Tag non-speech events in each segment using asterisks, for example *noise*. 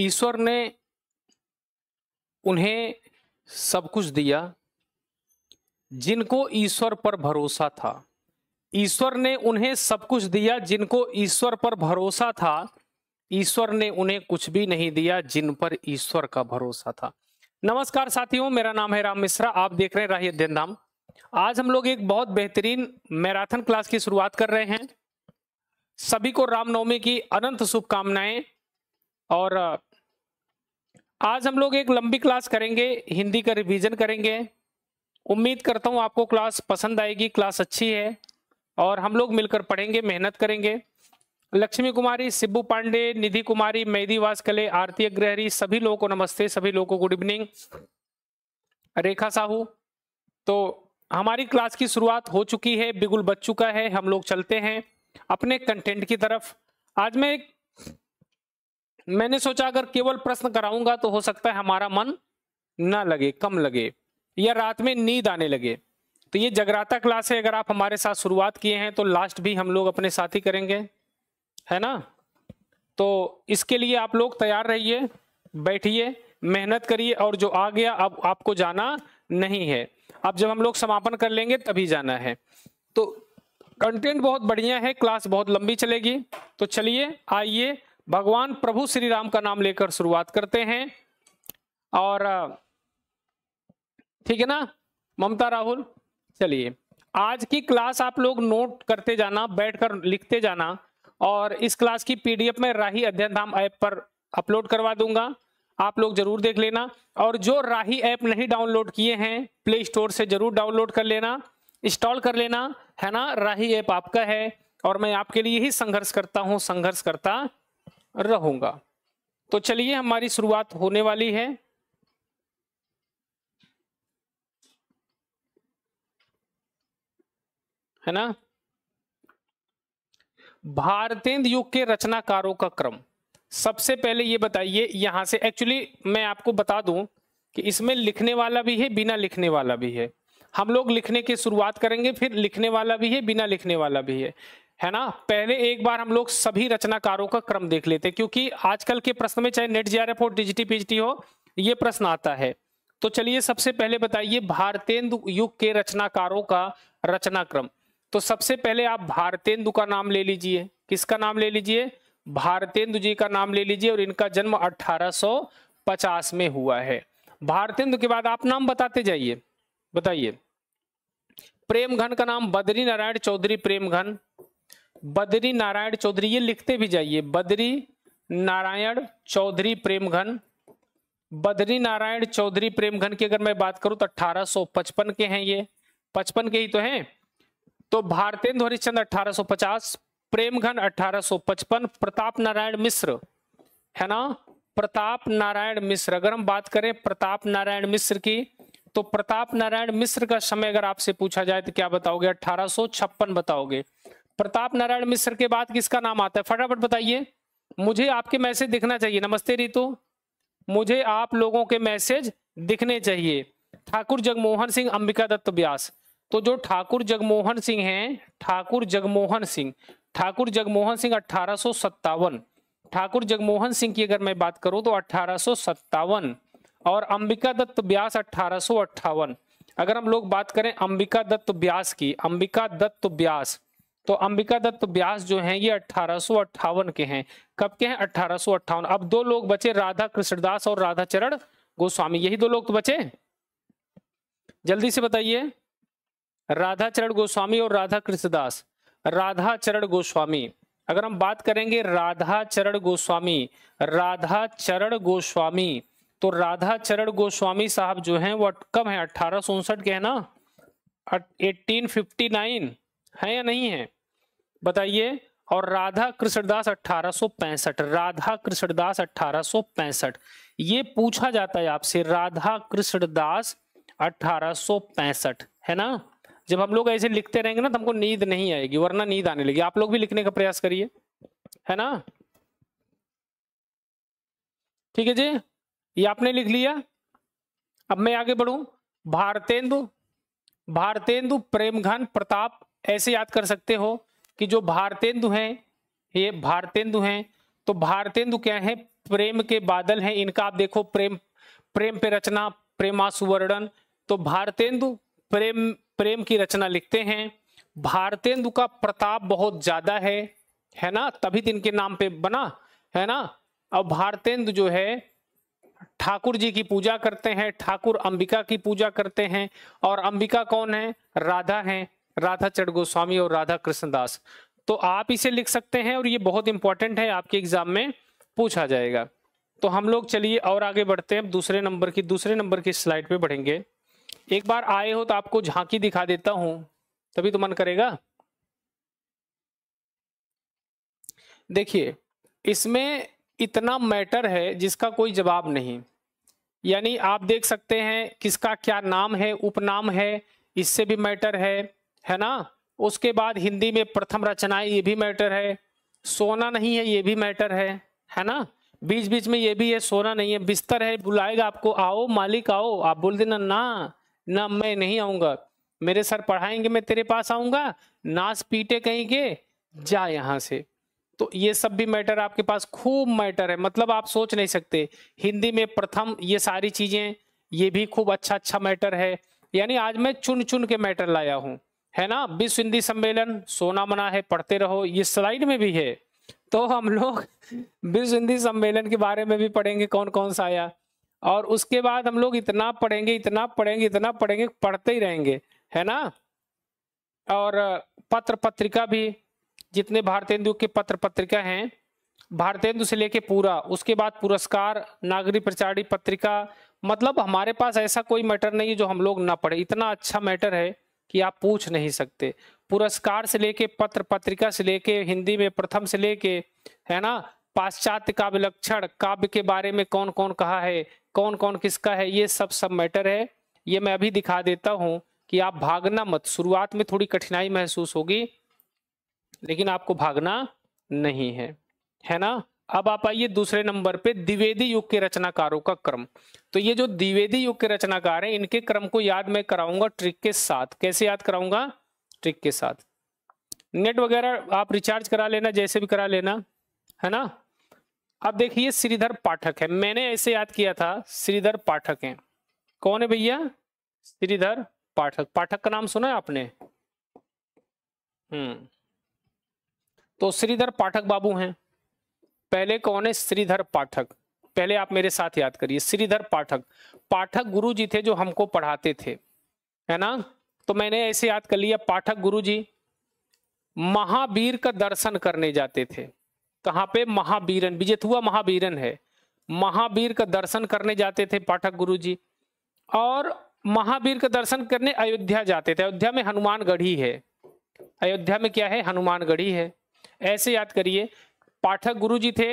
ईश्वर ने उन्हें सब कुछ दिया जिनको ईश्वर पर भरोसा था ईश्वर ने उन्हें सब कुछ दिया जिनको ईश्वर पर भरोसा था ईश्वर ने उन्हें कुछ भी नहीं दिया जिन पर ईश्वर का भरोसा था नमस्कार साथियों मेरा नाम है राम मिश्रा आप देख रहे हैं राही अध्ययन धाम आज हम लोग एक बहुत बेहतरीन मैराथन क्लास की शुरुआत कर रहे हैं सभी को रामनवमी की अनंत शुभकामनाएं और आज हम लोग एक लंबी क्लास करेंगे हिंदी का रिवीजन करेंगे उम्मीद करता हूँ आपको क्लास पसंद आएगी क्लास अच्छी है और हम लोग मिलकर पढ़ेंगे मेहनत करेंगे लक्ष्मी कुमारी सिब्बू पांडे निधि कुमारी मैदी वास्कले आरती अग्रहरी सभी लोगों को नमस्ते सभी लोगों को गुड इवनिंग रेखा साहू तो हमारी क्लास की शुरुआत हो चुकी है बिगुल बच चुका है हम लोग चलते हैं अपने कंटेंट की तरफ आज मैं एक मैंने सोचा अगर केवल प्रश्न कराऊंगा तो हो सकता है हमारा मन ना लगे कम लगे या रात में नींद आने लगे तो ये जगराता क्लास है अगर आप हमारे साथ शुरुआत किए हैं तो लास्ट भी हम लोग अपने साथ ही करेंगे है ना तो इसके लिए आप लोग तैयार रहिए बैठिए मेहनत करिए और जो आ गया अब आपको जाना नहीं है अब जब हम लोग समापन कर लेंगे तभी जाना है तो कंटेंट बहुत बढ़िया है क्लास बहुत लंबी चलेगी तो चलिए आइए भगवान प्रभु श्री राम का नाम लेकर शुरुआत करते हैं और ठीक है ना ममता राहुल चलिए आज की क्लास आप लोग नोट करते जाना बैठकर लिखते जाना और इस क्लास की पीडीएफ में राही अध्ययन धाम ऐप पर अपलोड करवा दूंगा आप लोग जरूर देख लेना और जो राही ऐप नहीं डाउनलोड किए हैं प्ले स्टोर से जरूर डाउनलोड कर लेना इंस्टॉल कर लेना है ना राही ऐप आपका है और मैं आपके लिए ही संघर्ष करता हूँ संघर्ष करता रहूंगा तो चलिए हमारी शुरुआत होने वाली है है ना भारतेंद्र युग के रचनाकारों का क्रम सबसे पहले ये बताइए यहां से एक्चुअली मैं आपको बता दूं कि इसमें लिखने वाला भी है बिना लिखने वाला भी है हम लोग लिखने की शुरुआत करेंगे फिर लिखने वाला भी है बिना लिखने वाला भी है है ना पहले एक बार हम लोग सभी रचनाकारों का क्रम देख लेते हैं क्योंकि आजकल के प्रश्न में चाहे नेट जीआरएफ हो डिजिटी पीजीटी हो ये प्रश्न आता है तो चलिए सबसे पहले बताइए भारतेंदु युग के रचनाकारों का रचना क्रम तो सबसे पहले आप भारतेंदु का नाम ले लीजिए किसका नाम ले लीजिए भारतेंदु जी का नाम ले लीजिए और इनका जन्म 1850 में हुआ है भारतेंदु के बाद आप नाम बताते जाइए बताइए प्रेमघन का नाम बद्री नारायण चौधरी प्रेमघन बद्री नारायण चौधरी ये लिखते भी जाइए बद्री नारायण चौधरी प्रेमघन बद्री नारायण चौधरी प्रेमघन की अगर मैं बात करूं तो 1855 के हैं ये 55 के ही तो हैं तो भारतेंद्र हरिश्चंद्र 1850 प्रेमघन 1855 प्रताप नारायण मिश्र है ना प्रताप नारायण मिश्र अगर हम बात करें प्रताप नारायण मिश्र की तो प्रताप नारायण मिश्र का समय अगर आपसे पूछा जाए तो क्या बताओगे छप्पन बताओगे प्रताप नारायण मिश्र के बाद किसका नाम आता है फटाफट बताइए मुझे आपके मैसेज दिखना चाहिए नमस्ते रितु मुझे आप लोगों के मैसेज दिखने चाहिए ठाकुर जगमोहन सिंह अंबिका दत्त व्यास तो जो ठाकुर जगमोहन सिंह हैं ठाकुर जगमोहन सिंह ठाकुर जगमोहन सिंह अठारह ठाकुर जगमोहन सिंह की अगर मैं बात करूं तो अठारह और अंबिका दत्त व्यास अठारह अगर हम लोग बात करें अंबिका दत्त व्यास की अंबिका दत्त व्यास तो अंबिका दत्त व्यास जो हैं ये अठारह के हैं कब के हैं अठारह अब दो लोग बचे राधा कृष्णदास और राधा चरण गोस्वामी यही दो लोग तो बचे जल्दी से बताइए राधा चरण गोस्वामी और राधा कृष्णदास राधा चरण गोस्वामी अगर हम बात करेंगे राधा चरण गोस्वामी राधा चरण गोस्वामी तो राधा चरण गोस्वामी साहब जो हैं वो कब हैं अठारह के है ना 1859 है या नहीं है बताइए और राधा कृष्णदास अठारह राधा कृष्णदास अठारह ये पूछा जाता है आपसे राधा कृष्णदास अठारह है ना जब हम लोग ऐसे लिखते रहेंगे ना तो हमको नींद नहीं आएगी वरना नींद आने लगी आप लोग भी लिखने का प्रयास करिए है ना ठीक है जी ये आपने लिख लिया अब मैं आगे बढ़ू भारतेंदु भारतेंदु प्रेमघन प्रताप ऐसे याद कर सकते हो कि जो भारतेंदु हैं ये भारतेंदु हैं तो भारतेंदु क्या है प्रेम के बादल हैं इनका आप देखो प्रेम प्रेम पे रचना प्रेमा सुवर्णन तो भारतेंदु प्रेम प्रेम की रचना लिखते हैं भारतेंदु का प्रताप बहुत ज्यादा है है ना तभी तो इनके नाम पे बना है ना अब भारतेंदु जो है ठाकुर जी की पूजा करते हैं ठाकुर अंबिका की पूजा करते हैं और अंबिका कौन है राधा है राधा चट गोस्वामी और राधा कृष्ण दास तो आप इसे लिख सकते हैं और ये बहुत इंपॉर्टेंट है आपके एग्जाम में पूछा जाएगा तो हम लोग चलिए और आगे बढ़ते हैं दूसरे नंबर की दूसरे नंबर की स्लाइड पे बढ़ेंगे एक बार आए हो तो आपको झांकी दिखा देता हूं तभी तो मन करेगा देखिए इसमें इतना मैटर है जिसका कोई जवाब नहीं यानी आप देख सकते हैं किसका क्या नाम है उपनाम है इससे भी मैटर है है ना उसके बाद हिंदी में प्रथम रचनाएं ये भी मैटर है सोना नहीं है ये भी मैटर है है ना बीच बीच में ये भी है सोना नहीं है बिस्तर है बुलाएगा आपको आओ मालिक आओ आप बोल देना ना ना मैं नहीं आऊंगा मेरे सर पढ़ाएंगे मैं तेरे पास आऊंगा नाच पीटे कहीं के जा यहाँ से तो ये सब भी मैटर आपके पास खूब मैटर है मतलब आप सोच नहीं सकते हिंदी में प्रथम ये सारी चीजें ये भी खूब अच्छा अच्छा मैटर है यानी आज मैं चुन चुन के मैटर लाया हूँ है ना विश्व हिंदी सम्मेलन सोना मना है पढ़ते रहो ये स्लाइड में भी है तो हम लोग विश्व हिंदी सम्मेलन के बारे में भी पढ़ेंगे कौन कौन सा आया और उसके बाद हम लोग इतना पढ़ेंगे इतना पढ़ेंगे इतना पढ़ेंगे पढ़ते ही रहेंगे है ना और पत्र पत्रिका भी जितने भारतेंदु के पत्र पत्रिका हैं भारतेंदु से लेके पूरा उसके बाद पुरस्कार नागरी प्रचारी पत्रिका मतलब हमारे पास ऐसा कोई मैटर नहीं है जो हम लोग ना पढ़े इतना अच्छा मैटर है कि आप पूछ नहीं सकते पुरस्कार से लेके पत्र पत्रिका से लेके हिंदी में प्रथम से लेके है ना पाश्चात्य काव्य लक्षण काव्य के बारे में कौन कौन कहा है कौन कौन किसका है ये सब सब मैटर है ये मैं अभी दिखा देता हूँ कि आप भागना मत शुरुआत में थोड़ी कठिनाई महसूस होगी लेकिन आपको भागना नहीं है है ना अब आप आइए दूसरे नंबर पे द्विवेदी युग के रचनाकारों का क्रम तो ये जो द्विवेदी युग के रचनाकार हैं इनके क्रम को याद मैं कराऊंगा ट्रिक के साथ कैसे याद कराऊंगा ट्रिक के साथ नेट वगैरह आप रिचार्ज करा लेना जैसे भी करा लेना है ना अब देखिए श्रीधर पाठक है मैंने ऐसे याद किया था श्रीधर पाठक है कौन है भैया श्रीधर पाठक पाठक का नाम सुना है आपने हम्म तो श्रीधर पाठक बाबू हैं पहले कौन है श्रीधर पाठक पहले आप मेरे साथ याद करिए श्रीधर पाठक पाठक गुरु जी थे जो हमको पढ़ाते थे है ना तो मैंने ऐसे याद कर लिया पाठक गुरु जी महावीर का दर्शन करने जाते थे कहाँ पे महावीरन हुआ महावीरन है महावीर का दर्शन करने जाते थे पाठक गुरु जी और महावीर का दर्शन करने अयोध्या जाते थे अयोध्या में हनुमानगढ़ी है अयोध्या में क्या है हनुमानगढ़ी है ऐसे याद करिए पाठक गुरु जी थे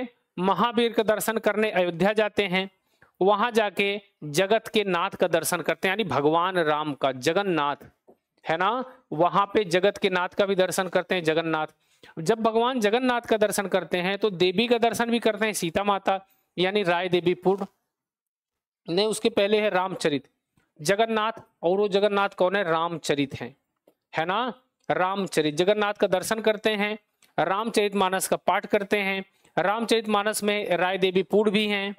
महावीर का दर्शन करने अयोध्या जाते हैं वहां जाके जगत के नाथ का दर्शन करते हैं यानी भगवान राम का जगन्नाथ है ना वहां पे जगत के नाथ का भी दर्शन करते हैं जगन्नाथ जब भगवान जगन्नाथ का दर्शन करते हैं तो देवी का दर्शन भी करते हैं सीता माता यानी राय देवीपुर ने उसके पहले है रामचरित जगन्नाथ और वो जगन्नाथ कौन है रामचरित है, है ना रामचरित जगन्नाथ का दर्शन करते हैं रामचरित मानस का पाठ करते हैं रामचरित मानस में राय देवी पूर्ण भी हैं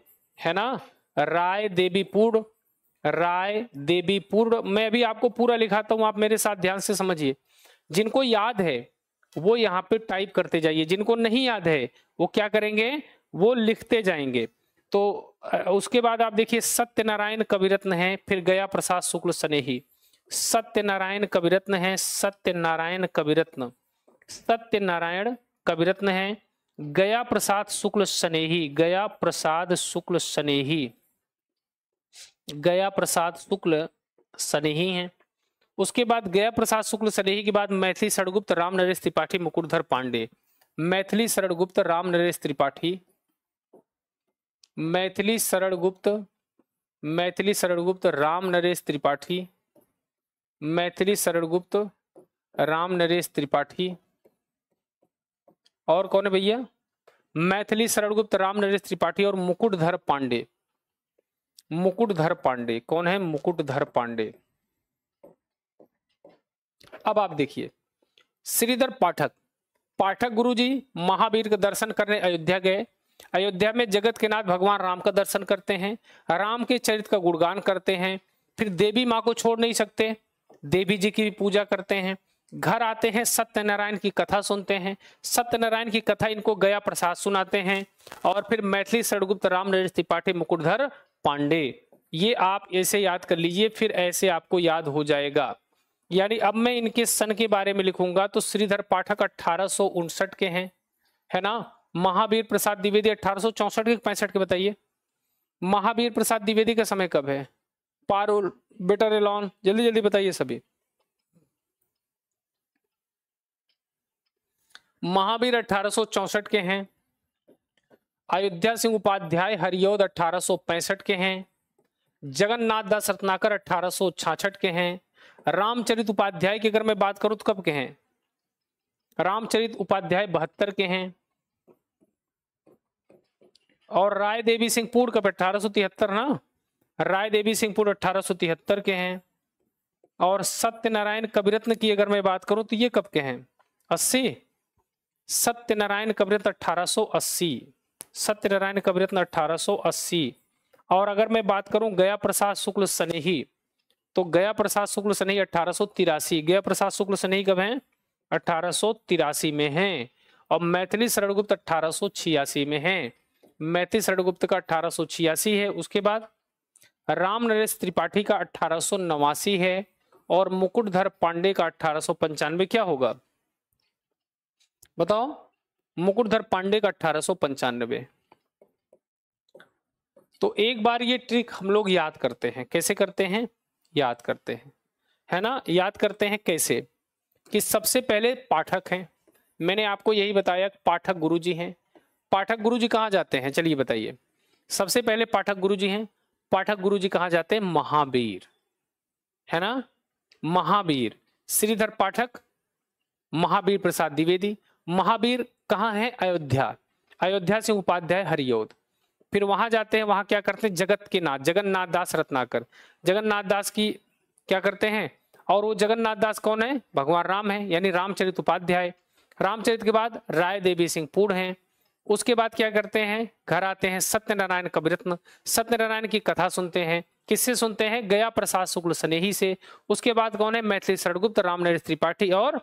है ना राय पूर्ण राय देवी पूर्ण मैं अभी आपको पूरा लिखाता हूं आप मेरे साथ ध्यान से समझिए जिनको याद है वो यहाँ पे टाइप करते जाइए जिनको नहीं याद है वो क्या करेंगे वो लिखते जाएंगे तो उसके बाद आप देखिए सत्यनारायण कविरत्न है फिर गया प्रसाद शुक्ल स्नेही सत्यनारायण कविरत्न है सत्यनारायण कविरत्न सत्यनारायण कविरत्न है गया प्रसाद शुक्ल स्नेही गया प्रसाद शुक्ल स्नेही गया प्रसाद शुक्ल स्नेही है उसके बाद गया प्रसाद शुक्ल स्नेही के बाद मैथिली सरणगुप्त राम नरेश त्रिपाठी मुकुटधर पांडे मैथिली सरगुप्त राम नरेश त्रिपाठी मैथिली सरगुप्त मैथिली सरगुप्त राम नरेश त्रिपाठी मैथिली सरगुप्त राम नरेश त्रिपाठी और कौन है भैया मैथिली शरण गुप्त राम नरेश त्रिपाठी और मुकुटधर पांडे मुकुटधर पांडे कौन है मुकुटधर पांडे अब आप देखिए श्रीधर पाठक पाठक गुरुजी महावीर का दर्शन करने अयोध्या गए अयोध्या में जगत के नाथ भगवान राम का दर्शन करते हैं राम के चरित्र का गुणगान करते हैं फिर देवी माँ को छोड़ नहीं सकते देवी जी की भी पूजा करते हैं घर आते हैं सत्यनारायण की कथा सुनते हैं सत्यनारायण की कथा इनको गया प्रसाद सुनाते हैं और फिर मैथिली सड़गुप्त राम नरेश त्रिपाठी मुकुटधर पांडे ये आप ऐसे याद कर लीजिए फिर ऐसे आपको याद हो जाएगा यानी अब मैं इनके सन के बारे में लिखूंगा तो श्रीधर पाठक अठारह के हैं है ना महावीर प्रसाद द्विवेदी अठारह के पैंसठ के बताइए महावीर प्रसाद द्विवेदी का समय कब है पारुल बेटर एलॉन जल्दी जल्दी बताइए सभी महावीर अठारह के हैं अयोध्या सिंह उपाध्याय हरिओद अठारह के हैं जगन्नाथ दास रत्नाकर अठारह के हैं रामचरित उपाध्याय की अगर मैं बात करूं तो कब के हैं रामचरित उपाध्याय बहत्तर के हैं और राय देवी सिंहपुर कब अठारह ना राय देवी सिंहपुर अठारह के हैं और सत्यनारायण कबीरत्न की अगर मैं बात करूं तो ये कब के हैं अस्सी सत्यनारायण अट्ठारह व्रत 1880 सत्यनारायण का सौ 1880 और अगर मैं बात करूं गया प्रसाद शुक्ल सनेही तो गया प्रसाद शुक्ल सनेही अठारह गया प्रसाद शुक्ल सनेही कब है अठारह में है और मैथिली शरणगुप्त अठारह में है मैथिली शरणगुप्त का अठारह है उसके बाद राम नरेश त्रिपाठी का अठारह है और मुकुटधर पांडे का अठारह क्या होगा बताओ मुकुटधर पांडे का अठारह तो एक बार ये ट्रिक हम लोग याद करते हैं कैसे करते हैं याद करते हैं है ना याद करते हैं कैसे कि सबसे पहले पाठक हैं मैंने आपको यही बताया पाठक गुरुजी हैं पाठक गुरुजी कहाँ जाते हैं चलिए बताइए सबसे पहले पाठक गुरुजी हैं पाठक गुरुजी कहाँ जाते हैं महावीर है ना महावीर श्रीधर पाठक महावीर प्रसाद द्विवेदी महावीर कहाँ है अयोध्या अयोध्या से उपाध्याय हरियोध फिर वहां जाते हैं वहां क्या करते हैं जगत के नाथ जगन्नाथ दास रत्नाकर जगन्नाथ दास की क्या करते हैं और वो जगन्नाथ दास कौन है भगवान राम है यानी रामचरित उपाध्याय रामचरित के बाद राय देवी सिंह पूर्ण है उसके बाद क्या करते हैं घर आते हैं सत्यनारायण कबीरत्न सत्यनारायण की कथा सुनते हैं किससे सुनते हैं गया प्रसाद शुक्ल स्नेही से उसके बाद कौन है मैथिली सरगुप्त रामनरेश त्रिपाठी और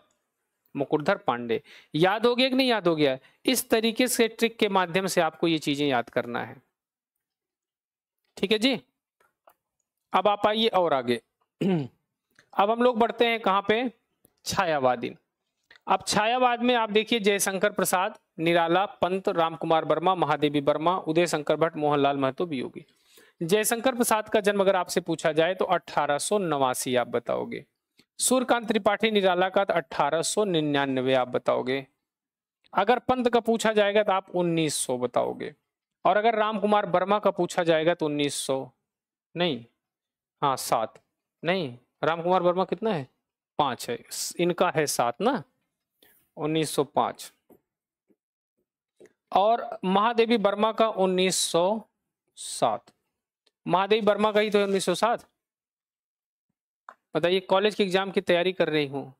मुकुटधर पांडे याद हो गया कि नहीं याद हो गया इस तरीके से ट्रिक के माध्यम से आपको ये चीजें याद करना है ठीक है जी अब आप आइए और आगे *clears throat* अब हम लोग बढ़ते हैं कहाँ पे छायावादी अब छायावाद में आप देखिए जयशंकर प्रसाद निराला पंत रामकुमार वर्मा महादेवी वर्मा उदय शंकर भट्ट मोहनलाल महतो भी होगी जयशंकर प्रसाद का जन्म अगर आपसे पूछा जाए तो अठारह आप बताओगे सूर्यकांत त्रिपाठी निराला का तो निन्यानवे आप बताओगे अगर पंत का पूछा जाएगा तो आप उन्नीस सौ बताओगे और अगर राम कुमार वर्मा का पूछा जाएगा तो उन्नीस सौ नहीं हाँ सात नहीं राम कुमार वर्मा कितना है पांच है इनका है सात ना पांच और महादेवी वर्मा का उन्नीस सौ सात महादेवी वर्मा का ही तो है उन्नीस सौ सात बताइए कॉलेज के एग्जाम की तैयारी कर रही हूँ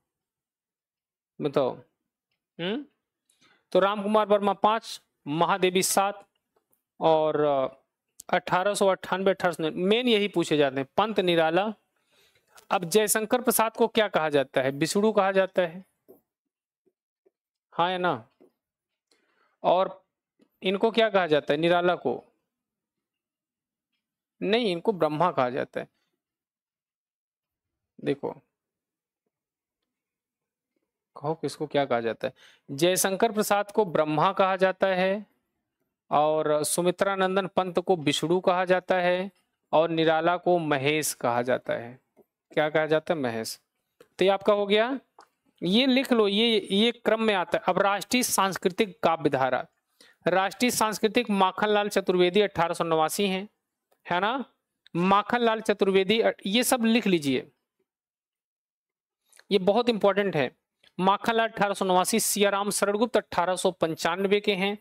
बताओ हम्म तो राम कुमार वर्मा पांच महादेवी सात और अठारह सौ अट्ठानबे अठारह मेन यही पूछे जाते हैं पंत निराला अब जयशंकर प्रसाद को क्या कहा जाता है बिसुड़ू कहा जाता है हाँ है ना और इनको क्या कहा जाता है निराला को नहीं इनको ब्रह्मा कहा जाता है देखो कहो किसको क्या कहा जाता है जयशंकर प्रसाद को ब्रह्मा कहा जाता है और नंदन पंत को बिष्णु कहा जाता है और निराला को महेश कहा जाता है क्या कहा जाता है महेश तो ये आपका हो गया ये लिख लो ये ये क्रम में आता है अब राष्ट्रीय सांस्कृतिक काव्यधारा राष्ट्रीय सांस्कृतिक माखनलाल चतुर्वेदी अठारह सौ नवासी है, है ना माखनलाल चतुर्वेदी ये सब लिख लीजिए ये बहुत इंपॉर्टेंट है माखनलाल अठारह सौ नवासी सियाराम सरगुप्त अठारह सौ पंचानवे के हैं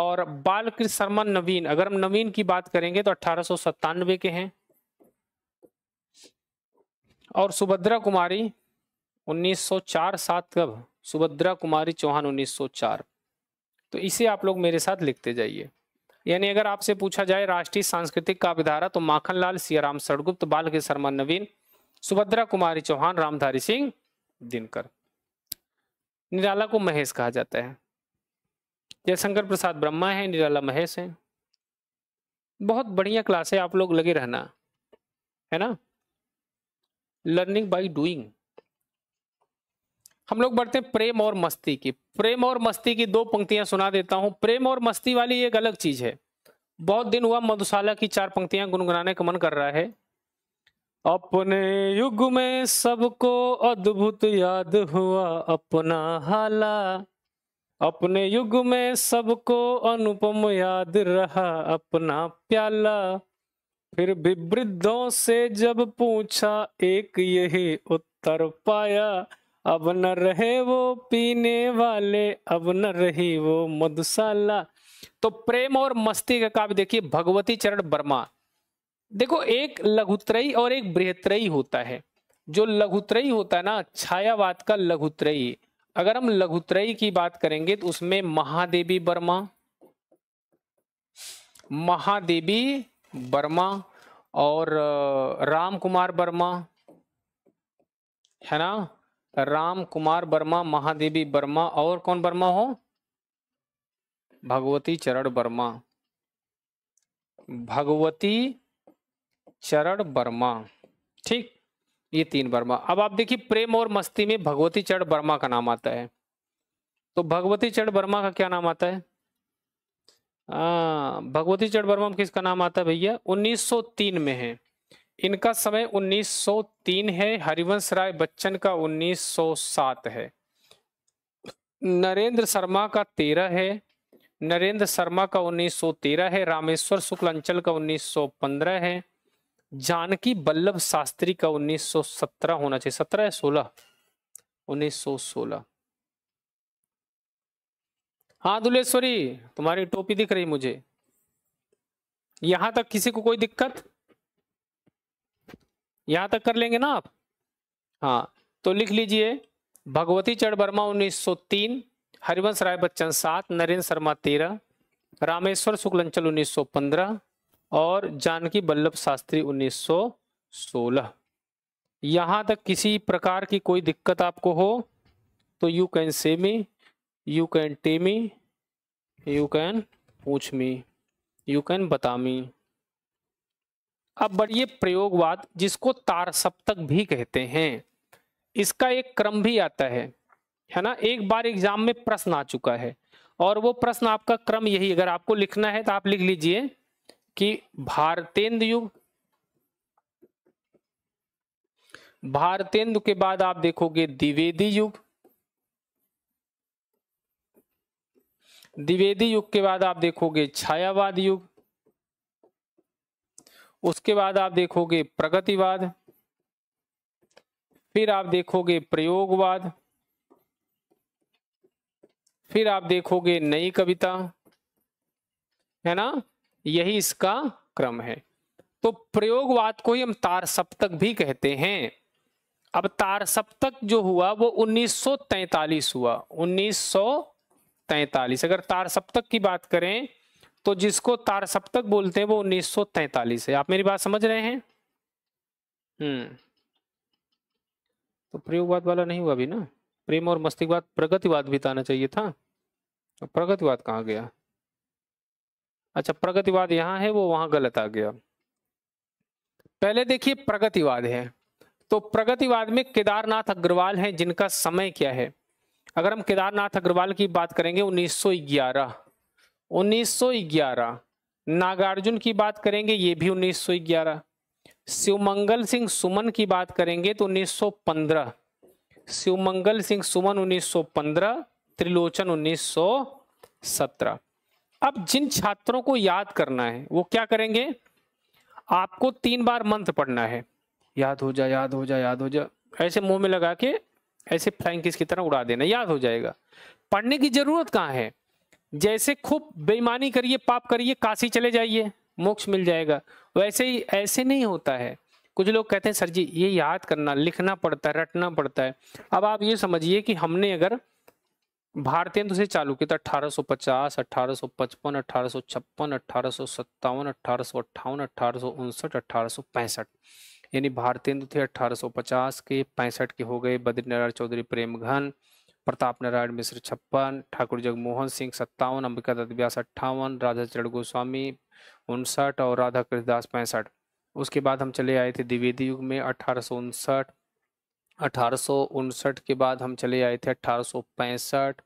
और बालकृष्ण शर्मा नवीन अगर हम नवीन की बात करेंगे तो अठारह के हैं और सुभद्रा कुमारी 1904 सात कब सुभद्रा कुमारी चौहान 1904 तो इसे आप लोग मेरे साथ लिखते जाइए यानी अगर आपसे पूछा जाए राष्ट्रीय सांस्कृतिक काव्यधारा तो माखनलाल सियाराम सरगुप्त बालकृष्ण शर्मा नवीन सुभद्रा कुमारी चौहान रामधारी सिंह दिनकर निराला को महेश कहा जाता है जयशंकर प्रसाद ब्रह्मा है निराला महेश है बहुत बढ़िया क्लास है आप लोग लगे रहना है ना लर्निंग बाय डूइंग हम लोग बढ़ते हैं प्रेम और मस्ती की प्रेम और मस्ती की दो पंक्तियां सुना देता हूं प्रेम और मस्ती वाली एक अलग चीज है बहुत दिन हुआ मधुशाला की चार पंक्तियां गुनगुनाने का मन कर रहा है अपने युग में सबको अद्भुत याद हुआ अपना हाला अपने युग में सबको अनुपम याद रहा अपना प्याला फिर भी वृद्धों से जब पूछा एक यही उत्तर पाया अब न रहे वो पीने वाले अब न रही वो मधुशाला तो प्रेम और मस्ती का काव्य देखिए भगवती चरण वर्मा देखो एक लघुत्रयी और एक बृहत्रयी होता है जो लघुत्रयी होता है ना छायावाद का लघुत्रयी अगर हम लघुत्रयी की बात करेंगे तो उसमें महादेवी वर्मा महादेवी वर्मा और राम कुमार वर्मा है ना राम कुमार वर्मा महादेवी वर्मा और कौन वर्मा हो भगवती चरण वर्मा भगवती चरण वर्मा ठीक ये तीन वर्मा अब आप देखिए प्रेम और मस्ती में भगवती चरण वर्मा का नाम आता है तो भगवती चरण वर्मा का क्या नाम आता है आ, भगवती चरण वर्मा किसका नाम आता है भैया 1903 में है इनका समय 1903 है हरिवंश राय बच्चन का 1907 है नरेंद्र शर्मा का 13 है नरेंद्र शर्मा का 1913 है रामेश्वर शुक्ल अंचल का 1915 है जानकी बल्लभ शास्त्री का 1917 होना चाहिए सत्रह या 16 1916 हाँ दुलेश्वरी तुम्हारी टोपी दिख रही मुझे यहां तक किसी को कोई दिक्कत यहां तक कर लेंगे ना आप हाँ तो लिख लीजिए भगवती चढ़ वर्मा 1903 हरिवंश राय बच्चन सात नरेंद्र शर्मा तेरह रामेश्वर शुक्लंचल 1915 और जानकी बल्लभ शास्त्री 1916 यहां तक किसी प्रकार की कोई दिक्कत आपको हो तो you can say me you can टे मी यू कैन पूछ मी यू कैन बता मी अब बढ़िए प्रयोगवाद जिसको तार सप्तक भी कहते हैं इसका एक क्रम भी आता है है ना एक बार एग्जाम में प्रश्न आ चुका है और वो प्रश्न आपका क्रम यही अगर आपको लिखना है तो आप लिख लीजिए कि भारतेंद्र युग भारतेंदु के बाद आप देखोगे द्विवेदी युग द्विवेदी युग के बाद आप देखोगे छायावाद युग उसके बाद आप देखोगे प्रगतिवाद फिर आप देखोगे प्रयोगवाद फिर आप देखोगे नई कविता है ना यही इसका क्रम है तो प्रयोगवाद को ही हम तार सप्तक भी कहते हैं अब तार सप्तक जो हुआ वो 1943 हुआ 1943 अगर तार सप्तक की बात करें तो जिसको तार सप्तक बोलते हैं वो 1943 है आप मेरी बात समझ रहे हैं हम्म तो प्रयोगवाद वाला नहीं हुआ अभी ना प्रेम और मस्तिकवाद प्रगतिवाद भी चाहिए था तो प्रगतिवाद कहाँ गया अच्छा प्रगतिवाद यहाँ है वो वहां गलत आ गया पहले देखिए प्रगतिवाद है तो प्रगतिवाद में केदारनाथ अग्रवाल हैं जिनका समय क्या है अगर हम केदारनाथ अग्रवाल की बात करेंगे 1911 1911 नागार्जुन की बात करेंगे ये भी 1911 शिवमंगल सिंह सुमन की बात करेंगे तो 1915 शिवमंगल सिंह सुमन 1915 त्रिलोचन 1917 अब जिन छात्रों को याद करना है वो क्या करेंगे आपको तीन बार मंत्र पढ़ना है याद हो जा याद हो जा याद हो जा ऐसे मुंह में लगा के ऐसे फ्लाइंग किस की तरह उड़ा देना याद हो जाएगा पढ़ने की जरूरत कहाँ है जैसे खूब बेईमानी करिए पाप करिए काशी चले जाइए मोक्ष मिल जाएगा वैसे ही ऐसे नहीं होता है कुछ लोग कहते हैं सर जी ये याद करना लिखना पड़ता है रटना पड़ता है अब आप ये समझिए कि हमने अगर भारतीय तो से चालू किया था अठारह सौ पचास अठारह सौ पचपन अठारह सौ छप्पन अठारह सौ सत्तावन अठारह सौ अट्ठावन अठारह सौ उनसठ अठारह सौ पैंसठ यानी भारतीय तो थे पचास के पैंसठ के हो गए बद्रीनारायण चौधरी प्रेमघन प्रताप नारायण मिश्र छप्पन ठाकुर जगमोहन सिंह सत्तावन अंबिका दत्त व्यास अट्ठावन राधा चरण गोस्वामी उनसठ और राधा कृष्णदास पैंसठ उसके बाद हम चले आए थे द्विवेदी युग में अठारह अठारह के बाद हम चले आए थे अठारह पैंसठ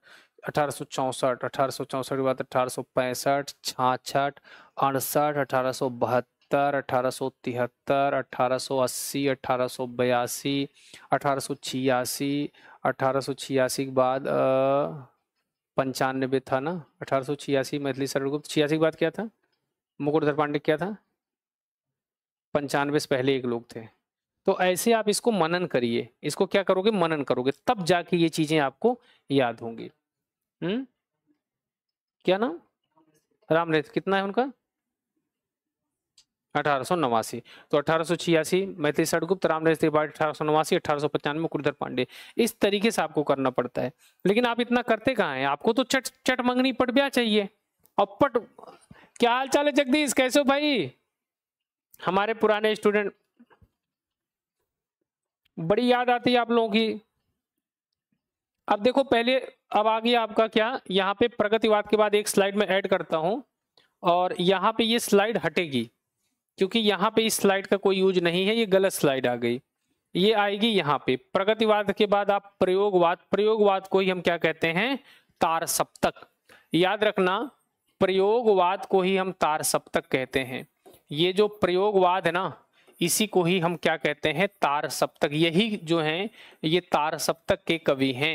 अठारह सौ चौंसठ अठारह सौ चौंसठ के बाद अठारह सौ पैंसठ छाछठ अड़सठ अठारह सौ बहत्तर अठारह सौ तिहत्तर अठारह सौ अस्सी सौ बयासी अठारह सौ छियासी अठारह सौ छियासी के बाद पंचानबे था ना अठारह सौ छियासी मैथिली सरगुप्त छियासी के बाद क्या था मुकुटधर पांडे क्या था पंचानवे से पहले एक लोग थे तो ऐसे आप इसको मनन करिए इसको क्या करोगे मनन करोगे तब जाके ये चीजें आपको याद होंगी हम्म क्या नाम रामरेत कितना है उनका अठारह नवासी तो अठारह सौ छियासी मैथिली सड़गुप्त रामरेश त्रिपाठी अठारह सौ नवासी अठारह सौ पचानवे कुलधर पांडे इस तरीके से आपको करना पड़ता है लेकिन आप इतना करते कहाँ हैं आपको तो चट चट मंगनी पट ब्याह चाहिए और पट क्या हाल चाल है जगदीश कैसे हो भाई हमारे पुराने स्टूडेंट बड़ी याद आती है आप लोगों की अब देखो पहले अब आ गया आपका क्या यहाँ पे प्रगतिवाद के बाद एक स्लाइड में ऐड करता हूँ और यहाँ पे ये स्लाइड हटेगी क्योंकि यहाँ पे इस स्लाइड का कोई यूज नहीं है ये गलत स्लाइड आ गई ये आएगी यहाँ पे प्रगतिवाद के बाद आप प्रयोगवाद प्रयोगवाद को ही हम क्या कहते हैं तार सप्तक याद रखना प्रयोगवाद को ही हम तार सप्तक कहते हैं ये जो प्रयोगवाद है ना इसी को ही हम क्या कहते हैं तार सप्तक यही जो हैं ये तार सप्तक के कवि हैं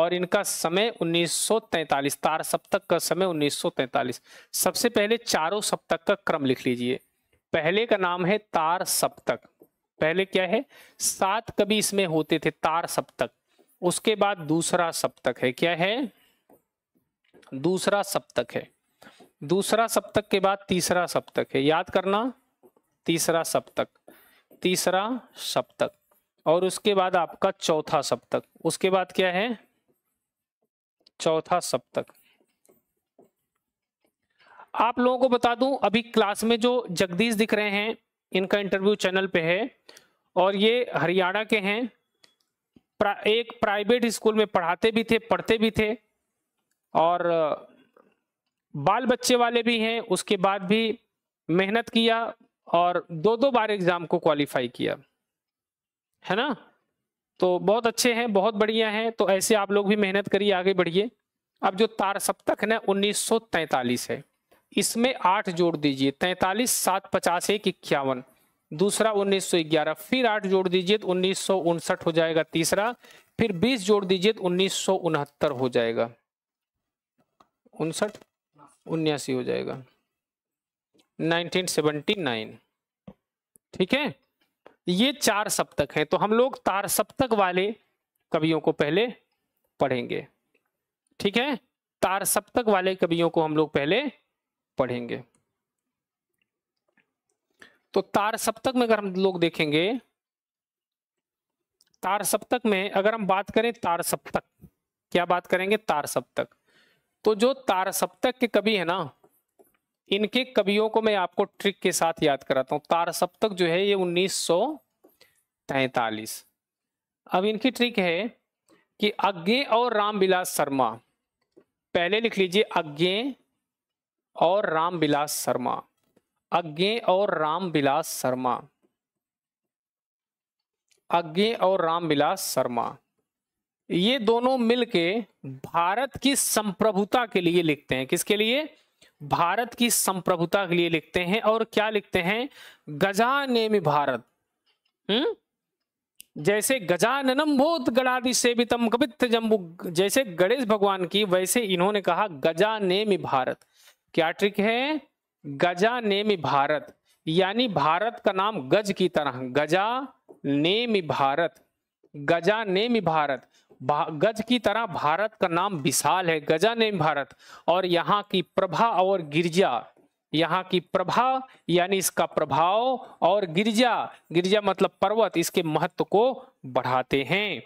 और इनका समय 1943 तार सप्तक का समय 1943 सबसे पहले चारों सप्तक का क्रम लिख लीजिए पहले का नाम है तार सप्तक पहले क्या है सात कवि इसमें होते थे तार सप्तक उसके बाद दूसरा सप्तक है क्या है दूसरा सप्तक है दूसरा सप्तक के बाद तीसरा सप्तक है याद करना तीसरा सप्तक तीसरा सप्तक और उसके बाद आपका चौथा सप्तक उसके बाद क्या है चौथा सप्तक आप लोगों को बता दूं अभी क्लास में जो जगदीश दिख रहे हैं इनका इंटरव्यू चैनल पे है और ये हरियाणा के हैं प्रा, एक प्राइवेट स्कूल में पढ़ाते भी थे पढ़ते भी थे और बाल बच्चे वाले भी हैं उसके बाद भी मेहनत किया और दो दो बार एग्जाम को क्वालिफाई किया है ना तो बहुत अच्छे हैं बहुत बढ़िया हैं तो ऐसे आप लोग भी मेहनत करिए आगे बढ़िए अब जो तार सप्तक है ना उन्नीस है इसमें आठ जोड़ दीजिए तैतालीस सात पचास एक इक्यावन दूसरा 1911 फिर आठ जोड़ दीजिए तो उन्नीस हो जाएगा तीसरा फिर बीस जोड़ दीजिए तो उन्नीस हो जाएगा उनसठ उन्यासी हो जाएगा 1979 ठीक है ये चार सप्तक हैं तो हम लोग तार सप्तक वाले कवियों को पहले पढ़ेंगे ठीक है तार सप्तक वाले कवियों को हम लोग पहले पढ़ेंगे तो तार सप्तक में अगर हम लोग देखेंगे तार सप्तक में अगर हम बात करें तार सप्तक क्या बात करेंगे तार सप्तक तो जो तार सप्तक के कवि है ना इनके कवियों को मैं आपको ट्रिक के साथ याद कराता हूँ तार सप्तक जो है ये उन्नीस अब इनकी ट्रिक है कि अज्ञे और रामविलास शर्मा पहले लिख लीजिए अज्ञे और रामविलास शर्मा अज्ञे और रामविलास शर्मा अज्ञे और रामविलास शर्मा ये दोनों मिलके भारत की संप्रभुता के लिए लिखते हैं किसके लिए भारत की संप्रभुता के लिए लिखते हैं और क्या लिखते हैं गजानेमि भारत हम्म जैसे गजाननम भूत गणादि सेवितम कवित जम्बू जैसे गणेश भगवान की वैसे इन्होंने कहा गजानेमि भारत क्या ट्रिक है गजानेमि भारत यानी भारत का नाम गज की तरह गजा नेम भारत गजा नेम भारत गज की तरह भारत का नाम विशाल है गजा नेम भारत और यहाँ की प्रभा और गिरजा यहाँ की प्रभा यानी इसका प्रभाव और गिरजा गिरजा मतलब पर्वत इसके महत्व को बढ़ाते हैं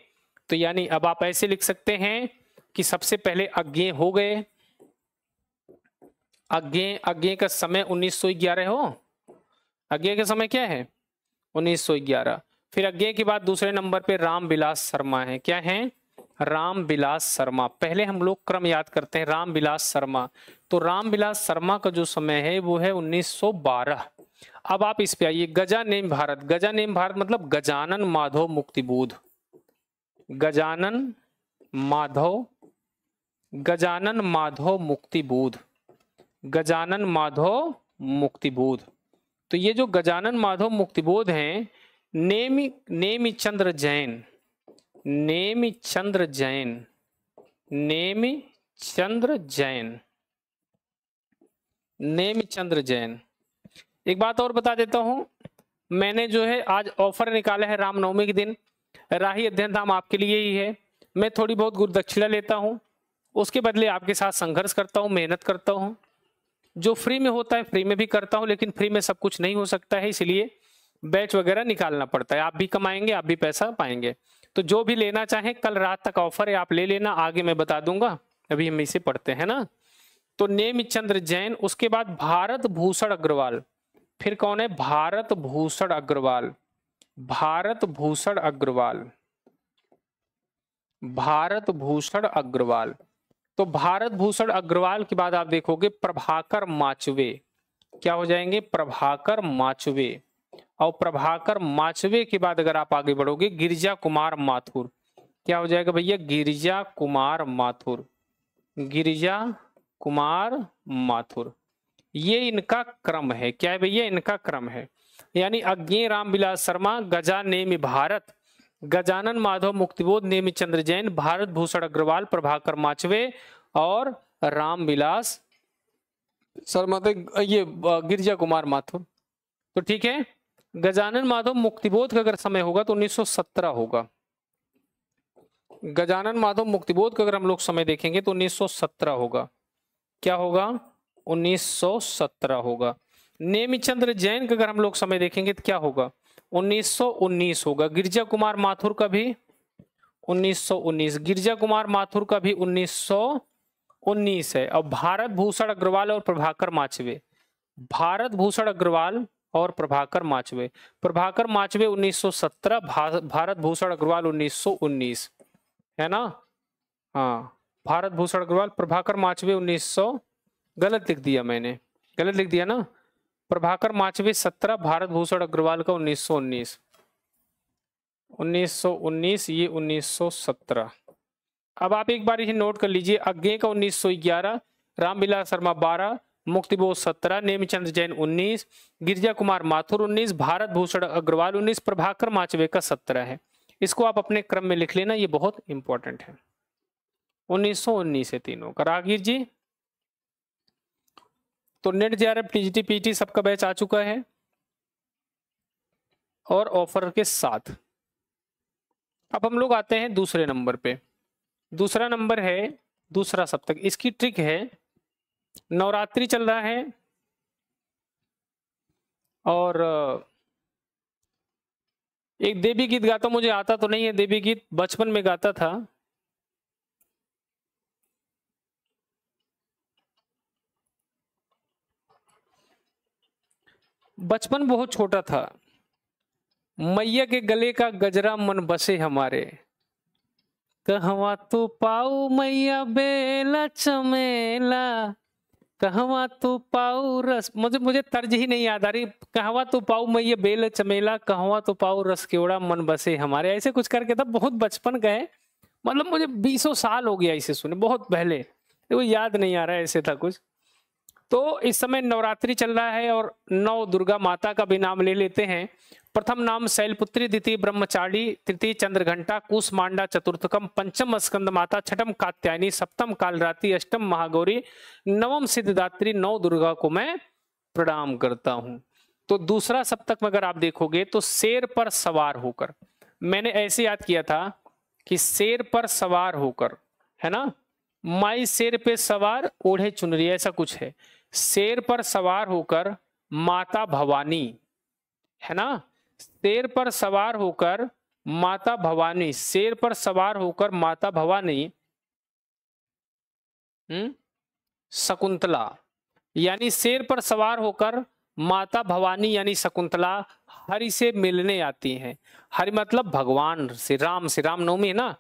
तो यानी अब आप ऐसे लिख सकते हैं कि सबसे पहले अज्ञे हो गए अज्ञे अज्ञे का समय 1911 हो अज्ञे का समय क्या है 1911 फिर अज्ञे के बाद दूसरे नंबर पे राम विलास शर्मा है क्या है राम विलास शर्मा पहले हम लोग क्रम याद करते हैं राम विलास शर्मा तो राम विलास शर्मा का जो समय है वो है 1912 अब आप इस पे आइए गजा नेम भारत गजा नेम भारत मतलब गजानन माधव मुक्तिबोध गजानन माधव गजानन माधव मुक्तिबोध गजानन माधव मुक्तिबोध तो ये जो गजानन माधव मुक्तिबोध हैं नेमी नेमी चंद्र जैन नेमी चंद्र जैन नेमी चंद्र जैन नेम चंद्र जैन एक बात और बता देता हूं मैंने जो है आज ऑफर निकाला है रामनवमी के दिन राही अध्ययन धाम आपके लिए ही है मैं थोड़ी बहुत गुरुदक्षिणा लेता हूँ उसके बदले आपके साथ संघर्ष करता हूँ मेहनत करता हूँ जो फ्री में होता है फ्री में भी करता हूँ लेकिन फ्री में सब कुछ नहीं हो सकता है इसलिए बैच वगैरह निकालना पड़ता है आप भी कमाएंगे आप भी पैसा पाएंगे तो जो भी लेना चाहे कल रात तक ऑफर है आप ले लेना आगे मैं बता दूंगा अभी हम इसे पढ़ते हैं ना तो नेम चंद्र जैन उसके बाद भारत भूषण अग्रवाल फिर कौन है भारत भूषण अग्रवाल भारत भूषण अग्रवाल भारत भूषण अग्रवाल तो भारत भूषण अग्रवाल के बाद आप देखोगे प्रभाकर माचवे क्या हो जाएंगे प्रभाकर माचवे और प्रभाकर माचवे के बाद अगर आप आगे बढ़ोगे गिरिजा कुमार माथुर क्या हो जाएगा भैया गिरिजा कुमार माथुर गिरिजा कुमार माथुर ये इनका क्रम है क्या है भैया इनका क्रम है यानी अज्ञे राम बिलास शर्मा गजा नेम भारत गजानन माधव मुक्तिबोध नेम चंद्र जैन भारत भूषण अग्रवाल प्रभाकर माचवे और रामविलास शर्मा मतलब ये गिरिजा कुमार माथुर तो ठीक है गजानन माधव मुक्तिबोध का अगर समय होगा तो 1917 होगा गजानन माधव मुक्तिबोध का अगर हम लोग समय देखेंगे तो 1917 होगा क्या होगा 1917 होगा नेमिचंद्र जैन का अगर हम लोग समय देखेंगे तो क्या होगा 1919 होगा गिरजा कुमार माथुर का भी 1919 गिरजा कुमार माथुर का भी 1919 है और भारत भूषण अग्रवाल और प्रभाकर माचवे भारत भूषण अग्रवाल और प्रभाकर माचवे प्रभाकर माचवे 1917 भारत भूषण अग्रवाल 1919 है ना हाँ भारत भूषण अग्रवाल प्रभाकर माचवे 1900 गलत लिख दिया मैंने गलत लिख दिया ना प्रभाकर माचवे 17 भारत भूषण अग्रवाल का 1919 1919 ये 1917 अब आप एक बार इसे नोट कर लीजिए अज्ञे का 1911 रामविलास शर्मा 12 मुक्तिबोध सत्रह नेमचंद जैन उन्नीस गिरजा कुमार माथुर उन्नीस भारत भूषण अग्रवाल उन्नीस प्रभाकर माचवे का सत्रह है इसको आप अपने क्रम में लिख लेना ये बहुत इंपॉर्टेंट है उन्नीस है तीनों का रागीर जी तो NET J R F TGT PT सबका बैच आ चुका है और ऑफर के साथ अब हम लोग आते हैं दूसरे नंबर पे दूसरा नंबर है दूसरा सप्तक इसकी ट्रिक है नवरात्रि चल रहा है और एक देवी गीत गाता मुझे आता तो नहीं है देवी गीत बचपन में गाता था बचपन बहुत छोटा था मैया के गले का गजरा मन बसे हमारे कहवा तू तो पाऊ मैया बेला चमेला कहवा तो पाऊ रस मुझे मुझे तर्ज ही नहीं याद आ रही कहवा तो पाऊ मैं ये बेल चमेला कहवा तो पाऊ रस केवड़ा मन बसे हमारे ऐसे कुछ करके था तो बहुत बचपन गए मतलब मुझे बीसों साल हो गया इसे सुने बहुत पहले वो याद नहीं आ रहा है ऐसे था कुछ तो इस समय नवरात्रि चल रहा है और नौ दुर्गा माता का भी नाम ले लेते हैं प्रथम नाम शैलपुत्री द्वितीय ब्रह्मचारी तृतीय चंद्रघंटा कुश मांडा चतुर्थकम पंचम स्कंद माता छठम कात्यायनी सप्तम कालरात्रि अष्टम महागौरी नवम सिद्धदात्री नव दुर्गा को मैं प्रणाम करता हूं तो दूसरा सप्तक में अगर आप देखोगे तो शेर पर सवार होकर मैंने ऐसे याद किया था कि शेर पर सवार होकर है ना माई शेर पे सवार ओढ़े चुनरी ऐसा कुछ है शेर पर सवार होकर माता भवानी है ना शेर पर सवार होकर माता भवानी शेर पर सवार होकर माता भवानी हम्म, शकुंतला यानी शेर पर सवार होकर माता भवानी यानी शकुंतला हरि से मिलने आती हैं हरि मतलब भगवान से राम से राम नवमी है ना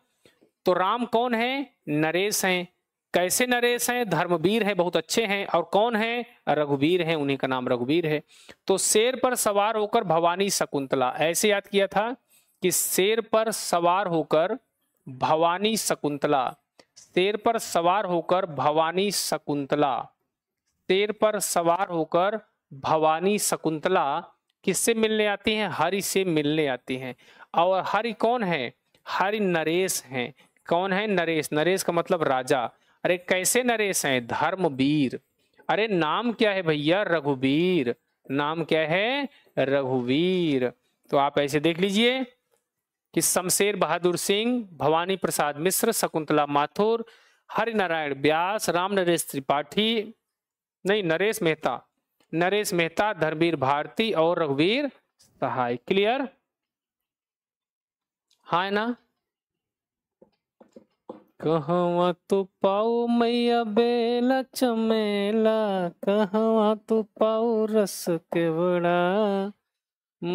तो राम कौन है नरेश हैं कैसे नरेश हैं धर्मवीर हैं बहुत अच्छे हैं और कौन हैं रघुवीर हैं उन्हीं का नाम रघुवीर है तो शेर पर सवार होकर भवानी शकुंतला ऐसे याद किया था कि शेर पर सवार होकर भवानी शकुंतला शेर पर सवार होकर भवानी शकुंतला शेर पर सवार होकर भवानी शकुंतला किससे मिलने आती हैं हरि से मिलने आती हैं और हरि कौन है हरि नरेश हैं कौन है नरेश नरेश का मतलब राजा अरे कैसे नरेश हैं धर्मवीर अरे नाम क्या है भैया रघुवीर नाम क्या है रघुवीर तो आप ऐसे देख लीजिए कि शमशेर बहादुर सिंह भवानी प्रसाद मिश्र शकुंतला माथुर हरिनारायण व्यास राम नरेश त्रिपाठी नहीं नरेश मेहता नरेश मेहता धर्मवीर भारती और रघुवीर सहाय क्लियर हाँ है ना कहवा तो पाओ मैया बेला चमेला कहवा तो पाऊ रस के बड़ा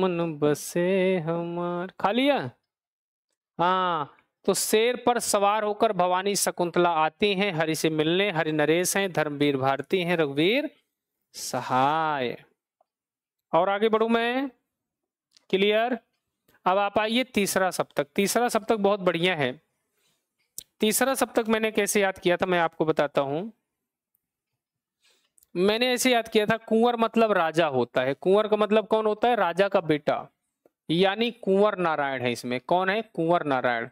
मन बसे हमार खा लिया हाँ तो शेर पर सवार होकर भवानी शकुंतला आती हैं हरि से मिलने हरि नरेश हैं धर्मवीर भारती हैं रघुवीर सहाय और आगे बढ़ू मैं क्लियर अब आप आइए तीसरा सप्तक तीसरा सप्तक बहुत बढ़िया है तीसरा सप्तक मैंने कैसे याद किया था मैं आपको बताता हूं मैंने ऐसे याद किया था कुंवर मतलब राजा होता है कुंवर का मतलब कौन होता है राजा का बेटा यानी कुंवर नारायण है इसमें कौन है कुंवर नारायण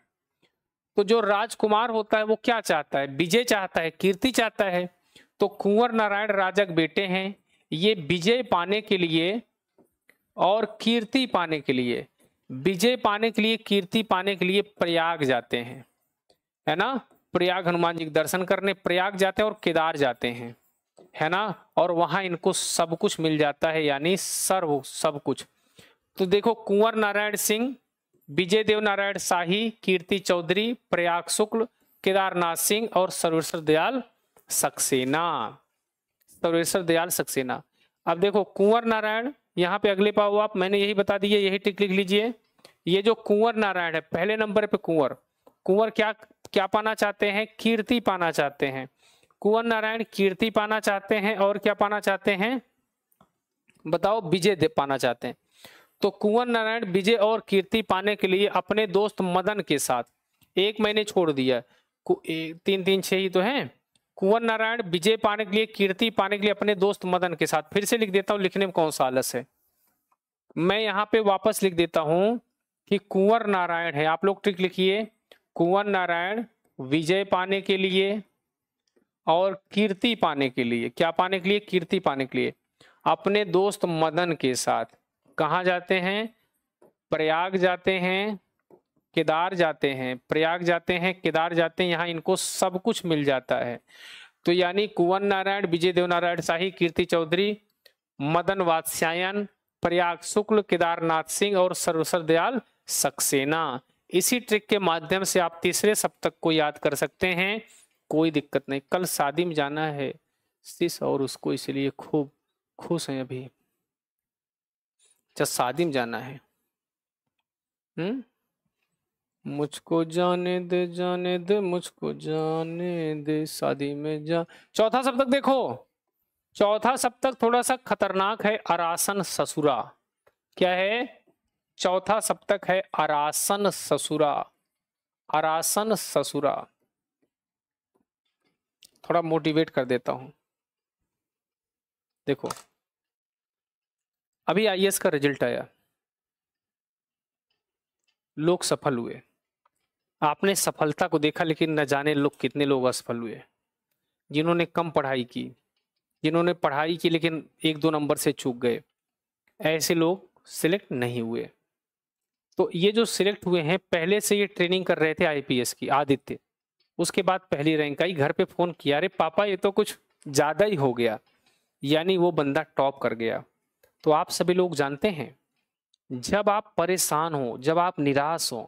तो जो राजकुमार होता है वो क्या चाहता है विजय चाहता है कीर्ति चाहता है तो कुंवर नारायण राजा के बेटे हैं ये विजय पाने के लिए और कीर्ति पाने के लिए विजय पाने के लिए कीर्ति पाने के लिए प्रयाग जाते हैं है ना प्रयाग हनुमान जी के दर्शन करने प्रयाग जाते हैं और केदार जाते हैं है ना और वहां इनको सब कुछ मिल जाता है यानी सर्व सब कुछ तो देखो कुंवर नारायण सिंह विजय देव नारायण शाही कीर्ति चौधरी प्रयाग शुक्ल केदारनाथ सिंह और सर्वेश्वर दयाल सक्सेना सर्वेश्वर दयाल सक्सेना अब देखो कुंवर नारायण यहाँ पे अगले पाओ आप मैंने यही बता दिया यही टिक लिख लीजिए ये जो कुंवर नारायण है पहले नंबर पे कुंवर कुंवर क्या क्या पाना चाहते हैं कीर्ति पाना चाहते हैं कुंवर नारायण कीर्ति पाना चाहते हैं और क्या पाना चाहते हैं बताओ विजय दे पाना चाहते हैं तो कुंवर नारायण विजय और कीर्ति पाने के लिए अपने दोस्त मदन के साथ एक महीने छोड़ दिया तीन तीन छह ही तो हैं कुंवर नारायण विजय पाने के लिए कीर्ति पाने के लिए अपने दोस्त मदन के साथ फिर से लिख देता हूँ लिखने में कौन सा आलस है मैं यहाँ पे वापस लिख देता हूँ कि कुंवर नारायण है आप लोग ट्रिक लिखिए कुंवर नारायण विजय पाने के लिए और कीर्ति पाने के लिए क्या पाने के लिए कीर्ति पाने के लिए अपने दोस्त मदन के साथ कहाँ जाते हैं प्रयाग जाते हैं केदार जाते हैं प्रयाग जाते हैं केदार जाते हैं यहाँ इनको सब कुछ मिल जाता है तो यानी कुंवर नारायण विजय देव नारायण शाही कीर्ति चौधरी मदन वात्स्यायन प्रयाग शुक्ल केदारनाथ सिंह और सर्वसर दयाल सक्सेना इसी ट्रिक के माध्यम से आप तीसरे सप्तक को याद कर सकते हैं कोई दिक्कत नहीं कल शादी में जाना है सिस और उसको इसलिए खूब खुश हैं अभी अच्छा शादी में जाना है हम्म मुझको जाने दे जाने दे मुझको जाने दे शादी में जा चौथा सप्तक देखो चौथा सप्तक थोड़ा सा खतरनाक है अरासन ससुरा क्या है चौथा सप्तक है अरासन ससुरा अरासन ससुरा थोड़ा मोटिवेट कर देता हूं देखो अभी आईएएस का रिजल्ट आया लोग सफल हुए आपने सफलता को देखा लेकिन न जाने लोग कितने लोग असफल हुए जिन्होंने कम पढ़ाई की जिन्होंने पढ़ाई की लेकिन एक दो नंबर से चूक गए ऐसे लोग सिलेक्ट नहीं हुए तो ये जो सिलेक्ट हुए हैं पहले से ये ट्रेनिंग कर रहे थे आईपीएस की आदित्य उसके बाद पहली रैंक आई घर पे फोन किया अरे पापा ये तो कुछ ज़्यादा ही हो गया यानी वो बंदा टॉप कर गया तो आप सभी लोग जानते हैं जब आप परेशान हो जब आप निराश हो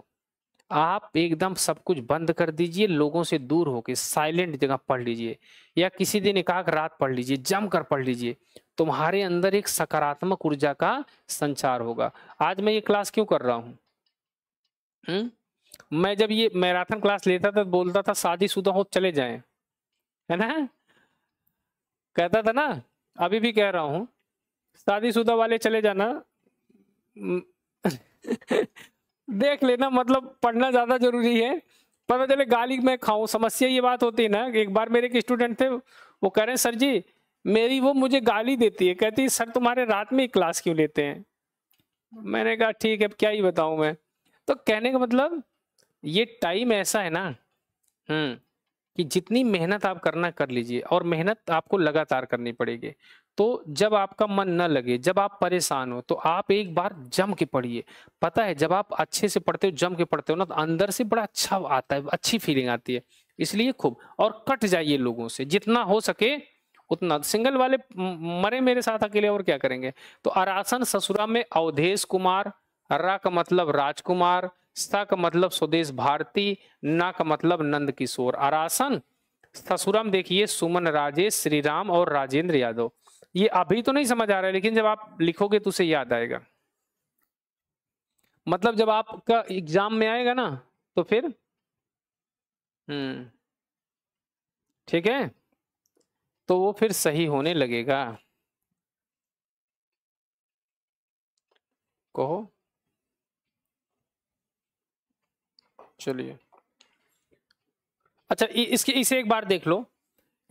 आप एकदम सब कुछ बंद कर दीजिए लोगों से दूर होके साइलेंट जगह पढ़ लीजिए या किसी दिन एकाक रात पढ़ लीजिए जमकर पढ़ लीजिए तुम्हारे अंदर एक सकारात्मक ऊर्जा का संचार होगा आज मैं ये क्लास क्यों कर रहा हुँ? हम्म? मैं जब ये मैराथन क्लास लेता था बोलता था शादी शुदा हो चले जाए है ना कहता था ना अभी भी कह रहा हूं शादीशुदा वाले चले जाना हम्म। *laughs* देख लेना मतलब पढ़ना ज़्यादा जरूरी है पता चले गाली मैं खाऊं समस्या ये बात होती है ना एक बार मेरे एक स्टूडेंट थे वो कह रहे हैं सर जी मेरी वो मुझे गाली देती है कहती है सर तुम्हारे रात में ही क्लास क्यों लेते हैं मैंने कहा ठीक है क्या ही बताऊं मैं तो कहने का मतलब ये टाइम ऐसा है ना हम्म कि जितनी मेहनत आप करना कर लीजिए और मेहनत आपको लगातार करनी पड़ेगी तो जब आपका मन न लगे जब आप परेशान हो तो आप एक बार जम के पढ़िए पता है जब आप अच्छे से पढ़ते हो जम के पढ़ते हो ना तो अंदर से बड़ा अच्छा आता है अच्छी फीलिंग आती है इसलिए खूब और कट जाइए लोगों से जितना हो सके उतना सिंगल वाले मरे मेरे साथ अकेले और क्या करेंगे तो अरासन ससुरा में अवधेश कुमार रा का मतलब राजकुमार सा का मतलब स्वदेश भारती ना का मतलब नंद किशोर अरासन ससुराम देखिए सुमन राजेश श्रीराम और राजेंद्र यादव ये अभी तो नहीं समझ आ रहा है लेकिन जब आप लिखोगे तो उसे याद आएगा मतलब जब आपका एग्जाम में आएगा ना तो फिर हम्म ठीक है तो वो फिर सही होने लगेगा कहो चलिए अच्छा इसके इसे एक बार देख लो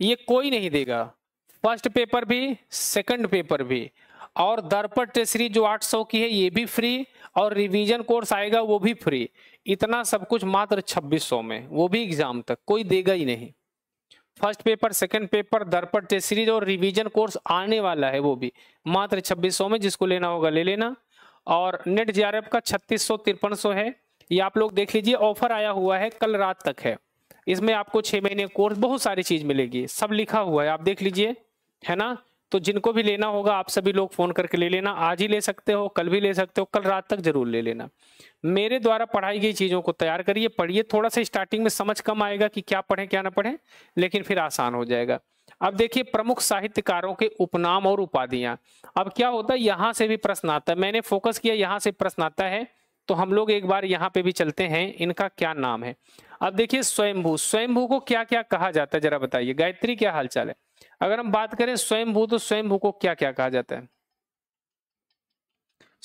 ये कोई नहीं देगा फर्स्ट पेपर भी सेकंड पेपर भी और दर्पण टेस्ट सीरीज जो 800 की है ये भी फ्री और रिवीजन कोर्स आएगा वो भी फ्री इतना सब कुछ मात्र 2600 में वो भी एग्जाम तक कोई देगा ही नहीं first paper second paper Darpan test series और रिवीजन कोर्स आने वाला है वो भी मात्र 2600 में जिसको लेना होगा ले लेना और नेट जे का छत्तीस सौ तिरपन सौ है ये आप लोग देख लीजिए ऑफर आया हुआ है कल रात तक है इसमें आपको छह महीने कोर्स बहुत सारी चीज़ मिलेगी सब लिखा हुआ है आप देख लीजिए है ना तो जिनको भी लेना होगा आप सभी लोग फोन करके ले लेना आज ही ले सकते हो कल भी ले सकते हो कल रात तक जरूर ले लेना मेरे द्वारा पढ़ाई गई चीजों को तैयार करिए पढ़िए थोड़ा सा स्टार्टिंग में समझ कम आएगा कि क्या पढ़े क्या ना पढ़े लेकिन फिर आसान हो जाएगा अब देखिए प्रमुख साहित्यकारों के उपनाम और उपाधियां अब क्या होता है यहां से भी प्रश्न आता है मैंने फोकस किया यहां से प्रश्न आता है तो हम लोग एक बार यहाँ पे भी चलते हैं इनका क्या नाम है अब देखिए स्वयंभू स्वयंभू को क्या क्या कहा जाता है जरा बताइए गायत्री क्या हालचाल है अगर हम बात करें स्वयंभू तो स्वयंभू को क्या क्या कहा जाता है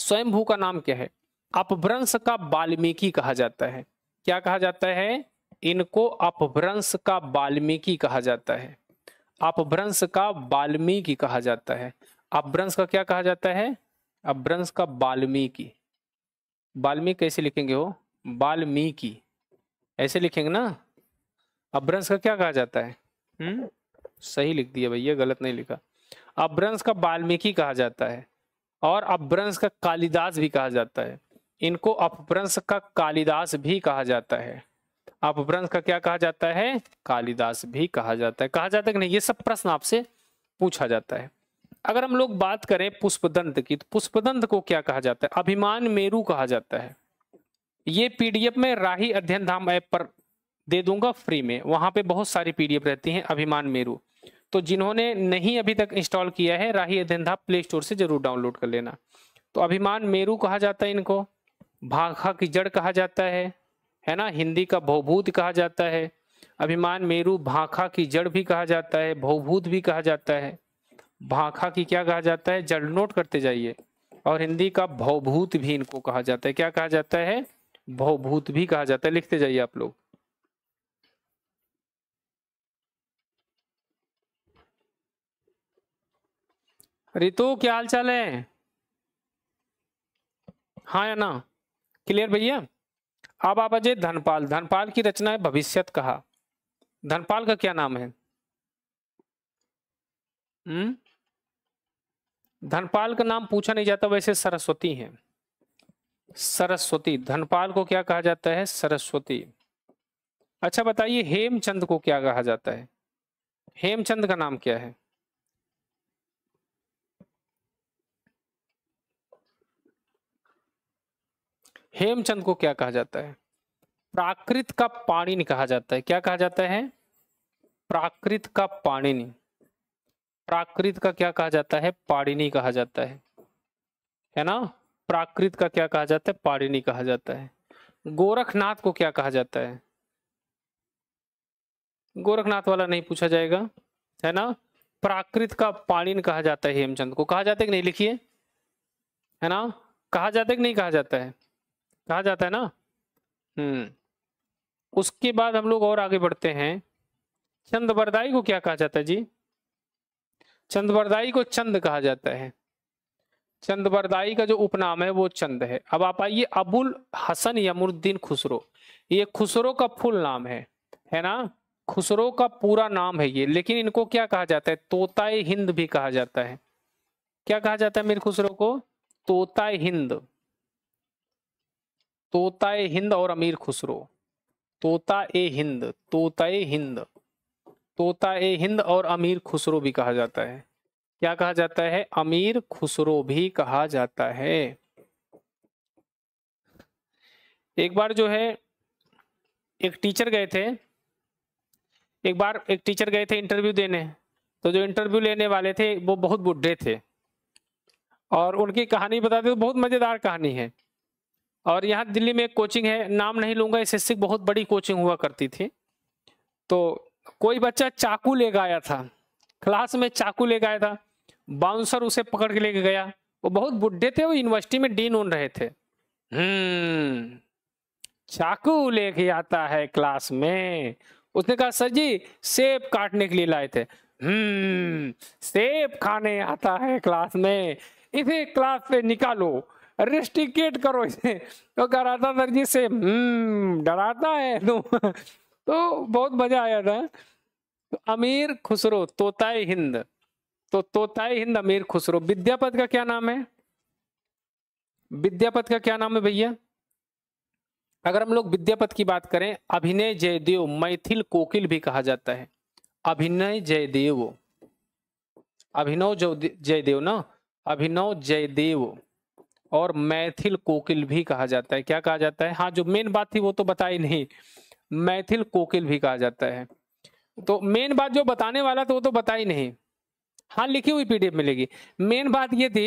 स्वयंभू का नाम क्या है अपभ्रंश का वाल्मीकि कहा जाता है क्या कहा जाता है इनको अपभ्रंश का वाल्मीकि कहा जाता है अपभ्रंश का वाल्मीकि कहा जाता है अपभ्रंश का क्या कहा जाता है अपभ्रंश का वाल्मीकि वाल्मीकि कैसे लिखेंगे वो वाल्मीकि ऐसे लिखेंगे ना अपभ्रंश का क्या कहा जाता है हुँ? हम्म? सही लिख दिया भैया गलत नहीं लिखा अभ्रंश का वाल्मीकि कहा जाता है और अभ्रंश का कालिदास भी कहा जाता है इनको अपभ्रंश का कालिदास भी कहा जाता है अपभ्रंश का क्या कहा जाता है कालिदास भी कहा जाता है कहा जाता है कि नहीं ये सब प्रश्न आपसे पूछा जाता है अगर हम लोग बात करें पुष्पदंत की तो पुष्पदंत को क्या कहा जाता है अभिमान मेरू कहा जाता है ये पीडीएफ में राही अध्ययन धाम ऐप पर दे दूंगा फ्री में वहां पे बहुत सारी पीडीएफ रहती हैं अभिमान मेरू तो जिन्होंने नहीं अभी तक इंस्टॉल किया है राही अधा प्ले स्टोर से जरूर डाउनलोड कर लेना तो अभिमान मेरू कहा जाता है इनको भाखा की जड़ कहा जाता है है ना हिंदी का भवभूत कहा जाता है अभिमान मेरू भाखा की जड़ भी कहा जाता है भवभूत भी कहा जाता है भाखा की क्या कहा जाता है जड़ नोट करते जाइए और हिंदी का भवभूत भी इनको कहा जाता है क्या कहा जाता है भवभूत भी कहा जाता है लिखते जाइए आप लोग रितु क्या हाल चाल है हाँ या ना क्लियर भैया अब आप अजय धनपाल धनपाल की रचना है भविष्यत कहा धनपाल का क्या नाम है हम्म धनपाल का नाम पूछा नहीं जाता वैसे सरस्वती है सरस्वती धनपाल को क्या कहा जाता है सरस्वती अच्छा बताइए हेमचंद को क्या कहा जाता है हेमचंद का नाम क्या है हेमचंद को क्या कहा जाता है प्राकृत का पाणिन कहा जाता है क्या कहा जाता है प्राकृत का पाणिन प्राकृत का क्या कहा जाता है पाणिनी कहा जाता है है ना प्राकृत का क्या कहा जाता है पाणिनी कहा जाता है गोरखनाथ को क्या कहा जाता है गोरखनाथ वाला नहीं पूछा जाएगा है ना प्राकृत का पाणिन कहा जाता है हेमचंद को कहा जाता है कि नहीं लिखिए है ना कहा जाता है कि नहीं कहा जाता है कहा जाता है ना हम्म उसके बाद हम लोग और आगे बढ़ते हैं चंद बरदाई को क्या कहा जाता है जी चंद बरदाई को चंद कहा जाता है चंद बरदाई का जो उपनाम है वो चंद है अब आप आइए अबुल हसन यमुद्दीन खुसरो ये खुसरो का फुल नाम है है ना खुसरो का पूरा नाम है ये लेकिन इनको क्या कहा जाता है तोताए हिंद भी कहा जाता है क्या कहा जाता है मेरे खुसरो को तोताए हिंद तोता ए हिंद और अमीर खुसरो तोता ए हिंद तोता ए हिंद तोता ए हिंद और अमीर खुसरो भी कहा जाता है क्या कहा जाता है अमीर खुसरो भी कहा जाता है एक बार जो है एक टीचर गए थे एक बार एक टीचर गए थे इंटरव्यू देने तो जो इंटरव्यू लेने वाले थे वो बहुत बुढ़े थे और उनकी कहानी बताते तो बहुत मजेदार कहानी है और यहाँ दिल्ली में एक कोचिंग है नाम नहीं लूंगा एस बहुत बड़ी कोचिंग हुआ करती थी तो कोई बच्चा चाकू ले गया था क्लास में चाकू ले गया था बाउंसर उसे पकड़ के लेके गया वो बहुत बुढ़े थे वो यूनिवर्सिटी में डीन उन रहे थे हम्म चाकू लेके आता है क्लास में उसने कहा सर जी सेब काटने के लिए लाए थे हम्म सेब खाने आता है क्लास में इसे क्लास से निकालो रिस्ट्रिकेट करो इसे तो कराता दर्जी से हम्म, डराता है तो *laughs* तो बहुत मजा आया था तो अमीर खुसरो तोताए हिंद तो तोताए हिंद अमीर खुसरो विद्यापत का क्या नाम है विद्यापत का क्या नाम है भैया अगर हम लोग विद्यापत की बात करें अभिनय जयदेव मैथिल कोकिल भी कहा जाता है अभिनय जयदेव अभिनव जयदेव ना अभिनव जयदेव और मैथिल कोकिल भी कहा जाता है क्या कहा जाता है हाँ जो मेन बात थी वो तो बताई नहीं मैथिल कोकिल भी कहा जाता है तो मेन बात जो बताने वाला था वो तो बताई नहीं हाँ लिखी हुई पीडीएफ मिलेगी मेन बात ये थी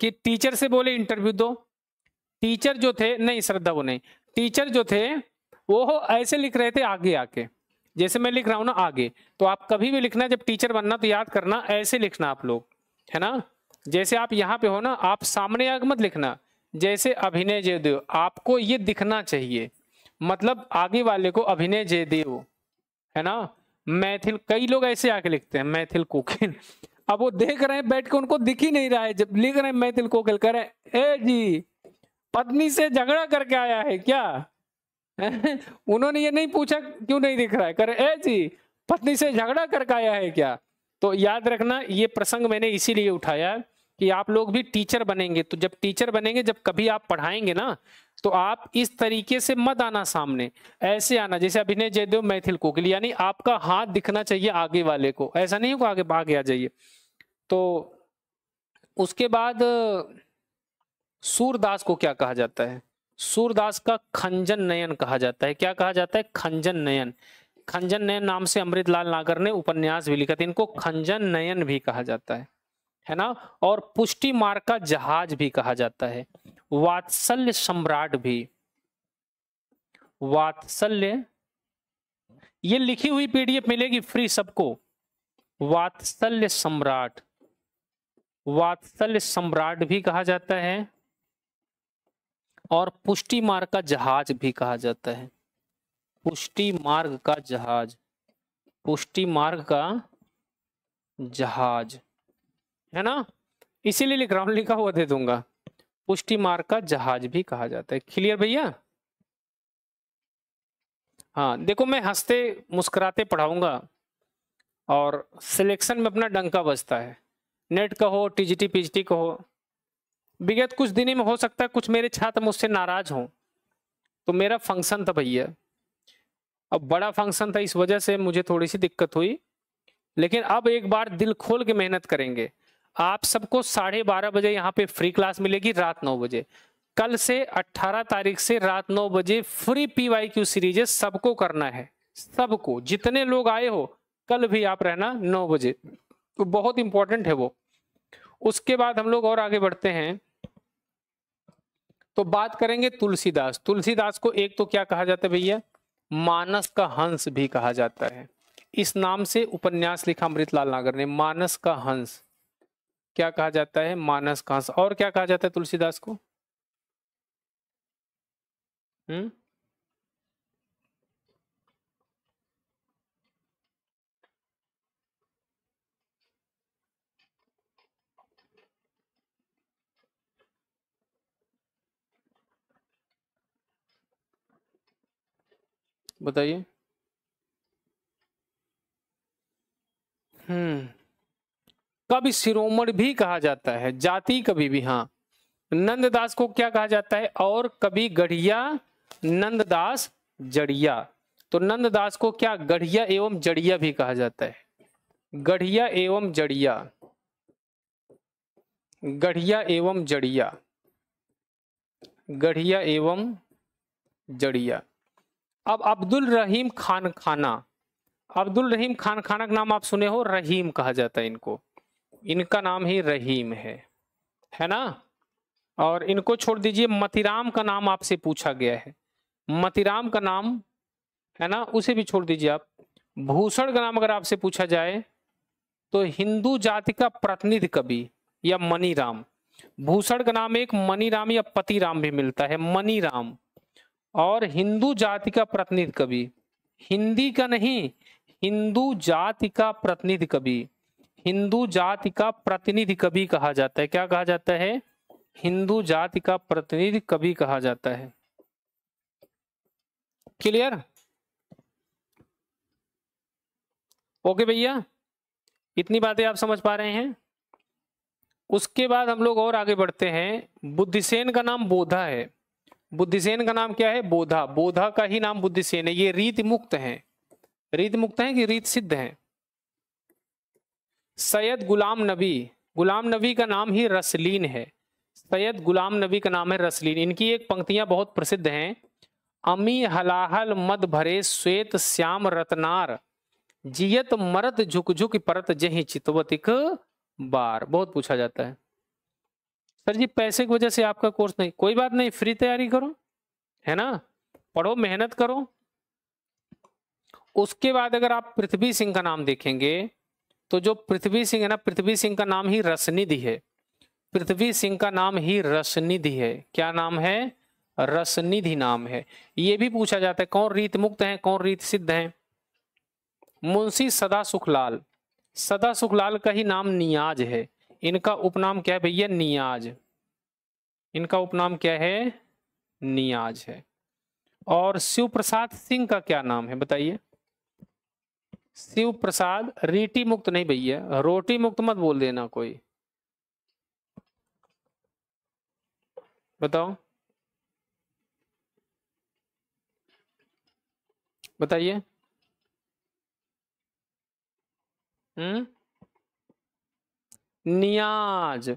कि टीचर से बोले इंटरव्यू दो टीचर जो थे नहीं श्रद्धा वो नहीं टीचर जो थे वो ऐसे लिख रहे थे आगे आके जैसे मैं लिख रहा हूं ना आगे तो आप कभी भी लिखना जब टीचर बनना तो याद करना ऐसे लिखना आप लोग है ना जैसे आप यहाँ पे हो ना आप सामने आग मत लिखना जैसे अभिनय जय देव आपको ये दिखना चाहिए मतलब आगे वाले को अभिनय जय देव है ना मैथिल कई लोग ऐसे आके लिखते हैं मैथिल कोकिल अब वो देख रहे हैं बैठ के उनको दिख ही नहीं रहा है जब लिख रहे हैं मैथिल कोकिल कर रहे जी पत्नी से झगड़ा करके आया है क्या *laughs* उन्होंने ये नहीं पूछा क्यों नहीं दिख रहा है करे ए जी पत्नी से झगड़ा करके आया है क्या तो याद रखना ये प्रसंग मैंने इसीलिए उठाया कि आप लोग भी टीचर बनेंगे तो जब टीचर बनेंगे जब कभी आप पढ़ाएंगे ना तो आप इस तरीके से मत आना सामने ऐसे आना जैसे अभिनय जयदेव मैथिल कोकिल यानी आपका हाथ दिखना चाहिए आगे वाले को ऐसा नहीं होगा आगे आगे आ जाइए तो उसके बाद सूरदास को क्या कहा जाता है सूरदास का खंजन नयन कहा जाता है क्या कहा जाता है खंजन नयन खंजन नयन नाम से अमृतलाल नागर ने उपन्यास भी लिखा था इनको खंजन नयन भी कहा जाता है है ना और पुष्टि मार्ग का जहाज भी कहा जाता है वात्सल्य सम्राट भी वात्सल्य ये लिखी हुई पीडीएफ मिलेगी फ्री सबको वात्सल्य सम्राट वात्सल्य सम्राट भी कहा जाता है और पुष्टि मार्ग का जहाज भी कहा जाता है पुष्टि मार्ग का जहाज पुष्टि मार्ग का जहाज है ना इसीलिए लिख रहा हूं लिखा हुआ दे दूंगा पुष्टि मार्ग का जहाज भी कहा जाता है क्लियर भैया हाँ देखो मैं हंसते मुस्कुराते पढ़ाऊंगा और सिलेक्शन में अपना डंका बजता है नेट का हो टीजीटी पीजीटी का हो विगत कुछ दिन में हो सकता है कुछ मेरे छात्र मुझसे नाराज हों तो मेरा फंक्शन था भैया अब बड़ा फंक्शन था इस वजह से मुझे थोड़ी सी दिक्कत हुई लेकिन अब एक बार दिल खोल के मेहनत करेंगे आप सबको साढ़े बारह बजे यहाँ पे फ्री क्लास मिलेगी रात नौ बजे कल से 18 तारीख से रात नौ बजे फ्री पीवाई क्यू सीरीज सबको करना है सबको जितने लोग आए हो कल भी आप रहना नौ बजे तो बहुत इंपॉर्टेंट है वो उसके बाद हम लोग और आगे बढ़ते हैं तो बात करेंगे तुलसीदास तुलसीदास को एक तो क्या कहा जाता है भैया मानस का हंस भी कहा जाता है इस नाम से उपन्यास लिखा अमृतलाल नागर ने मानस का हंस क्या कहा जाता है मानस कांस और क्या कहा जाता है तुलसीदास को हम्म बताइए हम्म कभी शिरोमण भी कहा जाता है जाति कभी भी हाँ नंददास को क्या कहा जाता है और कभी गढ़िया नंददास जड़िया तो नंददास को क्या गढ़िया एवं जड़िया भी कहा जाता है गढ़िया एवं जड़िया गढ़िया एवं जड़िया गढ़िया एवं जड़िया अब अब्दुल रहीम खान खाना अब्दुल रहीम खान खाना का नाम आप सुने हो रहीम कहा जाता है इनको इनका नाम ही रहीम है है ना और इनको छोड़ दीजिए मतिराम का नाम आपसे पूछा गया है मतिराम का नाम है ना उसे भी छोड़ दीजिए आप भूषण का नाम अगर आपसे पूछा जाए तो हिंदू जाति का प्रतिनिधि कवि या मनीराम भूषण का नाम एक मनीराम या पतिराम भी मिलता है मनीराम और हिंदू जाति का प्रतिनिधि कवि हिंदी का नहीं हिंदू जाति का प्रतिनिधि कवि हिंदू जाति का प्रतिनिधि कभी कहा जाता है क्या कहा जाता है हिंदू जाति का प्रतिनिधि कभी कहा जाता है क्लियर ओके भैया इतनी बातें आप समझ पा रहे हैं उसके बाद हम लोग और आगे बढ़ते हैं बुद्धिसेन का नाम बोधा है बुद्धिसेन का नाम क्या है बोधा बोधा का ही नाम बुद्धिसेन है ये रीत मुक्त है रीत मुक्त है कि रीत सिद्ध है सैयद गुलाम नबी गुलाम नबी का नाम ही रसलीन है सैयद गुलाम नबी का नाम है रसलीन इनकी एक पंक्तियां बहुत प्रसिद्ध हैं अमी हलाहल मद भरे श्वेत श्याम रतनार जियत मरत झुक झुक परत जही चितवतिक बार बहुत पूछा जाता है सर जी पैसे की वजह से आपका कोर्स नहीं कोई बात नहीं फ्री तैयारी करो है ना पढ़ो मेहनत करो उसके बाद अगर आप पृथ्वी सिंह का नाम देखेंगे तो जो पृथ्वी सिंह है ना पृथ्वी सिंह का नाम ही रसनिधि है पृथ्वी सिंह का नाम ही रसनिधि है क्या नाम है रसनिधि नाम है ये भी पूछा जाता है कौन रीत मुक्त है कौन रीत सिद्ध है मुंशी सदा सुखलाल सदा सुखलाल का ही नाम नियाज है इनका उपनाम क्या है भैया नियाज इनका उपनाम क्या है नियाज है और शिव प्रसाद सिंह का क्या नाम है बताइए शिव प्रसाद रीटी मुक्त नहीं भैया रोटी मुक्त मत बोल देना कोई बताओ बताइए हम्म नियाज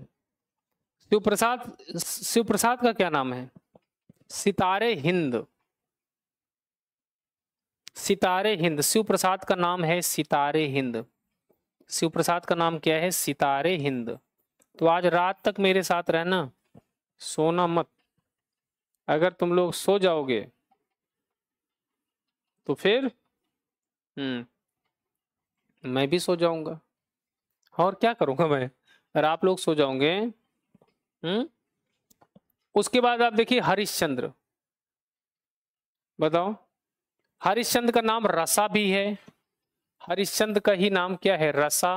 शिवप्रसाद शिवप्रसाद का क्या नाम है सितारे हिंद सितारे हिंद शिव प्रसाद का नाम है सितारे हिंद शिव प्रसाद का नाम क्या है सितारे हिंद तो आज रात तक मेरे साथ रहना सोना मत अगर तुम लोग सो जाओगे तो फिर हम्म मैं भी सो जाऊंगा और क्या करूंगा मैं अगर आप लोग सो जाओगे हम्म उसके बाद आप देखिए हरिश्चंद्र बताओ हरिश्चंद का नाम रसा भी है हरिश्चंद का ही नाम क्या है रसा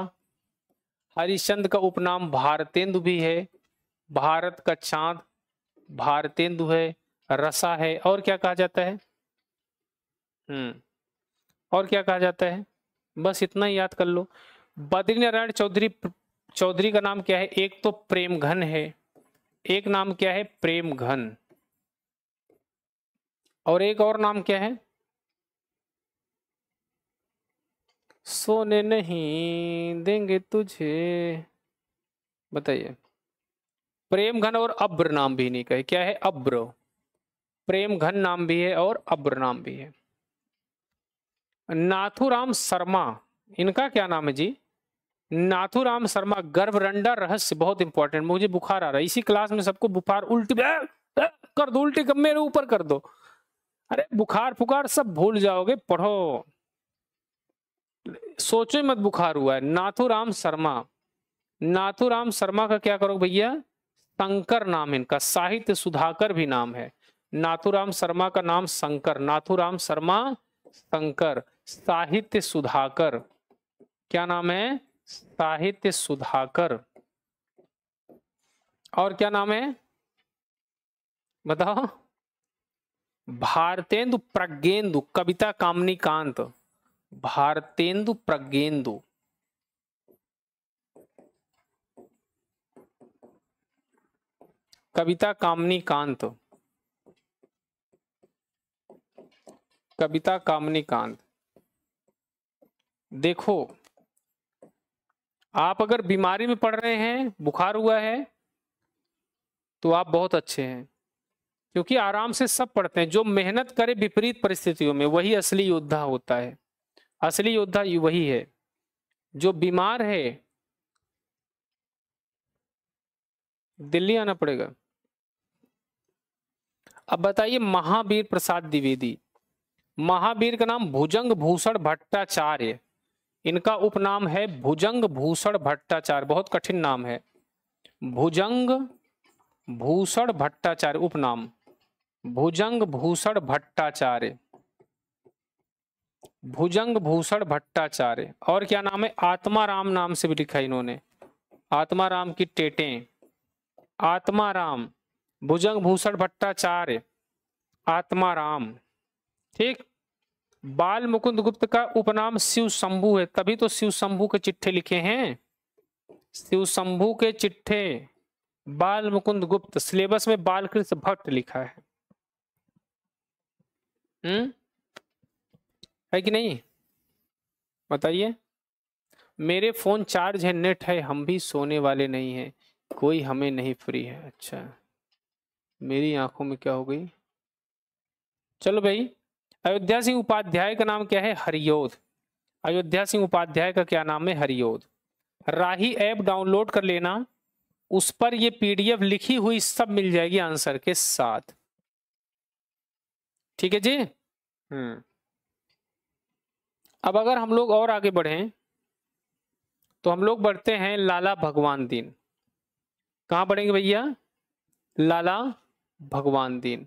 हरिश्चंद का उपनाम भारतेंदु भी है भारत का चांद भारतेंदु है रसा है और क्या कहा जाता है हम्म और क्या कहा जाता है बस इतना ही याद कर लो बद्री नारायण चौधरी चौधरी का नाम क्या है एक तो प्रेम घन है एक नाम क्या है प्रेम घन और एक और नाम क्या है सोने नहीं देंगे तुझे बताइए प्रेम घन और अब्र नाम भी नहीं कहे क्या है अब्र प्रेम घन नाम भी है और अब्र नाम भी है नाथुराम शर्मा इनका क्या नाम है जी नाथुराम शर्मा गर्भरंडा रहस्य बहुत इंपॉर्टेंट मुझे बुखार आ रहा है इसी क्लास में सबको बुखार उल्टी कर दो उल्टी मेरे ऊपर कर दो अरे बुखार पुकार सब भूल जाओगे पढ़ो सोचो मत बुखार हुआ है नाथुराम शर्मा नाथुराम शर्मा का क्या करो भैया शंकर नाम इनका साहित्य सुधाकर भी नाम है नाथुराम शर्मा का नाम शंकर नाथुराम शर्मा शंकर साहित्य सुधाकर क्या नाम है साहित्य सुधाकर और क्या नाम है बताओ भारतेंदु प्रज्ञेंदु कविता कामनी कांत भारतेंदु प्रज्ञेंदु कविता कामनी कांत कविता कामनी कांत देखो आप अगर बीमारी में पड़ रहे हैं बुखार हुआ है तो आप बहुत अच्छे हैं क्योंकि आराम से सब पढ़ते हैं जो मेहनत करे विपरीत परिस्थितियों में वही असली योद्धा होता है असली योद्धा वही है जो बीमार है दिल्ली आना पड़ेगा अब बताइए महावीर प्रसाद द्विवेदी महावीर का नाम भुजंग भूषण भट्टाचार्य इनका उपनाम है भुजंग भूषण भट्टाचार्य बहुत कठिन नाम है भुजंग भूषण भट्टाचार्य उपनाम भुजंग भूषण भट्टाचार्य भुजंग भूषण भट्टाचार्य और क्या नाम है आत्माराम नाम से भी लिखा इन्होंने आत्माराम की आत्मा आत्माराम भुजंग भूषण भट्टाचार्य आत्माराम ठीक बाल मुकुंद गुप्त का उपनाम शिव शंभु है तभी तो शिव शंभु के चिट्ठे लिखे हैं शिव शंभु के चिट्ठे बाल मुकुंद गुप्त सिलेबस में बालकृष्ण भट्ट लिखा है हम्म है कि नहीं बताइए मेरे फोन चार्ज है नेट है हम भी सोने वाले नहीं हैं कोई हमें नहीं फ्री है अच्छा मेरी आंखों में क्या हो गई चलो भाई अयोध्या सिंह उपाध्याय का नाम क्या है हरियोध अयोध्या सिंह उपाध्याय का क्या नाम है हरियोध राही ऐप डाउनलोड कर लेना उस पर ये पीडीएफ लिखी हुई सब मिल जाएगी आंसर के साथ ठीक है जी हम्म अब अगर हम लोग और आगे बढ़ें तो हम लोग बढ़ते हैं लाला भगवान दीन कहाँ बढ़ेंगे भैया लाला भगवान दीन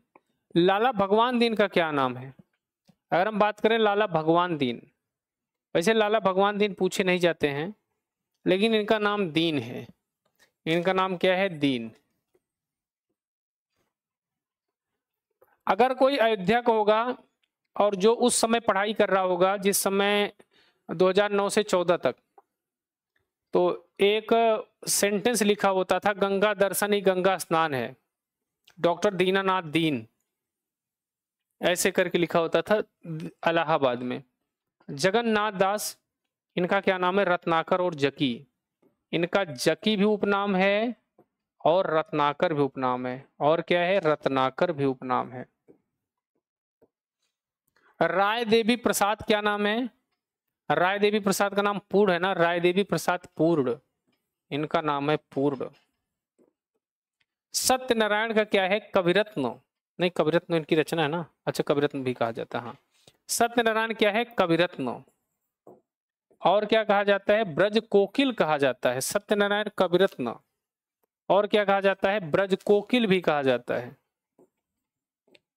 लाला भगवान दीन का क्या नाम है अगर हम बात करें लाला भगवान दीन वैसे लाला भगवान दीन पूछे नहीं जाते हैं लेकिन इनका नाम दीन है इनका नाम क्या है दीन अगर कोई अयोध्या का होगा और जो उस समय पढ़ाई कर रहा होगा जिस समय 2009 से 14 तक तो एक सेंटेंस लिखा होता था गंगा दर्शन ही गंगा स्नान है डॉक्टर दीनानाथ दीन ऐसे करके लिखा होता था अलाहाबाद में जगन्नाथ दास इनका क्या नाम है रत्नाकर और जकी इनका जकी भी उपनाम है और रत्नाकर भी उपनाम है और क्या है रत्नाकर भी उपनाम है राय देवी प्रसाद क्या नाम है राय देवी प्रसाद का नाम पूर्ण है ना राय देवी प्रसाद पूर्ण इनका नाम है पूर्ण सत्यनारायण का क्या है कविरत्न नहीं कविरत्न इनकी रचना है ना अच्छा कविरत्न भी कहा जाता है हाँ सत्यनारायण क्या है कविरत्न और क्या कहा जाता है ब्रज कोकिल कहा जाता है सत्यनारायण कविरत्न और क्या कहा जाता है ब्रज कोकिल भी कहा जाता है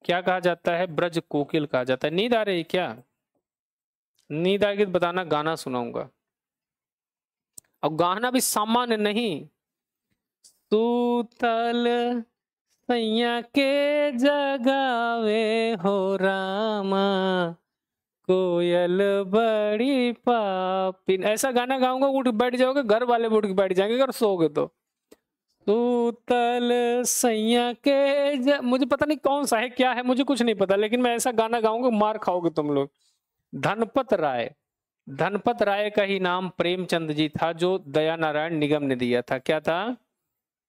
क्या कहा जाता है ब्रज कोकिल कहा जाता है नींद आ रही क्या नींद आएगी तो बताना गाना सुनाऊंगा और गाना भी सामान्य नहीं सूतल सैया के जगावे हो रामा कोयल बड़ी पापिन ऐसा गाना गाऊंगा उठ बैठ जाओगे घर वाले भी उठ के बैठ जाएंगे अगर सोगे तो तूतल सैया के मुझे पता नहीं कौन सा है क्या है मुझे कुछ नहीं पता लेकिन मैं ऐसा गाना गाऊंगा मार खाओगे तुम लोग धनपत राय धनपत राय का ही नाम प्रेमचंद जी था जो दया नारायण निगम ने दिया था क्या था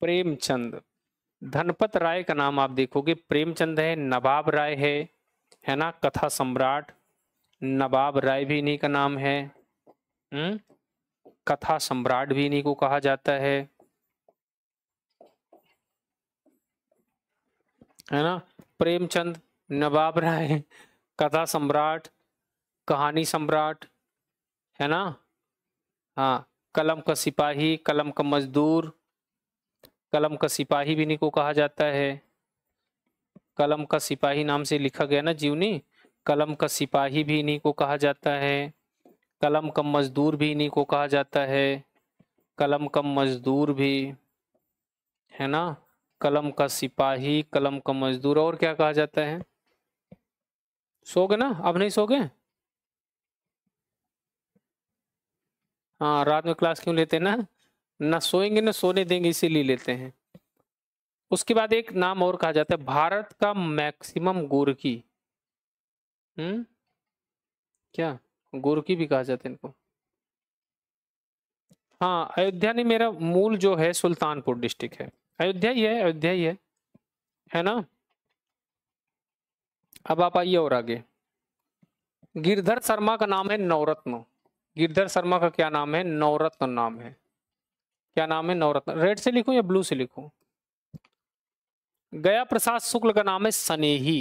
प्रेमचंद धनपत राय का नाम आप देखोगे प्रेमचंद है नवाब राय है है ना कथा सम्राट नवाब राय भी इन्हीं का नाम है हम्म कथा सम्राट भी इन्हीं को कहा जाता है है ना प्रेमचंद नवाब राय कथा सम्राट कहानी सम्राट है ना हाँ कलम का सिपाही कलम का मजदूर कलम का सिपाही भी इन्हीं को कहा जाता है कलम का सिपाही नाम से लिखा गया ना जीवनी कलम का सिपाही भी इन्हीं को कहा जाता है कलम का मजदूर भी इन्हीं को कहा जाता है कलम का मजदूर भी है ना कलम का सिपाही कलम का मजदूर और क्या कहा जाता है सो गए ना अब नहीं सो गए हाँ रात में क्लास क्यों लेते हैं ना ना सोएंगे ना सोने देंगे इसीलिए लेते हैं उसके बाद एक नाम और कहा जाता है भारत का मैक्सिमम गोरकी हम्म क्या गोरकी भी कहा जाता है इनको हाँ अयोध्या ने मेरा मूल जो है सुल्तानपुर डिस्ट्रिक्ट है अयोध्या ही है अयोध्या ही है है ना अब आप आइए और आगे गिरधर शर्मा का नाम है नवरत्न गिरधर शर्मा का क्या नाम है नवरत्न नाम है क्या नाम है नवरत्न रेड से लिखूं या ब्लू से लिखूं गया प्रसाद शुक्ल का नाम है सनेही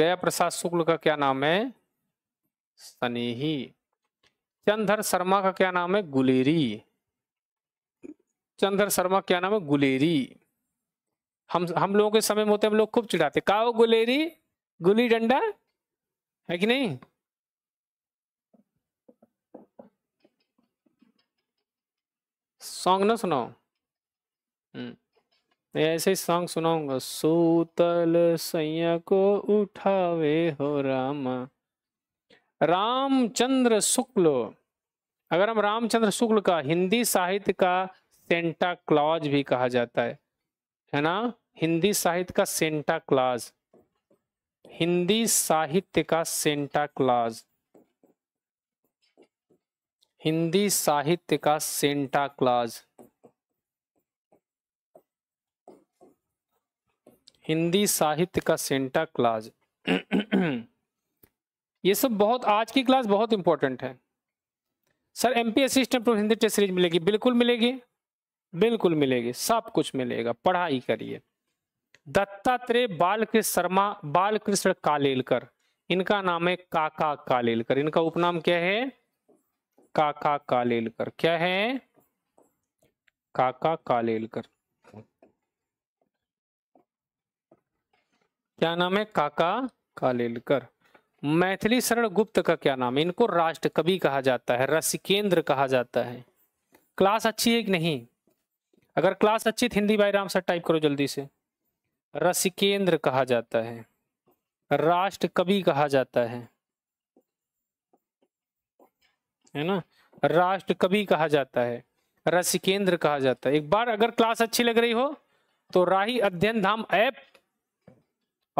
गया प्रसाद शुक्ल का क्या नाम है सनेही चंदर शर्मा का क्या नाम है गुलेरी चंद्र शर्मा क्या नाम है गुलेरी हम हम लोगों के समय में होते हम लोग खूब चिढ़ाते काओ गुलेरी गुली डंडा है कि नहीं सॉन्ग ना सुनाओ हम्म। ऐसे ही सॉन्ग सुनाऊंगा सूतल सैया को उठावे हो राम रामचंद्र शुक्ल अगर हम रामचंद्र शुक्ल का हिंदी साहित्य का सेंटा क्लॉज भी कहा जाता है है ना हिंदी साहित्य का सेंटा क्लाज हिंदी साहित्य का सेंटा क्लाज हिंदी साहित्य का सेंटा क्लाज हिंदी साहित्य का सेंटा क्लाज *clears throat* ये सब बहुत आज की क्लास बहुत इंपॉर्टेंट है sir MP assistant pro Hindi test series मिलेगी बिल्कुल मिलेगी बिल्कुल मिलेगी सब कुछ मिलेगा पढ़ाई करिए दत्तात्रेय बालकृष्ण शर्मा बालकृष्ण कालेलकर इनका नाम है काका कालेलकर इनका उपनाम क्या है काका कालेलकर क्या है काका कालेलकर क्या नाम है काका कालेलकर मैथिली शरण गुप्त का क्या नाम है इनको राष्ट्र कवि कहा जाता है रसिकेंद्र कहा जाता है क्लास अच्छी है कि नहीं अगर क्लास अच्छी Hindi by Ram sir type करो जल्दी से रसिकेंद्र कहा जाता है राष्ट्र कवि कहा जाता है है ना राष्ट्र कवि कहा जाता है रसिकेंद्र कहा जाता है एक बार अगर क्लास अच्छी लग रही हो तो राही अध्ययन धाम ऐप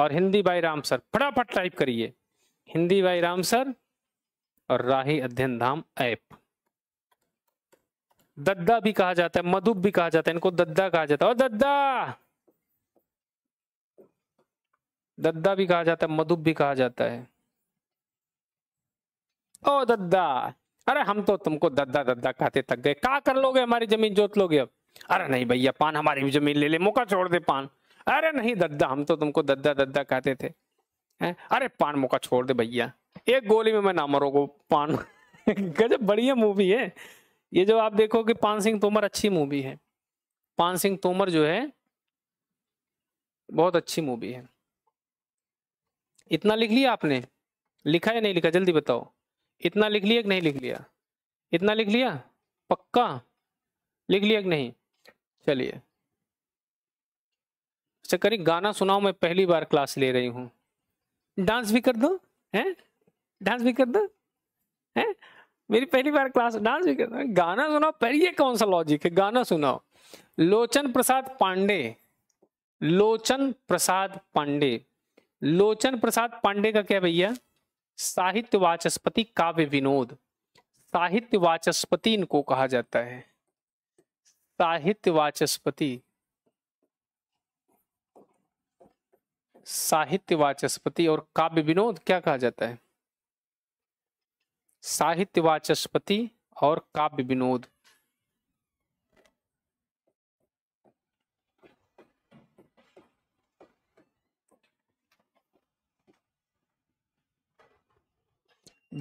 और हिंदी बाई राम सर फटाफट टाइप करिए हिंदी बाई राम सर और राही अध्ययन धाम ऐप दद्दा भी कहा जाता है मधुब भी कहा जाता है इनको दद्दा कहा जाता है और दद्दा दद्दा भी कहा जाता है मधुब भी कहा जाता है ओ दद्दा अरे हम तो तुमको दद्दा दद्दा कहते तक गए क्या कर लोगे हमारी जमीन जोत लोगे अब अरे नहीं भैया पान हमारी भी जमीन ले ले मौका छोड़ दे पान अरे नहीं दद्दा हम तो तुमको दद्दा दद्दा कहते थे है? अरे पान मौका छोड़ दे भैया एक गोली में मैं ना मरोगो पान *laughs* गजब बढ़िया मूवी है ये जो आप देखो कि पान सिंह तोमर अच्छी मूवी है पान सिंह तोमर जो है बहुत अच्छी मूवी है इतना लिख लिया आपने लिखा या नहीं लिखा जल्दी बताओ इतना लिख लिया कि नहीं लिख लिया इतना लिख लिया पक्का लिख लिया कि नहीं चलिए अच्छा करी गाना सुनाओ मैं पहली बार क्लास ले रही हूँ डांस भी कर दो हैं डांस भी कर दो हैं मेरी पहली बार क्लास डांस भी करता गाना सुनाओ पर ये कौन सा लॉजिक है गाना सुनाओ लोचन प्रसाद पांडे लोचन प्रसाद पांडे लोचन प्रसाद पांडे का क्या भैया साहित्य वाचस्पति काव्य विनोद साहित्य वाचस्पति इनको कहा जाता है साहित्य वाचस्पति साहित्य वाचस्पति और काव्य विनोद क्या कहा जाता है साहित्य वाचस्पति और काव्य विनोद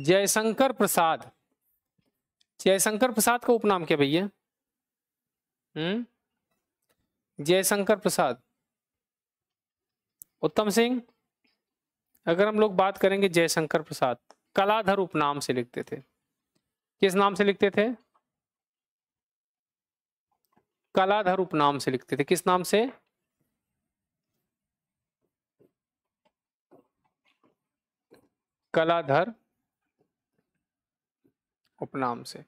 जयशंकर प्रसाद जयशंकर प्रसाद का उपनाम क्या भैया हम्म जयशंकर प्रसाद उत्तम सिंह अगर हम लोग बात करेंगे जयशंकर प्रसाद कलाधर उपनाम से लिखते थे किस नाम से लिखते थे कलाधर उपनाम से लिखते थे किस नाम से कलाधर उपनाम से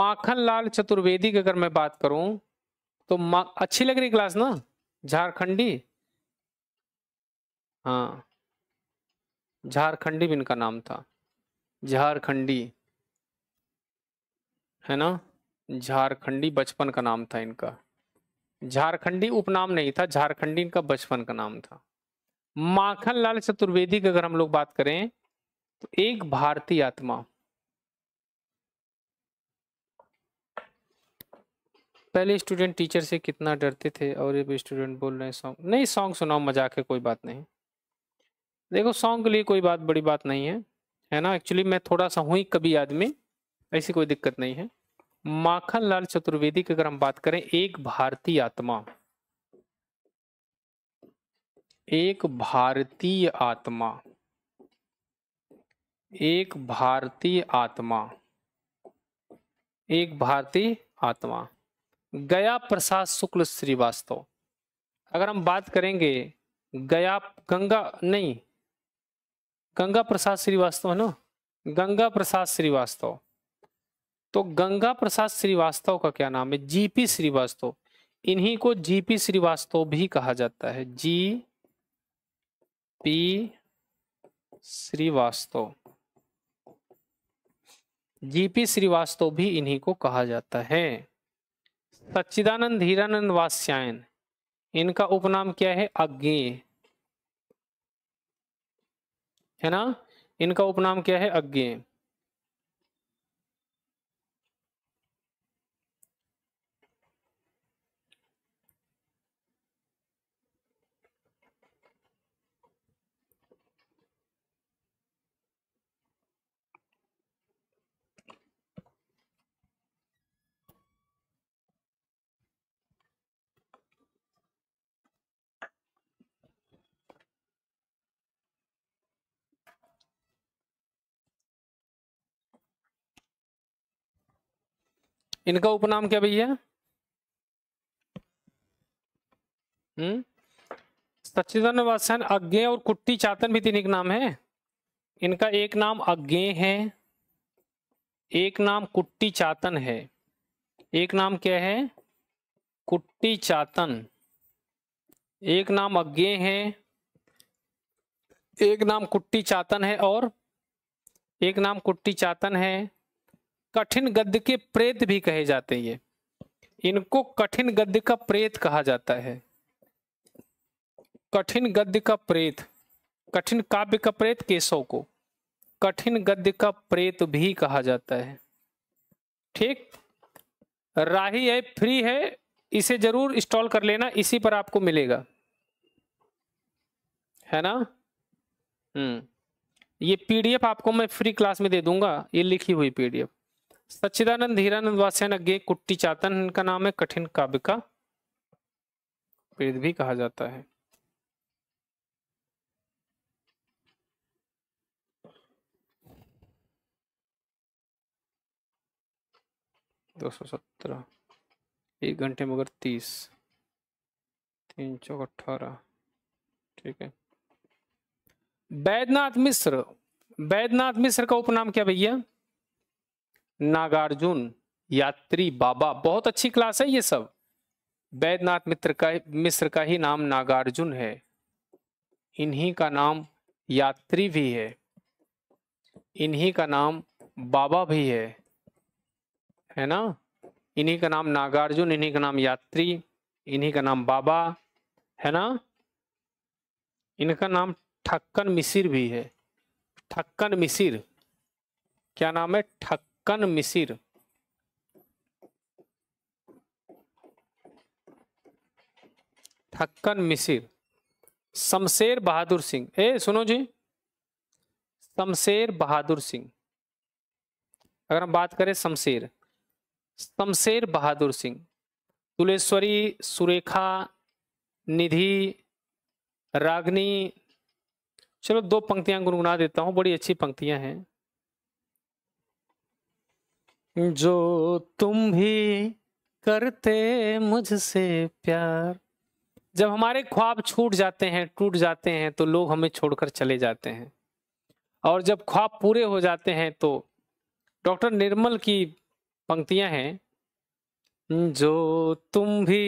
माखनलाल चतुर्वेदी की अगर मैं बात करूं तो अच्छी लग रही क्लास ना झारखंडी हाँ झारखंडी भी इनका नाम था झारखंडी है ना झारखंडी बचपन का नाम था इनका झारखंडी उपनाम नहीं था झारखंडी इनका बचपन का नाम था माखन लाल चतुर्वेदी की अगर हम लोग बात करें तो एक भारतीय आत्मा पहले स्टूडेंट टीचर से कितना डरते थे और ये स्टूडेंट बोल रहे हैं सॉन्ग नहीं सॉन्ग सुनाओ मजाक है कोई बात नहीं देखो सॉन्ग के लिए कोई बात बड़ी बात नहीं है है ना एक्चुअली मैं थोड़ा सा हूँ कभी आदमी ऐसी कोई दिक्कत नहीं है माखन लाल चतुर्वेदी की अगर हम बात करें एक भारतीय आत्मा एक भारतीय आत्मा एक भारतीय आत्मा एक भारतीय आत्मा गया प्रसाद शुक्ल श्रीवास्तव अगर हम बात करेंगे गया गंगा नहीं गंगा प्रसाद श्रीवास्तव है ना गंगा प्रसाद श्रीवास्तव तो गंगा प्रसाद श्रीवास्तव का क्या नाम है जीपी श्रीवास्तव इन्हीं को जीपी श्रीवास्तव भी कहा जाता है G P Shrivastava GP Shrivastava भी इन्हीं को कहा जाता है सच्चिदानंद हीरानंद वास्यायन इनका उपनाम क्या है अज्ञे है ना इनका उपनाम क्या है अज्ञेय इनका उपनाम क्या भैया हम्म वासन अज्ञे और कुट्टी चातन भी तीन एक नाम है इनका एक नाम अज्ञे है एक नाम कुट्टी चातन है एक नाम क्या है कुट्टी चातन एक नाम अज्ञे है एक नाम कुट्टी चातन है और एक नाम कुट्टी चातन है कठिन गद्य के प्रेत भी कहे जाते हैं ये इनको कठिन गद्य का प्रेत कहा जाता है कठिन गद्य का प्रेत कठिन काव्य का प्रेत केशव को कठिन गद्य का प्रेत भी कहा जाता है ठीक राही है फ्री है इसे जरूर इंस्टॉल कर लेना इसी पर आपको मिलेगा है ना हम्म ये पीडीएफ आपको मैं फ्री क्लास में दे दूंगा ये लिखी हुई पीडीएफ सच्चिदानंद हीरानंद वासन अज्ञे कुट्टी चातन इनका नाम है कठिन काव्य का पेद भी कहा जाता है दो सौ सत्रह एक घंटे मगर तीस तीन सौ अठारह ठीक है बैद्यनाथ मिश्र बैद्यनाथ मिश्र का उपनाम क्या भैया नागार्जुन यात्री बाबा बहुत अच्छी क्लास है ये सब वैद्यनाथ मित्र का मिश्र का ही नाम नागार्जुन है इन्हीं का नाम यात्री भी है इन्हीं का नाम बाबा भी है है ना इन्हीं का नाम नागार्जुन इन्हीं का नाम यात्री इन्हीं का नाम बाबा है ना इनका नाम ठक्कन मिसिर भी है ठक्कन मिसिर क्या नाम है ठक कन मिसिर ठक्कन मिसिर शमशेर बहादुर सिंह ए सुनो जी शमशेर बहादुर सिंह अगर हम बात करें शमशेर शमशेर बहादुर सिंह तुलेश्वरी सुरेखा निधि रागनी चलो दो पंक्तियां गुनगुना देता हूं बड़ी अच्छी पंक्तियां हैं जो तुम भी करते मुझसे प्यार जब हमारे ख्वाब छूट जाते हैं टूट जाते हैं तो लोग हमें छोड़कर चले जाते हैं और जब ख्वाब पूरे हो जाते हैं तो डॉक्टर निर्मल की पंक्तियां हैं जो तुम भी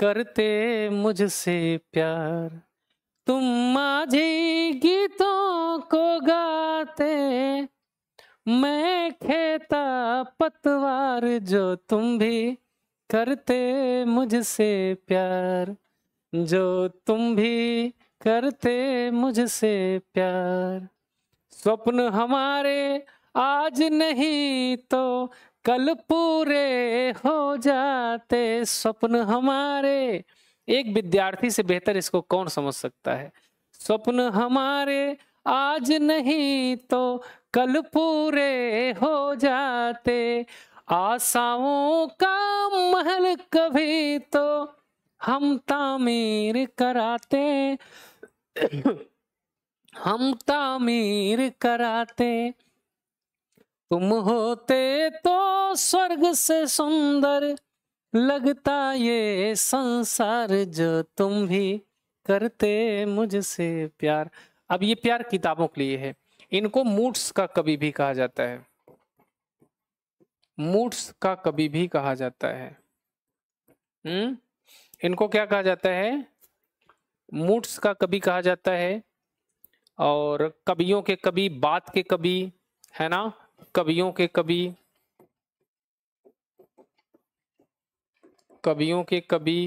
करते मुझसे प्यार तुम माझी गीतों को गाते मैं खेता पतवार जो तुम भी करते मुझसे प्यार जो तुम भी करते मुझसे प्यार स्वप्न हमारे आज नहीं तो कल पूरे हो जाते स्वप्न हमारे एक विद्यार्थी से बेहतर इसको कौन समझ सकता है स्वप्न हमारे आज नहीं तो कल पूरे हो जाते आशाओं का महल कभी तो हम तामीर कराते हम तामीर कराते तुम होते तो स्वर्ग से सुंदर लगता ये संसार जो तुम भी करते मुझसे प्यार अब ये प्यार किताबों के लिए है इनको मूड्स का कभी भी कहा जाता है मूड्स का कभी भी कहा जाता है हम्म इनको क्या कहा जाता है मूड्स का कभी कहा जाता है और कवियों के कभी बात के कभी है ना कवियों के कभी कवियों के कभी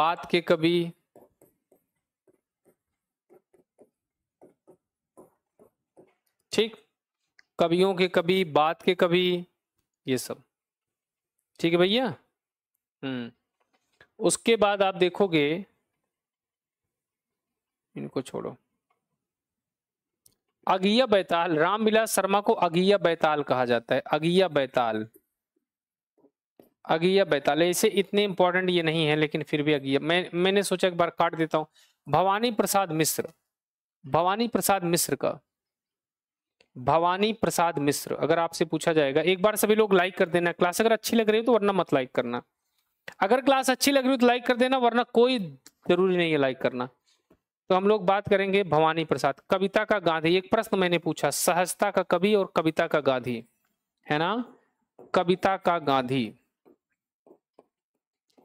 बात के कभी ठीक कवियों के कवि बात के कवि ये सब ठीक है भैया हम्म उसके बाद आप देखोगे इनको छोड़ो अगिया बैताल रामविलास शर्मा को अगिया बैताल कहा जाता है अगिया बैताल अगिया बैताल इसे इतने इंपॉर्टेंट ये नहीं है लेकिन फिर भी अगिया मैं मैंने सोचा एक बार काट देता हूं भवानी प्रसाद मिश्र भवानी प्रसाद मिश्र का भवानी प्रसाद मिश्र अगर आपसे पूछा जाएगा एक बार सभी लोग लाइक कर देना क्लास अगर अच्छी लग रही हो तो वरना मत लाइक करना अगर क्लास अच्छी लग रही हो तो लाइक कर देना वरना कोई जरूरी नहीं है लाइक करना तो हम लोग बात करेंगे भवानी प्रसाद कविता का गांधी एक प्रश्न मैंने पूछा सहजता का कवि और कविता का गांधी है ना कविता का गांधी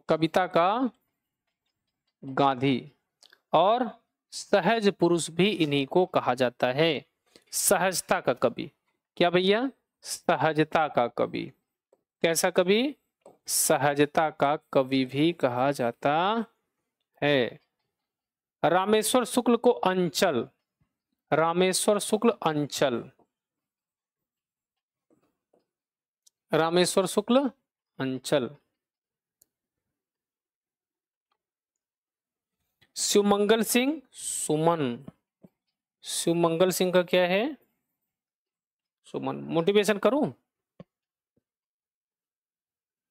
कविता का गांधी और सहज पुरुष भी इन्हीं को कहा जाता है सहजता का कवि क्या भैया सहजता का कवि कैसा कवि सहजता का कवि भी कहा जाता है रामेश्वर शुक्ल को अंचल रामेश्वर शुक्ल अंचल रामेश्वर शुक्ल अंचल शिवमंगल सिंह सुमन शिव मंगल सिंह का क्या है सुमन मोटिवेशन करूं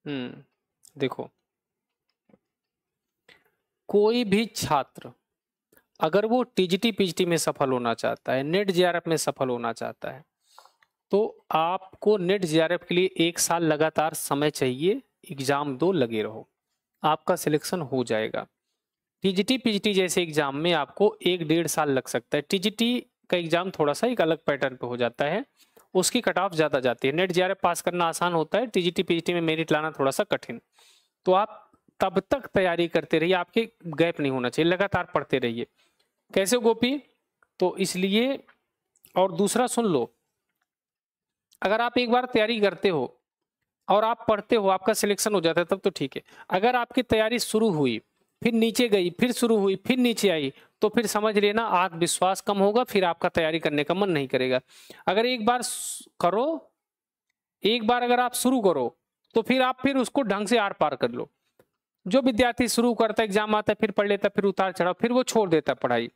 हम्म देखो कोई भी छात्र अगर वो टीजीटी पीजीटी में सफल होना चाहता है नेट जेआरएफ में सफल होना चाहता है तो आपको नेट जेआरएफ के लिए एक साल लगातार समय चाहिए एग्जाम दो लगे रहो आपका सिलेक्शन हो जाएगा टीजीटी पीजीटी जैसे एग्जाम में आपको एक डेढ़ साल लग सकता है टीजीटी का एग्जाम थोड़ा सा एक अलग पैटर्न पे हो जाता है उसकी कट ऑफ ज़्यादा जाती है नेट जी पास करना आसान होता है टीजीटी पीजीटी में मेरिट लाना थोड़ा सा कठिन तो आप तब तक तैयारी करते रहिए आपके गैप नहीं होना चाहिए लगातार पढ़ते रहिए कैसे गोपी तो इसलिए और दूसरा सुन लो अगर आप एक बार तैयारी करते हो और आप पढ़ते हो आपका सिलेक्शन हो जाता है तब तो ठीक है अगर आपकी तैयारी शुरू हुई फिर नीचे गई फिर शुरू हुई फिर नीचे आई तो फिर समझ लेना आत्मविश्वास कम होगा फिर आपका तैयारी करने का मन नहीं करेगा अगर एक बार करो एक बार अगर आप शुरू करो तो फिर आप फिर उसको ढंग से आर पार कर लो जो विद्यार्थी शुरू करता एग्जाम आता है फिर पढ़ लेता फिर उतार चढ़ाओ फिर वो छोड़ देता पढ़ाई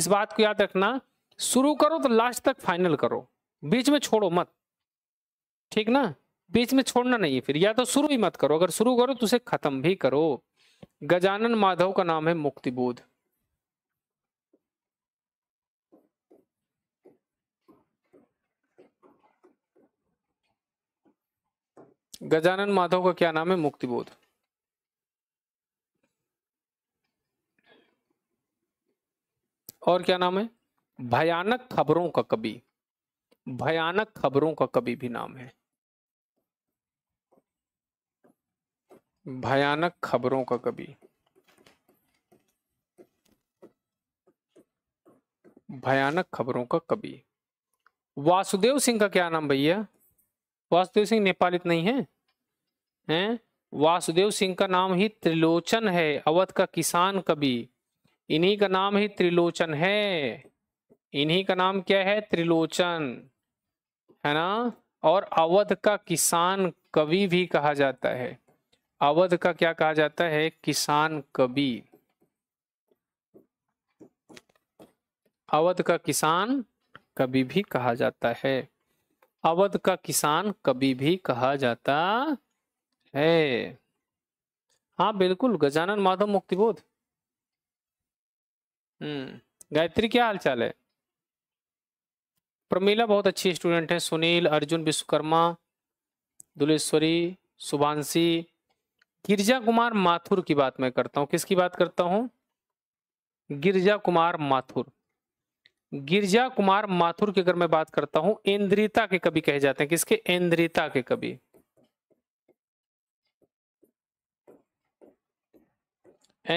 इस बात को याद रखना शुरू करो तो लास्ट तक फाइनल करो बीच में छोड़ो मत ठीक ना बीच में छोड़ना नहीं है फिर या तो शुरू ही मत करो अगर शुरू करो तो उसे खत्म भी करो गजानन माधव का नाम है मुक्तिबोध गजानन माधव का क्या नाम है मुक्तिबोध और क्या नाम है भयानक खबरों का कवि भयानक खबरों का कवि भी नाम है भयानक खबरों का कवि भयानक खबरों का कवि वासुदेव सिंह का क्या नाम भैया वासुदेव सिंह नेपालित नहीं है हैं वासुदेव सिंह का नाम ही त्रिलोचन है अवध का किसान कवि इन्हीं का नाम ही त्रिलोचन है इन्हीं का नाम क्या है त्रिलोचन है ना और अवध का किसान कवि भी कहा जाता है अवध का क्या कहा जाता है किसान कवि अवध का किसान कभी भी कहा जाता है अवध का किसान कभी भी कहा जाता है हाँ बिल्कुल गजानन माधव मुक्तिबोध हम्म गायत्री क्या हालचाल है प्रमीला बहुत अच्छी स्टूडेंट है सुनील अर्जुन विश्वकर्मा दुलेश्वरी सुभांशी गिरजा कुमार माथुर की बात मैं करता हूं किसकी बात करता हूं गिरजा कुमार माथुर गिरजा कुमार माथुर की अगर मैं बात करता हूं इंद्रिता के कवि कहे जाते हैं किसके इंद्रिता के कवि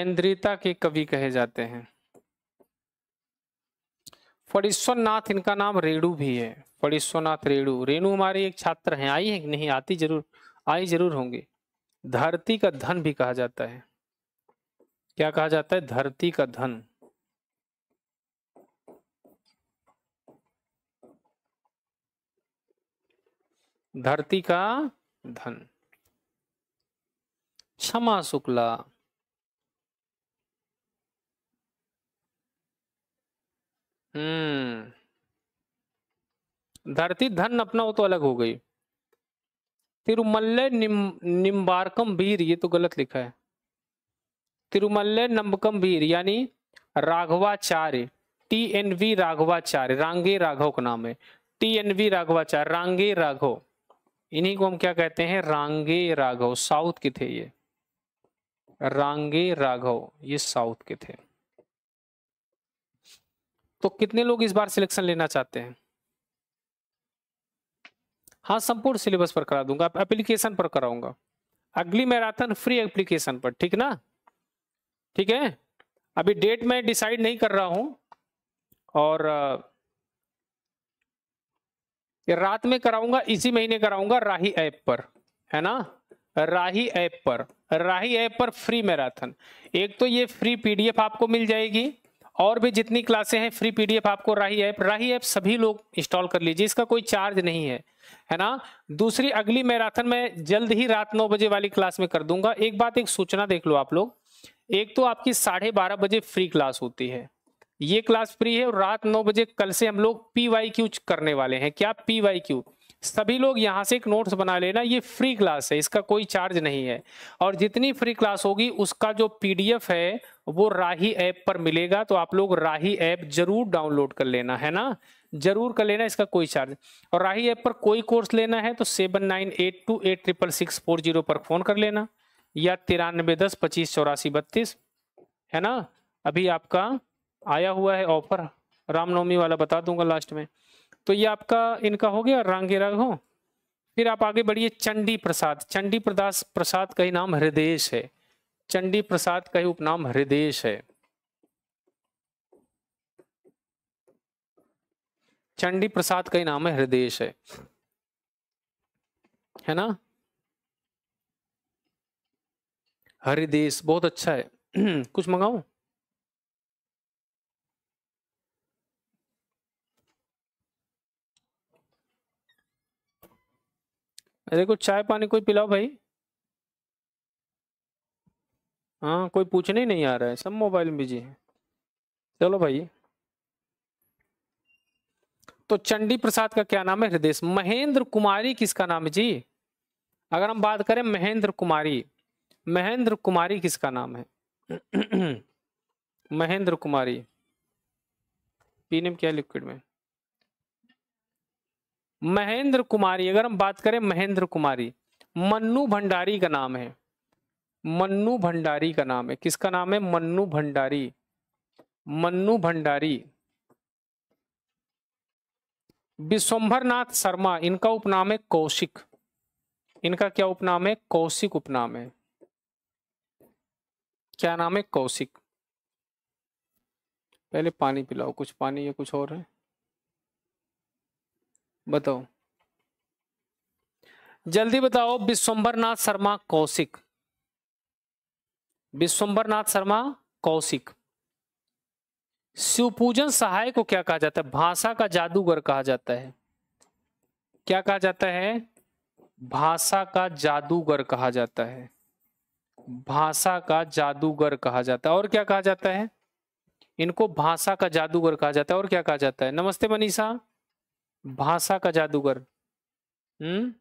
इंद्रिता के कवि कहे जाते हैं फणीश्वरनाथ इनका नाम रेणु भी है फणीश्वरनाथ रेणु रेणु हमारे एक छात्र हैं आई है नहीं आती जरूर आई जरूर होंगे धरती का धन भी कहा जाता है क्या कहा जाता है धरती का धन धरती का धन क्षमा शुक्ला हम्म धरती धन अपना वो तो अलग हो गई तिरुमल्ल निम निम्बारकम वीर ये तो गलत लिखा है तिरुमल्ल नंबकम वीर यानी Raghavacharya T N V Raghavacharya Rangey Raghav का नाम है T N V Raghavacharya Rangey Raghav इन्हीं को हम क्या कहते हैं रांगे राघव साउथ के थे ये रांगे राघव ये साउथ के थे तो कितने लोग इस बार सिलेक्शन लेना चाहते हैं हाँ संपूर्ण सिलेबस पर करा दूंगा एप्लीकेशन पर कराऊंगा अगली मैराथन फ्री एप्लीकेशन पर ठीक ना ठीक है अभी डेट मैं डिसाइड नहीं कर रहा हूं और रात में कराऊंगा इसी महीने कराऊंगा राही ऐप पर है ना राही ऐप पर राही ऐप पर फ्री मैराथन एक तो ये फ्री पीडीएफ आपको मिल जाएगी और भी जितनी क्लासे हैं फ्री पीडीएफ आपको राही ऐप राही ऐप सभी लोग इंस्टॉल कर लीजिए इसका कोई चार्ज नहीं है है ना दूसरी अगली मैराथन में जल्द ही रात नौ बजे वाली क्लास में कर दूंगा एक बात एक सूचना देख लो आप लोग एक तो आपकी साढ़े बारह बजे फ्री क्लास होती है ये क्लास फ्री है और रात नौ बजे कल से हम लोग पी वाई क्यू करने वाले हैं क्या पी वाई क्यू सभी लोग यहाँ से एक नोट्स बना लेना ये फ्री क्लास है इसका कोई चार्ज नहीं है और जितनी फ्री क्लास होगी उसका जो पीडीएफ है वो राही ऐप पर मिलेगा तो आप लोग राही ऐप जरूर डाउनलोड कर लेना है ना जरूर कर लेना इसका कोई चार्ज और राही ऐप पर कोई कोर्स लेना है तो seven nine eight two eight triple six four zero पर फ़ोन कर लेना या तिरानबे दस पच्चीस चौरासी बत्तीस है ना अभी आपका आया हुआ है ऑफर रामनवमी वाला बता दूंगा लास्ट में तो ये आपका इनका हो गया रंगे रंग हो फिर आप आगे बढ़िए चंडी प्रसाद चंडी प्रदास प्रसाद का ही नाम हृदय है चंडी प्रसाद का ही उपनाम हृदेश है चंडी प्रसाद का ही नाम है हृदेश है है ना हरिदेश बहुत अच्छा है *clears throat* कुछ मंगाऊ अरे कुछ चाय पानी कोई पिलाओ भाई हाँ कोई पूछने ही नहीं आ रहा है सब मोबाइल में बिजी है चलो भाई तो चंडी प्रसाद का क्या नाम है हृदय महेंद्र कुमारी किसका नाम है जी अगर हम बात करें महेंद्र कुमारी महेंद्र कुमारी किसका नाम है *clears throat* महेंद्र कुमारी पीने क्या लिक्विड में महेंद्र कुमारी अगर हम बात करें महेंद्र कुमारी मन्नू भंडारी का नाम है मन्नू भंडारी का नाम है किसका नाम है मन्नू भंडारी मन्नू भंडारी विश्वभरनाथ शर्मा इनका उपनाम है कौशिक इनका क्या उपनाम है कौशिक उपनाम है क्या नाम है कौशिक पहले पानी पिलाओ कुछ पानी या कुछ और है बताओ जल्दी बताओ विश्वम्भरनाथ शर्मा कौशिक विश्वंबर नाथ शर्मा कौशिक शिवपूजन सहाय को क्या कहा जाता है भाषा का जादूगर कहा जाता है क्या कहा जाता है भाषा का जादूगर कहा जाता है भाषा का जादूगर कहा जाता है और क्या कहा जाता है इनको भाषा का जादूगर कहा जाता है और क्या कहा जाता है नमस्ते मनीषा भाषा का जादूगर हम्म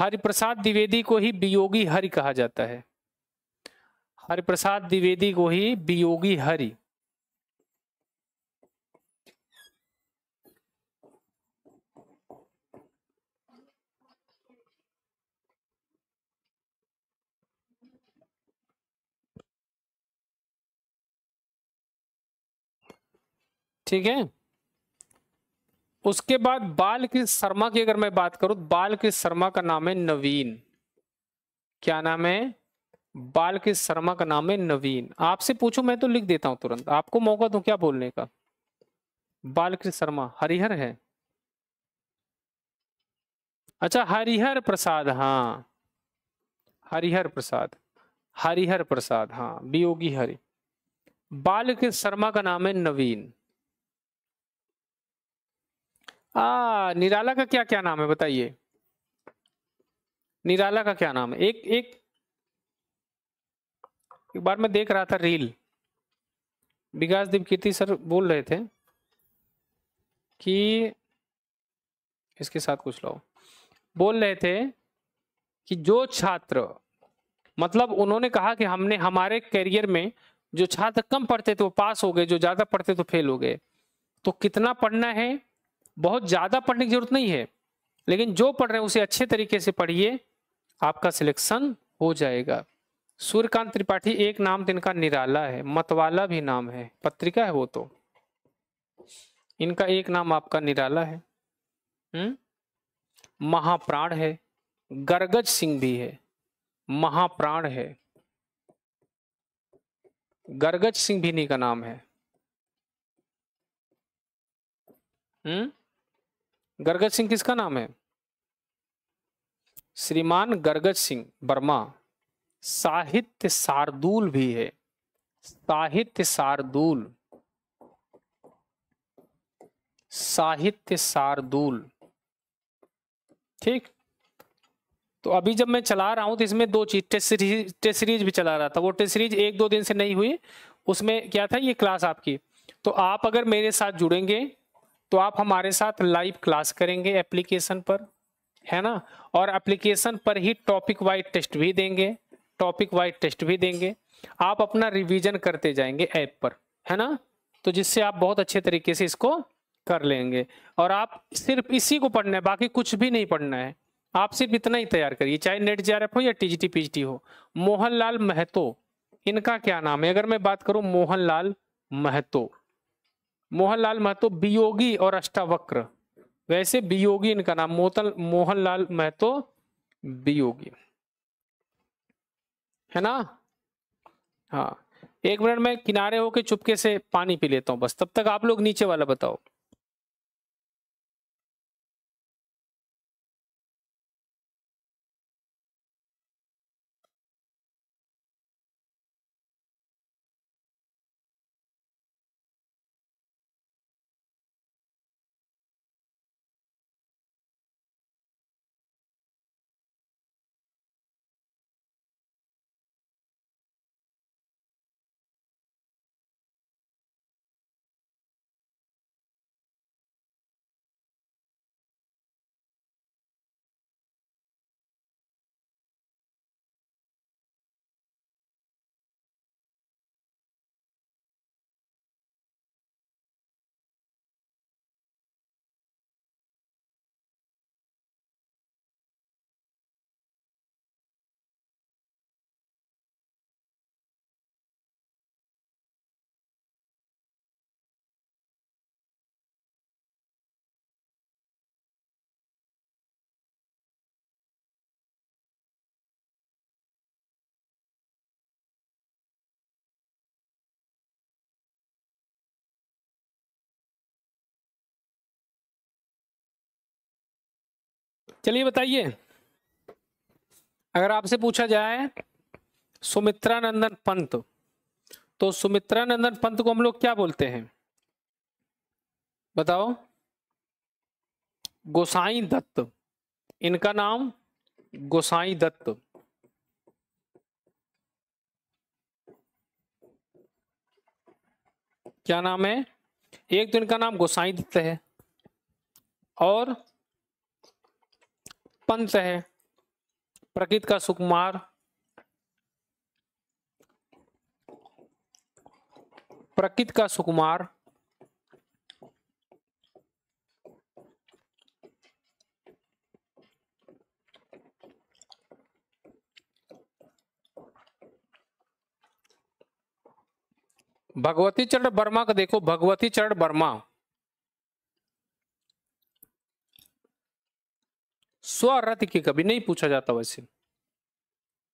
हरिप्रसाद द्विवेदी को ही वियोगी हरि कहा जाता है हरिप्रसाद द्विवेदी को ही वियोगी हरि ठीक है उसके बाद बाल की शर्मा की अगर मैं बात करूं बाल की शर्मा का नाम है नवीन क्या नाम है बाल की शर्मा का नाम है नवीन आपसे पूछो मैं तो लिख देता हूं तुरंत आपको मौका दू क्या बोलने का बाल की शर्मा हरिहर है अच्छा हरिहर प्रसाद हाँ हरिहर प्रसाद हरिहर प्रसाद हाँ बियोगी हरि बाल के शर्मा का नाम है नवीन आ, हाँ, निराला का क्या क्या नाम है बताइए निराला का क्या नाम है एक एक एक बार मैं देख रहा था रील विकास दीप कीर्ति सर बोल रहे थे कि इसके साथ कुछ लो बोल रहे थे कि जो छात्र मतलब उन्होंने कहा कि हमने हमारे करियर में जो छात्र कम पढ़ते थे वो पास हो गए जो ज़्यादा पढ़ते तो फेल हो गए तो कितना पढ़ना है बहुत ज़्यादा पढ़ने की जरूरत नहीं है लेकिन जो पढ़ रहे हैं उसे अच्छे तरीके से पढ़िए आपका सिलेक्शन हो जाएगा सूर्यकांत त्रिपाठी एक नाम तो इनका निराला है मतवाला भी नाम है पत्रिका है वो तो इनका एक नाम आपका निराला है हम्म? महाप्राण है गरगज सिंह भी है महाप्राण है गरगज सिंह भी इन्हीं का नाम है हम्म गरगज सिंह किसका नाम है श्रीमान गरगज सिंह वर्मा साहित्य शार्दूल भी है साहित्य शार्दूल साहित्य शार्दूल ठीक तो अभी जब मैं चला रहा हूं तो इसमें दो चीज टेस्ट टेस्ट सीरीज भी चला रहा था वो टेस्ट सीरीज एक दो दिन से नहीं हुई उसमें क्या था ये क्लास आपकी तो आप अगर मेरे साथ जुड़ेंगे तो आप हमारे साथ लाइव क्लास करेंगे एप्लीकेशन पर है ना और एप्लीकेशन पर ही टॉपिक वाइज टेस्ट भी देंगे टॉपिक वाइज टेस्ट भी देंगे आप अपना रिवीजन करते जाएंगे ऐप पर है ना तो जिससे आप बहुत अच्छे तरीके से इसको कर लेंगे और आप सिर्फ इसी को पढ़ना है बाकी कुछ भी नहीं पढ़ना है आप सिर्फ इतना ही तैयार करिए चाहे नेट जे हो या टी पीजीटी हो मोहनलाल महतो इनका क्या नाम है अगर मैं बात करूं मोहनलाल महतो मोहनलाल महतो वियोगी और अष्टावक्र वैसे वियोगी इनका नाम मोतल मोहनलाल महतो वियोगी है ना हाँ एक मिनट में किनारे होके चुपके से पानी पी लेता हूं बस तब तक आप लोग नीचे वाला बताओ चलिए बताइए अगर आपसे पूछा जाए सुमित्रा नंदन पंत तो सुमित्रा नंदन पंत को हम लोग क्या बोलते हैं बताओ गोसाई दत्त इनका नाम गोसाई दत्त क्या नाम है एक तो इनका नाम गोसाई दत्त है और पंत है प्रकृत का सुकुमार प्रकृत का सुकुमार भगवती चरण वर्मा का देखो भगवती चरण वर्मा स्वरथ के कभी नहीं पूछा जाता वैसे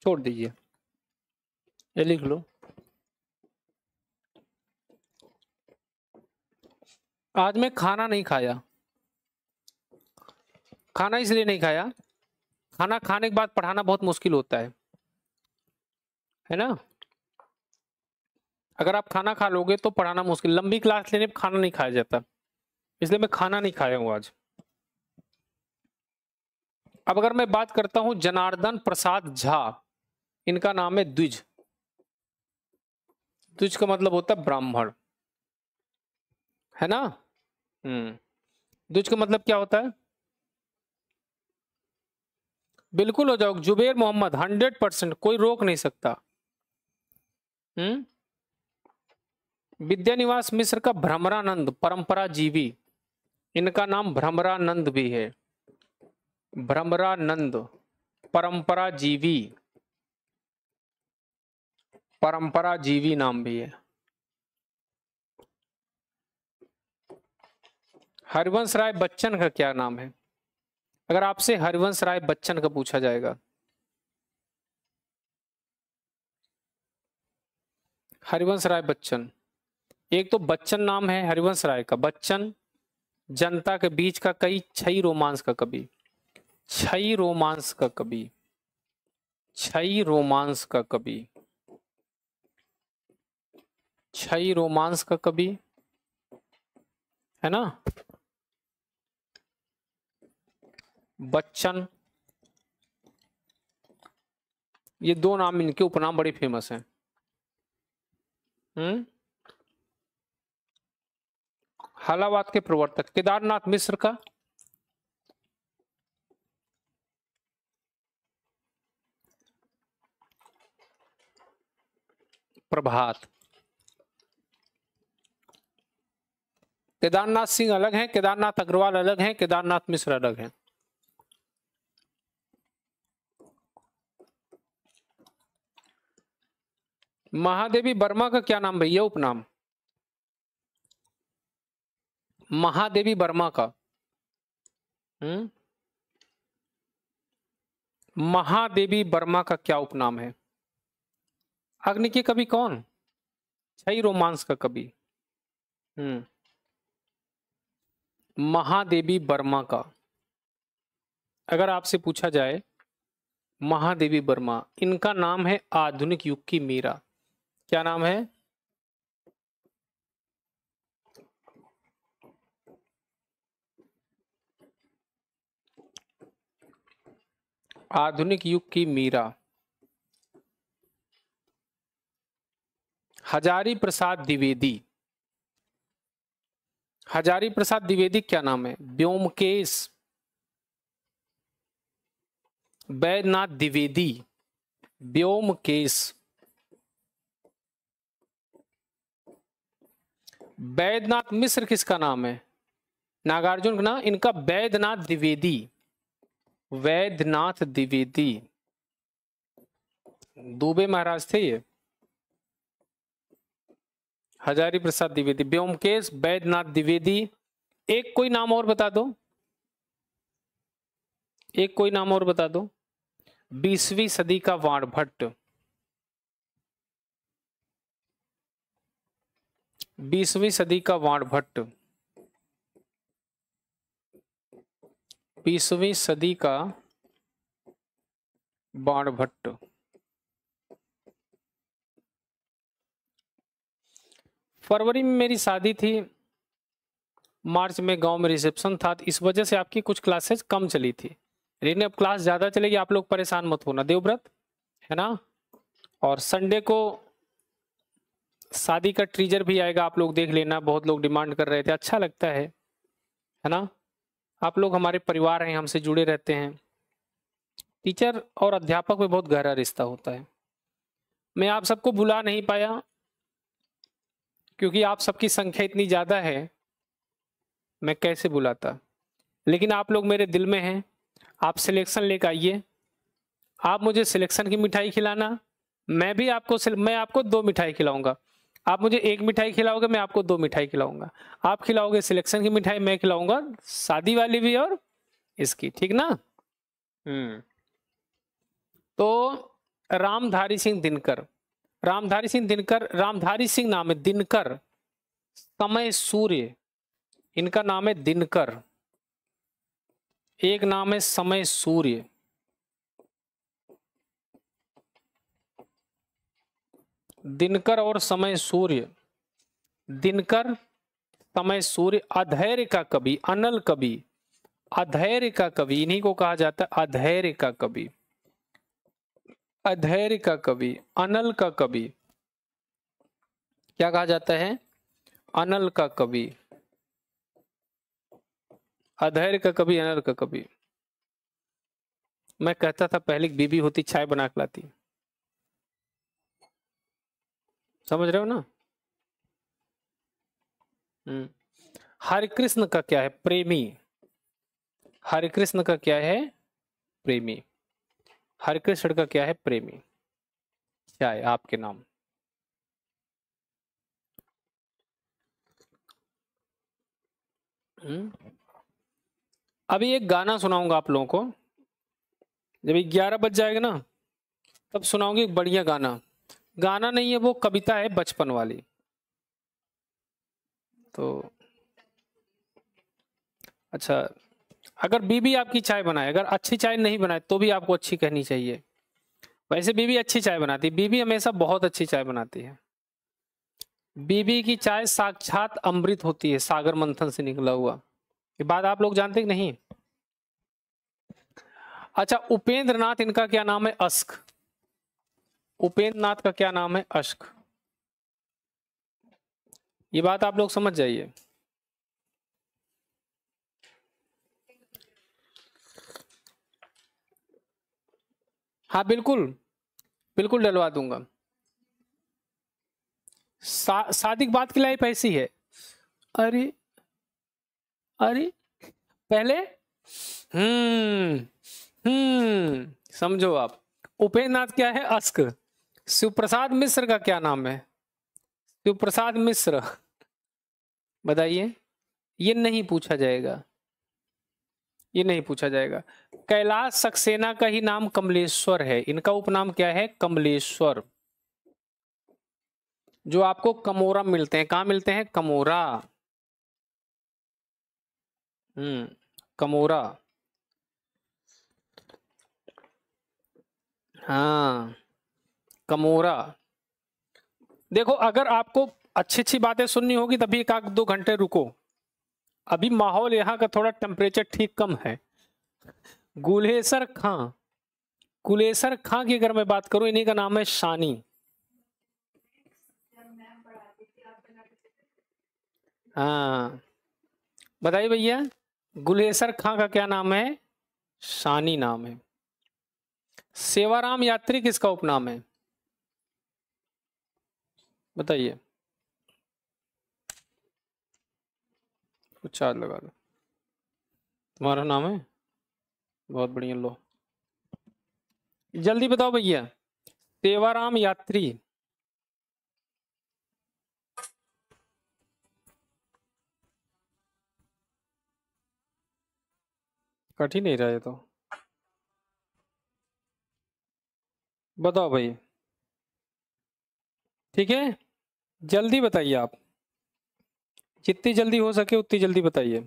छोड़ दीजिए ये लिख लो आज मैं खाना नहीं खाया खाना इसलिए नहीं खाया खाना खाने के बाद पढ़ाना बहुत मुश्किल होता है है ना अगर आप खाना खा लोगे तो पढ़ाना मुश्किल लंबी क्लास लेने पर खाना नहीं खाया जाता इसलिए मैं खाना नहीं खाया हूँ आज अब अगर मैं बात करता हूं जनार्दन प्रसाद झा इनका नाम है द्विज द्विज का मतलब होता है ब्राह्मण है ना हम्म द्विज का मतलब क्या होता है बिल्कुल हो जाओ जुबेर मोहम्मद हंड्रेड परसेंट कोई रोक नहीं सकता हम्म विद्यानिवास मिश्र का भ्रमरानंद परंपरा जीवी इनका नाम भ्रमरानंद भी है भ्रमरानंद परंपरा जीवी परंपरा जीवी नाम भी है हरिवंश राय बच्चन का क्या नाम है अगर आपसे हरिवंश राय बच्चन का पूछा जाएगा हरिवंश राय बच्चन एक तो बच्चन नाम है हरिवंश राय का बच्चन जनता के बीच का कई छई रोमांस का कवि छई रोमांस का कवि छई रोमांस का कवि छई रोमांस का कवि है ना बच्चन ये दो नाम इनके उपनाम बड़े फेमस हैं हम्म हालावाद के प्रवर्तक केदारनाथ मिश्र का प्रभात केदारनाथ सिंह अलग हैं केदारनाथ अग्रवाल अलग हैं केदारनाथ मिश्र अलग हैं महादेवी वर्मा का क्या नाम भैया उपनाम महादेवी वर्मा का हम्म महादेवी वर्मा का क्या उपनाम है अग्नि के कवि कौन छई रोमांस का कवि हम्म महादेवी वर्मा का अगर आपसे पूछा जाए महादेवी वर्मा इनका नाम है आधुनिक युग की मीरा क्या नाम है आधुनिक युग की मीरा हजारी प्रसाद द्विवेदी हजारी प्रसाद द्विवेदी क्या नाम है व्योमकेश बैद्यनाथ द्विवेदी व्योमकेश बैद्यनाथ मिश्र किसका नाम है नागार्जुन का ना इनका वैद्यनाथ द्विवेदी वैद्यनाथ द्विवेदी दुबे महाराज थे ये हजारी प्रसाद द्विवेदी ब्योमकेश बैद्यनाथ द्विवेदी एक कोई नाम और बता दो एक कोई नाम और बता दो बीसवीं सदी का वाण भट्ट बीसवीं सदी का वाण भट्ट बीसवीं सदी का बाण भट्ट फरवरी में मेरी शादी थी मार्च में गांव में रिसेप्शन था इस वजह से आपकी कुछ क्लासेस कम चली थी लेकिन अब क्लास ज़्यादा चलेगी आप लोग परेशान मत होना देवव्रत है ना और संडे को शादी का ट्रीजर भी आएगा आप लोग देख लेना बहुत लोग डिमांड कर रहे थे अच्छा लगता है है ना आप लोग हमारे परिवार हैं हमसे जुड़े रहते हैं टीचर और अध्यापक में बहुत गहरा रिश्ता होता है मैं आप सबको बुला नहीं पाया क्योंकि आप सबकी संख्या इतनी ज़्यादा है मैं कैसे बुलाता लेकिन आप लोग मेरे दिल में हैं आप सिलेक्शन लेकर आइए आप मुझे सिलेक्शन की मिठाई खिलाना मैं भी आपको मैं आपको दो मिठाई खिलाऊंगा आप मुझे एक मिठाई खिलाओगे मैं आपको दो मिठाई खिलाऊंगा आप खिलाओगे सिलेक्शन की मिठाई मैं खिलाऊंगा शादी वाली भी और इसकी ठीक ना हम्म तो रामधारी सिंह दिनकर रामधारी सिंह दिनकर रामधारी सिंह नाम है दिनकर समय सूर्य इनका नाम है दिनकर एक नाम है समय सूर्य दिनकर और समय सूर्य दिनकर समय सूर्य अधैर्य का कवि अनल कवि अधैर्य का कवि इन्हीं को कहा जाता है अधैर्य का कवि अधैर्य का कवि अनल का कवि क्या कहा जाता है अनल का कवि अधैर्य का कवि अनल का कवि मैं कहता था पहले बीबी होती चाय बना के लाती समझ रहे हो ना हम्म। हरे कृष्ण का क्या है प्रेमी हरे कृष्ण का क्या है प्रेमी हर कृष्ण का क्या है प्रेमी क्या है आपके नाम हुँ? हम्म। अभी एक गाना सुनाऊंगा आप लोगों को जब ग्यारह बज जाएगा ना तब सुनाऊंगी एक बढ़िया गाना गाना नहीं है वो कविता है बचपन वाली तो अच्छा अगर बीबी आपकी चाय बनाए अगर अच्छी चाय नहीं बनाए तो भी आपको अच्छी कहनी चाहिए वैसे बीबी अच्छी चाय बनाती है बीबी हमेशा बहुत अच्छी चाय बनाती है बीबी की चाय साक्षात अमृत होती है सागर मंथन से निकला हुआ ये बात आप लोग जानते कि नहीं अच्छा उपेंद्र नाथ इनका क्या नाम है अस्क उपेंद्र नाथ का क्या नाम है अश्क ये बात आप लोग समझ जाइए हाँ बिल्कुल बिल्कुल डलवा दूंगा सा, सादिक बात की लाइफ ऐसी है अरे अरे पहले हम्म हम्म समझो आप उपेन्द्र क्या है अस्क शिवप्रसाद मिश्र का क्या नाम है शिवप्रसाद मिश्र बताइए ये नहीं पूछा जाएगा ये नहीं पूछा जाएगा कैलाश सक्सेना का ही नाम कमलेश्वर है इनका उपनाम क्या है कमलेश्वर जो आपको कमोरा मिलते हैं कहां मिलते हैं कमोरा हम्म कमोरा हाँ कमोरा देखो अगर आपको अच्छी अच्छी बातें सुननी होगी तभी एक आध दो घंटे रुको अभी माहौल यहाँ का थोड़ा टेम्परेचर ठीक कम है गुलेसर खां गुलेसर खां की अगर मैं बात करूं इन्हीं का नाम है शानी हाँ बताइए भैया गुलेसर खां का क्या नाम है शानी नाम है सेवाराम यात्री किसका उपनाम है बताइए कुछ चार्ज लगा दो तुम्हारा नाम है बहुत बढ़िया लो जल्दी बताओ भैया सेवाराम यात्री कट ही रहा ये तो बताओ भाई ठीक है जल्दी बताइए आप जितनी जल्दी हो सके उतनी जल्दी बताइए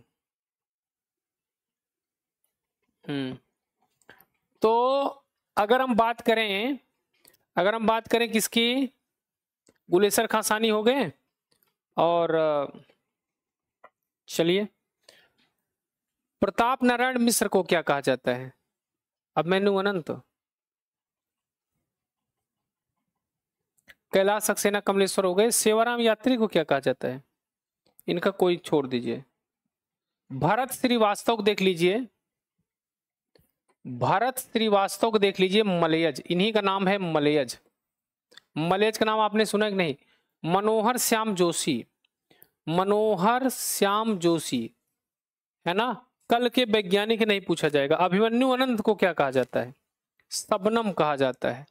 हम्म तो अगर हम बात करें अगर हम बात करें किसकी गुलेसर खासानी हो गए और चलिए प्रताप नारायण मिश्र को क्या कहा जाता है अब मैनू अनंत कैलाश सक्सेना कमलेश्वर हो गए सेवाराम यात्री को क्या कहा जाता है इनका कोई छोड़ दीजिए भरत श्रीवास्तव को देख लीजिए भरत श्रीवास्तव को देख लीजिए मलयज इन्हीं का नाम है मलयज मलयज का नाम आपने सुना कि नहीं मनोहर श्याम जोशी मनोहर श्याम जोशी है ना कल के वैज्ञानिक नहीं पूछा जाएगा अभिमन्यु अनंत को क्या कहा जाता है सबनम कहा जाता है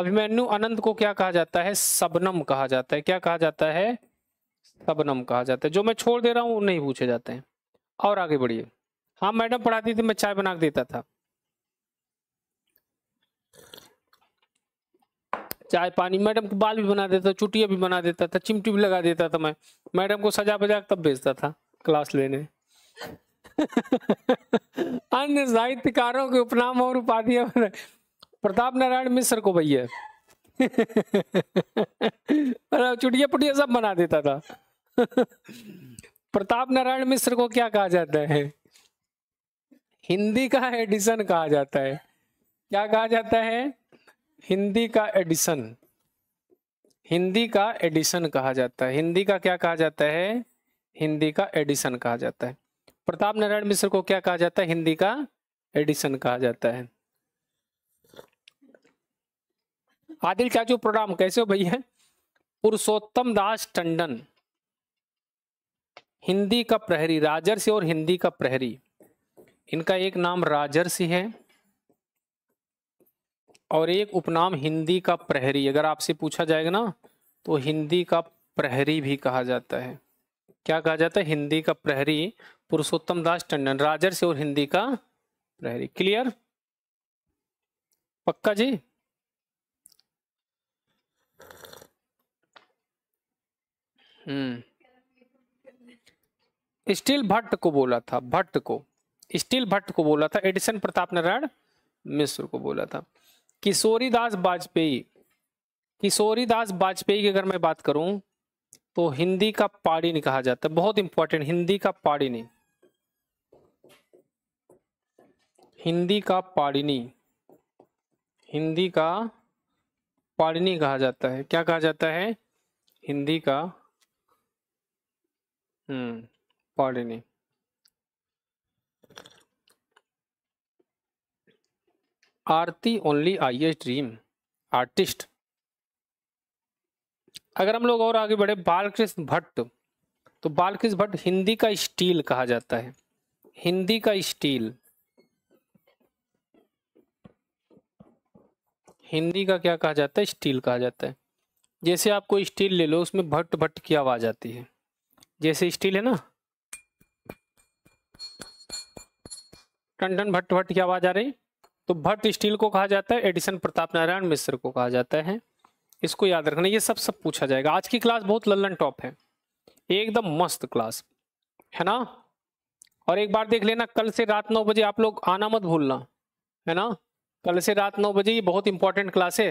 अभिमन्यु अनंत को क्या कहा जाता है सबनम कहा जाता है क्या कहा जाता है सबनम कहा जाता है जो मैं छोड़ दे रहा हूँ वो नहीं पूछे जाते हैं और आगे बढ़िए हाँ मैडम पढ़ाती थी मैं चाय बना के देता था चाय पानी मैडम के बाल भी बना देता चुटिया भी बना देता था चिमटी भी लगा देता था मैं मैडम को सजा बजा तब भेजता था क्लास लेने *laughs* अन्य साहित्यकारों के उपनाम और उपाधियां प्रताप नारायण मिश्र को भैया *laughs* चुटिया पुटिया सब बना देता था प्रताप नारायण मिश्र को क्या कहा जाता है हिंदी का एडिसन कहा जाता है क्या कहा जाता है हिंदी का एडिसन हिंदी का एडिशन कहा जाता है हिंदी का क्या कहा जाता है हिंदी का एडिशन कहा जाता है प्रताप नारायण मिश्र को क्या कहा जाता है हिंदी का एडिशन कहा जाता है आदिल चाचू प्रणाम कैसे हो भैया पुरुषोत्तम दास टंडन हिंदी का प्रहरी राजर्षि और हिंदी का प्रहरी इनका एक नाम राजर्षि है और एक उपनाम हिंदी का प्रहरी अगर आपसे पूछा जाएगा ना तो हिंदी का प्रहरी भी कहा जाता है क्या कहा जाता है हिंदी का प्रहरी पुरुषोत्तम दास टंडन राजर्षि और हिंदी का प्रहरी क्लियर पक्का जी हम्म स्टील भट्ट को बोला था भट्ट को स्टील भट्ट को बोला था एडिसन प्रताप नारायण मिश्र को बोला था किशोरी दास वाजपेयी किशोरी दास वाजपेयी की अगर मैं बात करूं तो हिंदी का पाड़िनी कहा जाता है बहुत इंपॉर्टेंट हिंदी का पाड़िनी हिंदी का पाड़िनी हिंदी का पाड़िनी कहा जाता है क्या कहा जाता है हिंदी का हम्म পারেনি Aarti only I S dream artist अगर हम लोग और आगे बढ़े बालकृष्ण भट्ट तो बालकृष्ण भट्ट हिंदी का स्टील कहा जाता है हिंदी का स्टील हिंदी का क्या कहा जाता है स्टील कहा जाता है जैसे आप कोई स्टील ले लो उसमें भट्ट भट्ट की आवाज आती है जैसे स्टील है ना टंडन भट्ट भट्ट की आवाज आ रही तो भट्ट स्टील को कहा जाता है एडिसन प्रताप नारायण मिश्र को कहा जाता है इसको याद रखना ये सब सब पूछा जाएगा आज की क्लास बहुत लल्लन टॉप है एकदम मस्त क्लास है ना और एक बार देख लेना कल से रात नौ बजे आप लोग आना मत भूलना है ना कल से रात नौ बजे ये बहुत इंपॉर्टेंट क्लास है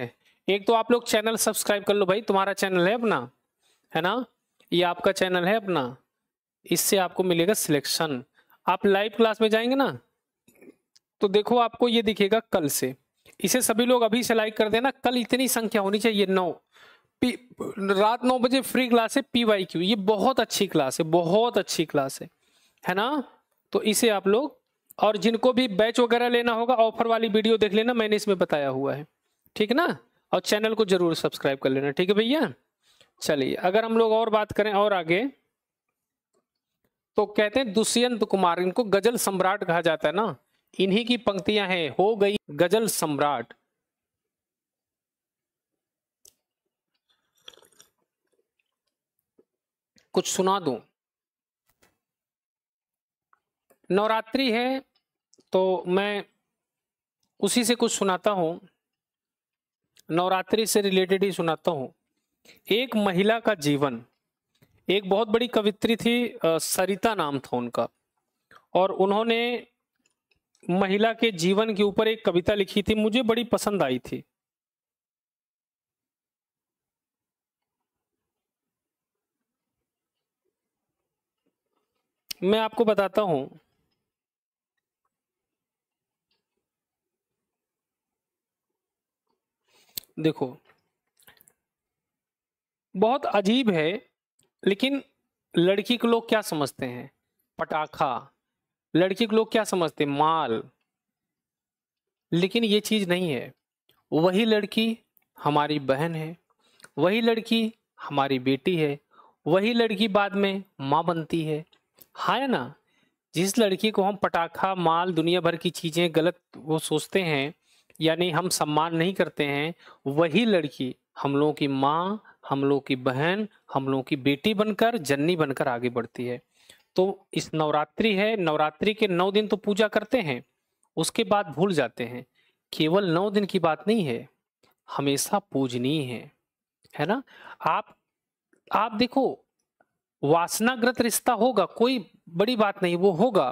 एक तो आप लोग चैनल सब्सक्राइब कर लो भाई तुम्हारा चैनल है अपना है ना ये आपका चैनल है अपना इससे आपको मिलेगा सिलेक्शन आप लाइव क्लास में जाएंगे ना तो देखो आपको ये दिखेगा कल से इसे सभी लोग अभी से लाइक कर देना कल इतनी संख्या होनी चाहिए नौ पी रात नौ बजे फ्री क्लास है पी वाई क्यू ये बहुत अच्छी क्लास है बहुत अच्छी क्लास है है ना तो इसे आप लोग और जिनको भी बैच वगैरह लेना होगा ऑफर वाली वीडियो देख लेना मैंने इसमें बताया हुआ है ठीक ना और चैनल को जरूर सब्सक्राइब कर लेना ठीक है भैया चलिए अगर हम लोग और बात करें और आगे तो कहते हैं दुष्यंत कुमार इनको गजल सम्राट कहा जाता है ना इन्हीं की पंक्तियां हैं हो गई गजल सम्राट कुछ सुना दूं नवरात्रि है तो मैं उसी से कुछ सुनाता हूं नवरात्रि से रिलेटेड ही सुनाता हूं एक महिला का जीवन एक बहुत बड़ी कवित्री थी सरिता नाम था उनका और उन्होंने महिला के जीवन के ऊपर एक कविता लिखी थी मुझे बड़ी पसंद आई थी मैं आपको बताता हूं देखो बहुत अजीब है लेकिन लड़की को लोग क्या समझते हैं पटाखा लड़की को लोग क्या समझते माल लेकिन ये चीज़ नहीं है वही लड़की हमारी बहन है वही लड़की हमारी बेटी है वही लड़की बाद में माँ बनती है हाँ है ना जिस लड़की को हम पटाखा माल दुनिया भर की चीज़ें गलत वो सोचते हैं यानी हम सम्मान नहीं करते हैं वही लड़की हम लोगों की माँ हम लोगों की बहन हम लोगों की बेटी बनकर जन्नी बनकर आगे बढ़ती है तो इस नवरात्रि है नवरात्रि के नौ दिन तो पूजा करते हैं उसके बाद भूल जाते हैं केवल नौ दिन की बात नहीं है हमेशा पूजनीय है है ना आप आप देखो वासनाग्रत रिश्ता होगा कोई बड़ी बात नहीं वो होगा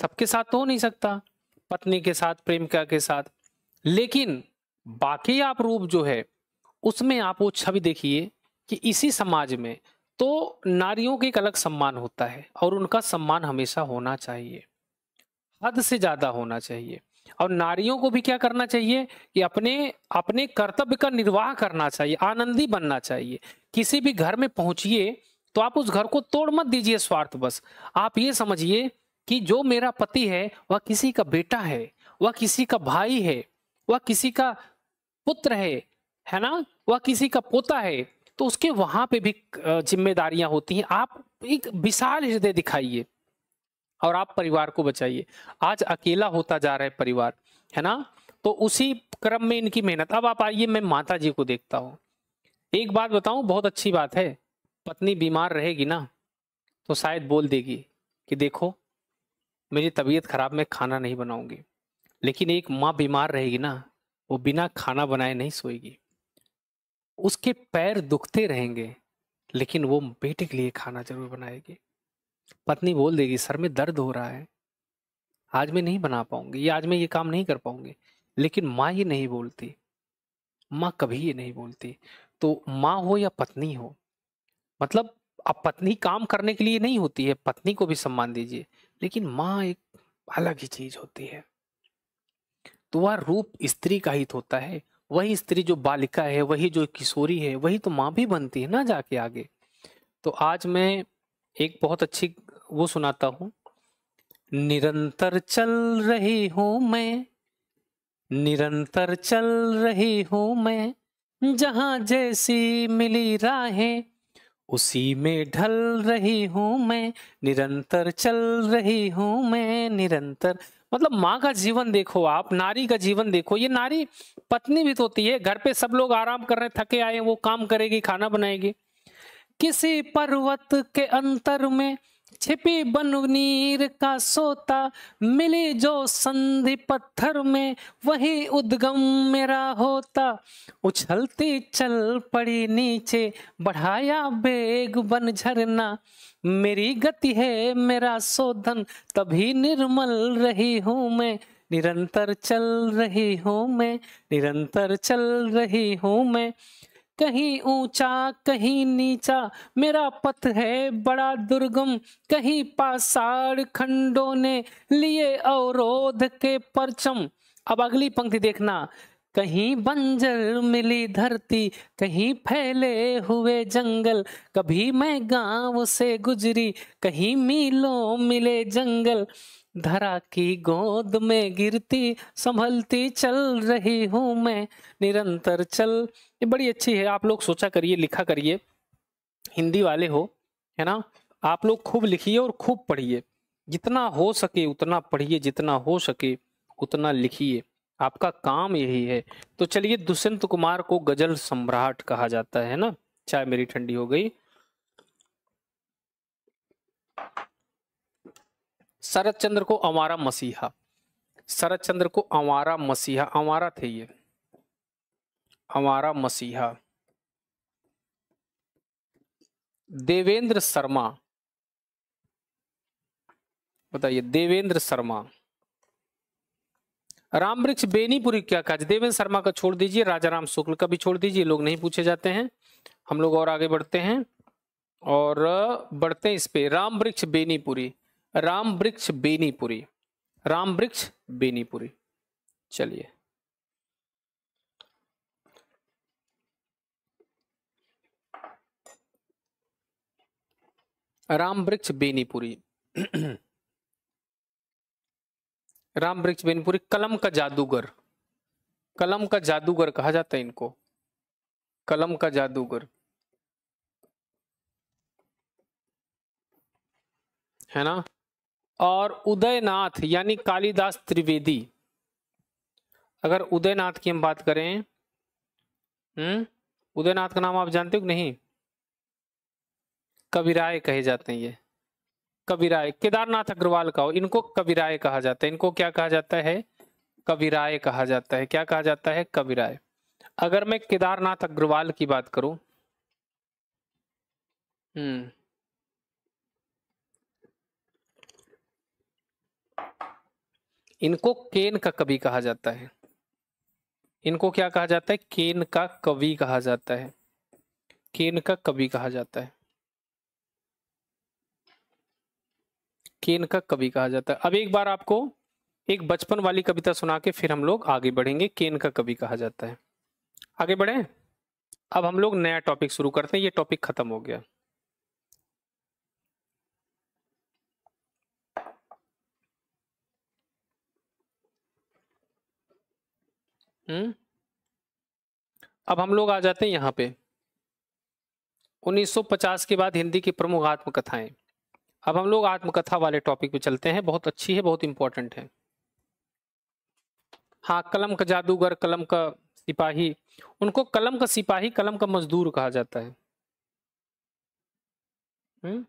सबके साथ तो हो नहीं सकता पत्नी के साथ प्रेमिका के साथ लेकिन बाकी आप रूप जो है उसमें आप वो छवि देखिए कि इसी समाज में तो नारियों के एक अलग सम्मान होता है और उनका सम्मान हमेशा होना चाहिए हद से ज़्यादा होना चाहिए और नारियों को भी क्या करना चाहिए कि अपने अपने कर्तव्य का निर्वाह करना चाहिए आनंदी बनना चाहिए किसी भी घर में पहुंचिए तो आप उस घर को तोड़ मत दीजिए स्वार्थ बस आप ये समझिए कि जो मेरा पति है वह किसी का बेटा है वह किसी का भाई है वह किसी का पुत्र है है ना वह किसी का पोता है तो उसके वहां पे भी जिम्मेदारियां होती हैं आप एक विशाल हृदय दिखाइए और आप परिवार को बचाइए आज अकेला होता जा रहा है परिवार है ना तो उसी क्रम में इनकी मेहनत अब आप आइए मैं माता जी को देखता हूँ एक बात बताऊं बहुत अच्छी बात है पत्नी बीमार रहेगी ना तो शायद बोल देगी कि देखो मेरी तबीयत खराब मैं खाना नहीं बनाऊंगी लेकिन एक माँ बीमार रहेगी ना वो बिना खाना बनाए नहीं सोएगी उसके पैर दुखते रहेंगे लेकिन वो बेटे के लिए खाना जरूर बनाएगी पत्नी बोल देगी सर में दर्द हो रहा है आज मैं नहीं बना पाऊंगी या आज मैं ये काम नहीं कर पाऊंगी लेकिन माँ ये नहीं बोलती माँ कभी ये नहीं बोलती तो माँ हो या पत्नी हो मतलब अब पत्नी काम करने के लिए नहीं होती है पत्नी को भी सम्मान दीजिए लेकिन माँ एक अलग ही चीज होती है तो वह रूप स्त्री का हित होता है वही स्त्री जो बालिका है वही जो किशोरी है वही तो माँ भी बनती है ना जाके आगे तो आज मैं एक बहुत अच्छी वो सुनाता हूँ निरंतर चल रही हूँ मैं निरंतर चल रही हूँ मैं जहाँ जैसी मिली राहें उसी में ढल रही हूँ मैं निरंतर चल रही हूँ मैं निरंतर मतलब माँ का जीवन देखो आप नारी का जीवन देखो ये नारी पत्नी भी तो होती है घर पे सब लोग आराम कर रहे थके आए वो काम करेगी खाना बनाएगी किसी पर्वत के अंतर में छिपी बनुनीर का सोता मिली जो संधि पत्थर में वही उद्गम मेरा होता उछलती चल पड़ी नीचे बढ़ाया बेग बन झरना मेरी गति है मेरा शोधन तभी निर्मल रही हूँ मैं निरंतर चल रही हूँ मैं निरंतर चल रही हूँ मैं कहीं ऊंचा कहीं नीचा मेरा पथ है बड़ा दुर्गम कहीं पाषाण खंडों ने लिए अवरोध के परचम अब अगली पंक्ति देखना कहीं बंजर मिली धरती कहीं फैले हुए जंगल कभी मैं गांव से गुजरी कहीं मीलों मिले जंगल धरा की गोद में गिरती संभलती चल रही हूँ मैं निरंतर चल ये बड़ी अच्छी है आप लोग सोचा करिए लिखा करिए हिंदी वाले हो है ना आप लोग खूब लिखिए और खूब पढ़िए जितना हो सके उतना पढ़िए जितना हो सके उतना लिखिए आपका काम यही है तो चलिए दुष्यंत कुमार को गजल सम्राट कहा जाता है ना चाय मेरी ठंडी हो गई शरद चंद्र को अमारा मसीहा शरद चंद्र को अमारा मसीहा अमारा थे ये अमारा मसीहा देवेंद्र शर्मा बताइए देवेंद्र शर्मा राम वृक्ष बेनीपुरी क्या काज देवेंद्र शर्मा का छोड़ दीजिए राजा राम शुक्ल का भी छोड़ दीजिए लोग नहीं पूछे जाते हैं हम लोग और आगे बढ़ते हैं और बढ़ते हैं इस पे वृक्ष बेनीपुरी राम वृक्ष बेनीपुरी राम वृक्ष बेनीपुरी चलिए राम वृक्ष बेनीपुरी राम वृक्ष बेनीपुरी कलम का जादूगर कलम का जादूगर कहा जाता है इनको कलम का जादूगर है ना और उदयनाथ यानी कालिदास त्रिवेदी अगर उदयनाथ की हम बात करें हम्म उदयनाथ का नाम आप जानते हो कि नहीं कविराय कहे जाते हैं ये कविराय केदारनाथ अग्रवाल का हो इनको कविराय कहा जाता है इनको क्या कहा जाता है कविराय कहा जाता है क्या कहा जाता है कविराय अगर मैं केदारनाथ अग्रवाल की बात करूं हम्म इनको केन का कवि कहा जाता है इनको क्या कहा जाता है केन का कवि कहा जाता है केन का कवि कहा जाता है केन का कवि कहा जाता है अब एक बार आपको एक बचपन वाली कविता सुना के फिर हम लोग आगे बढ़ेंगे केन का कवि कहा जाता है आगे बढ़े अब हम लोग नया टॉपिक शुरू करते हैं ये टॉपिक खत्म हो गया अब हम लोग आ जाते हैं यहाँ पे 1950 के बाद हिंदी की प्रमुख आत्मकथाएं अब हम लोग आत्मकथा वाले टॉपिक पे चलते हैं बहुत अच्छी है बहुत इंपॉर्टेंट है हाँ कलम का जादूगर कलम का सिपाही उनको कलम का सिपाही कलम का मजदूर कहा जाता है हुँ?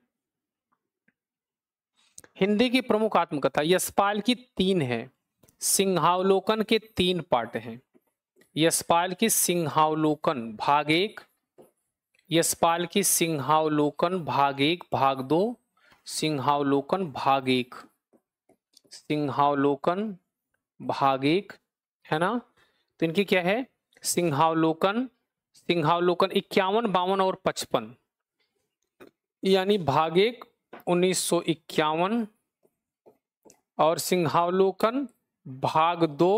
हिंदी की प्रमुख आत्मकथा यशपाल की तीन है सिंहावलोकन के तीन पार्ट हैं यशपाल की सिंहावलोकन भाग एक यशपाल की सिंहावलोकन भाग एक भाग दो सिंहावलोकन भाग एक सिंहावलोकन भाग एक है ना तो इनकी क्या है सिंहावलोकन सिंहावलोकन इक्यावन बावन और पचपन यानी भाग एक उन्नीस सौ इक्यावन और सिंहावलोकन भाग दो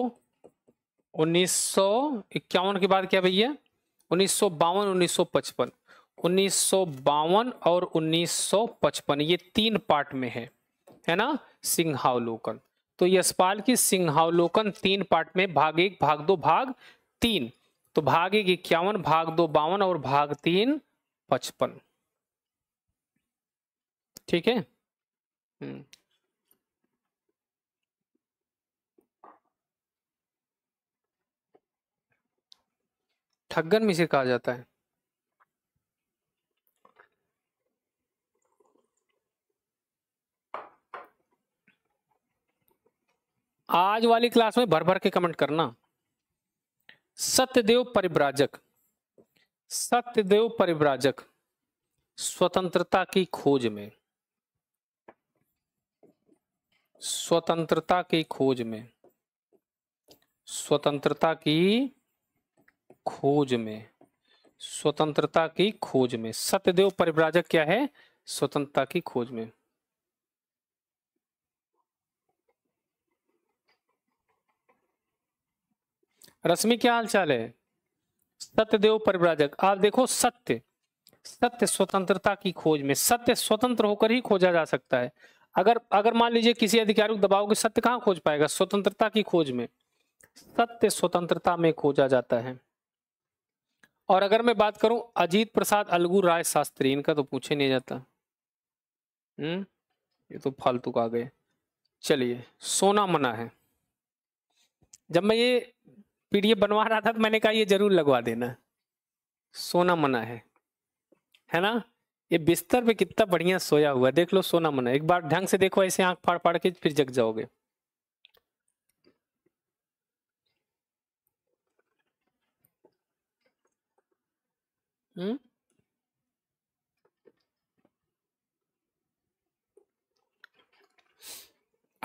उन्नीस सौ इक्यावन के बाद क्या भैया उन्नीस सौ बावन उन्नीस सौ पचपन उन्नीस सौ बावन और उन्नीस सौ पचपन ये तीन पार्ट में है है ना सिंहावलोकन तो यशपाल की सिंहावलोकन तीन पार्ट में भाग एक भाग दो भाग तीन तो भाग एक इक्यावन भाग दो बावन और भाग तीन पचपन ठीक है हम्म। ठग्गन में से कहा जाता है आज वाली क्लास में भर भर के कमेंट करना सत्यदेव परिव्राजक सत्यदेव परिव्राजक स्वतंत्रता की खोज में स्वतंत्रता की खोज में स्वतंत्रता की खोज में स्वतंत्रता की खोज में सत्यदेव परिव्राजक क्या है स्वतंत्रता की खोज में रश्मि क्या हालचाल है सत्यदेव परिव्राजक आप देखो सत्य सत्य स्वतंत्रता की खोज में सत्य स्वतंत्र होकर ही खोजा जा सकता है अगर अगर मान लीजिए किसी को दबाव के सत्य कहां खोज पाएगा स्वतंत्रता की खोज में सत्य स्वतंत्रता में खोजा जाता है और अगर मैं बात करूं अजीत प्रसाद अलगू राय शास्त्री इनका तो पूछे नहीं जाता हम्म ये तो फालतू का गए चलिए सोना मना है जब मैं ये पीडीएफ बनवा रहा था तो मैंने कहा ये जरूर लगवा देना सोना मना है है ना ये बिस्तर पे कितना बढ़िया सोया हुआ देख लो सोना मना एक बार ढंग से देखो ऐसे आंख फाड़ फाड़ के फिर जग जाओगे Hmm?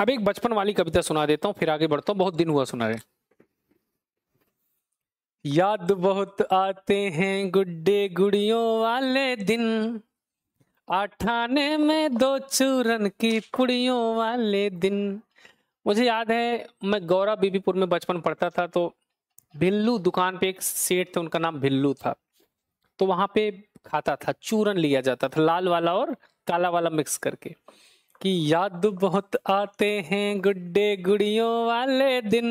अब एक बचपन वाली कविता सुना देता हूँ फिर आगे बढ़ता हूँ बहुत दिन हुआ सुना रहे याद बहुत आते हैं गुड्डे गुड़ियों वाले दिन आठाने में दो चूरन की पुड़ियों वाले दिन मुझे याद है मैं गौरा बीबीपुर में बचपन पढ़ता था तो भिल्लू दुकान पे एक सेठ थे उनका नाम भिल्लू था तो वहां पे खाता था चूरन लिया जाता था लाल वाला और काला वाला मिक्स करके कि याद बहुत आते हैं गुड्डे गुड़ियों वाले दिन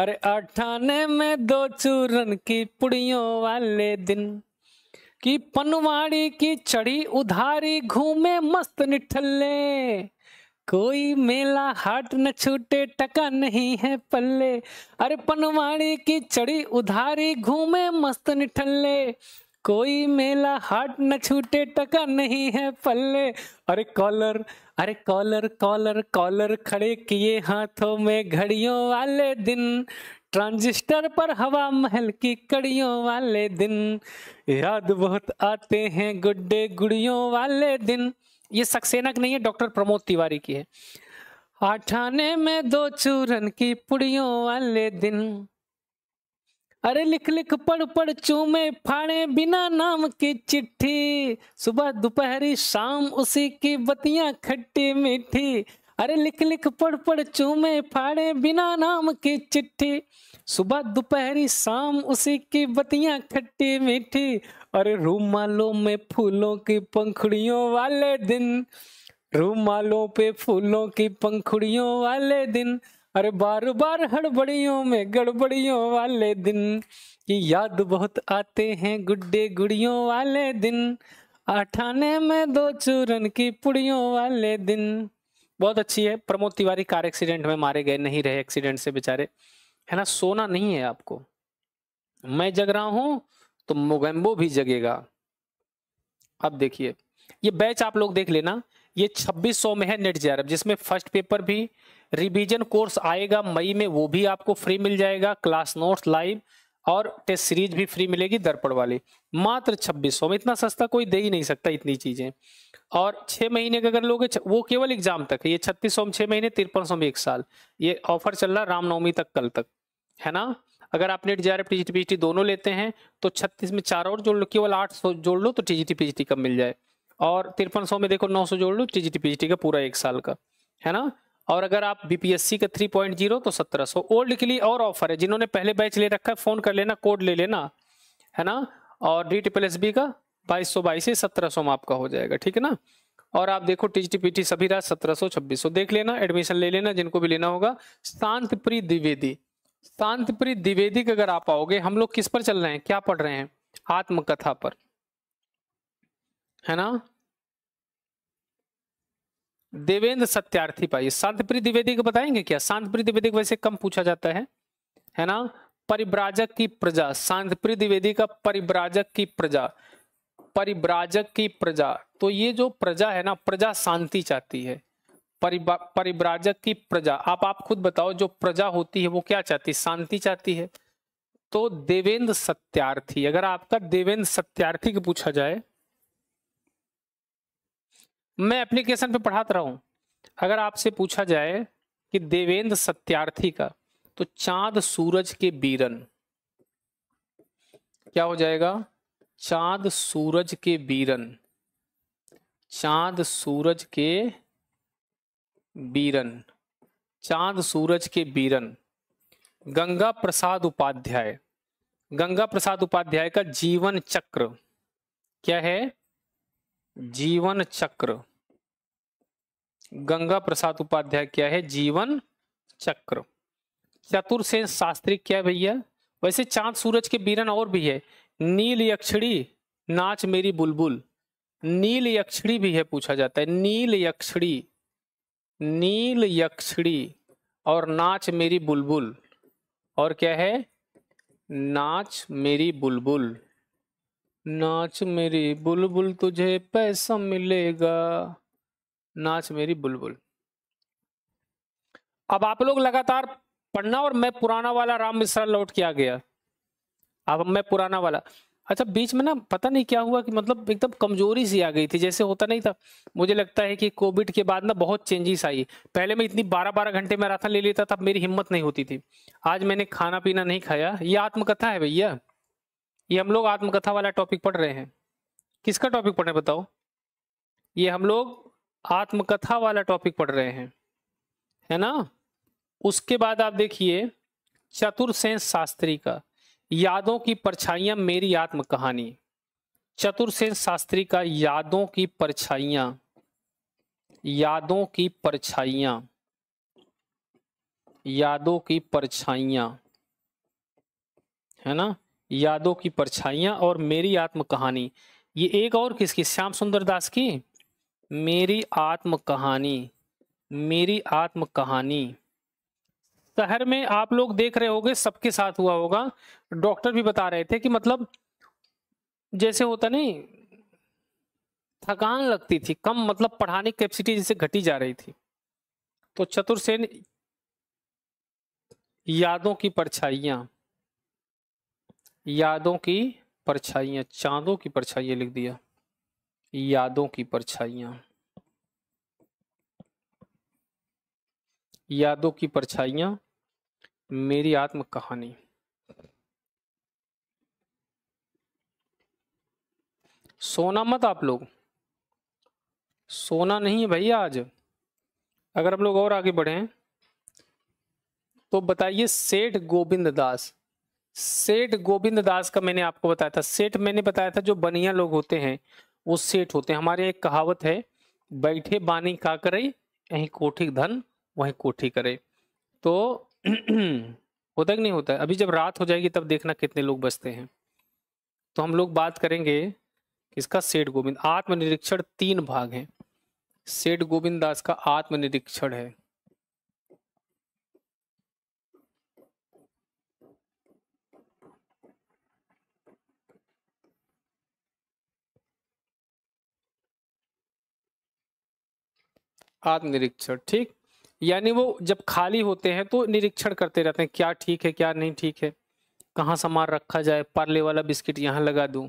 अरे अठाने में दो चूरन की पुड़ियों वाले दिन की पनवाड़ी की चढ़ी उधारी घूमे मस्त निठल्ले कोई मेला हाट न छूटे टका नहीं है पल्ले अरे पनवाड़ी की चढ़ी उधारी घूमे मस्त निठल्ले कोई मेला हाट न छूटे टका नहीं है पल्ले अरे कॉलर अरे कॉलर कॉलर कॉलर खड़े किए हाथों में घड़ियों वाले दिन ट्रांजिस्टर पर हवा महल की कड़ियों वाले दिन याद बहुत आते हैं गुड्डे गुड़ियों वाले दिन ये सक्सेना की नहीं है डॉक्टर प्रमोद तिवारी की है आठाने में दो चूरन की पुड़ियों वाले दिन अरे लिख लिख पढ़ पढ़ चूमे फाड़े बिना नाम की चिट्ठी सुबह दोपहरी शाम उसी की बतियां खट्टी मीठी अरे लिख लिख पढ़ पढ़ चूमे फाड़े बिना नाम की चिट्ठी सुबह दोपहरी शाम उसी की बतियां खट्टी मीठी अरे रूमालों में फूलों की पंखुड़ियों वाले दिन रूमालों पे फूलों की पंखुड़ियों वाले दिन अरे बार बार हड़बड़ियों में गड़बड़ियों वाले दिन की याद बहुत आते हैं गुड्डे गुड़ियों वाले दिन अठाने में दो चूरन की पुड़ियों वाले दिन बहुत अच्छी है प्रमोद तिवारी कार एक्सीडेंट में मारे गए नहीं रहे एक्सीडेंट से बेचारे है ना सोना नहीं है आपको मैं जग रहा हूं तो मोगेम्बो भी जगेगा अब देखिए ये बैच आप लोग देख लेना ये 2600 में है नेट जेआरएफ जिसमें फर्स्ट पेपर भी रिवीजन कोर्स आएगा मई में वो भी आपको फ्री मिल जाएगा क्लास नोट्स लाइव और टेस्ट सीरीज भी फ्री मिलेगी दर्पण वाली मात्र छब्बीस सौ में इतना सस्ता कोई दे ही नहीं सकता इतनी चीजें और छह महीने का अगर लोगे वो केवल एग्जाम तक है ये छत्तीस सौ में छह महीने तिरपन सौ में एक साल ये ऑफर चल रहा रामनवमी तक कल तक है ना अगर आप नेट जेआरएफ पीजीटी पीजीटी दोनों लेते हैं तो छत्तीस में चार और जोड़ लो केवल आठ सौ जोड़ लो तो टीजीटी पीजीटी कब मिल जाए और तिरपन सौ में देखो नौ सौ जोड़ लो टीजीटी पीजीटी का पूरा एक साल का है ना और अगर आप बीपीएससी का जीरो तो सत्रह सो ओल्ड के लिए और ऑफर है जिन्होंने पहले बैच ले रखा है फोन कर लेना कोड ले लेना है ना और डी टी एस बी का बाईस सौ बाईस सत्रह सौ में आपका हो जाएगा ठीक है ना और आप देखो टी टी सभी रात सत्रह सौ छब्बीस सौ देख लेना एडमिशन ले लेना जिनको भी लेना होगा शांतप्री द्विवेदी शांतप्री द्विवेदी के अगर आप आओगे हम लोग किस पर चल रहे हैं क्या पढ़ रहे हैं आत्मकथा पर है ना देवेंद्र सत्यार्थी पाइए शांतप्री द्विवेदी को बताएंगे क्या शांतप्री द्विवेदी को वैसे कम पूछा जाता है है ना परिव्राजक की प्रजा शांतप्री द्विवेदी का परिव्राजक की प्रजा परिव्राजक की प्रजा तो ये जो प्रजा है ना प्रजा शांति चाहती है परिव्राजक की प्रजा आप आप खुद बताओ जो प्रजा होती है वो क्या चाहती है शांति चाहती है तो देवेंद्र सत्यार्थी अगर आपका देवेंद्र सत्यार्थी को पूछा जाए मैं एप्लीकेशन पे पढ़ाता रहा हूं अगर आपसे पूछा जाए कि देवेंद्र सत्यार्थी का तो चांद सूरज के बीरन क्या हो जाएगा चांद सूरज के बीरन चांद सूरज के बीरन चांद सूरज के बीरन गंगा प्रसाद उपाध्याय गंगा प्रसाद उपाध्याय का जीवन चक्र क्या है जीवन चक्र गंगा प्रसाद उपाध्याय क्या है जीवन चक्र चतुर्सेन शास्त्री क्या भैया वैसे चांद सूरज के बीरन और भी है नील यक्षड़ी नाच मेरी बुलबुल नील यक्षड़ी भी है पूछा जाता है नील यक्षड़ी नील यक्षड़ी और नाच मेरी बुलबुल और क्या है नाच मेरी बुलबुल नाच मेरी बुलबुल तुझे पैसा मिलेगा नाच मेरी बुलबुल अब आप लोग लगातार पढ़ना और मैं पुराना वाला राम मिश्रा लौट किया गया अब मैं पुराना वाला अच्छा बीच में ना पता नहीं क्या हुआ कि मतलब एकदम कमजोरी सी आ गई थी जैसे होता नहीं था मुझे लगता है कि कोविड के बाद ना बहुत चेंजेस आई पहले मैं इतनी बारह बारह घंटे में राशन ले लेता था मेरी हिम्मत नहीं होती थी आज मैंने खाना पीना नहीं खाया ये आत्मकथा है भैया ये हम लोग आत्मकथा वाला टॉपिक पढ़ रहे हैं किसका टॉपिक पढ़ रहे बताओ ये हम लोग आत्मकथा वाला टॉपिक पढ़ रहे हैं है ना उसके बाद आप देखिए चतुर्सेन शास्त्री का यादों की परछाइयां मेरी आत्म कहानी चतुर्सेन शास्त्री का यादों की परछाइयां यादों की परछाइयां यादों की परछाइयां है ना यादों की परछाइयां और मेरी आत्म कहानी ये एक और किसकी श्याम सुंदर दास की मेरी आत्म कहानी मेरी आत्म कहानी शहर में आप लोग देख रहे होंगे सबके साथ हुआ होगा डॉक्टर भी बता रहे थे कि मतलब जैसे होता नहीं थकान लगती थी कम मतलब पढ़ाने की कैपेसिटी जैसे घटी जा रही थी तो चतुर्सेन यादों की परछाइयां यादों की परछाइयां चांदों की परछाइयां लिख दिया यादों की परछाइयां यादों की परछाइयां मेरी आत्म कहानी सोना मत आप लोग सोना नहीं है भैया आज अगर हम लोग और आगे बढ़े तो बताइए सेठ गोविंद दास सेठ गोविंद दास का मैंने आपको बताया था सेठ मैंने बताया था जो बनिया लोग होते हैं वो सेठ होते हैं हमारे एक कहावत है बैठे बानी का करे यही कोठी धन वहीं कोठी करे तो *clears throat* होता कि नहीं होता है अभी जब रात हो जाएगी तब देखना कितने लोग बचते हैं तो हम लोग बात करेंगे इसका सेठ गोविंद आत्मनिरीक्षण तीन भाग हैं सेठ गोविंद दास का आत्मनिरीक्षण है आत्मनिरीक्षण ठीक यानी वो जब खाली होते हैं तो निरीक्षण करते रहते हैं क्या ठीक है क्या नहीं ठीक है कहाँ सामान रखा जाए पार्ले वाला बिस्किट यहाँ लगा दूं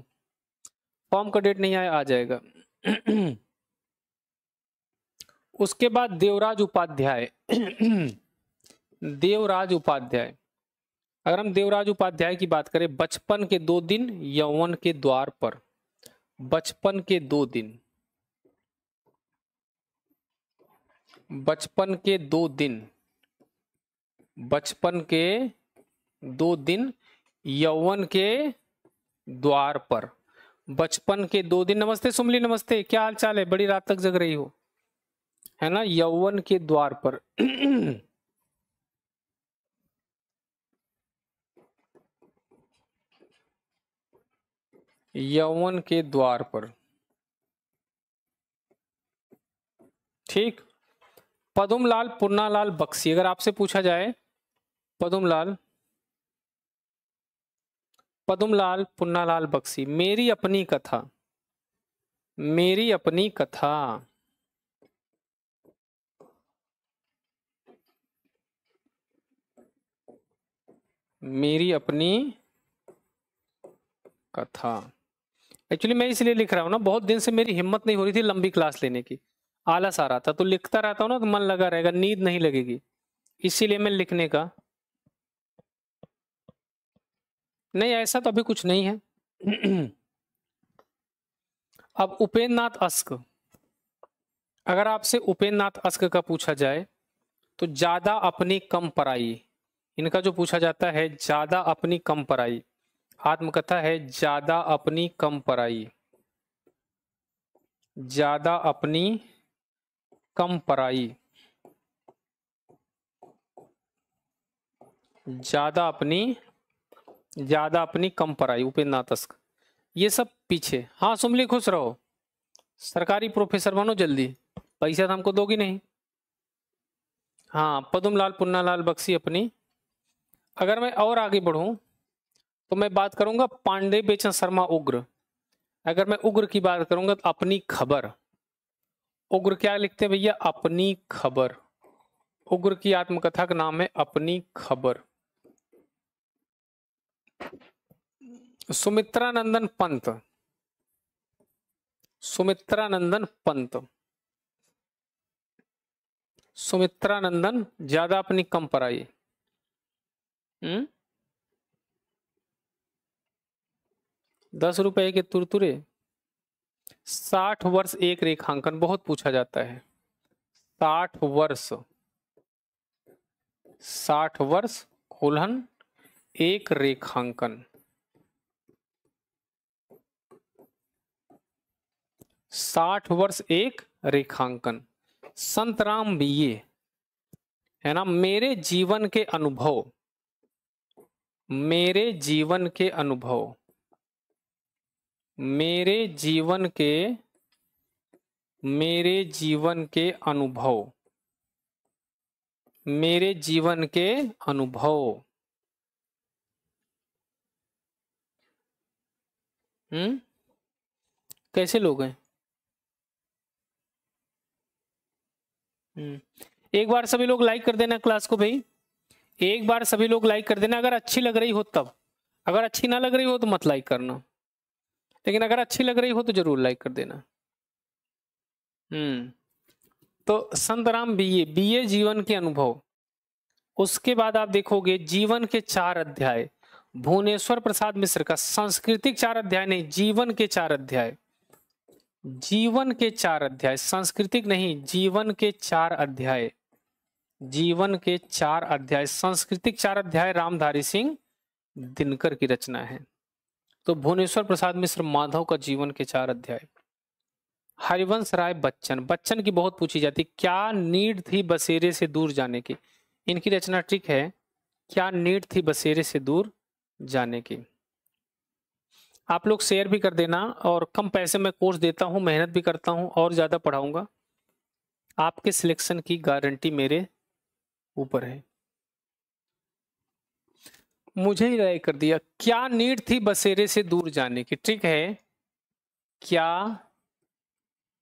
फॉर्म का डेट नहीं आया आ जाएगा *clears throat* उसके बाद देवराज उपाध्याय *clears throat* देवराज उपाध्याय अगर हम देवराज उपाध्याय की बात करें बचपन के दो दिन यौवन के द्वार पर बचपन के दो दिन बचपन के दो दिन बचपन के दो दिन यौवन के द्वार पर बचपन के दो दिन नमस्ते सुमली नमस्ते क्या हाल चाल है बड़ी रात तक जग रही हो है ना यौवन के द्वार पर *clears throat* यौवन के द्वार पर ठीक पदुमलाल पुन्नालाल बक्सी अगर आपसे पूछा जाए पदुमलाल पदुमलाल पुन्नालाल बक्सी मेरी अपनी कथा मेरी अपनी कथा मेरी अपनी कथा एक्चुअली मैं इसलिए लिख रहा हूं ना बहुत दिन से मेरी हिम्मत नहीं हो रही थी लंबी क्लास लेने की आलस आ रहा था तो लिखता रहता हूँ ना तो मन लगा रहेगा नींद नहीं लगेगी इसीलिए मैं लिखने का नहीं ऐसा तो अभी कुछ नहीं है *clears throat* अब उपेन्द्र नाथ अस्क अगर आपसे उपेन्द्र नाथ अस्क का पूछा जाए तो ज्यादा अपनी कम पराई इनका जो पूछा जाता है ज्यादा अपनी कम पराई आत्मकथा है ज्यादा अपनी कम पराई ज्यादा अपनी कम पराई ज्यादा अपनी ज्यादा अपनी कम पराई उपेंद्र नाथ तस्क ये सब पीछे हाँ सुमली खुश रहो सरकारी प्रोफेसर बनो जल्दी पैसा तो हमको दोगी नहीं हाँ पदुमलाल पुन्नालाल बक्सी अपनी अगर मैं और आगे बढ़ूं तो मैं बात करूंगा पांडे बेचन शर्मा उग्र अगर मैं उग्र की बात करूंगा तो अपनी खबर उग्र क्या लिखते हैं भैया अपनी खबर उग्र की आत्मकथा का नाम है अपनी खबर सुमित्रा नंदन पंत सुमित्रा नंदन पंत सुमित्रा नंदन ज्यादा अपनी कम पर आई हम्म? दस रुपए के तुरतुरे साठ वर्ष एक रेखांकन बहुत पूछा जाता है साठ वर्ष साठ वर्ष कोलहन एक रेखांकन साठ वर्ष एक रेखांकन संतराम बी ए है ना मेरे जीवन के अनुभव मेरे जीवन के अनुभव मेरे जीवन के मेरे जीवन के अनुभव मेरे जीवन के अनुभव हम्म कैसे लोग हैं हम्म। एक बार सभी लोग लाइक कर देना क्लास को भाई एक बार सभी लोग लाइक कर देना अगर अच्छी लग रही हो तब अगर अच्छी ना लग रही हो तो मत लाइक करना लेकिन अगर अच्छी लग रही हो तो जरूर लाइक कर देना हम्म तो संत राम बीए बीए जीवन के अनुभव उसके बाद आप देखोगे जीवन के चार अध्याय भुवनेश्वर प्रसाद मिश्र का सांस्कृतिक चार अध्याय नहीं जीवन के चार अध्याय जीवन के चार अध्याय सांस्कृतिक नहीं जीवन के चार अध्याय जीवन के चार अध्याय सांस्कृतिक चार अध्याय रामधारी सिंह दिनकर की रचना है तो भुवनेश्वर प्रसाद मिश्र माधव का जीवन के चार अध्याय हरिवंश राय बच्चन बच्चन की बहुत पूछी जाती क्या नीड थी बसेरे से दूर जाने की इनकी रचना ट्रिक है क्या नीड थी बसेरे से दूर जाने की आप लोग शेयर भी कर देना और कम पैसे में कोर्स देता हूँ मेहनत भी करता हूं और ज़्यादा पढ़ाऊंगा आपके सिलेक्शन की गारंटी मेरे ऊपर है मुझे ही राय कर दिया क्या नीड थी बसेरे से दूर जाने की ठीक है क्या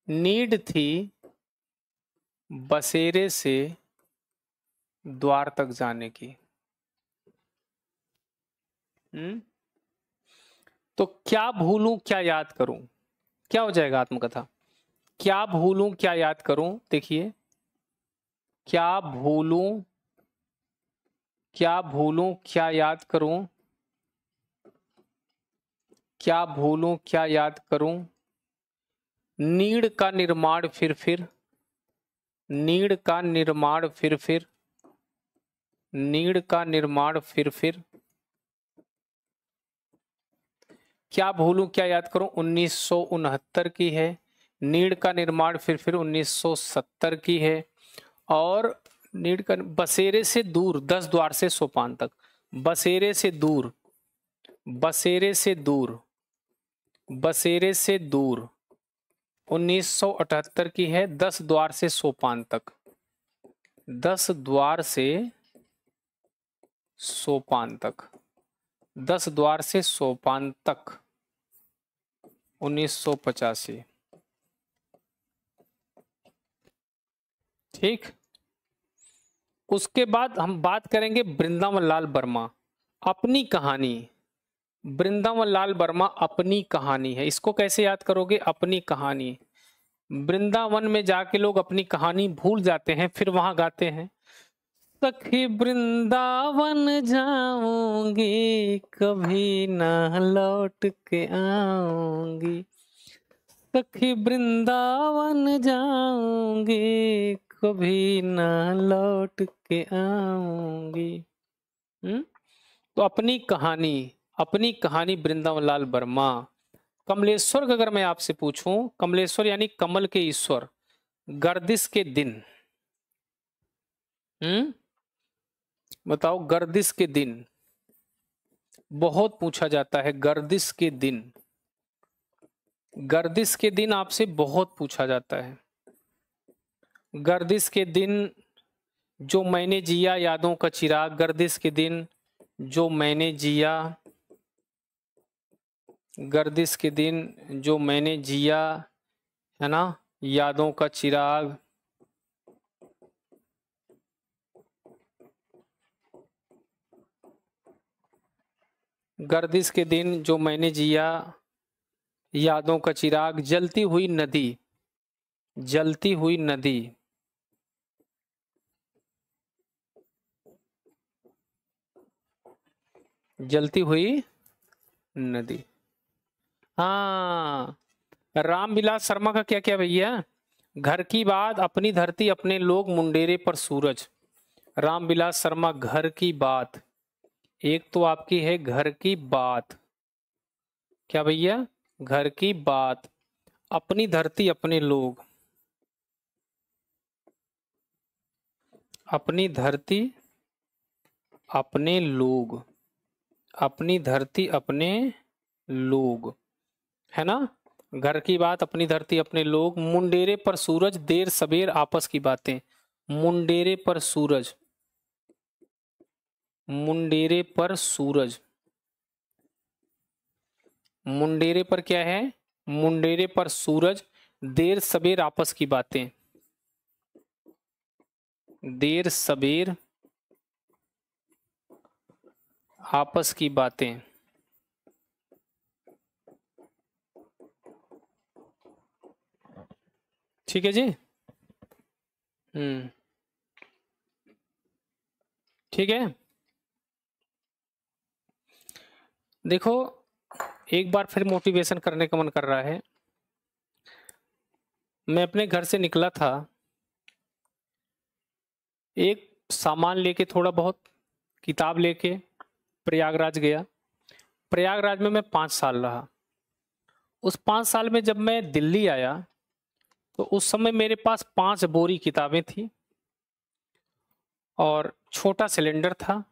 नीड थी बसेरे से द्वार तक जाने की हम्म तो क्या भूलूं क्या याद करूं क्या हो जाएगा आत्मकथा क्या भूलूं क्या याद करूं देखिए क्या भूलूं क्या भूलूं क्या याद करूं क्या भूलूं क्या याद करूं नीड का निर्माण फिर फिर नीड का निर्माण फिर फिर नीड का निर्माण फिर फिर क्या भूलूं क्या याद करूं उन्नीस की है नीड का निर्माण फिर फिर 1970 की है और नीड कर बसेरे से दूर दस द्वार से सोपान तक बसेरे से दूर बसेरे से दूर बसेरे से दूर 1978 की है दस द्वार से सोपान तक दस द्वार से सोपान तक दस द्वार से सोपान तक उन्नीस सौ पचासी ठीक उसके बाद हम बात करेंगे वृंदावन लाल वर्मा अपनी कहानी वृंदावन लाल वर्मा अपनी कहानी है इसको कैसे याद करोगे अपनी कहानी वृंदावन में जाके लोग अपनी कहानी भूल जाते हैं फिर वहां गाते हैं सखी वृंदावन जाऊंगी कभी ना लौट के आऊंगी सखी वृंदावन जाऊंगी कभी ना लौट के आऊंगी हम्म तो अपनी कहानी अपनी कहानी वृंदावन लाल वर्मा कमलेश्वर का अगर मैं आपसे पूछूं कमलेश्वर यानी कमल के ईश्वर गर्दिश के दिन हम्म बताओ गर्दिश के दिन बहुत पूछा जाता है गर्दिश के दिन गर्दिश के दिन आपसे बहुत पूछा जाता है गर्दिश के दिन जो मैंने जिया यादों का चिराग गर्दिश के दिन जो मैंने जिया गर्दिश के दिन जो मैंने जिया है ना यादों का चिराग गर्दिश के दिन जो मैंने जिया यादों का चिराग जलती हुई नदी जलती हुई नदी जलती हुई नदी हाँ रामविलास शर्मा का क्या क्या भैया घर की बात अपनी धरती अपने लोग मुंडेरे पर सूरज रामविलास शर्मा घर की बात एक तो आपकी है घर की बात क्या भैया घर की बात अपनी धरती अपने लोग अपनी धरती अपने लोग अपनी धरती अपने लोग है ना घर की बात अपनी धरती अपने लोग मुंडेरे पर सूरज देर सवेर आपस की बातें मुंडेरे पर सूरज मुंडेरे पर सूरज मुंडेरे पर क्या है मुंडेरे पर सूरज देर सवेर आपस की बातें देर सवेर आपस की बातें ठीक है जी हम्म ठीक है देखो एक बार फिर मोटिवेशन करने का मन कर रहा है मैं अपने घर से निकला था एक सामान लेके थोड़ा बहुत किताब लेके प्रयागराज गया प्रयागराज में मैं पाँच साल रहा उस पाँच साल में जब मैं दिल्ली आया तो उस समय मेरे पास पाँच बोरी किताबें थी और छोटा सिलेंडर था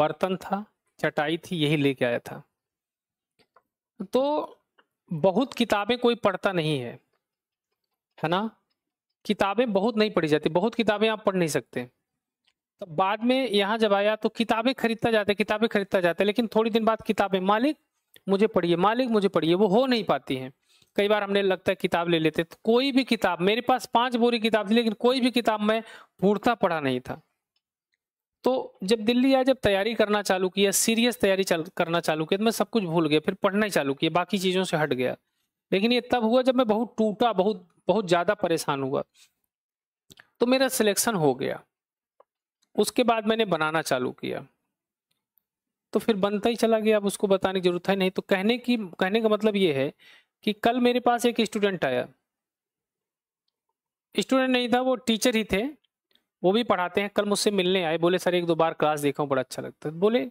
बर्तन था चटाई थी यही लेके आया था तो बहुत किताबें कोई पढ़ता नहीं है है ना किताबें बहुत नहीं पढ़ी जाती बहुत किताबें आप पढ़ नहीं सकते तब तो बाद में यहाँ जब आया तो किताबें खरीदता जाता किताबें खरीदता जाता लेकिन थोड़ी दिन बाद किताबें मालिक मुझे पढ़िए मालिक मुझे पढ़िए वो हो नहीं पाती हैं कई बार हमने लगता है किताब ले लेते तो कोई भी किताब मेरे पास पांच बोरी किताब थी लेकिन कोई भी किताब मैं पूर्णता पढ़ा नहीं था तो जब दिल्ली आया जब तैयारी करना चालू किया सीरियस तैयारी चाल, करना चालू किया तो मैं सब कुछ भूल गया फिर पढ़ना ही चालू किया बाकी चीज़ों से हट गया लेकिन ये तब हुआ जब मैं बहुत टूटा बहुत बहुत ज़्यादा परेशान हुआ तो मेरा सिलेक्शन हो गया उसके बाद मैंने बनाना चालू किया तो फिर बनता ही चला गया अब उसको बताने की जरूरत है नहीं तो कहने की कहने का मतलब ये है कि कल मेरे पास एक स्टूडेंट आया स्टूडेंट नहीं था वो टीचर ही थे वो भी पढ़ाते हैं कल मुझसे मिलने आए बोले सर एक दो बार क्लास देखा हूँ बड़ा अच्छा लगता है बोले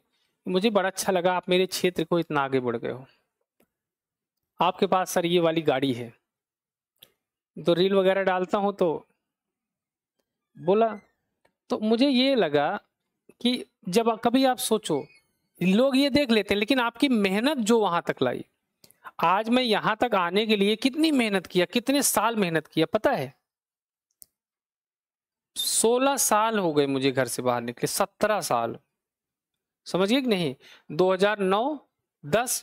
मुझे बड़ा अच्छा लगा आप मेरे क्षेत्र को इतना आगे बढ़ गए हो आपके पास सर ये वाली गाड़ी है तो रील वगैरह डालता हूँ तो बोला तो मुझे ये लगा कि जब कभी आप सोचो लोग ये देख लेते हैं लेकिन आपकी मेहनत जो वहां तक लाई आज मैं यहां तक आने के लिए कितनी मेहनत किया कितने साल मेहनत किया पता है सोलह साल हो गए मुझे घर से बाहर निकले सत्रह साल समझिए कि नहीं 2009 10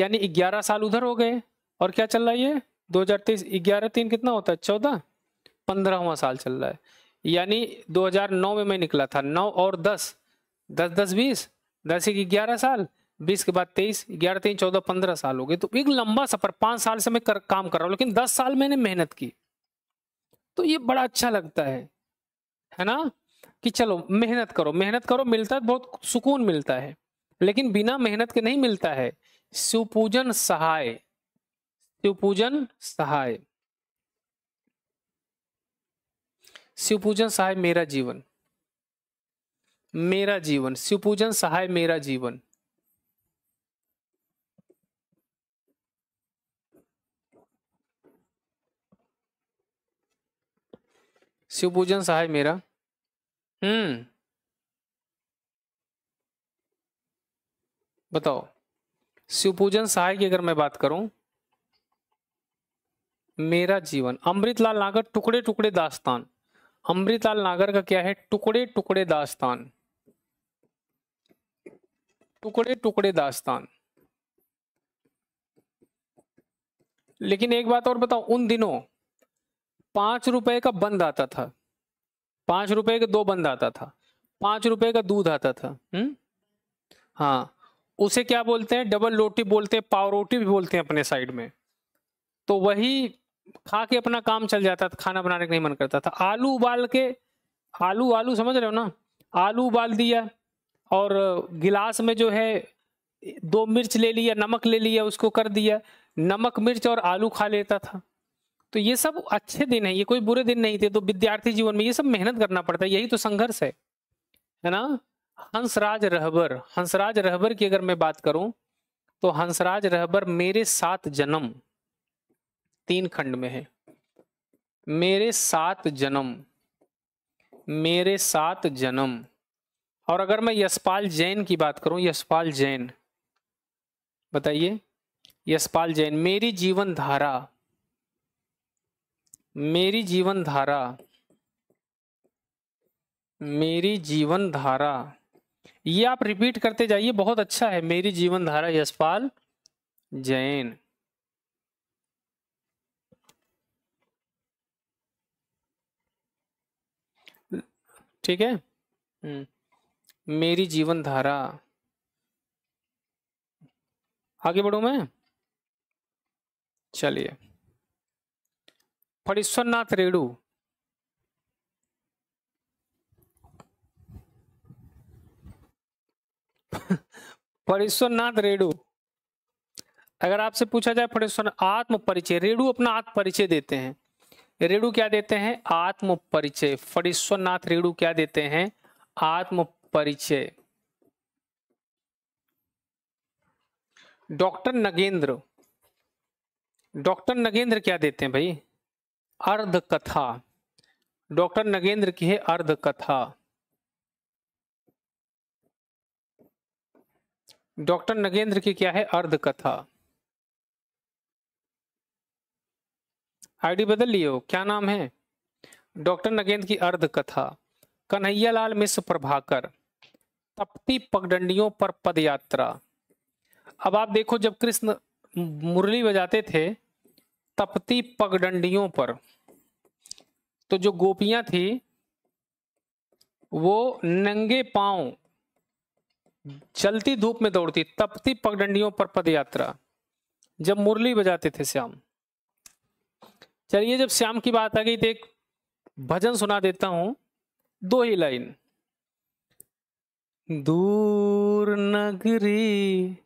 यानी 11 साल उधर हो गए और क्या चल रहा है ये 2023 11 तीन कितना होता है चौदह पंद्रहवा साल चल रहा है यानी 2009 में मैं निकला था 9 और 10 10 10 20 10 एक 11 साल 20 के बाद 23 11 तेईस चौदह पंद्रह साल हो गए तो एक लंबा सफर पाँच साल से मैं कर, काम कर रहा हूँ लेकिन दस साल मैंने मेहनत की तो ये बड़ा अच्छा लगता है है ना कि चलो मेहनत करो मेहनत करो मिलता बहुत सुकून मिलता है लेकिन बिना मेहनत के नहीं मिलता है शिव पूजन सहाय शिव पूजन सहाय शिवपूजन सहाय मेरा जीवन मेरा जीवन शिवपूजन सहाय मेरा जीवन शिव पूजन सहाय मेरा हम्म बताओ शिव पूजन सहाय की अगर मैं बात करूं मेरा जीवन अमृतलाल नागर टुकड़े टुकड़े दास्तान अमृतलाल नागर का क्या है टुकड़े टुकड़े दास्तान टुकड़े टुकड़े दास्तान लेकिन एक बात और बताओ उन दिनों पांच रुपए का बंद आता था पांच रुपए का दो बंद आता था पांच रुपए का दूध आता था हम्म हाँ उसे क्या बोलते हैं डबल रोटी बोलते हैं पाव रोटी भी बोलते हैं अपने साइड में तो वही खा के अपना काम चल जाता था खाना बनाने का नहीं मन करता था आलू उबाल के आलू आलू समझ रहे हो ना आलू उबाल दिया और गिलास में जो है दो मिर्च ले लिया नमक ले लिया उसको कर दिया नमक मिर्च और आलू खा लेता था तो ये सब अच्छे दिन है ये कोई बुरे दिन नहीं थे तो विद्यार्थी जीवन में ये सब मेहनत करना पड़ता है यही तो संघर्ष है है ना हंसराज रहबर हंसराज रहबर की अगर मैं बात करूं तो हंसराज रहबर मेरे सात जन्म तीन खंड में है मेरे सात जन्म मेरे सात जन्म और अगर मैं यशपाल जैन की बात करूं यशपाल जैन बताइए यशपाल जैन मेरी जीवन धारा मेरी जीवन धारा मेरी जीवन धारा ये आप रिपीट करते जाइए बहुत अच्छा है मेरी जीवन धारा यशपाल जैन ठीक है हम्म। मेरी जीवन धारा आगे बढ़ू मैं चलिए फणीश्वर रेडू रेणु रेडू रेणु अगर आपसे पूछा जाए फणेश्वर आत्म परिचय रेणु अपना आत्म परिचय देते हैं रेणु क्या देते हैं आत्म परिचय फणीश्वरनाथ रेणु क्या देते हैं आत्म परिचय डॉक्टर नगेंद्र डॉक्टर नगेंद्र क्या देते हैं भाई अर्ध कथा डॉक्टर नगेंद्र की है अर्ध कथा डॉक्टर नगेंद्र की क्या है अर्ध कथा आईडी बदल लियो क्या नाम है डॉक्टर नगेंद्र की अर्ध कथा कन्हैया लाल मिश्र प्रभाकर तपती पगडंडियों पर पदयात्रा अब आप देखो जब कृष्ण मुरली बजाते थे तपती पगडंडियों पर तो जो गोपियां थी वो नंगे पांव चलती धूप में दौड़ती तपती पगडंडियों पर पदयात्रा जब मुरली बजाते थे श्याम चलिए जब श्याम की बात आ गई तो एक भजन सुना देता हूं दो ही लाइन दूर नगरी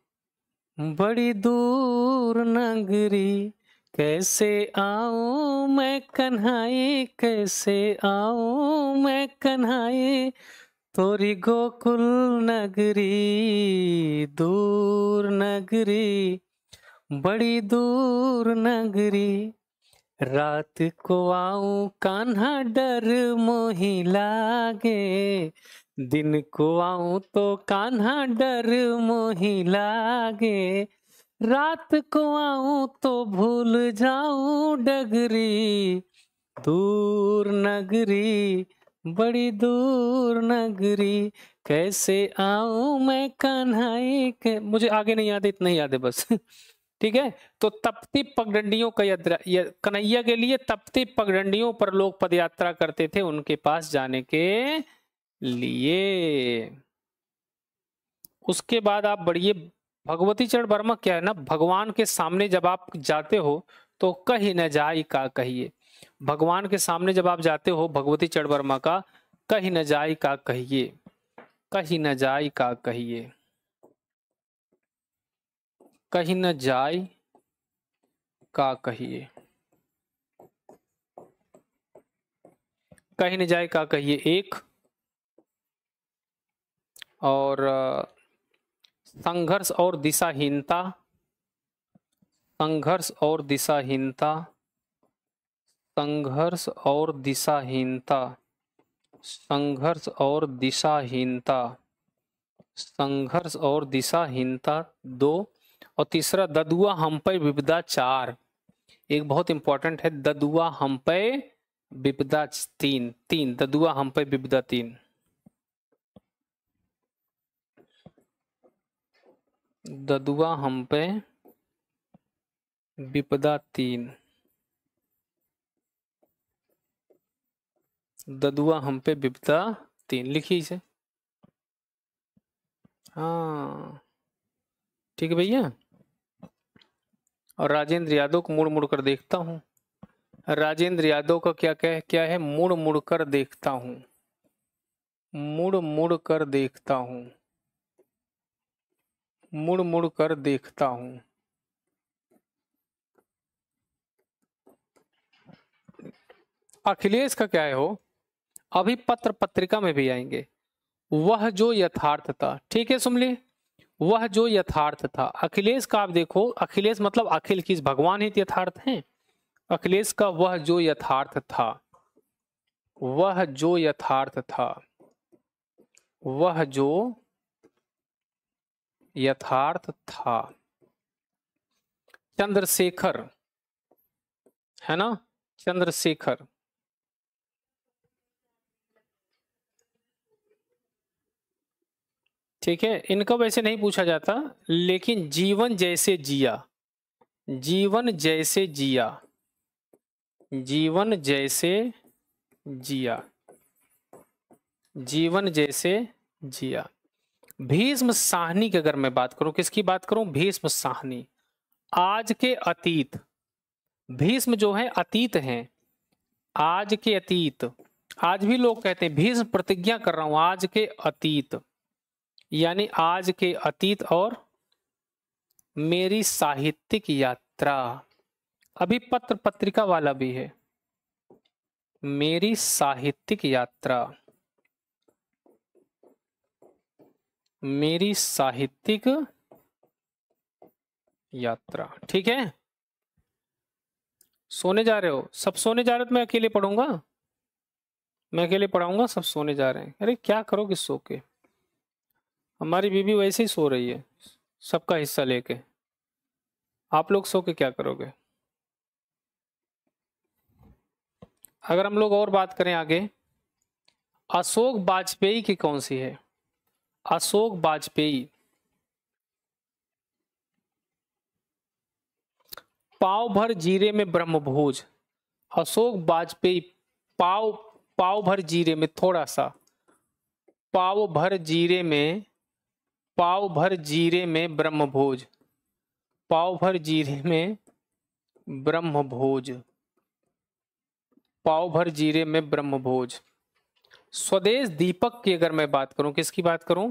बड़ी दूर नगरी कैसे आऊं मैं कन्हाई कैसे आऊं मैं कन्हाई तोरी गोकुल नगरी दूर नगरी बड़ी दूर नगरी रात को आऊं कान्हा डर मोही लागे दिन को आऊं तो कान्हा डर मोही लागे रात को आऊं तो भूल जाऊं डगरी दूर नगरी बड़ी दूर नगरी कैसे आऊं मैं कान्हा के मुझे आगे नहीं याद इतना ही याद है बस ठीक है तो तपती पगडंडियों का कन्हैया के लिए तपती पगडंडियों पर लोग पदयात्रा करते थे उनके पास जाने के लिए उसके बाद आप बढ़िए भगवती चरण वर्मा क्या है ना भगवान के सामने जब आप जाते हो तो कही न जाई का कहिए भगवान के सामने जब आप जाते हो भगवती चरण वर्मा का कही न जाई का कहिए कही न जाई का कहिए कहीं न जाए का कहिए कहीं न जाए का कहिए एक और संघर्ष और दिशाहीनता संघर्ष और दिशाहीनता संघर्ष और दिशाहीनता संघर्ष और दिशाहीनता संघर्ष और दिशाहीनता दो और तीसरा ददुआ हम पे विपदा चार एक बहुत इंपॉर्टेंट है ददुआ हम पे विपदा तीन तीन ददुआ हम पे विपदा तीन ददुआ हम पे विपदा तीन ददुआ हम पे विपदा तीन लिखी इसे हाँ ठीक है भैया और राजेंद्र यादव को मुड़ मुड़ कर देखता हूँ राजेंद्र यादव का क्या कह क्या है मुड़ मुड़ कर देखता हूँ मुड़ मुड़ कर देखता हूँ मुड़ मुड़ कर देखता हूँ अखिलेश का क्या है हो अभी पत्र पत्रिका में भी आएंगे वह जो यथार्थ था ठीक है सुन वह जो यथार्थ था अखिलेश का आप देखो अखिलेश मतलब अखिल किस भगवान ही यथार्थ हैं अखिलेश का वह जो यथार्थ था वह जो यथार्थ था वह जो यथार्थ था चंद्रशेखर है ना चंद्रशेखर ठीक है इनको वैसे नहीं पूछा जाता लेकिन जीवन जैसे जिया जीवन जैसे जिया जीवन जैसे जिया जीवन जैसे जिया भीष्म साहनी की अगर मैं बात करूं किसकी बात करूं भीष्म साहनी आज के अतीत भीष्म जो है अतीत हैं आज के अतीत आज भी लोग कहते हैं भीष्म प्रतिज्ञा कर रहा हूं आज के अतीत यानी आज के अतीत और मेरी साहित्यिक यात्रा अभी पत्र पत्रिका वाला भी है मेरी साहित्यिक यात्रा मेरी साहित्यिक यात्रा ठीक है सोने जा रहे हो सब सोने जा रहे हो तो मैं अकेले पढ़ूंगा मैं अकेले पढ़ाऊंगा सब सोने जा रहे हैं अरे क्या करोगे सो के हमारी बीबी वैसे ही सो रही है सबका हिस्सा लेके आप लोग सो के क्या करोगे अगर हम लोग और बात करें आगे अशोक वाजपेयी की कौन सी है अशोक वाजपेयी पाव भर जीरे में ब्रह्मभोज अशोक वाजपेयी पाव पाव भर जीरे में थोड़ा सा पाव भर जीरे में पाव भर जीरे में ब्रह्म भोज पाव भर जीरे में ब्रह्म भोज पाव भर जीरे में ब्रह्म भोज स्वदेश दीपक की अगर मैं बात करूं किसकी बात करूं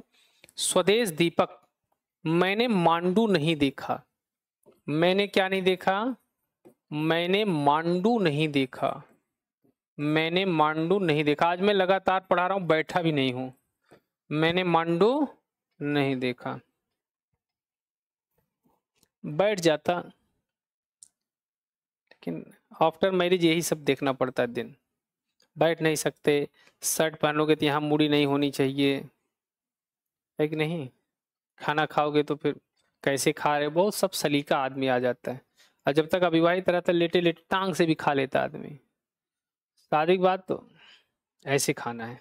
स्वदेश दीपक मैंने मांडू नहीं देखा मैंने क्या नहीं देखा मैंने मांडू नहीं देखा मैंने मांडू नहीं देखा आज मैं लगातार पढ़ा रहा हूं बैठा भी नहीं हूं मैंने मांडू नहीं देखा बैठ जाता लेकिन आफ्टर मैरिज यही सब देखना पड़ता है दिन बैठ नहीं सकते शर्ट पहनोगे तो यहाँ मूड़ी नहीं होनी चाहिए है कि नहीं खाना खाओगे तो फिर कैसे खा रहे बहुत सब सलीका आदमी आ जाता है और जब तक अविवाहित रहता लेटे लेटे टांग से भी खा लेता आदमी शादी बात तो ऐसे खाना है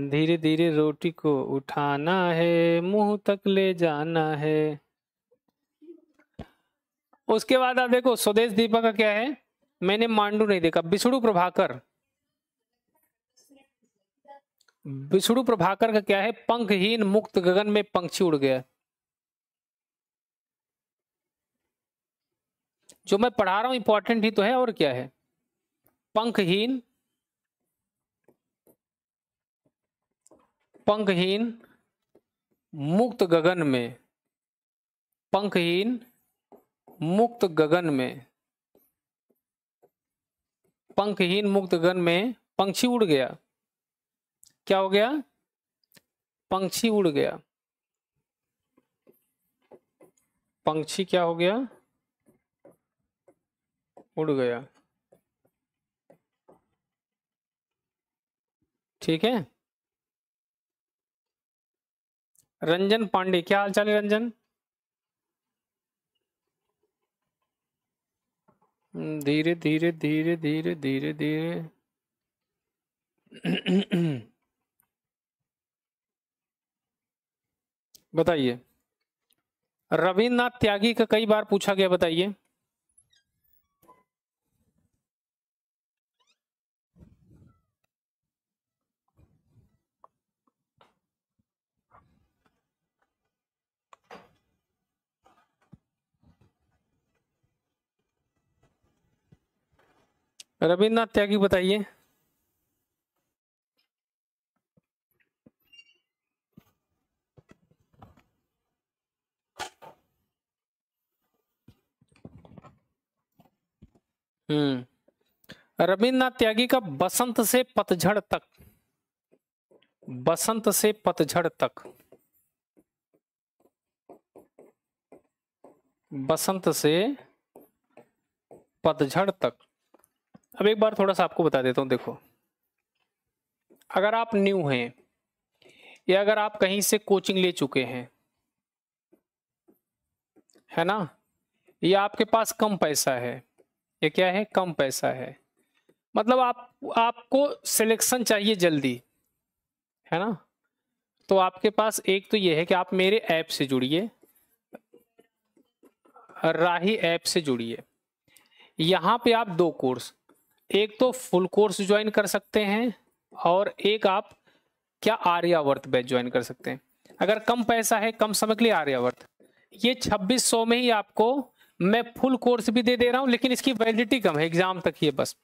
धीरे धीरे रोटी को उठाना है मुंह तक ले जाना है उसके बाद आप देखो स्वदेश दीपक का क्या है मैंने मांडू नहीं देखा बिछड़ू प्रभाकर बिछड़ू प्रभाकर का क्या है पंखहीन मुक्त गगन में पंक्षी उड़ गया जो मैं पढ़ा रहा हूं इंपॉर्टेंट ही तो है और क्या है पंखहीन पंखहीन मुक्त गगन में पंखहीन मुक्त गगन में पंखहीन मुक्त गगन में पंक्षी उड़ गया क्या हो गया पंक्षी उड़ गया पंक्षी क्या हो गया उड़ गया ठीक है रंजन पांडे क्या हाल चाल है रंजन हम्म, धीरे धीरे धीरे धीरे धीरे धीरे *clears throat* बताइए रविन्द्रनाथ त्यागी का कई बार पूछा गया बताइए रविन्द्रनाथ त्यागी बताइए हम्म रविन्द्रनाथ त्यागी का बसंत से पतझड़ तक बसंत से पतझड़ तक बसंत से पतझड़ तक अब एक बार थोड़ा सा आपको बता देता हूँ देखो अगर आप न्यू हैं या अगर आप कहीं से कोचिंग ले चुके हैं है ना या आपके पास कम पैसा है ये क्या है कम पैसा है मतलब आप आपको सिलेक्शन चाहिए जल्दी है ना तो आपके पास एक तो ये है कि आप मेरे ऐप से जुड़िए राही ऐप से जुड़िए यहाँ पे आप दो कोर्स एक तो फुल कोर्स ज्वाइन कर सकते हैं और एक आप क्या आर्यावर्त बैच ज्वाइन कर सकते हैं अगर कम पैसा है कम समय के लिए आर्यावर्त ये 2600 में ही आपको मैं फुल कोर्स भी दे दे रहा हूं लेकिन इसकी वैलिडिटी कम है एग्जाम तक ही बस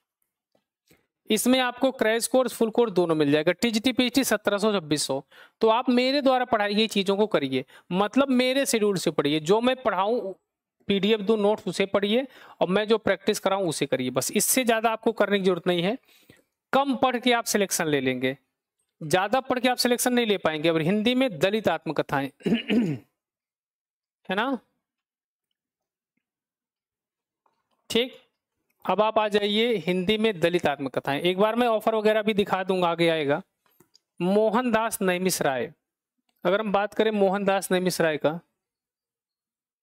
इसमें आपको क्रैश कोर्स फुल कोर्स दोनों मिल जाएगा टीजीटी टी सत्रह सौ छब्बीस सौ तो आप मेरे द्वारा पढ़ाई गई चीज़ों को करिए मतलब मेरे शेड्यूल से पढ़िए जो मैं पढ़ाऊं पीडीएफ दो नोट्स उसे पढ़िए और मैं जो प्रैक्टिस कराऊँ उसे करिए बस इससे ज़्यादा आपको करने की जरूरत नहीं है कम पढ़ के आप सिलेक्शन ले लेंगे ज़्यादा पढ़ के आप सिलेक्शन नहीं ले पाएंगे और हिंदी में दलित आत्मकथाएं है ना ठीक अब आप आ जाइए हिंदी में दलित आत्मकथाएं एक बार मैं ऑफर वगैरह भी दिखा दूंगा आगे आएगा मोहनदास नैमिश राय अगर हम बात करें मोहनदास नैमिश राय का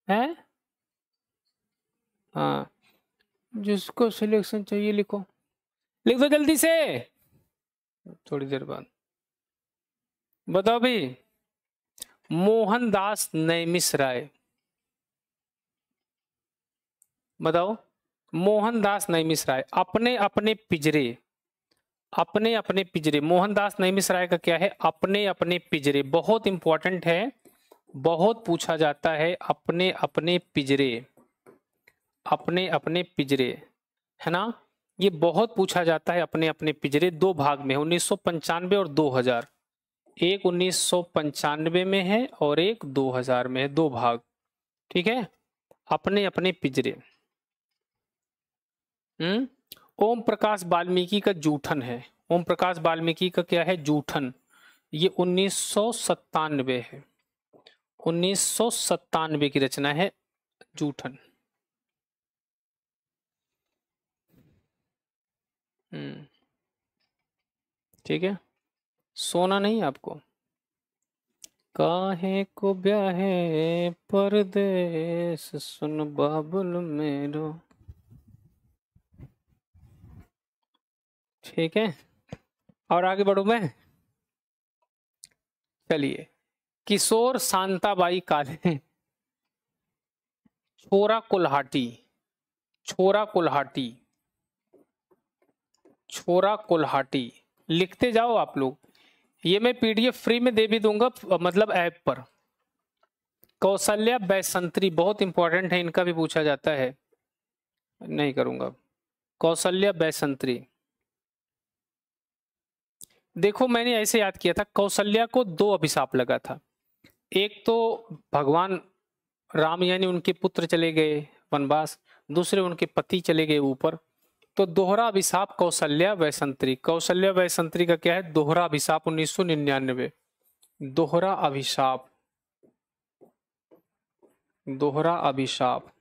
है हाँ जिसको सिलेक्शन चाहिए लिखो लिख दो जल्दी से थोड़ी देर बाद बताओ भाई मोहनदास नैमिस राय बताओ मोहनदास नैमिस राय अपने अपने पिजरे अपने अपने पिजरे मोहनदास नैमिस राय का क्या है अपने अपने पिजरे बहुत इंपॉर्टेंट है बहुत पूछा जाता है अपने अपने पिजरे अपने अपने पिजरे है ना ये बहुत पूछा जाता है अपने अपने पिजरे दो भाग में उन्नीस और 2000 एक उन्नीस में है और एक 2000 में है दो भाग ठीक है अपने अपने पिजरे हम्म ओम प्रकाश वाल्मीकि का जूठन है ओम प्रकाश वाल्मीकि का क्या है जूठन ये उन्नीस है उन्नीस की रचना है जूठन हम्म। ठीक है? सोना नहीं आपको। काहे को ब्याहे परदेश सुन बाबुल मेरो। ठीक है? और आगे बढ़ू मैं? चलिए, किशोर शांताबाई काले। छोरा कुल्हाटी छोरा कुल्हाटी छोरा कोल्हाटी लिखते जाओ आप लोग ये मैं पीडीएफ फ्री में दे भी दूंगा मतलब ऐप पर कौशल्या बैसंतरी बहुत इंपॉर्टेंट है इनका भी पूछा जाता है नहीं करूंगा कौशल्या बैसंतरी देखो मैंने ऐसे याद किया था कौशल्या को दो अभिशाप लगा था एक तो भगवान राम यानी उनके पुत्र चले गए वनवास दूसरे उनके पति चले गए ऊपर तो दोहरा अभिशाप कौशल्या वैसंत्री कौशल्या वैसंत्री का क्या है दोहरा अभिशाप उन्नीस सौ निन्यानवे दोहरा अभिशाप दोहरा अभिशाप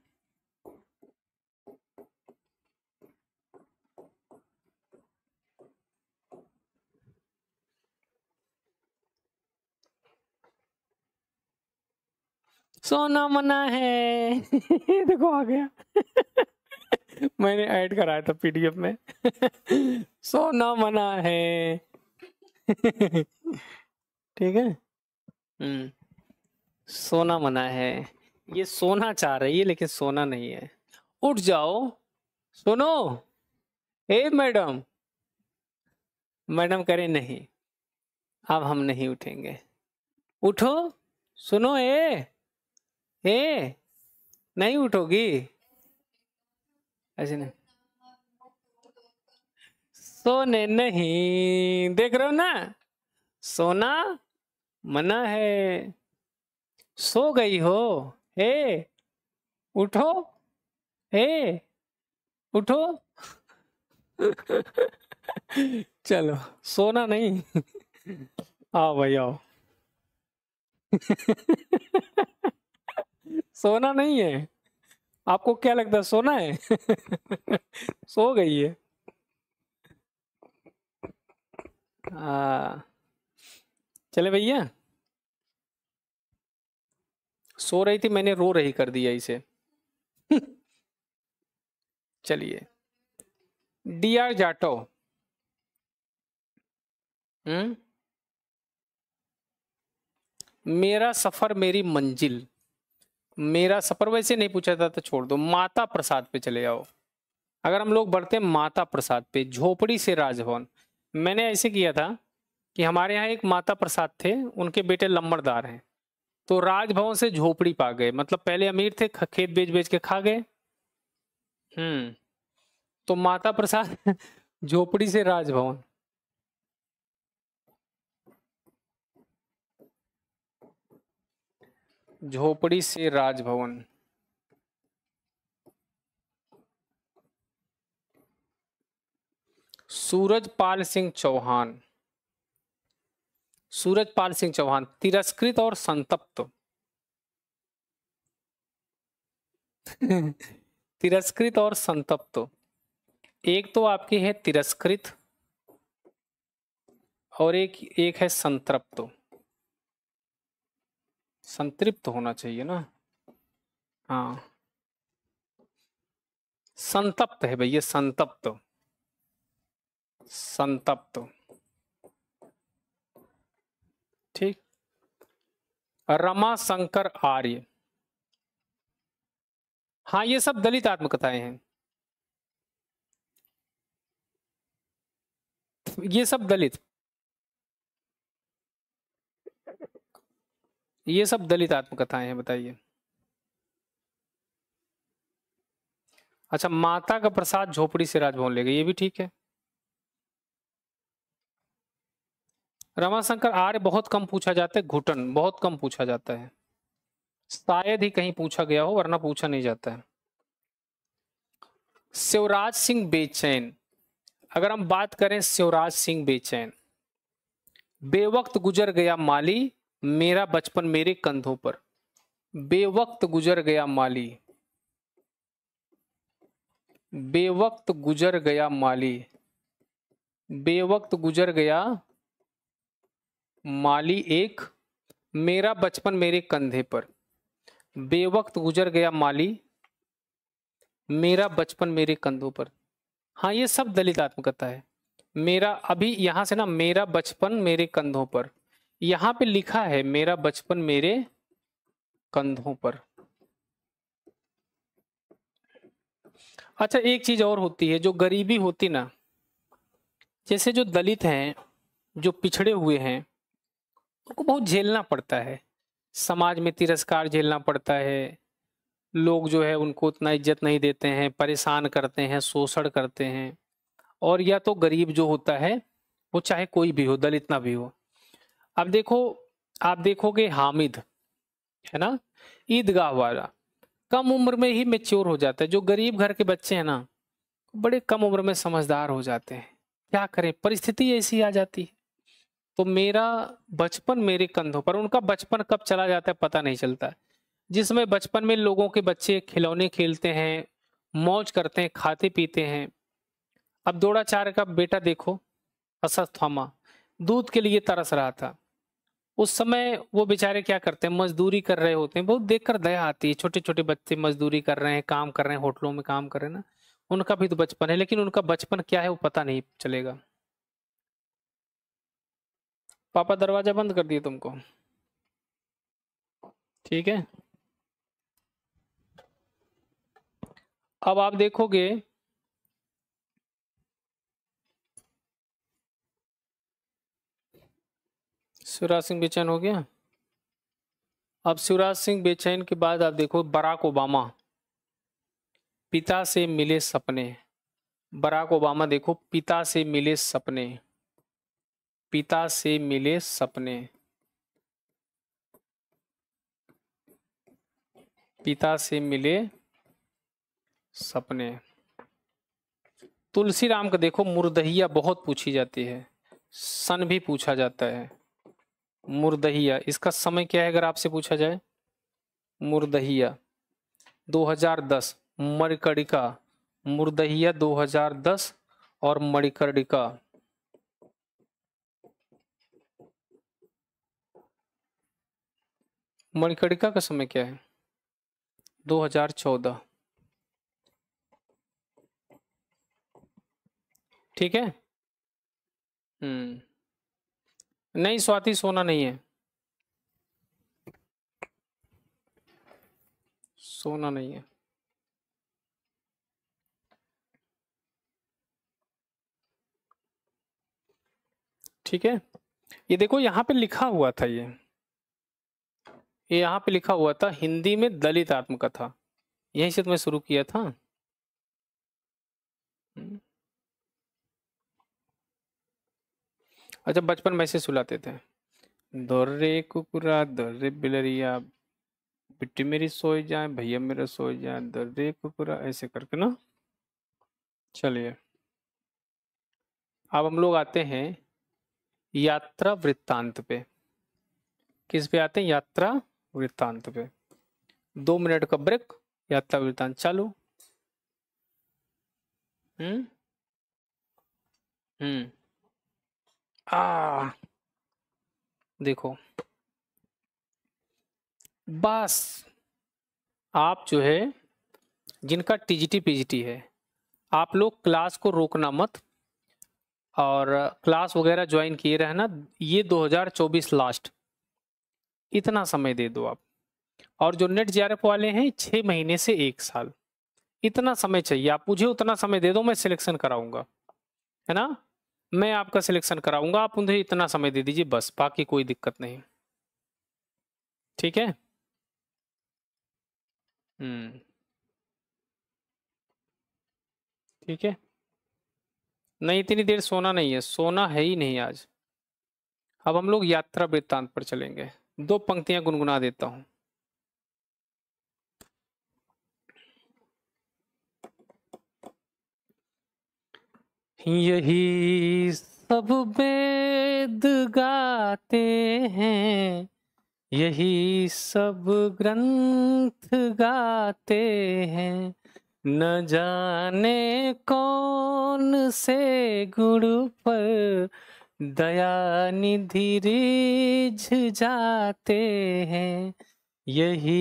सोना मना है *laughs* देखो आ गया मैंने ऐड कराया था पीडीएफ में सोना मना है ठीक है हम्म सोना मना है ये सोना चाह रही है लेकिन सोना नहीं है उठ जाओ सुनो ए मैडम मैडम करे नहीं अब हम नहीं उठेंगे उठो सुनो ए ए नहीं उठोगी ऐसे नहीं सोने नहीं देख रहे हो ना सोना मना है सो गई हो हे उठो हे उठो *laughs* चलो सोना नहीं *laughs* आओ भाई आओ *laughs* सोना नहीं है आपको क्या लगता है सोना है *laughs* सो गई है आ, हाँ। चले भैया सो रही थी मैंने रो रही कर दिया इसे *laughs* चलिए डी आर जाटो हम्म मेरा सफर मेरी मंजिल मेरा सपरवाइज वैसे नहीं पूछा था तो छोड़ दो माता प्रसाद पे चले जाओ अगर हम लोग बढ़ते माता प्रसाद पे झोपड़ी से राजभवन मैंने ऐसे किया था कि हमारे यहाँ एक माता प्रसाद थे उनके बेटे लम्बरदार हैं तो राजभवन से झोपड़ी पा गए मतलब पहले अमीर थे खेत बेच बेच के खा गए हम्म तो माता प्रसाद *laughs* झोपड़ी से राजभवन झोपड़ी से राजभवन सूरजपाल सिंह चौहान सूरजपाल सिंह चौहान तिरस्कृत और संतप्त *laughs* तिरस्कृत और संतप्त एक तो आपकी है तिरस्कृत और एक एक है संतृप्त संतृप्त होना चाहिए ना हाँ संतप्त है भैया संतप्त संतप्त ठीक रमा शंकर आर्य हाँ ये सब दलित आत्मकथाएं हैं ये सब दलित ये सब दलित आत्मकथाएं हैं बताइए अच्छा माता का प्रसाद झोपड़ी से राजभवन ले गई ये भी ठीक है रमाशंकर आर्य बहुत कम पूछा जाता है घुटन बहुत कम पूछा जाता है शायद ही कहीं पूछा गया हो वरना पूछा नहीं जाता है शिवराज सिंह बेचैन अगर हम बात करें शिवराज सिंह बेचैन बेवक्त गुजर गया माली मेरा बचपन मेरे कंधों पर बेवक्त गुजर गया माली बेवक्त गुजर गया माली बेवक्त गुजर गया माली एक मेरा बचपन मेरे कंधे पर बेवक्त गुजर गया माली मेरा बचपन मेरे कंधों पर हाँ ये सब दलित आत्मकथा है मेरा अभी यहां से ना मेरा बचपन मेरे कंधों पर यहां पे लिखा है मेरा बचपन मेरे कंधों पर अच्छा एक चीज और होती है जो गरीबी होती ना जैसे जो दलित हैं जो पिछड़े हुए हैं उनको बहुत झेलना पड़ता है समाज में तिरस्कार झेलना पड़ता है लोग जो है उनको उतना इज्जत नहीं देते हैं परेशान करते हैं शोषण करते हैं और या तो गरीब जो होता है वो चाहे कोई भी हो दलित ना भी हो अब देखो आप देखोगे हामिद है ना ईदगाह वाला कम उम्र में ही मेच्योर हो जाता है जो गरीब घर के बच्चे हैं ना बड़े कम उम्र में समझदार हो जाते हैं क्या करें परिस्थिति ऐसी आ जाती है तो मेरा बचपन मेरे कंधों पर उनका बचपन कब चला जाता है पता नहीं चलता जिसमें बचपन में लोगों के बच्चे खिलौने खेलते हैं मौज करते हैं खाते पीते हैं अब दोड़ाचार्य का बेटा देखो असस्थामा दूध के लिए तरस रहा था उस समय वो बेचारे क्या करते हैं मजदूरी कर रहे होते हैं बहुत देख कर दया आती है छोटे छोटे बच्चे मजदूरी कर रहे हैं काम कर रहे हैं होटलों में काम कर रहे हैं ना उनका भी तो बचपन है लेकिन उनका बचपन क्या है वो पता नहीं चलेगा पापा दरवाजा बंद कर दिए तुमको ठीक है अब आप देखोगे शिवराज सिंह बेचैन हो गया अब शिवराज सिंह बेचैन के बाद आप देखो बराक ओबामा पिता से मिले सपने बराक ओबामा देखो पिता से मिले सपने पिता से मिले सपने पिता से मिले सपने तुलसी राम का देखो मुर्दहिया बहुत पूछी जाती है सन भी पूछा जाता है मुरदहिया इसका समय क्या है अगर आपसे पूछा जाए मुरदहिया 2010 मणिकर्णिका मुरदहिया 2010 और मणिकर्णिका मणिकर्णिका का समय क्या है 2014 ठीक है हम्म नहीं स्वाति सोना नहीं है सोना नहीं है ठीक है ये देखो यहां पे लिखा हुआ था ये ये यहां पे लिखा हुआ था हिंदी में दलित आत्मकथा यही से तो मैं शुरू किया था हम्म। अच्छा बचपन में ऐसे सुलाते थे दौरे कुकुरा दर्रे बिलरिया बिट्टी मेरी सोए जाए भैया मेरा सोए जाए दर्रे कुकुरा ऐसे करके ना चलिए अब हम लोग आते हैं यात्रा वृत्तांत पे किस पे आते हैं यात्रा वृत्तांत पे दो मिनट का ब्रेक यात्रा वृत्तांत चालू हम्म हम्म आ ah, देखो बस आप जो है जिनका टीजीटी पीजीटी है आप लोग क्लास को रोकना मत और क्लास वगैरह ज्वाइन किए रहना ये 2024 लास्ट इतना समय दे दो आप और जो नेट जेआरएफ वाले हैं छः महीने से एक साल इतना समय चाहिए आप मुझे उतना समय दे दो मैं सिलेक्शन कराऊंगा है ना मैं आपका सिलेक्शन कराऊंगा आप उन्हें इतना समय दे दीजिए बस बाकी कोई दिक्कत नहीं ठीक है हम्म ठीक है नहीं इतनी देर सोना नहीं है सोना है ही नहीं आज अब हम लोग यात्रा वृत्तांत पर चलेंगे दो पंक्तियां गुनगुना देता हूं यही सब वेद गाते हैं यही सब ग्रंथ गाते हैं न जाने कौन से गुरु पर दया निधि रिझ जाते हैं यही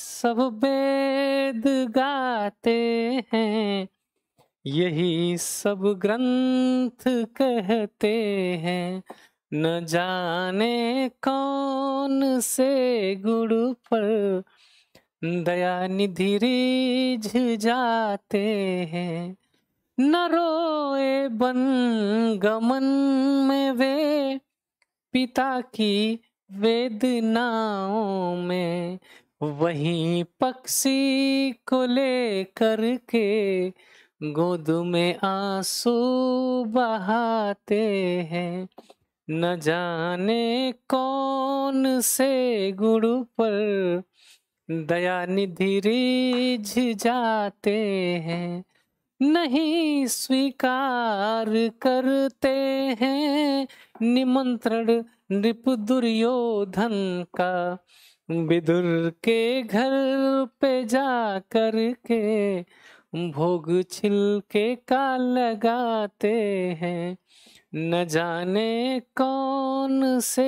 सब वेद गाते हैं यही सब ग्रंथ कहते हैं न जाने कौन से गुड़ पर दया निधि रिझ जाते हैं न रोए बन गमन में वे पिता की वेदनाओं में वही पक्षी को ले करके गोद में आंसू बहाते हैं न जाने कौन से गुरु पर दया निधि रिझ जाते हैं नहीं स्वीकार करते हैं निमंत्रण नृप दुर्योधन का विदुर के घर पे जा कर के भोग छिलके का लगाते हैं न जाने कौन से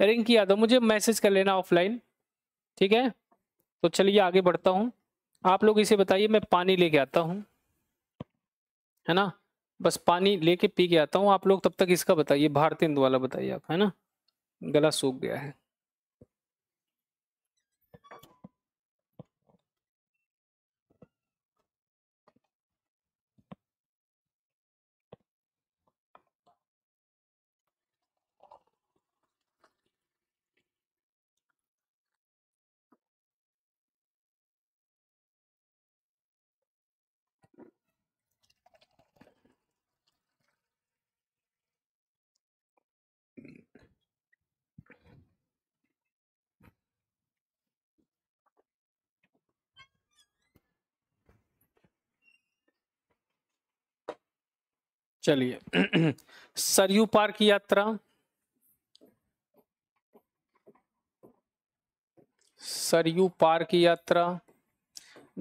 रिंकी यादव मुझे मैसेज कर लेना ऑफलाइन ठीक है तो चलिए आगे बढ़ता हूँ आप लोग इसे बताइए मैं पानी लेके आता हूँ है ना बस पानी लेके पी के आता हूँ आप लोग तब तक इसका बताइए भारतीय वाला बताइए आप है ना गला सूख गया है चलिए *clears throat* सरयू पार की यात्रा सरयू पार की यात्रा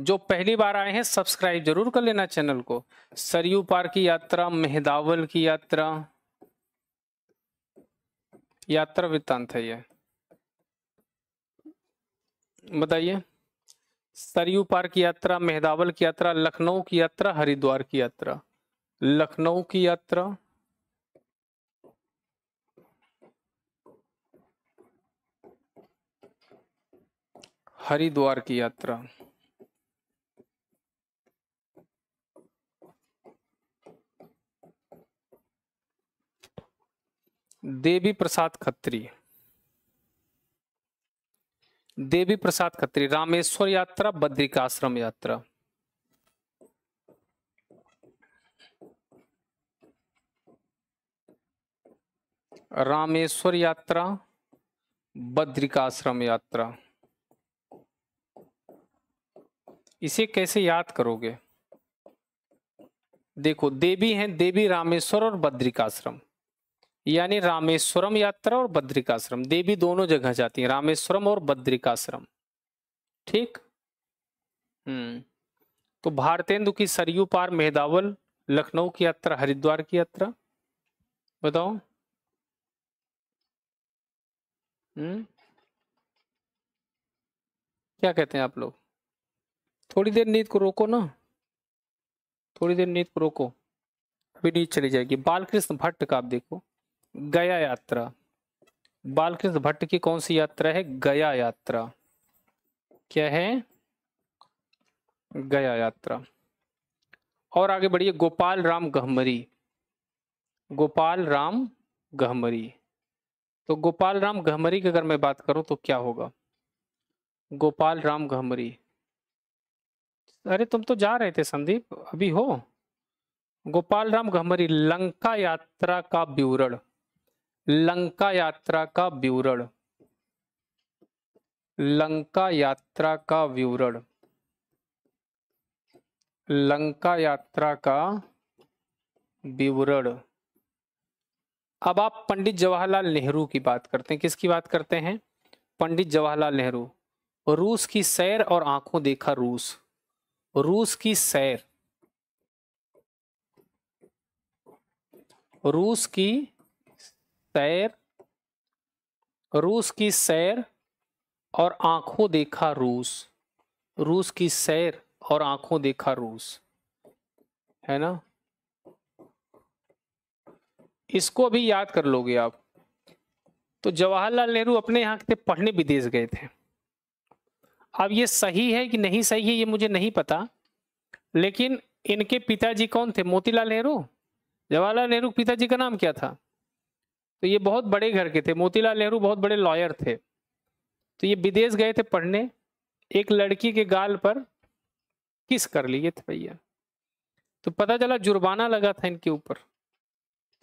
जो पहली बार आए हैं सब्सक्राइब जरूर कर लेना चैनल को सरयू पार की यात्रा मेहदावल की यात्रा यात्रा वृत्तांत है यह बताइए सरयू पार की यात्रा मेहदावल की यात्रा लखनऊ की यात्रा हरिद्वार की यात्रा लखनऊ की यात्रा हरिद्वार की यात्रा देवी प्रसाद खत्री देवी प्रसाद खत्री रामेश्वर यात्रा बद्रिकाश्रम यात्रा रामेश्वर यात्रा बद्रिकाश्रम यात्रा इसे कैसे याद करोगे देखो देवी हैं देवी रामेश्वर और बद्रिकाश्रम यानी रामेश्वरम यात्रा और बद्रिकाश्रम देवी दोनों जगह जाती है रामेश्वरम और बद्रिकाश्रम ठीक हम्म तो भारतेंदु की सरयू पार मेहदावल लखनऊ की यात्रा हरिद्वार की यात्रा बताओ हम्म क्या कहते हैं आप लोग थोड़ी देर नींद को रोको ना थोड़ी देर नींद को रोको अभी नींद चली जाएगी बालकृष्ण भट्ट का आप देखो गया यात्रा बालकृष्ण भट्ट की कौन सी यात्रा है गया यात्रा क्या है गया यात्रा और आगे बढ़िए गोपाल राम गहमरी गोपाल राम गहमरी तो गोपाल राम गहमरी की अगर मैं बात करूं तो क्या होगा गोपाल राम गहमरी अरे तुम तो जा रहे थे संदीप अभी हो गोपाल राम गहमरी लंका यात्रा का ब्यूरण लंका यात्रा का ब्यूरण लंका यात्रा का विवरण लंका यात्रा का विवरण अब आप पंडित जवाहरलाल नेहरू की बात करते हैं किसकी बात करते हैं पंडित जवाहरलाल नेहरू रूस की सैर और आंखों देखा रूस रूस की सैर रूस की सैर रूस की सैर और आंखों देखा रूस रूस की सैर और आंखों देखा रूस है ना इसको भी याद कर लोगे आप तो जवाहरलाल नेहरू अपने यहाँ के पढ़ने विदेश गए थे अब ये सही है कि नहीं सही है ये मुझे नहीं पता लेकिन इनके पिताजी कौन थे मोतीलाल नेहरू जवाहरलाल नेहरू पिताजी का नाम क्या था तो ये बहुत बड़े घर के थे मोतीलाल नेहरू बहुत बड़े लॉयर थे तो ये विदेश गए थे पढ़ने एक लड़की के गाल पर किस कर लिए थे भैया तो पता चला जुर्माना लगा था इनके ऊपर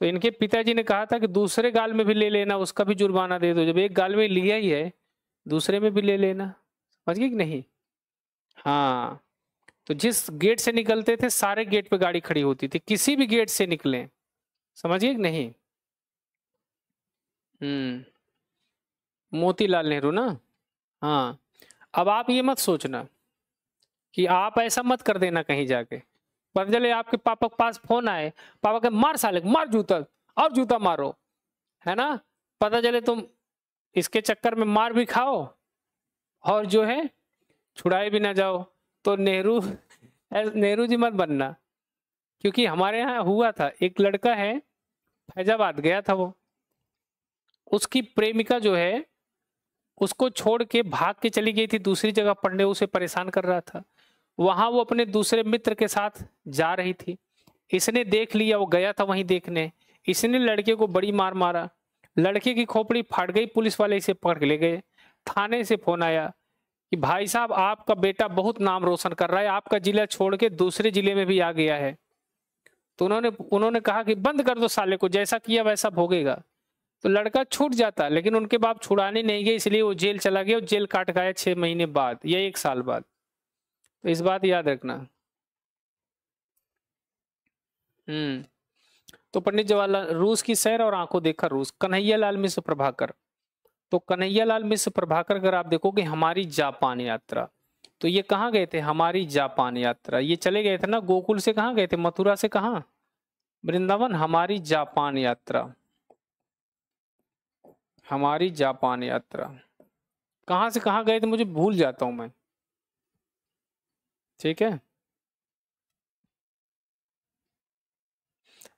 तो इनके पिताजी ने कहा था कि दूसरे गाल में भी ले लेना उसका भी जुर्माना दे दो जब एक गाल में लिया ही है दूसरे में भी ले लेना समझ गए कि नहीं हाँ तो जिस गेट से निकलते थे सारे गेट पे गाड़ी खड़ी होती थी किसी भी गेट से निकले समझिए कि नहीं हम्म मोतीलाल नेहरू ना हाँ अब आप ये मत सोचना कि आप ऐसा मत कर देना कहीं जाके पतंजलि आपके पापा के पास फोन आए पापा के मार साले मार जूता और जूता मारो है ना पता चले तुम इसके चक्कर में मार भी खाओ और जो है छुड़ाए भी ना जाओ तो नेहरू नेहरू जी मत बनना क्योंकि हमारे यहाँ हुआ था एक लड़का है फैजाबाद गया था वो उसकी प्रेमिका जो है उसको छोड़ के भाग के चली गई थी दूसरी जगह पढ़ने उसे परेशान कर रहा था वहां वो अपने दूसरे मित्र के साथ जा रही थी इसने देख लिया वो गया था वहीं देखने इसने लड़के को बड़ी मार मारा लड़के की खोपड़ी फाट गई पुलिस वाले इसे पकड़ ले गए थाने से फोन आया कि भाई साहब आपका बेटा बहुत नाम रोशन कर रहा है आपका जिला छोड़ के दूसरे जिले में भी आ गया है तो उन्होंने उन्होंने कहा कि बंद कर दो साले को जैसा किया वैसा भोगेगा तो लड़का छूट जाता लेकिन उनके बाप छुड़ाने नहीं गए इसलिए वो जेल चला गया और जेल काट गया छह महीने बाद या एक साल बाद तो इस बात याद रखना हम्म तो पंडित जवाहरलाल रूस की सैर और आंखों देखा रूस कन्हैया लाल मिश्र प्रभाकर तो कन्हैया लाल मिश्र प्रभाकर अगर आप देखोगे हमारी जापान यात्रा तो ये कहाँ गए थे हमारी जापान यात्रा ये चले गए थे ना गोकुल से कहाँ गए थे मथुरा से कहाँ वृंदावन हमारी जापान यात्रा हमारी जापान यात्रा कहाँ से कहाँ गए थे मुझे भूल जाता हूँ मैं ठीक है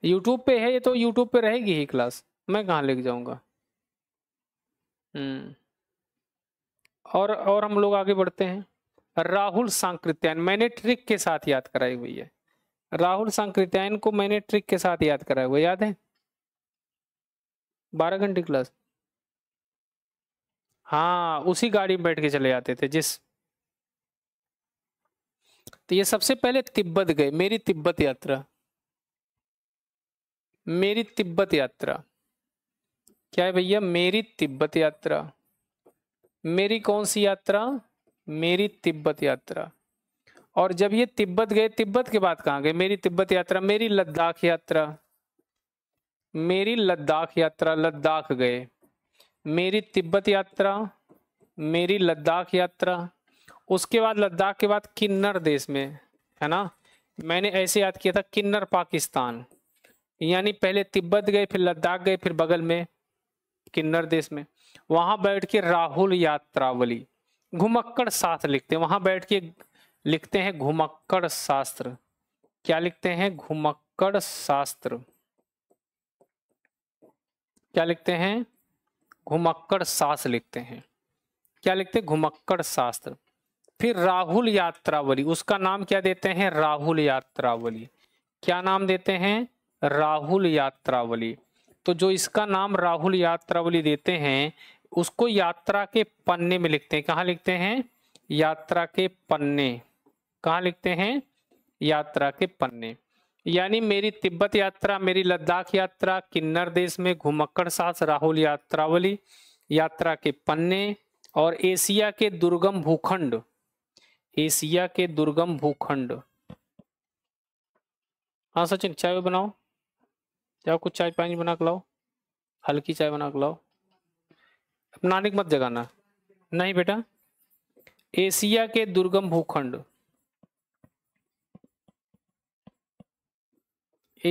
यूट्यूब पे है ये तो यूट्यूब पे रहेगी ही क्लास मैं कहाँ लेके जाऊंगा हम्म। और और हम लोग आगे बढ़ते हैं राहुल सांकृत्यायन मैंने ट्रिक के साथ याद कराई हुई है राहुल सांकृत्यायन को मैंने ट्रिक के साथ याद कराया हुआ याद है बारह घंटे क्लास हाँ उसी गाड़ी में बैठ के चले जाते थे जिस तो ये सबसे पहले तिब्बत गए मेरी तिब्बत यात्रा मेरी तिब्बत यात्रा क्या है भैया मेरी तिब्बत यात्रा मेरी कौन सी यात्रा मेरी तिब्बत यात्रा और जब ये तिब्बत गए तिब्बत के बाद कहाँ गए मेरी तिब्बत यात्रा मेरी लद्दाख यात्रा मेरी लद्दाख यात्रा लद्दाख गए मेरी तिब्बत यात्रा मेरी लद्दाख यात्रा उसके बाद लद्दाख के बाद किन्नर देश में है ना मैंने ऐसे याद किया था किन्नर पाकिस्तान यानी पहले तिब्बत गए फिर लद्दाख गए फिर बगल में किन्नर देश में वहां बैठ के राहुल यात्रावली घुमक्कड़ शास्त्र लिखते हैं बैठ के लिखते हैं घुमक्कड़ शास्त्र क्या लिखते हैं घुमक्कड़ शास्त्र क्या लिखते हैं घुमक्कड़ शास्त्र लिखते हैं क्या लिखते हैं घुमक्कड़ शास्त्र फिर राहुल यात्रावली उसका नाम क्या देते हैं राहुल यात्रावली क्या नाम देते हैं राहुल यात्रावली तो जो इसका नाम राहुल यात्रावली देते हैं उसको यात्रा के पन्ने में लिखते हैं कहाँ लिखते हैं यात्रा के पन्ने कहाँ लिखते हैं यात्रा के पन्ने यानी मेरी तिब्बत यात्रा मेरी लद्दाख यात्रा किन्नर देश में घुमक्कड़ सास राहुल यात्रावली यात्रा के पन्ने और एशिया के दुर्गम भूखंड एशिया के दुर्गम भूखंड हाँ सचिन चाय बनाओ चाहे कुछ चाय पानी बना के लाओ हल्की चाय बना के लाओ नानिक मत जगाना नहीं बेटा एशिया के दुर्गम भूखंड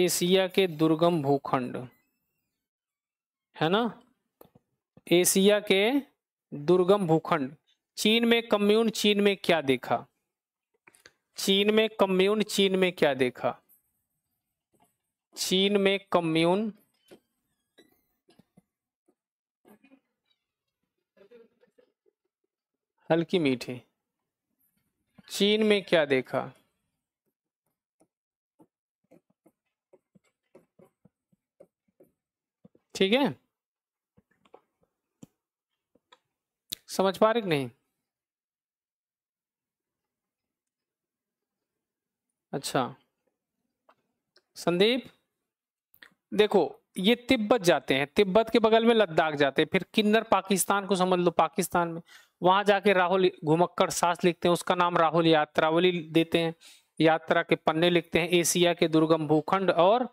एशिया के दुर्गम भूखंड है ना एशिया के दुर्गम भूखंड चीन में कम्यून चीन में क्या देखा चीन में कम्यून चीन में क्या देखा चीन में कम्यून हल्की मीठी चीन में क्या देखा ठीक है समझ पा रहे नहीं अच्छा संदीप देखो ये तिब्बत जाते हैं तिब्बत के बगल में लद्दाख जाते हैं फिर किन्नर पाकिस्तान को समझ लो पाकिस्तान में वहां जाके राहुल घुमक्कड़ सास लिखते हैं उसका नाम राहुल यात्रावली देते हैं यात्रा के पन्ने लिखते हैं एशिया के दुर्गम भूखंड और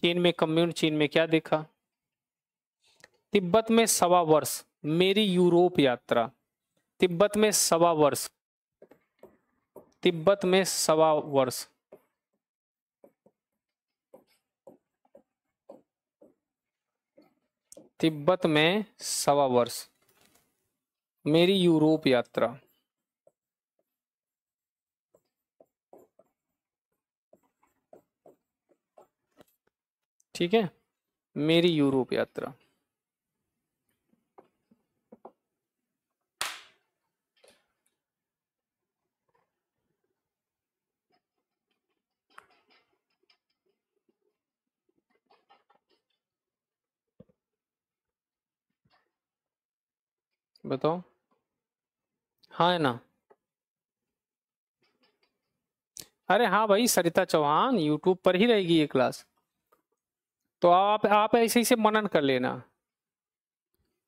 चीन में कम्युन चीन में क्या देखा तिब्बत में सवा वर्ष मेरी यूरोप यात्रा तिब्बत में सवा वर्ष तिब्बत में सवा वर्ष तिब्बत में सवा वर्ष मेरी यूरोप यात्रा ठीक है मेरी यूरोप यात्रा बताओ हाँ है ना अरे हाँ भाई सरिता चौहान यूट्यूब पर ही रहेगी ये क्लास तो आप आप ऐसे ऐसे मनन कर लेना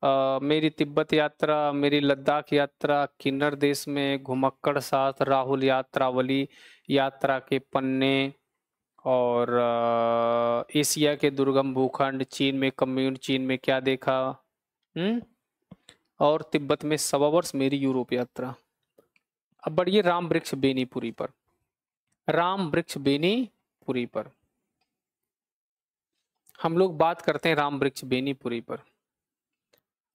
आ, मेरी तिब्बत यात्रा मेरी लद्दाख यात्रा किन्नर देश में घुमक्कड़ साथ राहुल यात्रावली यात्रा के पन्ने और एशिया के दुर्गम भूखंड चीन में कम्यून चीन में क्या देखा हम्म और तिब्बत में सवा वर्ष मेरी यूरोप यात्रा अब बढ़िए राम वृक्ष बेनीपुरी पर राम वृक्ष बेनीपुरी पर हम लोग बात करते हैं राम वृक्ष बेनीपुरी पर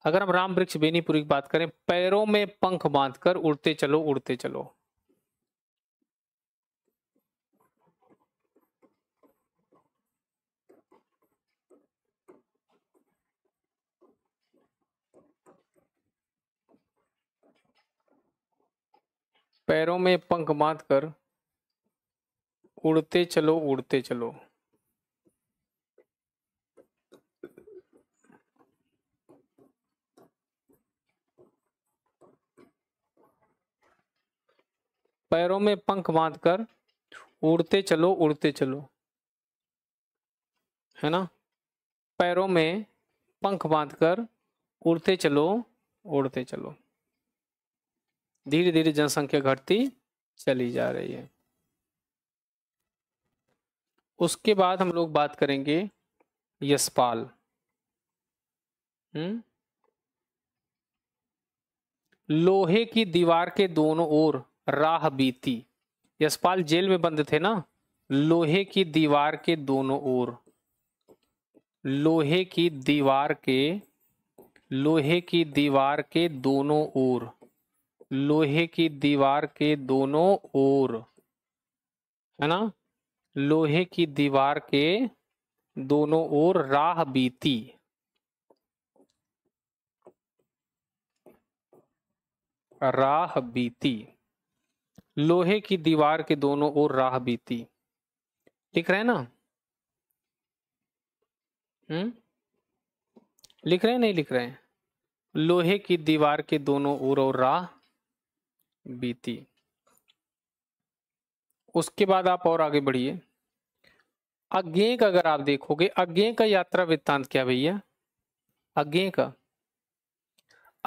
अगर हम राम वृक्ष बेनीपुरी की बात करें पैरों में पंख बांधकर उड़ते चलो उड़ते चलो पैरों में पंख बांध कर उड़ते चलो उड़ते चलो पैरों में पंख बांध कर उड़ते चलो उड़ते चलो है ना पैरों में पंख बांध कर उड़ते चलो उड़ते चलो धीरे धीरे जनसंख्या घटती चली जा रही है उसके बाद हम लोग बात करेंगे यशपाल हम्म लोहे की दीवार के दोनों ओर राह बीती यशपाल जेल में बंद थे ना लोहे की दीवार के दोनों ओर लोहे की दीवार के लोहे की दीवार के दोनों ओर लोहे की दीवार के दोनों ओर है ना लोहे की दीवार के दोनों ओर राह बीती राह बीती लोहे की दीवार के दोनों ओर राह बीती लिख रहे हैं ना हम्म लिख रहे हैं नहीं लिख रहे हैं लोहे की दीवार के दोनों ओर और राह बीती उसके बाद आप और आगे बढ़िए अज्ञे का अगर आप देखोगे अज्ञे का यात्रा वृत्तांत क्या भैया अज्ञे का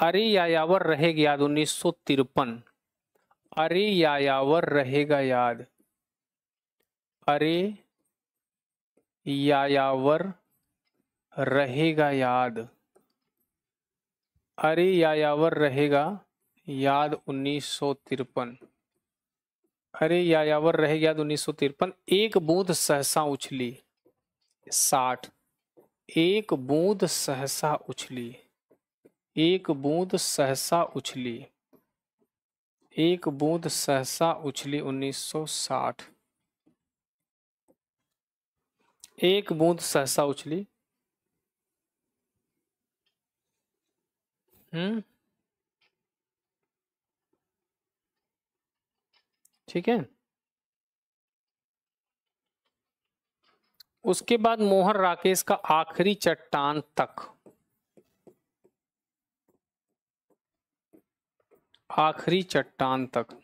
अरे यायावर रहेगा याद उन्नीस सौ तिरपन अरे यायावर रहेगा याद अरे यायावर रहेगा याद अरे यायावर रहेगा याद उन्नीस अरे यायावर रह याद उन्नीस एक बूंद सहसा उछली साठ एक बूंद सहसा उछली एक बूंद सहसा उछली एक बूंद सहसा उछली 1960 एक बूंद सहसा उछली हम्म ठीक है उसके बाद मोहन राकेश का आखिरी चट्टान तक आखिरी चट्टान तक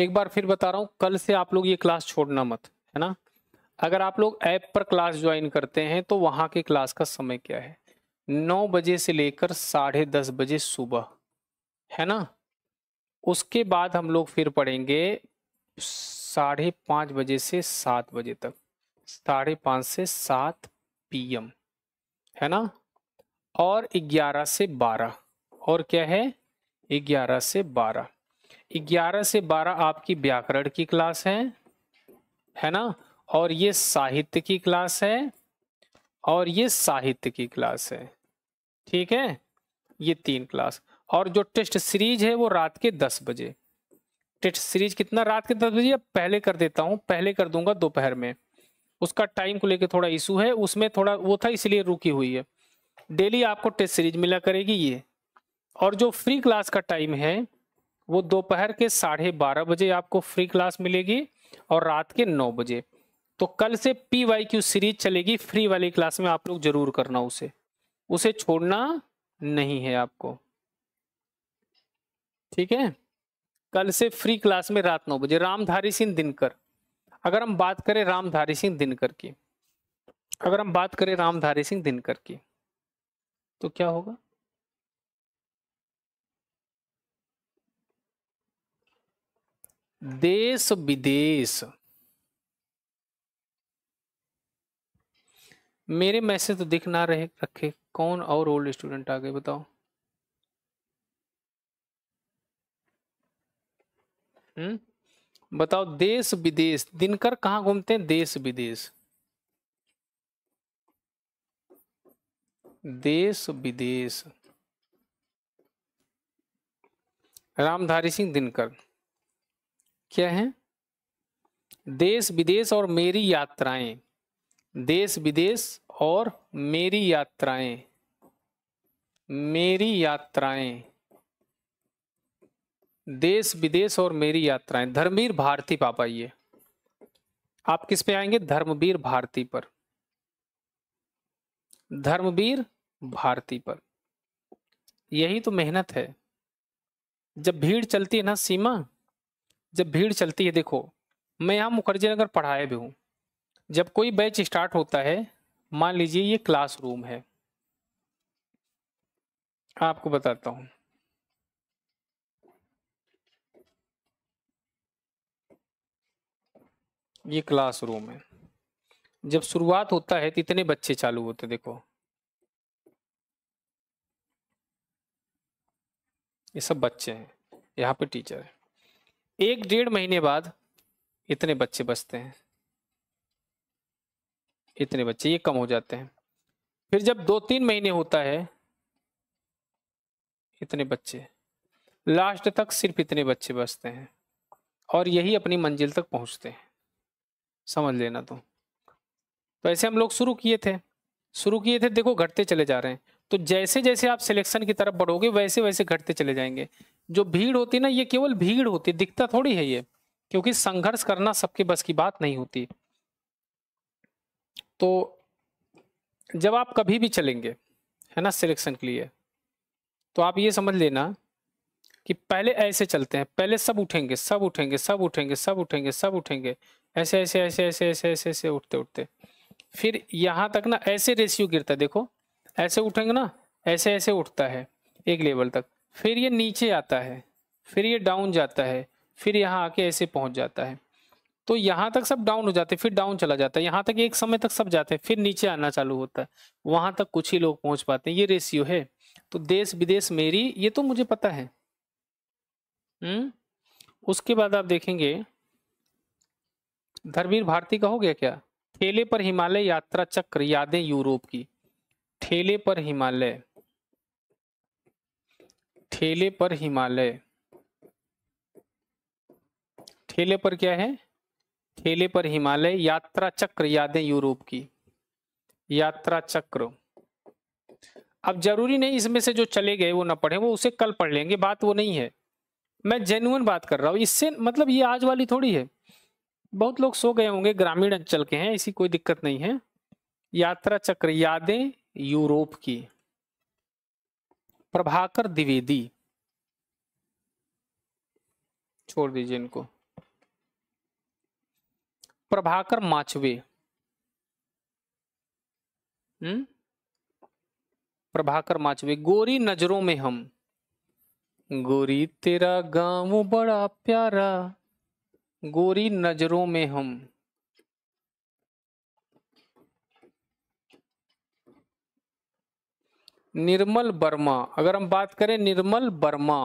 एक बार फिर बता रहा हूं कल से आप लोग ये क्लास छोड़ना मत है ना अगर आप लोग ऐप पर क्लास ज्वाइन करते हैं तो वहां के क्लास का समय क्या है नौ बजे से लेकर साढ़े दस बजे सुबह है ना उसके बाद हम लोग फिर पढ़ेंगे साढ़े पाँच बजे से सात बजे तक साढ़े पाँच से सात पीएम है ना और ग्यारह से बारह और क्या है ग्यारह से बारह ग्यारह से बारह आपकी व्याकरण की क्लास है है ना और ये साहित्य की क्लास है और ये साहित्य की क्लास है ठीक है ये तीन क्लास और जो टेस्ट सीरीज है वो रात के दस बजे टेस्ट सीरीज कितना रात के दस बजे पहले कर देता हूँ पहले कर दूंगा दोपहर में उसका टाइम को लेकर थोड़ा इशू है उसमें थोड़ा वो था इसलिए रुकी हुई है डेली आपको टेस्ट सीरीज मिला करेगी ये और जो फ्री क्लास का टाइम है वो दोपहर के साढ़े बारह बजे आपको फ्री क्लास मिलेगी और रात के नौ बजे तो कल से पी वाई क्यू सीरीज चलेगी फ्री वाली क्लास में आप लोग जरूर करना उसे उसे छोड़ना नहीं है आपको ठीक है कल से फ्री क्लास में रात नौ बजे रामधारी सिंह दिनकर अगर हम बात करें रामधारी सिंह दिनकर की अगर हम बात करें रामधारी सिंह दिनकर की तो क्या होगा देश विदेश मेरे मैसेज तो दिख ना रहे रखे कौन और ओल्ड स्टूडेंट आ गए बताओ हम्म? बताओ देश विदेश दिनकर कहाँ घूमते हैं देश विदेश देश विदेश रामधारी सिंह दिनकर क्या है देश विदेश और मेरी यात्राएं देश विदेश और मेरी यात्राएं मेरी यात्राएं देश विदेश और मेरी यात्राएं धर्मवीर भारती पापा ये आप किस पे आएंगे धर्मवीर भारती पर धर्मवीर भारती पर यही तो मेहनत है जब भीड़ चलती है ना सीमा जब भीड़ चलती है देखो मैं यहां मुखर्जी नगर पढ़ाए भी हूं जब कोई बैच स्टार्ट होता है मान लीजिए ये क्लासरूम है आपको बताता हूं ये क्लासरूम है जब शुरुआत होता है तो इतने बच्चे चालू होते देखो ये सब बच्चे हैं यहाँ पे टीचर है एक डेढ़ महीने बाद इतने बच्चे बचते हैं इतने बच्चे ये कम हो जाते हैं फिर जब दो तीन महीने होता है इतने बच्चे लास्ट तक सिर्फ इतने बच्चे बचते हैं और यही अपनी मंजिल तक पहुंचते हैं समझ लेना तो तो ऐसे हम लोग शुरू किए थे शुरू किए थे देखो घटते चले जा रहे हैं तो जैसे जैसे आप सिलेक्शन की तरफ बढ़ोगे वैसे वैसे घटते चले जाएंगे जो भीड़ होती ना ये केवल भीड़ होती दिखता थोड़ी है ये क्योंकि संघर्ष करना सबके बस की बात नहीं होती तो जब आप कभी भी चलेंगे है ना सिलेक्शन के लिए तो आप ये समझ लेना कि पहले ऐसे चलते हैं पहले सब उठेंगे सब उठेंगे सब उठेंगे सब उठेंगे सब उठेंगे ऐसे ऐसे ऐसे ऐसे ऐसे ऐसे ऐसे उठते उठते फिर यहाँ तक ना ऐसे रेशियो गिरता है देखो ऐसे उठेंगे ना ऐसे ऐसे उठता है एक लेवल तक फिर ये नीचे आता है फिर ये डाउन जाता है फिर यहाँ आके ऐसे पहुँच जाता है तो यहाँ तक सब डाउन हो जाते हैं फिर डाउन चला जाता है यहाँ तक एक समय तक सब जाते हैं फिर नीचे आना चालू होता है वहाँ तक कुछ ही लोग पहुँच पाते हैं ये रेशियो है तो देश विदेश मेरी ये तो मुझे पता है हुँ? हम्म? उसके बाद आप देखेंगे धर्मवीर भारती का हो गया क्या ठेले पर हिमालय यात्रा चक्र यादें यूरोप की ठेले पर हिमालय ठेले पर हिमालय ठेले पर क्या है ठेले पर हिमालय यात्रा चक्र यादें यूरोप की यात्रा चक्र अब जरूरी नहीं इसमें से जो चले गए वो ना पढ़े वो उसे कल पढ़ लेंगे बात वो नहीं है मैं जेन्युन बात कर रहा हूं इससे मतलब ये आज वाली थोड़ी है बहुत लोग सो गए होंगे ग्रामीण अंचल के हैं ऐसी कोई दिक्कत नहीं है यात्रा चक्र यादें यूरोप की प्रभाकर द्विवेदी छोड़ दीजिए इनको प्रभाकर माचवे हम्म प्रभाकर माचवे गोरी नजरों में हम गोरी तेरा गांव बड़ा प्यारा गोरी नजरों में हम निर्मल वर्मा अगर हम बात करें निर्मल वर्मा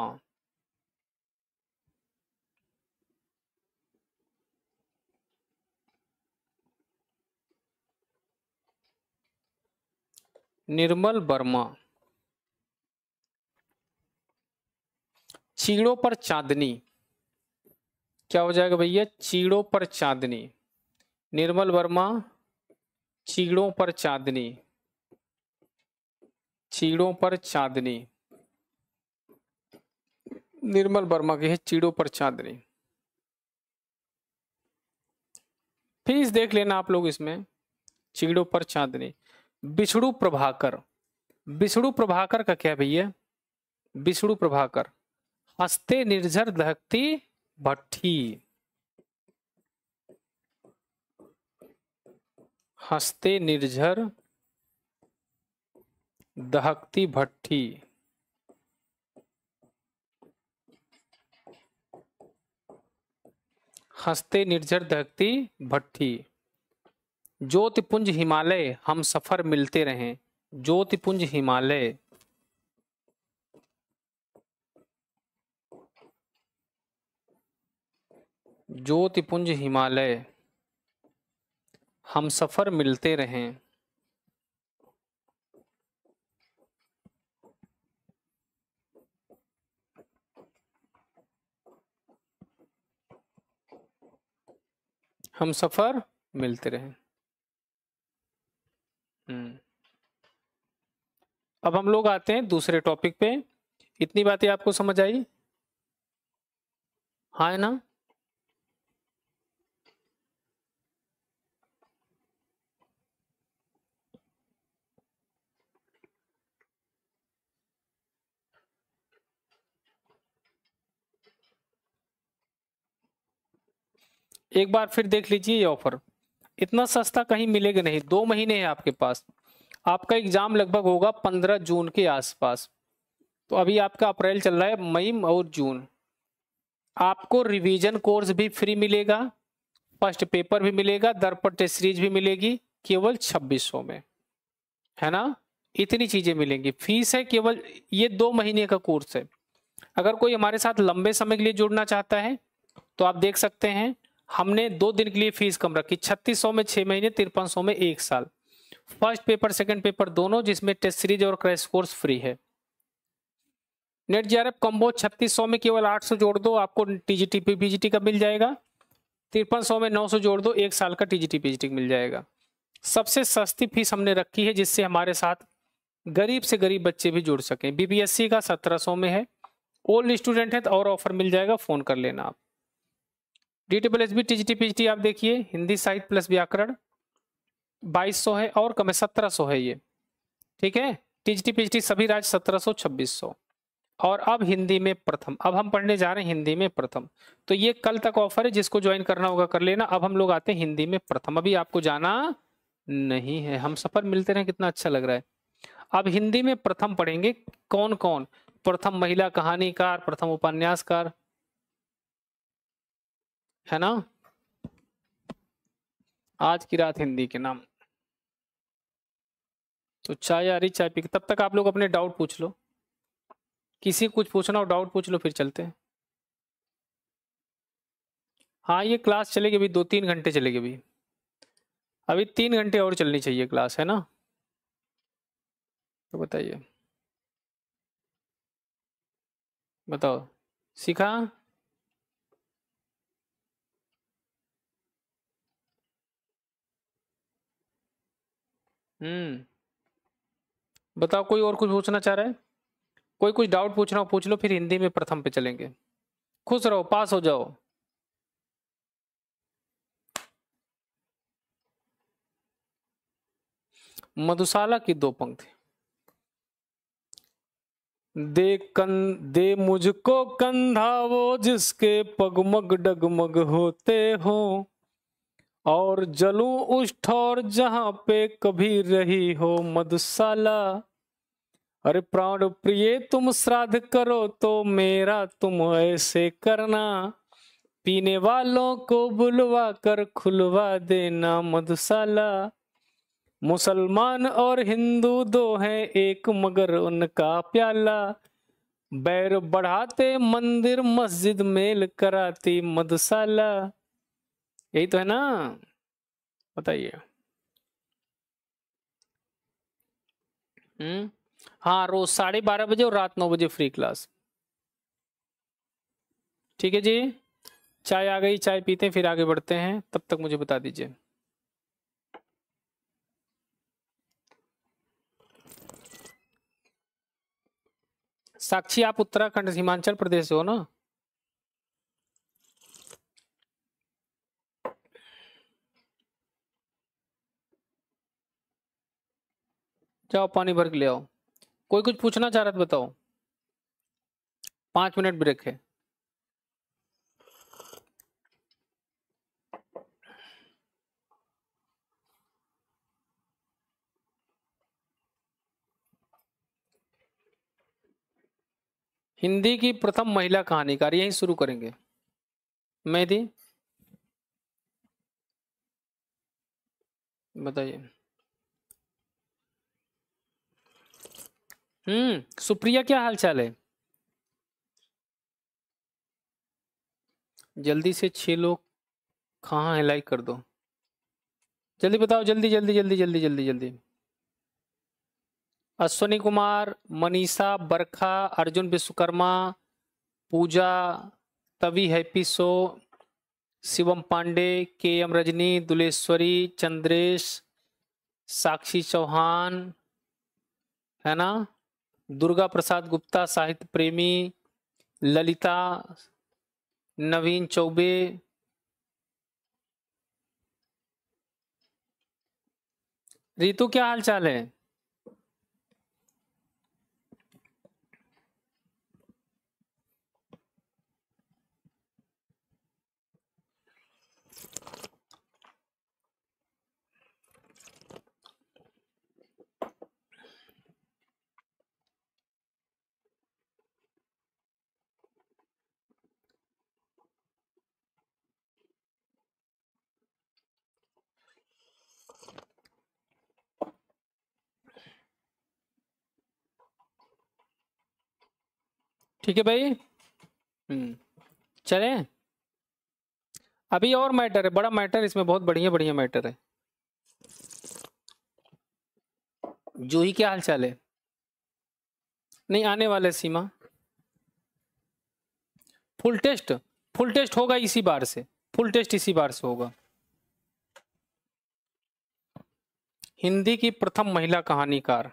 निर्मल वर्मा चीड़ों पर चांदनी क्या हो जाएगा भैया चीड़ों पर चांदनी निर्मल वर्मा चीड़ों पर चांदनी चीड़ों पर चांदनी निर्मल वर्मा की है चीड़ों पर चांदनी फीस देख लेना आप लोग इसमें चीड़ों पर चांदनी बिछड़ू प्रभाकर बिछड़ू प्रभाकर का क्या भैया बिछड़ू प्रभाकर हंसते निर्झर दहकती भट्टी हंसते निर्झर दहकती भट्टी हंसते निर्झर दहकती भट्टी ज्योतिपुंज हिमालय हम सफर मिलते रहें ज्योतिपुंज हिमालय ज्योतिपुंज हिमालय हम सफ़र मिलते रहें हम सफ़र मिलते रहें हम्म। अब हम लोग आते हैं दूसरे टॉपिक पे इतनी बातें आपको समझ आई हाँ है ना एक बार फिर देख लीजिए ये ऑफर इतना सस्ता कहीं मिलेगा नहीं दो महीने हैं आपके पास आपका एग्जाम लगभग होगा पंद्रह जून के आसपास तो अभी आपका अप्रैल चल रहा है मई और जून आपको रिवीजन कोर्स भी फ्री मिलेगा फर्स्ट पेपर भी मिलेगा दर्पण टेस्ट सीरीज भी मिलेगी केवल छब्बीस में है ना इतनी चीजें मिलेंगी फीस है केवल ये दो महीने का कोर्स है अगर कोई हमारे साथ लंबे समय के लिए जुड़ना चाहता है तो आप देख सकते हैं हमने दो दिन के लिए फीस कम रखी छत्तीस सौ में छह महीने तिरपन सौ में एक साल फर्स्ट पेपर सेकंड पेपर दोनों जिसमें टेस्ट सीरीज और क्रैश कोर्स फ्री है NET J R F combo छत्तीस सौ में केवल आठ सौ जोड़ दो आपको टीजीटी पीजीटी टी पी का मिल जाएगा तिरपन सौ में नौ सौ जोड़ दो एक साल का टीजीटी पीजीटी मिल जाएगा सबसे सस्ती फीस हमने रखी है जिससे हमारे साथ गरीब से गरीब बच्चे भी जुड़ सकें बीबीएससी का सत्रह सौ में है ओल्ड स्टूडेंट है तो और ऑफर मिल जाएगा फ़ोन कर लेना आप D table S B T G T P G T आप देखिए हिंदी साहित्य प्लस व्याकरण बाईस सौ है और कम है सत्रह सौ है ये ठीक है T G T P G T सभी राज्य सत्रह सौ छब्बीस सौ और अब हिंदी में प्रथम अब हम पढ़ने जा रहे हैं हिंदी में प्रथम तो ये कल तक ऑफर है जिसको ज्वाइन करना होगा कर लेना अब हम लोग आते हैं हिंदी में प्रथम अभी आपको जाना नहीं है हम सफर मिलते रहे कितना अच्छा लग रहा है अब हिंदी में प्रथम पढ़ेंगे कौन कौन प्रथम महिला कहानीकार प्रथम उपन्यासकार है ना आज की रात हिंदी के नाम तो चाय आ रही चाय पी तब तक आप लोग अपने डाउट पूछ लो किसी कुछ पूछना हो डाउट पूछ लो फिर चलते हैं हाँ ये क्लास चलेगी अभी दो तीन घंटे चलेगी अभी अभी तीन घंटे और चलनी चाहिए क्लास है ना तो बताइए बताओ सीखा हम्म बताओ कोई और कुछ पूछना चाह रहा है कोई कुछ डाउट पूछना हो पूछ लो फिर हिंदी में प्रथम पे चलेंगे खुश रहो पास हो जाओ मधुशाला की दो पंक्ति दे कं दे मुझको कंधा वो जिसके पगमग डगमग होते हो और जलू उस ठोर जहां पे कभी रही हो मधुशाला अरे प्राण प्रिय तुम श्राद्ध करो तो मेरा तुम ऐसे करना पीने वालों को बुलवा कर खुलवा देना मधुशाला मुसलमान और हिंदू दो हैं एक मगर उनका प्याला बैर बढ़ाते मंदिर मस्जिद मेल कराती मधुशाला यही तो है ना बताइए हम्म हाँ रोज साढ़े बारह बजे और रात नौ बजे फ्री क्लास ठीक है जी चाय आ गई चाय पीते हैं फिर आगे बढ़ते हैं तब तक मुझे बता दीजिए साक्षी आप उत्तराखंड हिमाचल प्रदेश से हो ना जाओ पानी भर के ले आओ कोई कुछ पूछना चाह रहा तो बताओ पांच मिनट ब्रेक है हिंदी की प्रथम महिला कहानीकार यही शुरू करेंगे मेहदी बताइए हम्म सुप्रिया क्या हाल चाल है जल्दी से छह लोग कहाँ है लाइक कर दो जल्दी बताओ जल्दी जल्दी जल्दी जल्दी जल्दी जल्दी अश्वनी कुमार मनीषा बरखा अर्जुन विश्वकर्मा पूजा तवी हैप्पी सो शिवम पांडे के एम रजनी दुलेश्वरी चंद्रेश साक्षी चौहान है ना दुर्गा प्रसाद गुप्ता साहित्य प्रेमी ललिता नवीन चौबे रितु क्या हाल चाल है ठीक है भाई हम्म। चले अभी और मैटर है बड़ा मैटर इसमें बहुत बढ़िया बढ़िया मैटर है जूही क्या हाल चाल है नहीं आने वाले Seema full test full test होगा इसी बार से फुल टेस्ट इसी बार से होगा हिंदी की प्रथम महिला कहानीकार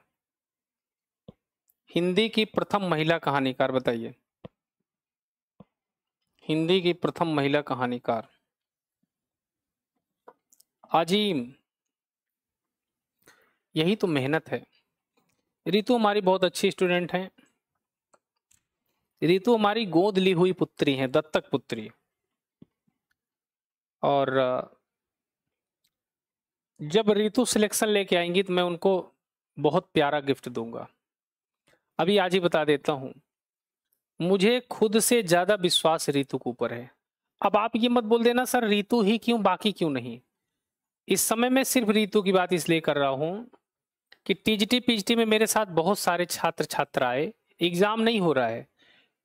हिंदी की प्रथम महिला कहानीकार बताइए हिंदी की प्रथम महिला कहानीकार आजीम यही तो मेहनत है रितु हमारी बहुत अच्छी स्टूडेंट हैं रितु हमारी गोद ली हुई पुत्री है दत्तक पुत्री और जब रितु सिलेक्शन लेके आएंगी तो मैं उनको बहुत प्यारा गिफ्ट दूंगा अभी आज ही बता देता हूँ मुझे खुद से ज़्यादा विश्वास रितु के ऊपर है अब आप ये मत बोल देना सर रितु ही क्यों बाकी क्यों नहीं इस समय मैं सिर्फ रितु की बात इसलिए कर रहा हूँ कि टीजीटी पीजीटी में मेरे साथ बहुत सारे छात्र छात्र आए एग्ज़ाम नहीं हो रहा है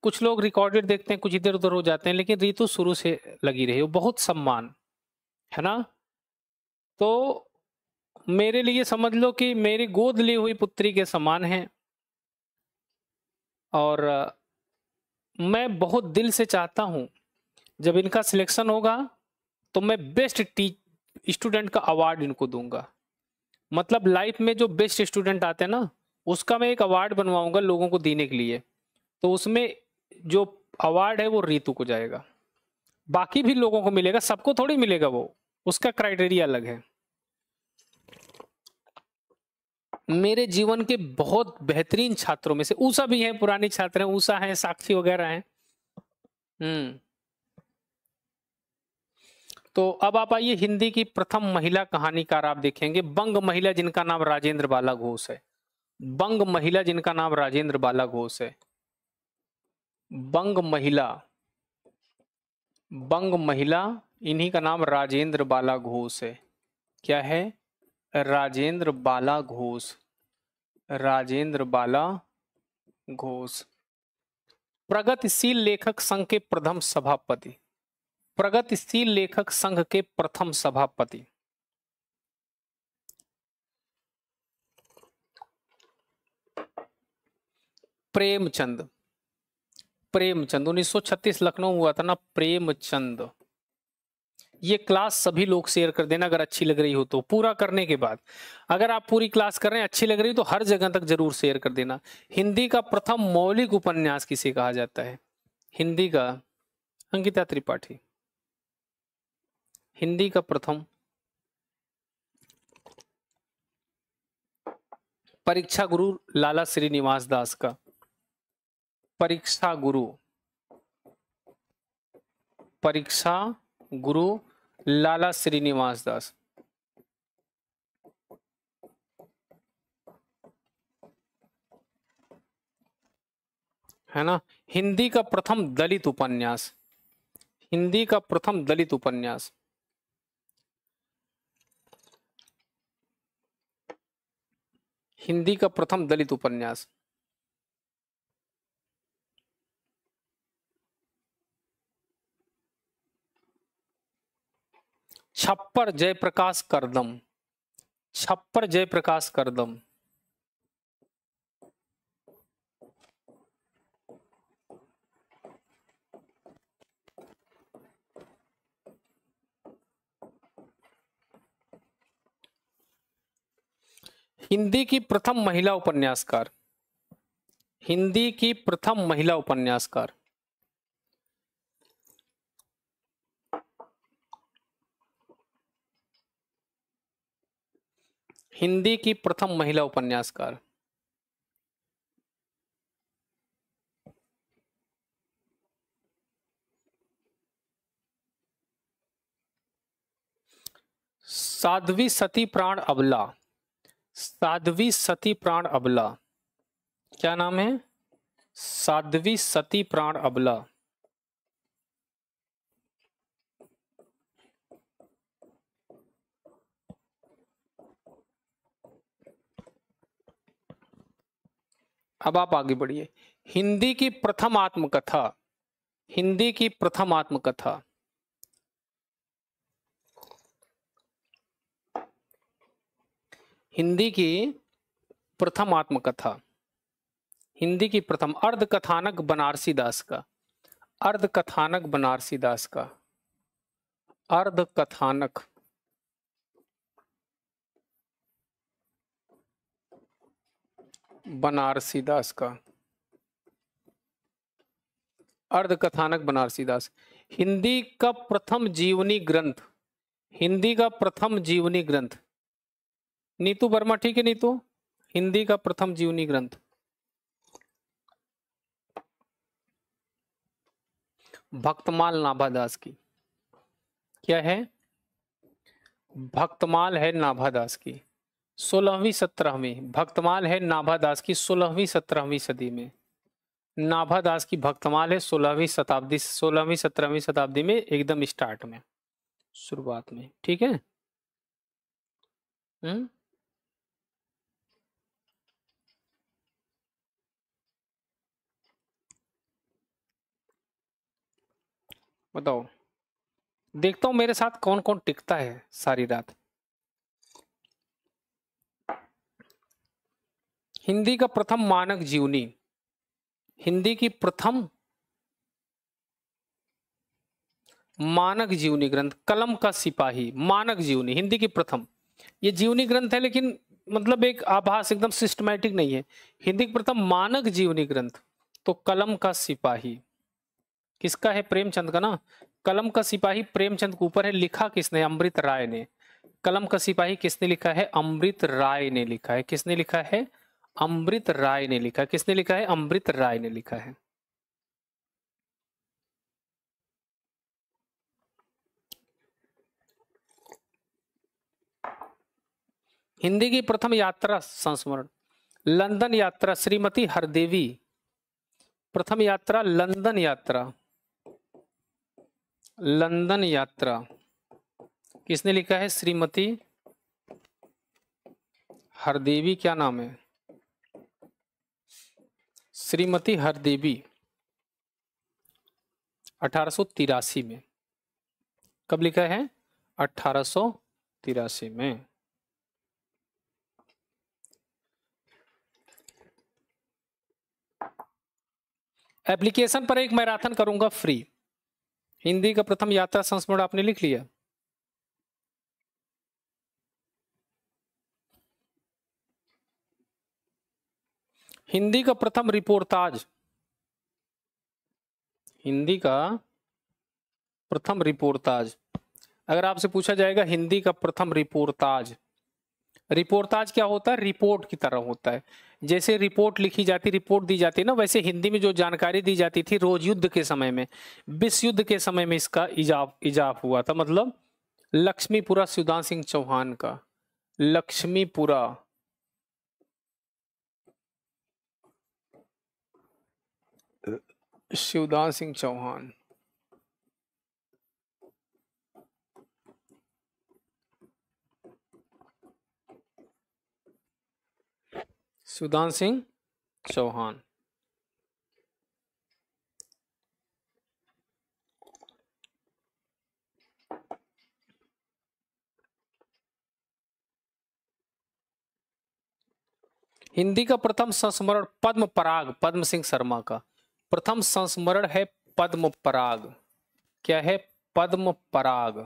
कुछ लोग रिकॉर्डेड देखते हैं कुछ इधर उधर हो जाते हैं लेकिन रितु शुरू से लगी रही वो बहुत सम्मान है ना तो मेरे लिए समझ लो कि मेरी गोद ली हुई पुत्री के समान है और मैं बहुत दिल से चाहता हूँ जब इनका सिलेक्शन होगा तो मैं बेस्ट टी स्टूडेंट का अवार्ड इनको दूंगा मतलब लाइफ में जो बेस्ट स्टूडेंट आते हैं ना उसका मैं एक अवार्ड बनवाऊंगा लोगों को देने के लिए तो उसमें जो अवार्ड है वो रीतू को जाएगा बाकी भी लोगों को मिलेगा सबको थोड़ी मिलेगा वो उसका क्राइटेरिया अलग है मेरे जीवन के बहुत बेहतरीन छात्रों में से ऊषा भी है पुरानी छात्र हैं ऊषा हैं साक्षी वगैरह हैं हम्म तो अब आप आइए हिंदी की प्रथम महिला कहानीकार आप देखेंगे बंग महिला जिनका नाम राजेंद्र बाला घोष है बंग महिला जिनका नाम राजेंद्र बाला घोष है बंग महिला बंग महिला इन्हीं का नाम राजेंद्र बाला घोष है क्या है राजेंद्र बाला घोष राजेंद्र बाला घोष प्रगतिशील लेखक संघ के प्रथम सभापति प्रगतिशील लेखक संघ के प्रथम सभापति प्रेमचंद प्रेमचंद 1936 लखनऊ हुआ था ना प्रेमचंद ये क्लास सभी लोग शेयर कर देना अगर अच्छी लग रही हो तो पूरा करने के बाद अगर आप पूरी क्लास कर रहे हैं अच्छी लग रही हो तो हर जगह तक जरूर शेयर कर देना हिंदी का प्रथम मौलिक उपन्यास किसे कहा जाता है हिंदी का अंकिता त्रिपाठी हिंदी का प्रथम परीक्षा गुरु लाला श्रीनिवास दास का परीक्षा गुरु परीक्षा गुरु लाला श्रीनिवास दास है ना हिंदी का प्रथम दलित उपन्यास हिंदी का प्रथम दलित उपन्यास हिंदी का प्रथम दलित उपन्यास छप्पर जयप्रकाश करदम छप्पर जयप्रकाश करदम हिंदी की प्रथम महिला उपन्यासकार हिंदी की प्रथम महिला उपन्यासकार हिंदी की प्रथम महिला उपन्यासकार साध्वी सती प्राण अबला साध्वी सती प्राण अबला क्या नाम है साध्वी सती प्राण अबला अब आप आगे बढ़िए हिंदी की प्रथम आत्मकथा हिंदी की प्रथम आत्मकथा हिंदी की प्रथम आत्मकथा हिंदी की प्रथम अर्धकथानक बनारसी दास का अर्धकथानक बनारसी दास का अर्धकथानक बनारसी दास का अर्धकथानक बनारसी दास हिंदी का प्रथम जीवनी ग्रंथ हिंदी का प्रथम जीवनी ग्रंथ नीतू वर्मा ठीक है नीतू हिंदी का प्रथम जीवनी ग्रंथ भक्तमाल नाभादास की क्या है भक्तमाल है नाभादास की सोलहवीं सत्रहवीं भक्तमाल है नाभादास की सोलहवीं सत्रहवीं सदी में नाभादास की भक्तमाल है सोलहवीं शताब्दी सोलहवीं सत्रहवीं शताब्दी में एकदम स्टार्ट में शुरुआत में ठीक है हुँ? हम्म? बताओ देखता हूँ मेरे साथ कौन कौन टिकता है सारी रात हिंदी का प्रथम मानक जीवनी हिंदी की प्रथम मानक जीवनी ग्रंथ कलम का सिपाही मानक जीवनी हिंदी की प्रथम ये जीवनी ग्रंथ है लेकिन मतलब एक आभास एकदम सिस्टमैटिक नहीं है हिंदी की प्रथम मानक जीवनी ग्रंथ तो कलम का सिपाही किसका है प्रेमचंद का ना कलम का सिपाही प्रेमचंद के ऊपर है लिखा किसने अमृत राय ने कलम का सिपाही किसने लिखा है अमृत राय ने लिखा है किसने लिखा है अमृत राय ने लिखा है किसने लिखा है अमृत राय ने लिखा है हिंदी की प्रथम यात्रा संस्मरण लंदन यात्रा श्रीमती हरदेवी प्रथम यात्रा लंदन यात्रा लंदन यात्रा किसने लिखा है श्रीमती हरदेवी क्या नाम है श्रीमती हरदेवी अठारह में कब लिखा है अठारह में एप्लीकेशन पर एक मैराथन करूंगा फ्री हिंदी का प्रथम यात्रा संस्मरण आपने लिख लिया हिंदी का प्रथम रिपोर्टाज हिंदी का प्रथम रिपोर्टाज अगर आपसे पूछा जाएगा हिंदी का प्रथम रिपोर्टाज रिपोर्टाज क्या होता है रिपोर्ट की तरह होता है जैसे रिपोर्ट लिखी जाती रिपोर्ट दी जाती है ना वैसे हिंदी में जो जानकारी दी जाती थी रोज युद्ध के समय में विश्व युद्ध के समय में इसका इजाफ इजाफ हुआ था मतलब लक्ष्मीपुरा सुधांत सिंह चौहान का लक्ष्मीपुरा शिवदान सिंह चौहान सुदान सिंह चौहान हिंदी का प्रथम संस्मरण पद्म पराग पद्म सिंह शर्मा का प्रथम संस्मरण है पद्म पराग क्या है पद्म पराग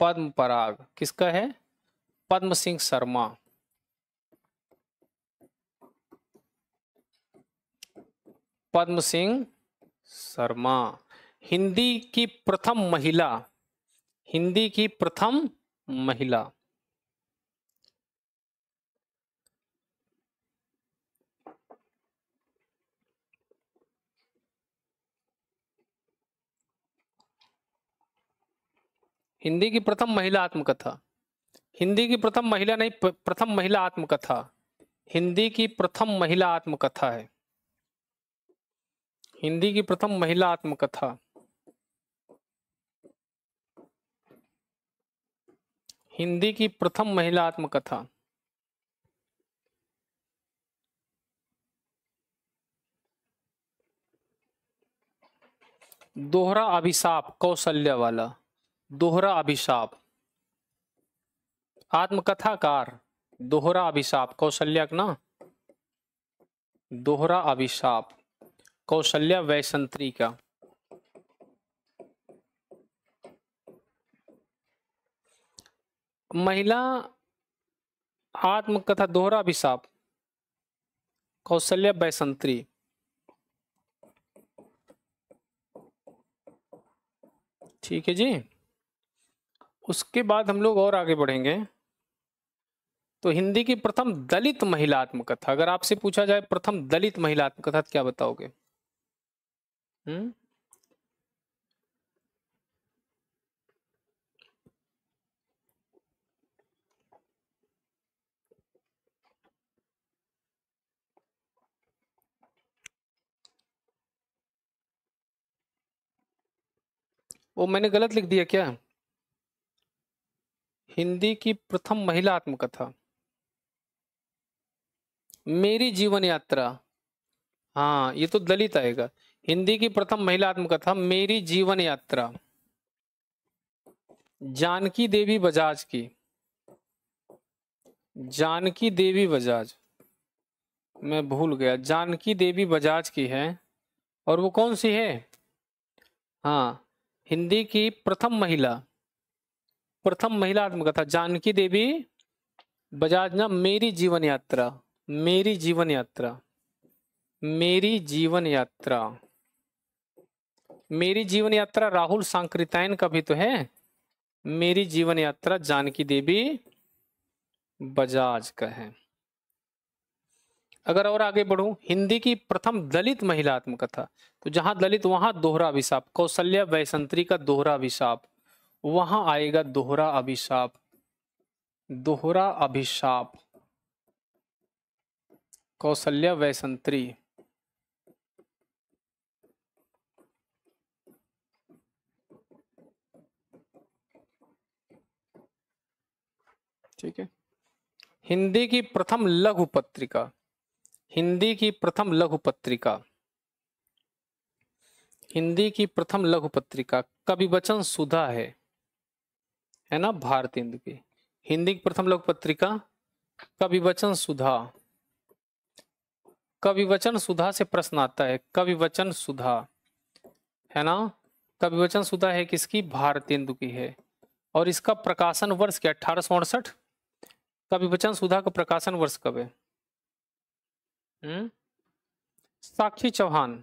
पद्म पराग किसका है पद्म सिंह शर्मा पद्म सिंह शर्मा हिंदी की प्रथम महिला हिंदी की प्रथम महिला हिंदी की प्रथम महिला आत्मकथा हिंदी की प्रथम महिला नहीं प्रथम महिला आत्मकथा हिंदी की प्रथम महिला आत्मकथा है हिंदी की प्रथम महिला आत्मकथा हिंदी की प्रथम महिला आत्मकथा दोहरा अभिशाप कौशल्य वाला दोहरा अभिशाप आत्मकथाकार दोहरा अभिशाप कौशल्या ना दोहरा अभिशाप कौशल्या वैसंत्री का महिला आत्मकथा दोहरा अभिशाप कौशल्या वैसंत्री ठीक है जी उसके बाद हम लोग और आगे बढ़ेंगे तो हिंदी की प्रथम दलित महिला आत्मकथा अगर आपसे पूछा जाए प्रथम दलित महिला आत्मकथा तो क्या बताओगे हुँ? हम्म? वो मैंने गलत लिख दिया क्या हिंदी की प्रथम महिला आत्मकथा मेरी जीवन यात्रा हाँ ये तो दलित आएगा हिंदी की प्रथम महिला आत्मकथा मेरी जीवन यात्रा जानकी देवी बजाज की जानकी देवी बजाज मैं भूल गया जानकी देवी बजाज की है और वो कौन सी है हाँ हिंदी की प्रथम महिला प्रथम महिला आत्मकथा जानकी देवी बजाज ना मेरी जीवन यात्रा मेरी जीवन यात्रा मेरी जीवन यात्रा मेरी जीवन यात्रा राहुल सांकृतायन का भी तो है मेरी जीवन यात्रा जानकी देवी बजाज का है अगर और आगे बढ़ू हिंदी की प्रथम दलित महिला आत्मकथा तो जहां दलित वहां दोहरा अभिशाप कौशल्या वैसंत्री का दोहरा अभिशाप वहां आएगा दोहरा अभिशाप दोहरा अभिशाप कौशल्या वैसंत्री ठीक है हिंदी की प्रथम लघु पत्रिका हिंदी की प्रथम लघु पत्रिका हिंदी की प्रथम लघु पत्रिका कवि वचन सुधा है है ना भारत हिंद की हिंदी की प्रथम लोक पत्रिका कविवचन सुधा कविवचन सुधा से प्रश्न आता है कविवचन सुधा है ना कविवचन सुधा है किसकी भारतेंदु की है और इसका प्रकाशन वर्ष क्या अठारह सौ अड़सठ कविवचन सुधा का प्रकाशन वर्ष कब है हम्म? साक्षी चौहान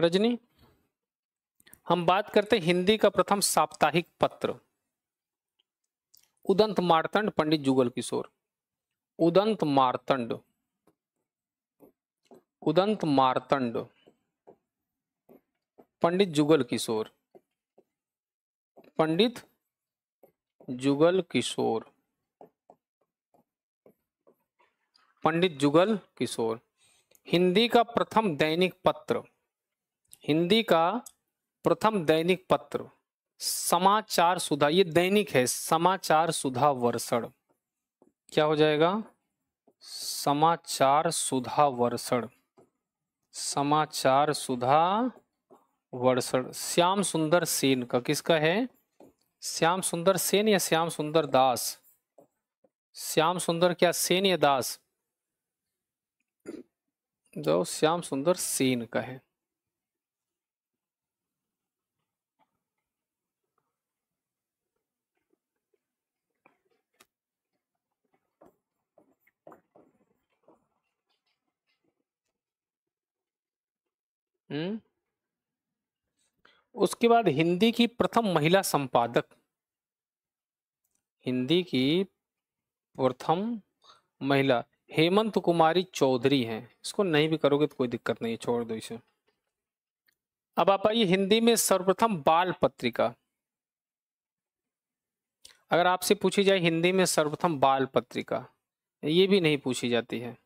रजनी हम बात करते हिंदी का प्रथम साप्ताहिक पत्र उदंत मारतंड पंडित जुगल किशोर उदंत मारतंड उदंत मारतंड पंडित जुगल किशोर पंडित जुगल किशोर पंडित जुगल किशोर हिंदी का प्रथम दैनिक पत्र हिंदी का प्रथम दैनिक पत्र समाचार सुधा ये दैनिक है समाचार सुधा वर्षण क्या हो जाएगा समाचार सुधा वर्षण समाचार सुधा वर्षण श्याम सुंदर सेन का किसका है श्याम सुंदर सेन या श्याम सुंदर दास श्याम सुंदर क्या सेन या दास जो श्याम सुंदर सेन का है हम्म? उसके बाद हिंदी की प्रथम महिला संपादक हिंदी की प्रथम महिला हेमंत कुमारी चौधरी हैं इसको नहीं भी करोगे तो कोई दिक्कत नहीं है छोड़ दो इसे अब आप आइए हिंदी में सर्वप्रथम बाल पत्रिका अगर आपसे पूछी जाए हिंदी में सर्वप्रथम बाल पत्रिका ये भी नहीं पूछी जाती है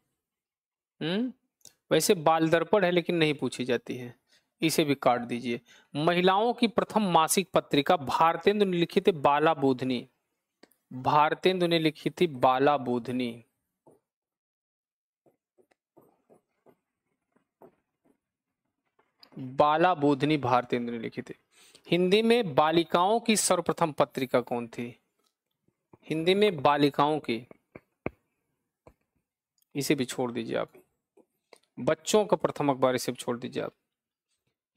हम्म वैसे बाल दर्पण है लेकिन नहीं पूछी जाती है इसे भी काट दीजिए महिलाओं की प्रथम मासिक पत्रिका भारतेंदु ने लिखी थी बाला बोधनी भारतेंदु ने लिखी थी बाला बोधनी बाला बोधनी भारतेंदु ने लिखी थी हिंदी में बालिकाओं की सर्वप्रथम पत्रिका कौन थी हिंदी में बालिकाओं की इसे भी छोड़ दीजिए आप बच्चों का प्रथम अखबार इसे छोड़ दीजिए आप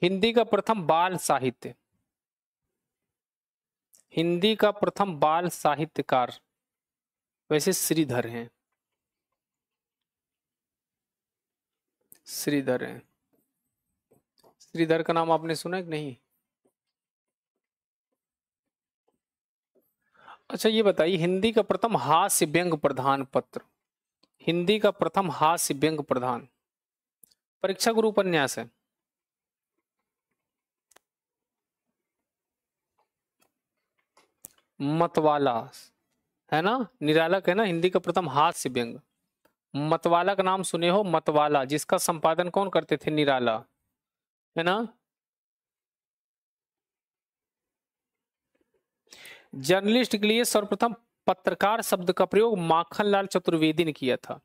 हिंदी का प्रथम बाल साहित्य हिंदी का प्रथम बाल साहित्यकार वैसे श्रीधर हैं श्रीधर हैं श्रीधर का नाम आपने सुना कि नहीं अच्छा ये बताइए हिंदी का प्रथम हास्य व्यंग प्रधान पत्र हिंदी का प्रथम हास्य व्यंग प्रधान परीक्षा गुरु उपन्यास है मतवाला है ना निरालक है ना हिंदी का प्रथम हास्य व्यंग मतवाला का नाम सुने हो मतवाला जिसका संपादन कौन करते थे निराला है ना जर्नलिस्ट के लिए सर्वप्रथम पत्रकार शब्द का प्रयोग माखनलाल चतुर्वेदी ने किया था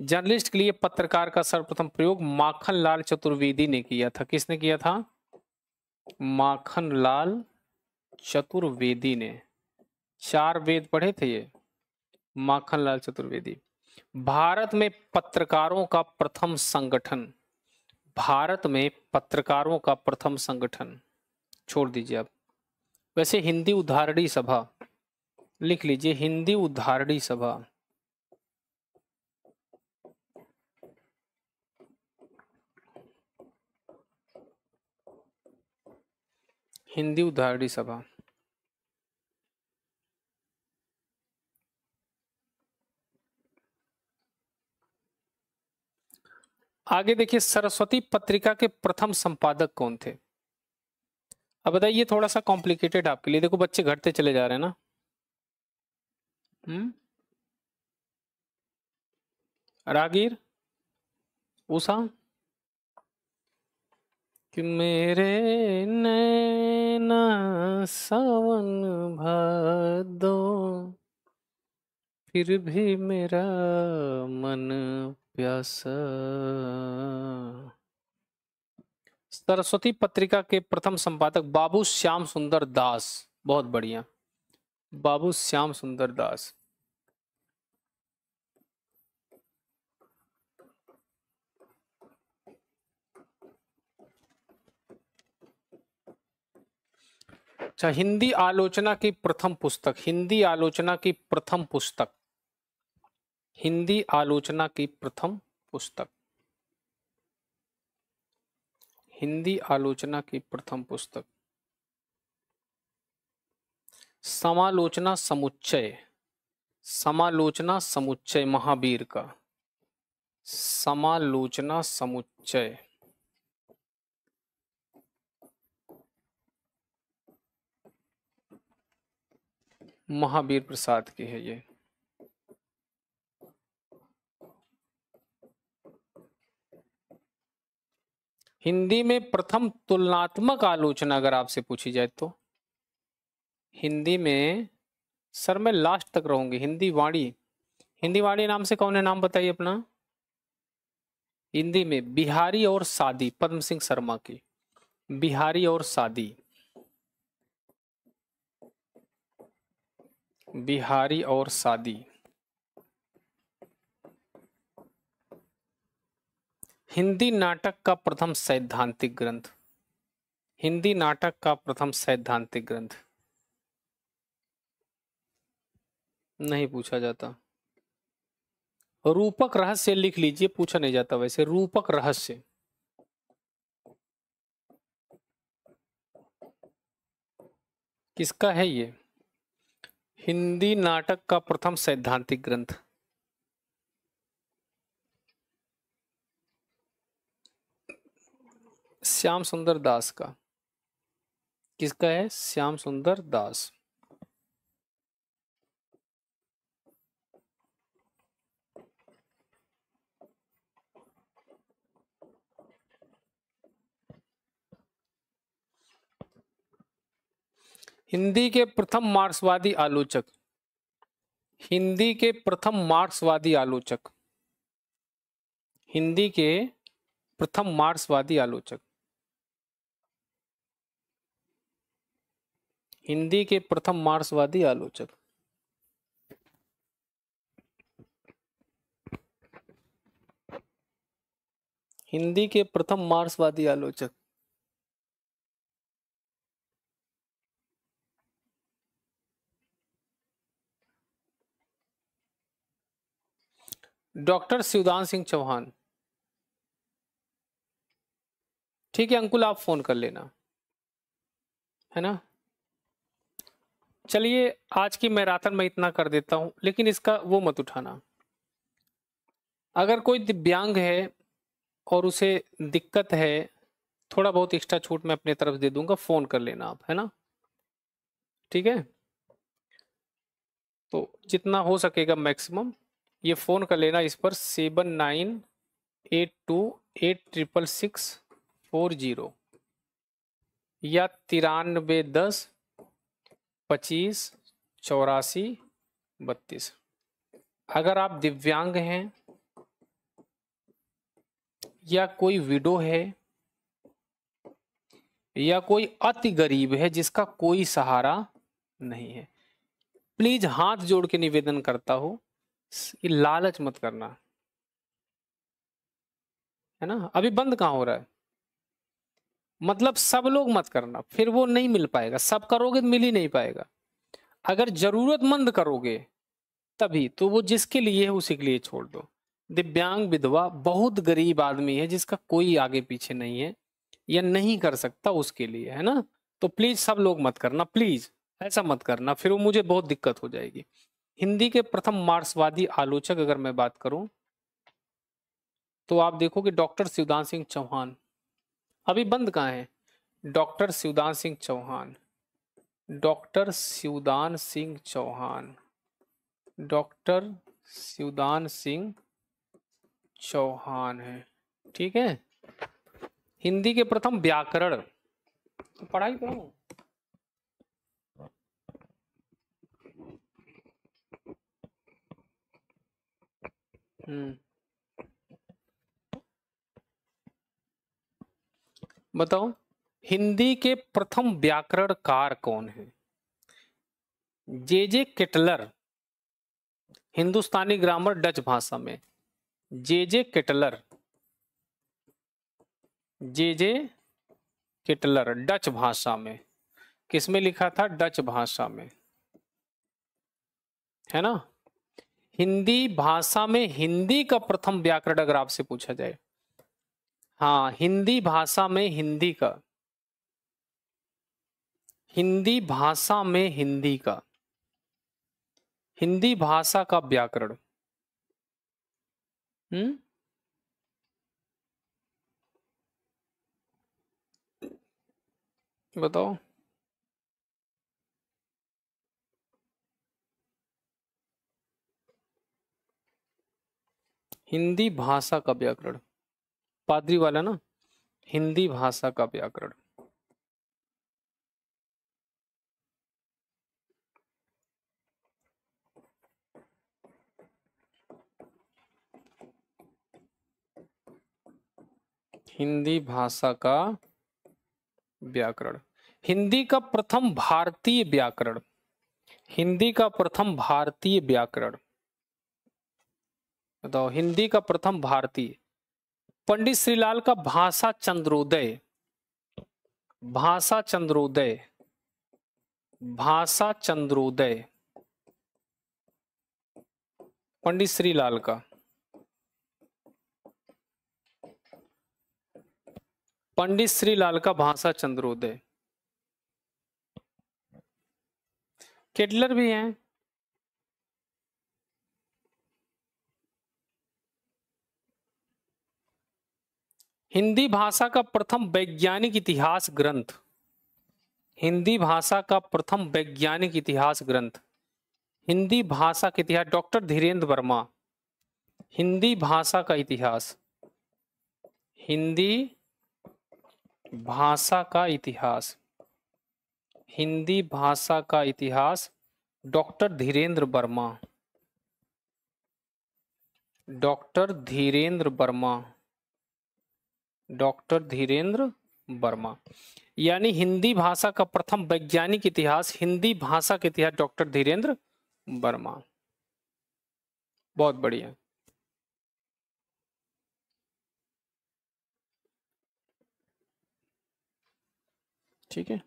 जर्नलिस्ट के लिए पत्रकार का सर्वप्रथम प्रयोग माखन लाल चतुर्वेदी ने किया था किसने किया था माखन लाल चतुर्वेदी ने चार वेद पढ़े थे ये माखन लाल चतुर्वेदी भारत में पत्रकारों का प्रथम संगठन भारत में पत्रकारों का प्रथम संगठन छोड़ दीजिए आप वैसे हिंदी उदाहरणी सभा लिख लीजिए हिंदी उदाहरणी सभा हिंदी उदाहरणी सभा आगे देखिए सरस्वती पत्रिका के प्रथम संपादक कौन थे अब बताइए थोड़ा सा कॉम्प्लिकेटेड आपके लिए देखो बच्चे घटते चले जा रहे हैं ना हम्म रागीर उषा कि मेरे ने ना सावन भादो फिर भी मेरा मन प्यासा सरस्वती पत्रिका के प्रथम संपादक बाबू श्याम सुंदर दास बहुत बढ़िया बाबू श्याम सुंदर दास अच्छा हिंदी आलोचना की प्रथम पुस्तक हिंदी आलोचना की प्रथम पुस्तक हिंदी आलोचना की प्रथम पुस्तक हिंदी आलोचना की प्रथम पुस्तक समालोचना समुच्चय समालोचना समुच्चय महावीर का समालोचना समुच्चय महावीर प्रसाद की है ये हिंदी में प्रथम तुलनात्मक आलोचना अगर आपसे पूछी जाए तो हिंदी में सर मैं लास्ट तक रहूंगी हिंदी वाणी हिंदी वाणी नाम से कौन है नाम बताइए अपना हिंदी में बिहारी और शादी पद्म सिंह शर्मा की बिहारी और शादी बिहारी और सादी हिंदी नाटक का प्रथम सैद्धांतिक ग्रंथ हिंदी नाटक का प्रथम सैद्धांतिक ग्रंथ नहीं पूछा जाता रूपक रहस्य लिख लीजिए पूछा नहीं जाता वैसे रूपक रहस्य किसका है ये हिंदी नाटक का प्रथम सैद्धांतिक ग्रंथ श्याम सुंदर दास का किसका है श्याम सुंदर दास हिंदी के प्रथम मार्क्सवादी आलोचक हिंदी के प्रथम मार्क्सवादी आलोचक हिंदी के प्रथम मार्क्सवादी आलोचक हिंदी के प्रथम मार्क्सवादी आलोचक हिंदी के प्रथम मार्क्सवादी आलोचक डॉक्टर शिवदान सिंह चौहान ठीक है अंकुल आप फोन कर लेना है ना चलिए आज की मैराथन में इतना कर देता हूं लेकिन इसका वो मत उठाना अगर कोई दिव्यांग है और उसे दिक्कत है थोड़ा बहुत एक्स्ट्रा छूट मैं अपने तरफ दे दूंगा फोन कर लेना आप है ना ठीक है तो जितना हो सकेगा मैक्सिमम ये फ़ोन कर लेना इस पर seven nine eight two eight triple six four zero या तिरानबे दस पच्चीस चौरासी बत्तीस अगर आप दिव्यांग हैं या कोई विडो है या कोई अति गरीब है जिसका कोई सहारा नहीं है प्लीज हाथ जोड़ के निवेदन करता हूं लालच मत करना है ना अभी बंद कहाँ हो रहा है मतलब सब लोग मत करना फिर वो नहीं मिल पाएगा सब करोगे तो मिल ही नहीं पाएगा अगर जरूरतमंद करोगे तभी तो वो जिसके लिए है उसी के लिए छोड़ दो दिव्यांग विधवा बहुत गरीब आदमी है जिसका कोई आगे पीछे नहीं है या नहीं कर सकता उसके लिए है ना तो प्लीज सब लोग मत करना प्लीज ऐसा मत करना फिर वो मुझे बहुत दिक्कत हो जाएगी हिंदी के प्रथम मार्क्सवादी आलोचक अगर मैं बात करूं तो आप देखोगे डॉक्टर शिवदान सिंह चौहान अभी बंद कहाँ है doctor Shivdan Singh Chauhan doctor Shivdan Singh Chauhan doctor Shivdan Singh Chauhan है ठीक है हिंदी के प्रथम व्याकरण पढ़ाई करो हम्म बताओ हिंदी के प्रथम व्याकरणकार कौन है जे जे किटलर हिंदुस्तानी ग्रामर डच भाषा में जे जे किटलर जे जे किटलर डच भाषा में किसमें लिखा था डच भाषा में है ना हिंदी भाषा में हिंदी का प्रथम व्याकरण अगर आपसे पूछा जाए हाँ हिंदी भाषा में हिंदी का हिंदी भाषा में हिंदी का हिंदी भाषा का व्याकरण बताओ हिंदी भाषा का व्याकरण पादरी वाला ना हिंदी भाषा का व्याकरण हिंदी भाषा का व्याकरण हिंदी का प्रथम भारतीय व्याकरण हिंदी का प्रथम भारतीय व्याकरण बताओ हिंदी का प्रथम भारतीय पंडित श्रीलाल का भाषा चंद्रोदय भाषा चंद्रोदय भाषा चंद्रोदय पंडित श्रीलाल का पंडित श्रीलाल का भाषा चंद्रोदय केटलर भी हैं हिंदी भाषा का प्रथम वैज्ञानिक इतिहास ग्रंथ हिंदी भाषा का प्रथम वैज्ञानिक इतिहास ग्रंथ हिंदी भाषा का इतिहास डॉक्टर धीरेन्द्र वर्मा हिंदी भाषा का इतिहास हिंदी भाषा का इतिहास हिंदी भाषा का इतिहास doctor Dhirendra Verma doctor Dhirendra Verma doctor Dhirendra Verma यानी हिंदी भाषा का प्रथम वैज्ञानिक इतिहास हिंदी भाषा के इतिहास डॉक्टर धीरेन्द्र वर्मा बहुत बढ़िया ठीक है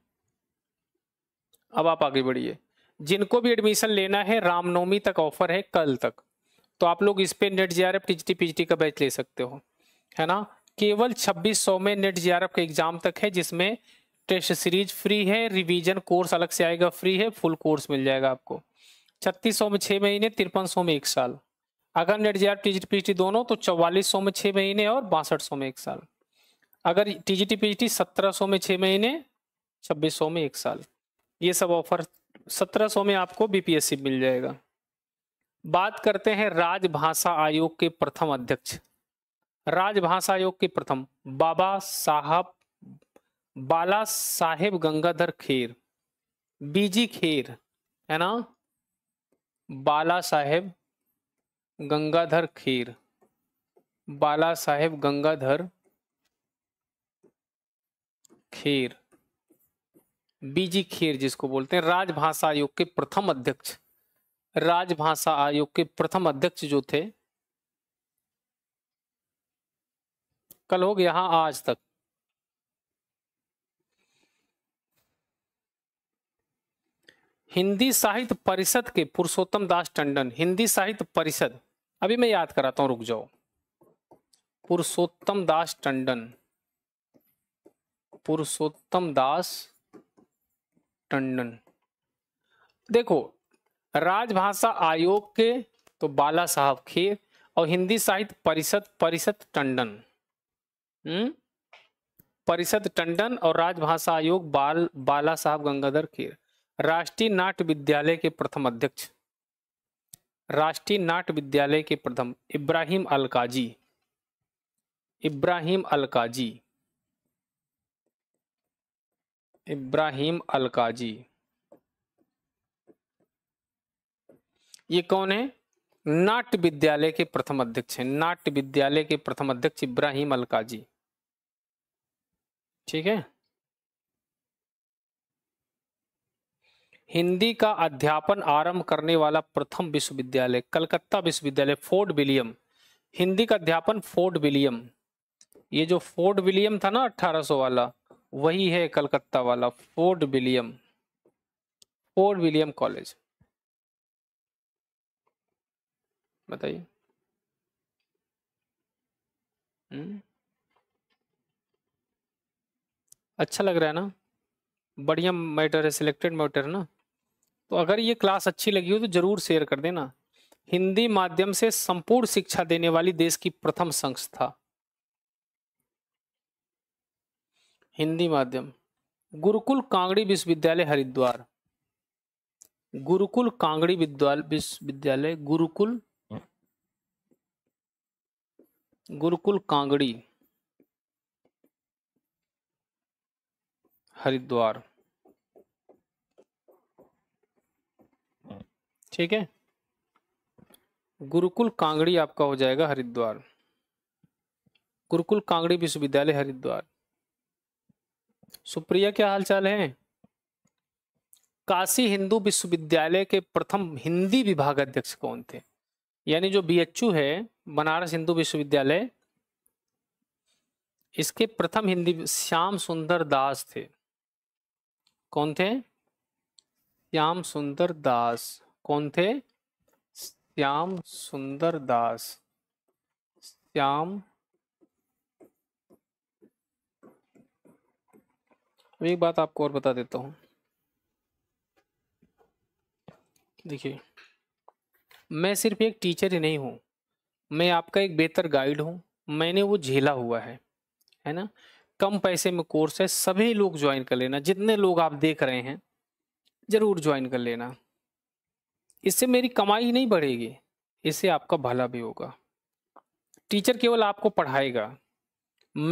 अब आप आगे बढ़िए जिनको भी एडमिशन लेना है रामनवमी तक ऑफर है कल तक तो आप लोग इस पे NET J R F T का बैच ले सकते हो है ना केवल 2600 में नेट जीआरएफ के एग्जाम तक है जिसमें टेस्ट सीरीज फ्री है रिवीजन कोर्स अलग से आएगा फ्री है फुल कोर्स मिल जाएगा आपको 3600 में छः महीने तिरपन में एक साल अगर नेट जी आर टी दोनों तो चौवालीस में छः महीने और बासठ में एक साल अगर टी जी टी में छः महीने छब्बीस में एक साल ये सब ऑफर 1700 में आपको बीपीएससी मिल जाएगा बात करते हैं राजभाषा आयोग के प्रथम अध्यक्ष राजभाषा आयोग के प्रथम बाबा साहब बाला साहेब गंगाधर खेर बीजी खेर है ना बाला साहेब गंगाधर खेर बाला साहेब गंगाधर खेर बीजी खेर जिसको बोलते हैं राजभाषा आयोग के प्रथम अध्यक्ष राजभाषा आयोग के प्रथम अध्यक्ष जो थे कल हो गया हाँ आज तक हिंदी साहित्य परिषद के पुरुषोत्तम दास टंडन हिंदी साहित्य परिषद अभी मैं याद कराता हूं रुक जाओ पुरुषोत्तम दास टंडन पुरुषोत्तम दास टंडन देखो राजभाषा आयोग के तो बाला साहब खेर और हिंदी साहित्य परिषद परिषद टंडन हम्म? परिषद टंडन और राजभाषा आयोग बाल बाला साहब गंगाधर खीर राष्ट्रीय नाट्य विद्यालय के प्रथम अध्यक्ष राष्ट्रीय नाट्य विद्यालय के प्रथम इब्राहिम अलकाजी इब्राहिम अलकाजी इब्राहिम अलकाजी ये कौन है नाट्य विद्यालय के प्रथम अध्यक्ष हैं नाट्य विद्यालय के प्रथम अध्यक्ष इब्राहिम अलकाजी ठीक है हिंदी का अध्यापन आरंभ करने वाला प्रथम विश्वविद्यालय कलकत्ता विश्वविद्यालय फोर्ट विलियम हिंदी का अध्यापन फोर्ट विलियम ये जो फोर्ट विलियम था ना 1800 वाला वही है कलकत्ता वाला Fort William Fort William college बताइए अच्छा लग रहा है ना बढ़िया मैटर है सिलेक्टेड मैटर ना तो अगर ये क्लास अच्छी लगी हो तो ज़रूर शेयर कर देना हिंदी माध्यम से संपूर्ण शिक्षा देने वाली देश की प्रथम संस्था हिंदी माध्यम गुरुकुल कांगड़ी विश्वविद्यालय हरिद्वार गुरुकुल कांगड़ी विश्वविद्यालय गुरुकुल गुरुकुल कांगड़ी हरिद्वार ठीक है गुरुकुल कांगड़ी आपका हो जाएगा हरिद्वार गुरुकुल कांगड़ी विश्वविद्यालय हरिद्वार सुप्रिया क्या हालचाल है काशी हिंदू विश्वविद्यालय के प्रथम हिंदी विभागाध्यक्ष कौन थे यानी जो बी है बनारस हिंदू विश्वविद्यालय इसके प्रथम हिंदी श्याम सुंदर दास थे कौन थे श्याम सुंदर दास कौन थे श्याम सुंदर दास श्याम एक बात आपको और बता देता हूं देखिए मैं सिर्फ एक टीचर ही नहीं हूं मैं आपका एक बेहतर गाइड हूं मैंने वो झेला हुआ है है ना कम पैसे में कोर्स है सभी लोग ज्वाइन कर लेना जितने लोग आप देख रहे हैं ज़रूर ज्वाइन कर लेना इससे मेरी कमाई नहीं बढ़ेगी इससे आपका भला भी होगा टीचर केवल आपको पढ़ाएगा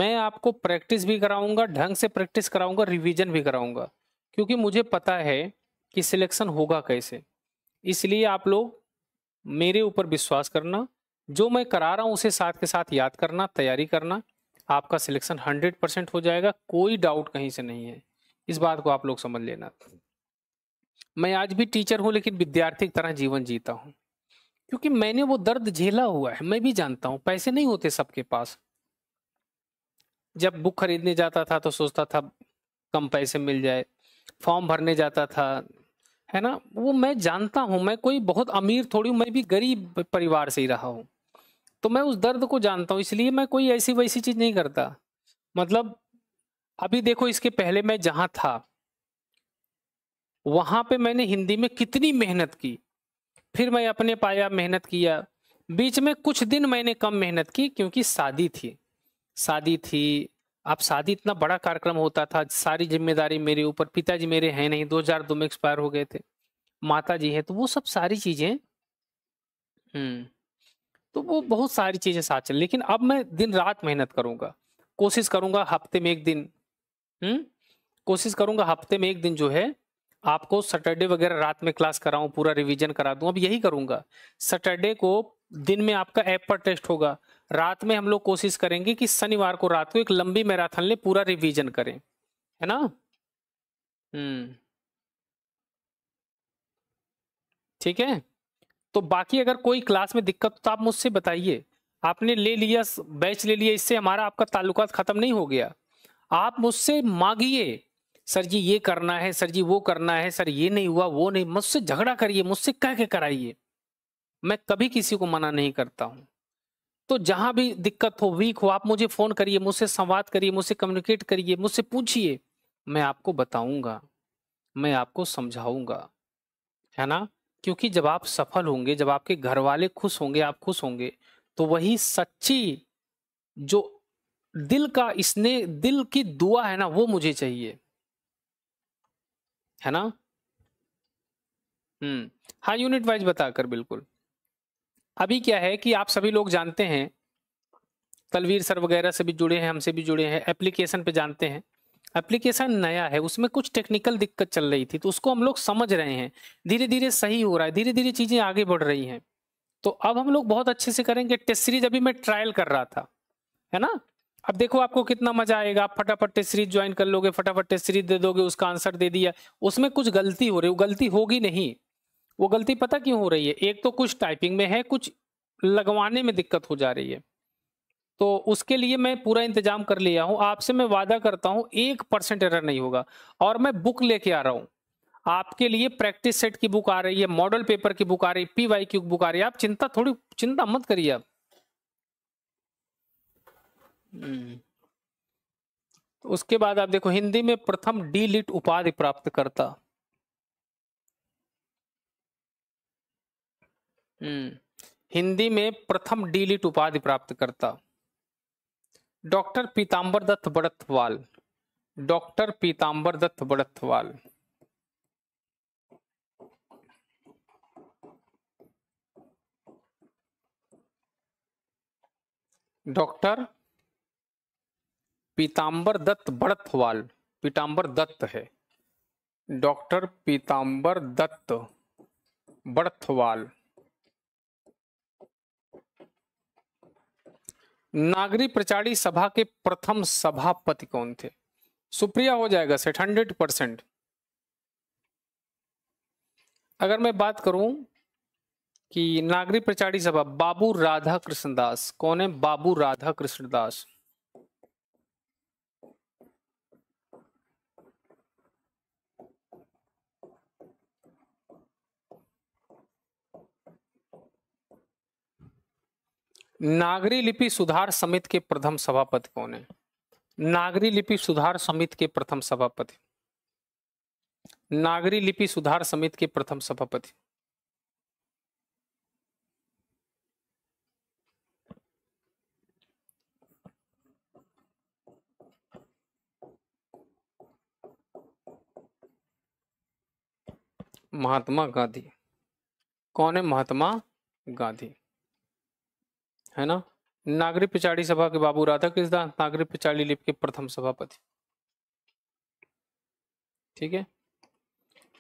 मैं आपको प्रैक्टिस भी कराऊंगा ढंग से प्रैक्टिस कराऊंगा रिवीजन भी कराऊंगा क्योंकि मुझे पता है कि सिलेक्शन होगा कैसे इसलिए आप लोग मेरे ऊपर विश्वास करना जो मैं करा रहा हूँ उसे साथ के साथ याद करना तैयारी करना आपका सिलेक्शन हंड्रेड परसेंट हो जाएगा कोई डाउट कहीं से नहीं है इस बात को आप लोग समझ लेना मैं आज भी टीचर हूँ लेकिन विद्यार्थी की तरह जीवन जीता हूँ क्योंकि मैंने वो दर्द झेला हुआ है मैं भी जानता हूँ पैसे नहीं होते सबके पास जब बुक खरीदने जाता था तो सोचता था कम पैसे मिल जाए फॉर्म भरने जाता था है ना वो मैं जानता हूँ मैं कोई बहुत अमीर थोड़ी मैं भी गरीब परिवार से ही रहा हूँ तो मैं उस दर्द को जानता हूँ इसलिए मैं कोई ऐसी वैसी चीज़ नहीं करता मतलब अभी देखो इसके पहले मैं जहां था वहां पे मैंने हिंदी में कितनी मेहनत की फिर मैं अपने पाया मेहनत किया बीच में कुछ दिन मैंने कम मेहनत की क्योंकि शादी थी शादी थी आप शादी इतना बड़ा कार्यक्रम होता था सारी जिम्मेदारी मेरे ऊपर पिताजी मेरे हैं नहीं दो हजार दो में एक्सपायर हो गए थे माता जी है तो वो सब सारी चीज़ें हम्म तो वो बहुत सारी चीज़ें साथ चल लेकिन अब मैं दिन रात मेहनत करूँगा कोशिश करूँगा हफ्ते में एक दिन हुँ? हम्म? कोशिश करूँगा हफ्ते में एक दिन जो है आपको सैटरडे वगैरह रात में क्लास कराऊं पूरा रिवीजन करा दूं अब यही करूंगा सैटरडे को दिन में आपका ऐप पर टेस्ट होगा रात में हम लोग कोशिश करेंगे कि शनिवार को रात को एक लंबी मैराथन ले पूरा रिवीजन करें है ना हम्म ठीक है तो बाकी अगर कोई क्लास में दिक्कत तो आप मुझसे बताइए आपने ले लिया बैच ले लिया इससे हमारा आपका ताल्लुक ख़त्म नहीं हो गया आप मुझसे मांगिए सर जी ये करना है सर जी वो करना है सर ये नहीं हुआ वो नहीं मुझसे झगड़ा करिए मुझसे कह के कराइए मैं कभी किसी को मना नहीं करता हूँ तो जहाँ भी दिक्कत हो वीक हो आप मुझे फ़ोन करिए मुझसे संवाद करिए मुझसे कम्युनिकेट करिए मुझसे पूछिए मैं आपको बताऊंगा मैं आपको समझाऊंगा है ना क्योंकि जब आप सफल होंगे जब आपके घर वाले खुश होंगे आप खुश होंगे तो वही सच्ची जो दिल का इसने दिल की दुआ है ना वो मुझे चाहिए है ना हम्म हाँ यूनिट वाइज बताकर बिल्कुल अभी क्या है कि आप सभी लोग जानते हैं तलवीर सर वगैरह से भी जुड़े हैं हमसे भी जुड़े हैं एप्लीकेशन पे जानते हैं एप्लीकेशन नया है उसमें कुछ टेक्निकल दिक्कत चल रही थी तो उसको हम लोग समझ रहे हैं धीरे धीरे सही हो रहा है धीरे धीरे चीज़ें आगे बढ़ रही हैं तो अब हम लोग बहुत अच्छे से करेंगे टेस्ट सीरीज अभी मैं ट्रायल कर रहा था है ना अब देखो आपको कितना मजा आएगा आप फटाफट टेस्ट सीरीज ज्वाइन कर लोगे फटाफट टेस्ट सीरीज दे दोगे उसका आंसर दे दिया उसमें कुछ गलती हो रही वो गलती होगी नहीं वो गलती पता क्यों हो रही है एक तो कुछ टाइपिंग में है कुछ लगवाने में दिक्कत हो जा रही है तो उसके लिए मैं पूरा इंतजाम कर लिया हूँ आपसे मैं वादा करता हूँ एक परसेंट एरर नहीं होगा और मैं बुक लेके आ रहा हूँ आपके लिए प्रैक्टिस सेट की बुक आ रही है मॉडल पेपर की बुक आ रही है पीवाई की बुक आ रही है आप चिंता थोड़ी चिंता मत करिए आप हम्म। तो उसके बाद आप देखो हिंदी में प्रथम डी लिट उपाधि प्राप्त करता हम्म। हिंदी में प्रथम डी लिट उपाधि प्राप्त करता doctor Pitambar Datt Barthwal doctor Pitambar Datt Barthwal doctor Pitambar Datt Barthwal Pitambar Datt है डॉक्टर पीताम्बर दत्त बड़थवाल नागरी प्रचारी सभा के प्रथम सभापति कौन थे सुप्रिया हो जाएगा सेट हंड्रेड परसेंट अगर मैं बात करूं कि नागरी प्रचारी सभा बाबू राधा कृष्णदास कौन है बाबू राधा कृष्णदास नागरी लिपि सुधार समिति के प्रथम सभापति कौन है नागरी लिपि सुधार समिति के प्रथम सभापति नागरी लिपि सुधार समिति के प्रथम सभापति महात्मा गांधी कौन है महात्मा गांधी है ना नागरिक पिछाड़ी सभा के बाबू राधा कृष्णा नागरिक पिछाड़ी लिप के प्रथम सभापति ठीक है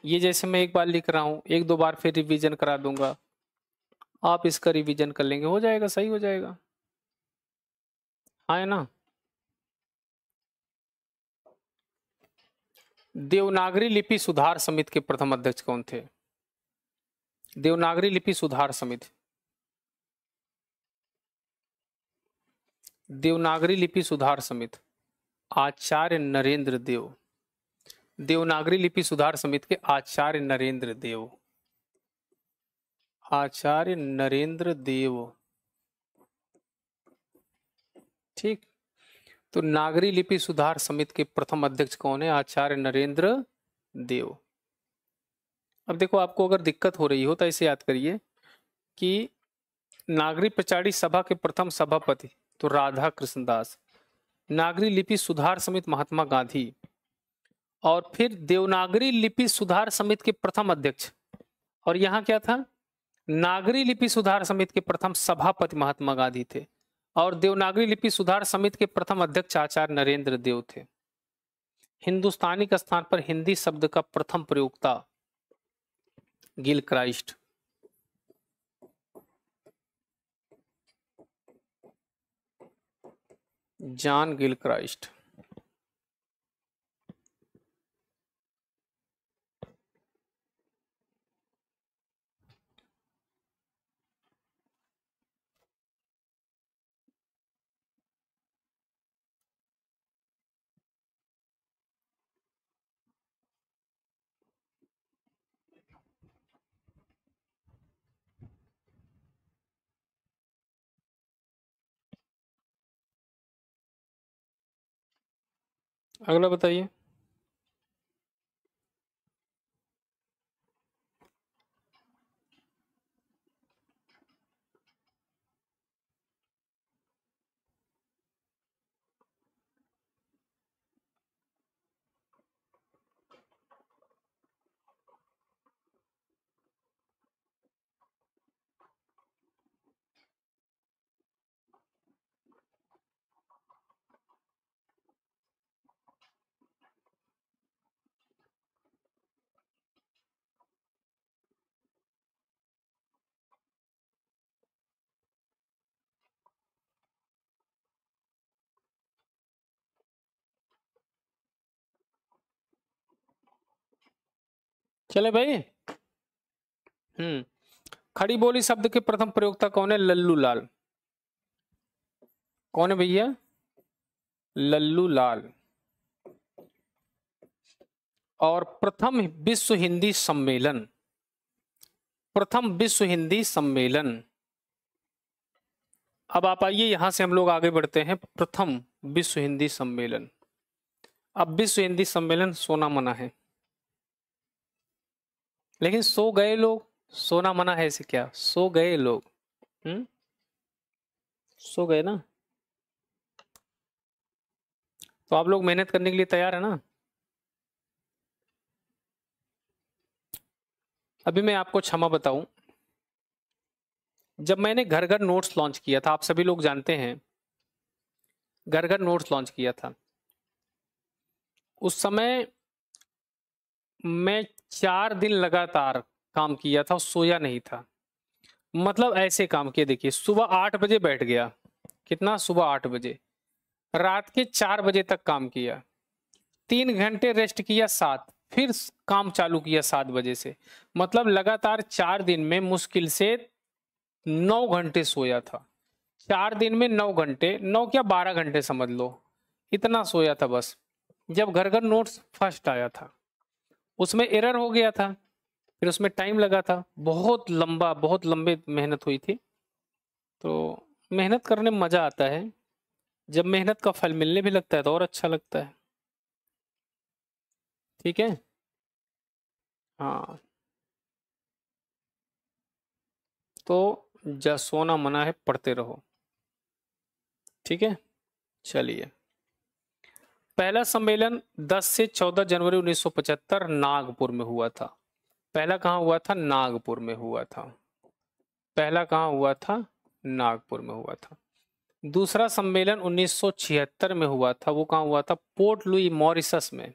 ये जैसे मैं एक बार लिख रहा हूं एक दो बार फिर रिवीजन करा दूंगा आप इसका रिवीजन कर लेंगे हो जाएगा सही हो जाएगा हाँ है ना देवनागरी लिपि सुधार समिति के प्रथम अध्यक्ष कौन थे देवनागरी लिपि सुधार समिति देवनागरी लिपि सुधार समिति आचार्य नरेंद्र देव देवनागरी लिपि सुधार समिति के आचार्य नरेंद्र देव आचार्य नरेंद्र देव ठीक तो नागरी लिपि सुधार समिति के प्रथम अध्यक्ष कौन है आचार्य नरेंद्र देव अब देखो आपको अगर दिक्कत हो रही हो तो ऐसे याद करिए कि नागरी प्रचारी सभा के प्रथम सभापति तो राधा कृष्णदास नागरी लिपि सुधार समिति महात्मा गांधी और फिर देवनागरी लिपि सुधार समिति के प्रथम अध्यक्ष और यहाँ क्या था नागरी लिपि सुधार समिति के प्रथम सभापति महात्मा गांधी थे और देवनागरी लिपि सुधार समिति के प्रथम अध्यक्ष आचार्य नरेंद्र देव थे हिंदुस्तानी के स्थान पर हिंदी शब्द का प्रथम प्रयोगता गिल क्राइस्ट जॉन गिलक्राइस्ट अगला बताइए चले भाई हम्म खड़ी बोली शब्द के प्रथम प्रयोगता कौन है लल्लू लाल कौन है भैया लल्लू लाल और प्रथम विश्व हिंदी सम्मेलन प्रथम विश्व हिंदी सम्मेलन अब आप आइए यहां से हम लोग आगे बढ़ते हैं प्रथम विश्व हिंदी सम्मेलन अब विश्व हिंदी सम्मेलन सोना मना है लेकिन सो गए लोग सोना मना है इसे क्या सो गए लोग हम्म सो गए ना तो आप लोग मेहनत करने के लिए तैयार है ना अभी मैं आपको क्षमा बताऊं जब मैंने घर घर नोट्स लॉन्च किया था आप सभी लोग जानते हैं घर घर नोट्स लॉन्च किया था उस समय मैं चार दिन लगातार काम किया था सोया नहीं था मतलब ऐसे काम किया देखिए सुबह आठ बजे बैठ गया कितना सुबह आठ बजे रात के चार बजे तक काम किया तीन घंटे रेस्ट किया सात फिर काम चालू किया सात बजे से मतलब लगातार चार दिन में मुश्किल से नौ घंटे सोया था चार दिन में नौ घंटे नौ क्या बारह घंटे समझ लो इतना सोया था बस जब घर घर नोट्स फर्स्ट आया था उसमें एरर हो गया था फिर उसमें टाइम लगा था बहुत लंबा बहुत लंबे मेहनत हुई थी तो मेहनत करने में मज़ा आता है जब मेहनत का फल मिलने भी लगता है तो और अच्छा लगता है ठीक है हाँ तो जा सोना मना है पढ़ते रहो ठीक है चलिए पहला सम्मेलन 10 से 14 जनवरी 1975 नागपुर में हुआ था पहला कहाँ हुआ था नागपुर में हुआ था पहला कहाँ हुआ था नागपुर में हुआ था दूसरा सम्मेलन 1976 में हुआ था वो कहाँ हुआ था पोर्ट लुई मॉरिसस में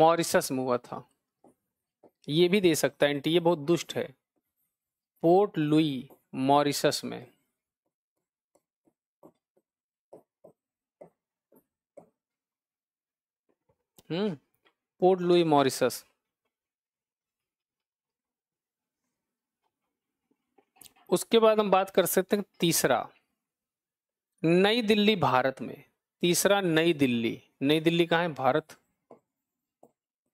मॉरिसस में हुआ था ये भी दे सकता है एंटी ये बहुत दुष्ट है पोर्ट लुई मॉरिसस में हम्म पोर्ट लुई मॉरिसस उसके बाद हम बात कर सकते हैं तीसरा नई दिल्ली भारत में तीसरा नई दिल्ली नई दिल्ली कहाँ है भारत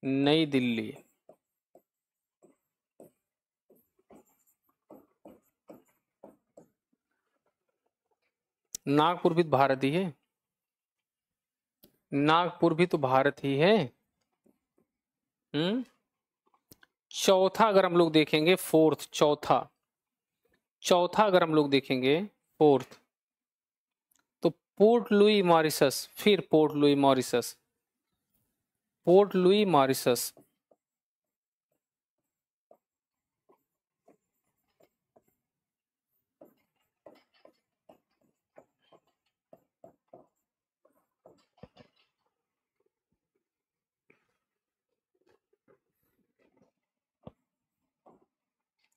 नई दिल्ली नागपुर भी भारत ही है नागपुर भी तो भारत ही है हम्म चौथा अगर हम लोग देखेंगे फोर्थ चौथा चौथा अगर हम लोग देखेंगे फोर्थ तो पोर्ट लुई मॉरिसस फिर Port Louis Mauritius Port Louis Mauritius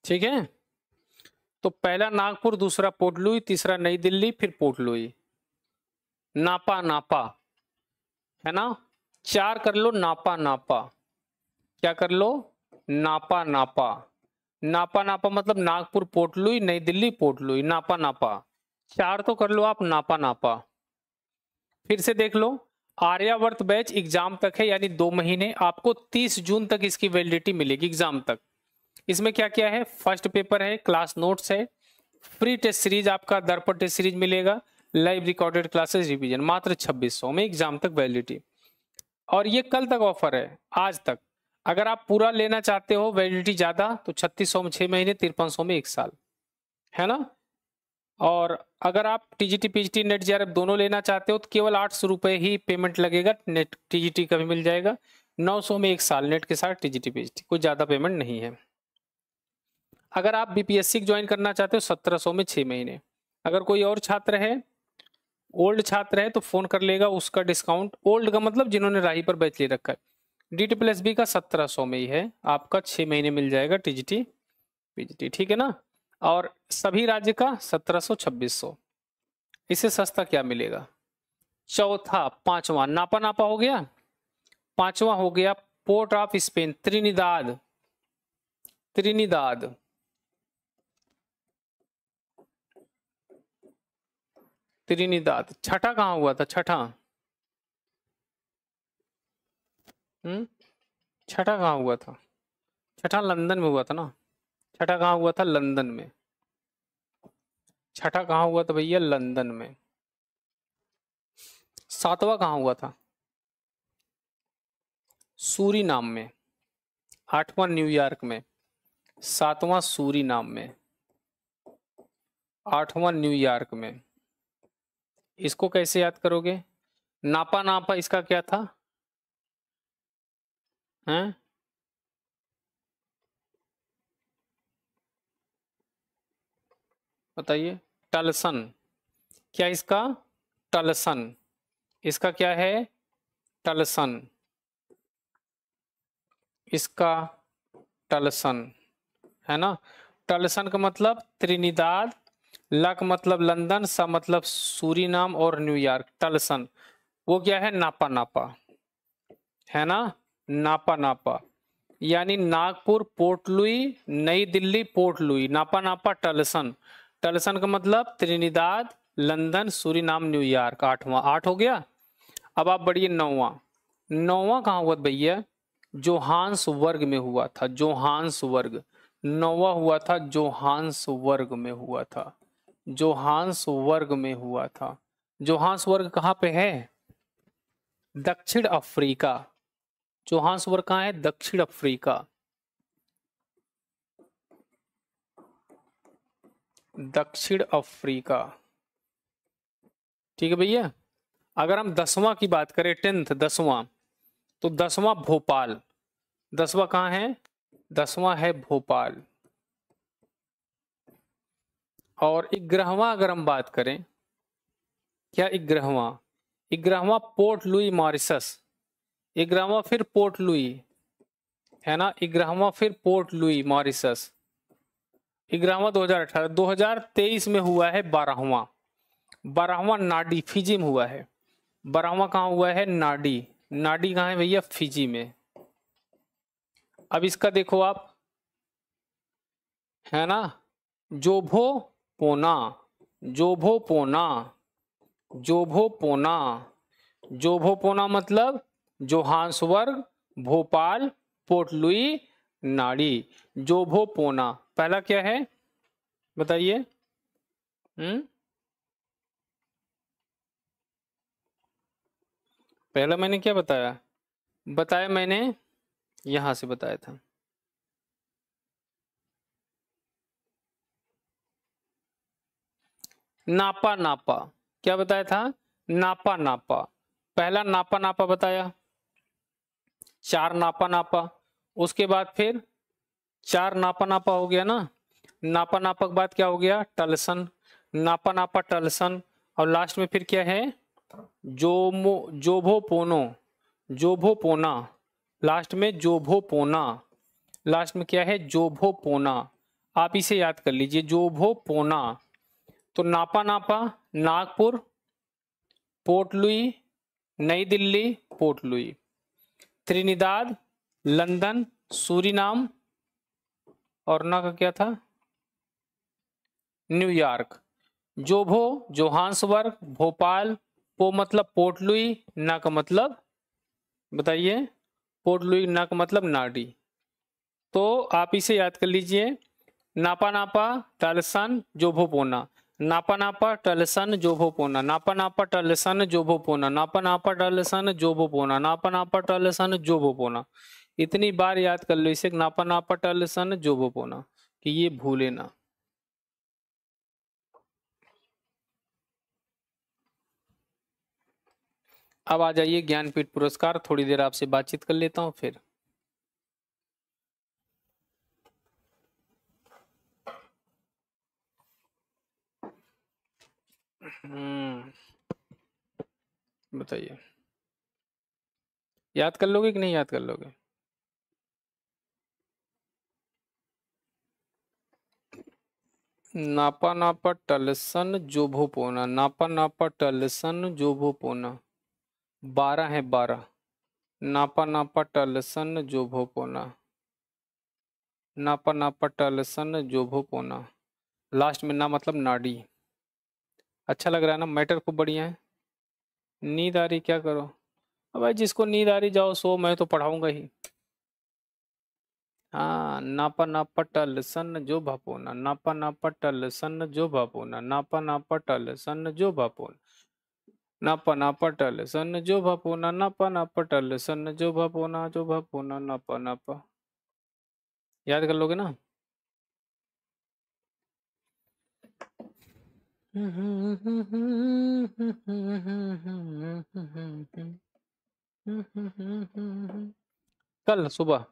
ठीक है तो पहला नागपुर दूसरा पोटलुई तीसरा नई दिल्ली फिर पोटलुई नापा नापा है ना चार कर लो नापा नापा क्या कर लो नापा नापा नापा नापा मतलब नागपुर पोटलुई नई दिल्ली पोटलुई नापा नापा चार तो कर लो आप नापा नापा फिर से देख लो आर्यावर्त बैच एग्जाम तक है यानी दो महीने आपको 30 जून तक इसकी वैलिडिटी मिलेगी एग्जाम तक इसमें क्या क्या है फर्स्ट पेपर है क्लास नोट्स है फ्री टेस्ट सीरीज आपका दर्पण टेस्ट सीरीज मिलेगा लाइव रिकॉर्डेड क्लासेस रिवीजन मात्र 2600 में एग्जाम तक वैलिडिटी और ये कल तक ऑफर है आज तक अगर आप पूरा लेना चाहते हो वैलिडिटी ज़्यादा तो सौ में छः महीने तिरपन सौ में एक साल है ना और अगर आप T G T P G T NET J दोनों लेना चाहते हो तो केवल आठ सौ रुपए ही पेमेंट लगेगा नेट टी जी टी का भी मिल जाएगा नौ सौ में एक साल नेट के साथ T G T P G T ज़्यादा पेमेंट नहीं है अगर आप बीपीएससी ज्वाइन करना चाहते हो सत्रह सौ में छः महीने अगर कोई और छात्र है ओल्ड छात्र है तो फ़ोन कर लेगा उसका डिस्काउंट ओल्ड का मतलब जिन्होंने राही पर बैच ले रखा है डी टी प्लस बी का सत्रह सौ में ही है आपका छः महीने मिल जाएगा T G T P G T ठीक है ना और सभी राज्य का सत्रह सौ छब्बीस सौ इससे सस्ता क्या मिलेगा चौथा पांचवा नापा नापा हो गया पांचवा हो गया Port of Spain Trinidad Trinidad Trinidad छठा कहाँ हुआ था छठा हम्म? छठा कहाँ हुआ था छठा लंदन में हुआ था ना छठा कहाँ हुआ था लंदन में छठा कहाँ हुआ था भैया लंदन में सातवा कहाँ हुआ था सूरी नाम में आठवां न्यूयॉर्क में सातवां सूरी नाम में आठवां न्यूयॉर्क में इसको कैसे याद करोगे नापा नापा इसका क्या था हैं बताइए टलसन क्या इसका टलसन इसका क्या है टलसन इसका टलसन है ना टलसन का मतलब त्रिनिदाद लक मतलब लंदन सा मतलब सूरीनाम और न्यूयॉर्क टलसन वो क्या है नापा नापा है ना नापा नापा यानी Nagpur Port Louis Nai Delhi Port Louis नापा नापा टलसन टलसन का मतलब त्रिनिदाद लंदन सूरीनाम न्यूयॉर्क आठवां आठ हो गया अब आप बढ़िए नौवा नौवा कहाँ हुआ भैया जोहान्स वर्ग में हुआ था जोहान्स वर्ग नौवा हुआ था जोहान्स वर्ग में हुआ था जोहान्स वर्ग में हुआ था जोहान्स वर्ग कहाँ पे है दक्षिण अफ्रीका जोहान्स वर्ग कहाँ है दक्षिण अफ्रीका दक्षिण अफ्रीका ठीक है भैया अगर हम दसवां की बात करें टेंथ दसवां तो दसवां भोपाल दसवां कहाँ है दसवां है भोपाल और ग्रहवा अगर हम बात करें क्या ग्रहवा ग्रहवा पोर्ट लुई मॉरिसस ग्रहवा फिर पोर्ट लुई है ना ग्रहवा फिर पोर्ट लुई मॉरिसस दो 2018 2023 में हुआ है बारहवा बारहवा नाडी फिजी में हुआ है बारहवा कहाँ हुआ है नाडी नाडी कहाँ है भैया फिजी में अब इसका देखो आप है ना जोभो पोना जोभो पोना जोभो पोना जोभो पोना मतलब जोहान्सवर्ग भोपाल पोटलुई नाड़ी जोभो पोना पहला क्या है बताइए हम्म? पहला मैंने क्या बताया बताया मैंने यहां से बताया था नापा नापा क्या बताया था नापा नापा पहला नापा नापा बताया चार नापा नापा उसके बाद फिर चार नापा नापा हो गया ना नापा नापा के बाद क्या हो गया टलसन नापा नापा टलसन और लास्ट में फिर क्या है जोमो जोभो पोनो जोभो पोना लास्ट में जोभो पोना लास्ट में क्या है जोभो पोना आप इसे याद कर लीजिए जोभो पोना तो नापा नापा Nagpur Port Louis Nai Delhi Port Louis Trinidad London Suriname और ना का क्या था न्यूयॉर्क जोभो जोहान्सबर्ग भोपाल पो मतलब पोर्ट लुई ना का मतलब बताइए पोर्ट लुई ना का मतलब नाडी तो आप इसे याद कर लीजिए नापा नापा टालसन जोभो पोना नापा नापा टलसन जोभो पोना नापा नापा टलसन जोभो पोना नापा नापा टलसन जोभो पोना नापा नापा टलसन जोभो पोना इतनी बार याद कर लो इसे नापा नापा टलसन जोभो पोना कि ये भूले ना अब आ जाइए ज्ञानपीठ पुरस्कार थोड़ी देर आपसे बातचीत कर लेता हूं फिर हम्म बताइए याद कर लोगे कि नहीं याद कर लोगे नापा नापा टलसन जो पोना नापा नापा टलसन जो पोना बारह है बारह नापा नापा टलसन जो पोना नापा नापा टलसन भो पोना लास्ट में ना मतलब नाडी अच्छा लग रहा है ना मैटर खूब बढ़िया है नींद आ रही क्या करो अब भाई जिसको नींद आ रही जाओ सो मैं तो पढ़ाऊंगा ही हाँ नापा नापा टल सन जो भापोना नापा नापा टल सन जो भापोना नापा नापा टल सन जो भापोना नापा नापा टल सन जो भापोना नापा नापा टल सन जो भापोना जो भापोना नापा नापा याद कर लोगे ना कल सुबह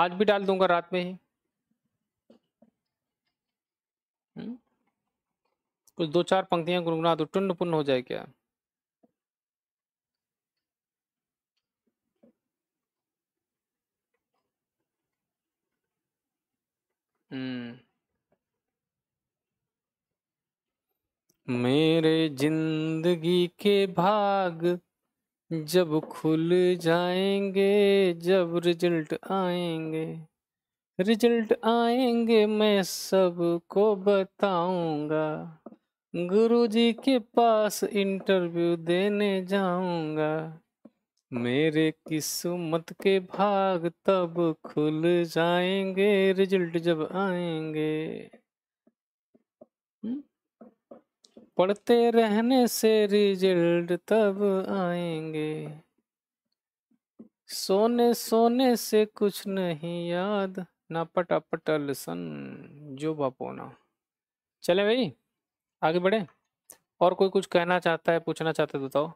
आज भी डाल दूंगा रात में ही हम्म। कुछ दो चार पंक्तियां गुनगुना दो टुंड पुन्न हो जाए क्या हम्म मेरे जिंदगी के भाग जब खुल जाएंगे जब रिजल्ट आएंगे रिजल्ट आएंगे मैं सबको बताऊंगा गुरुजी के पास इंटरव्यू देने जाऊंगा मेरे किस्मत के भाग तब खुल जाएंगे रिजल्ट जब आएंगे पढ़ते रहने से रिजल्ट तब आएंगे सोने सोने से कुछ नहीं याद ना पटा पटा लसन जो बापोना चले भाई आगे बढ़े और कोई कुछ कहना चाहता है पूछना चाहता है तो बताओ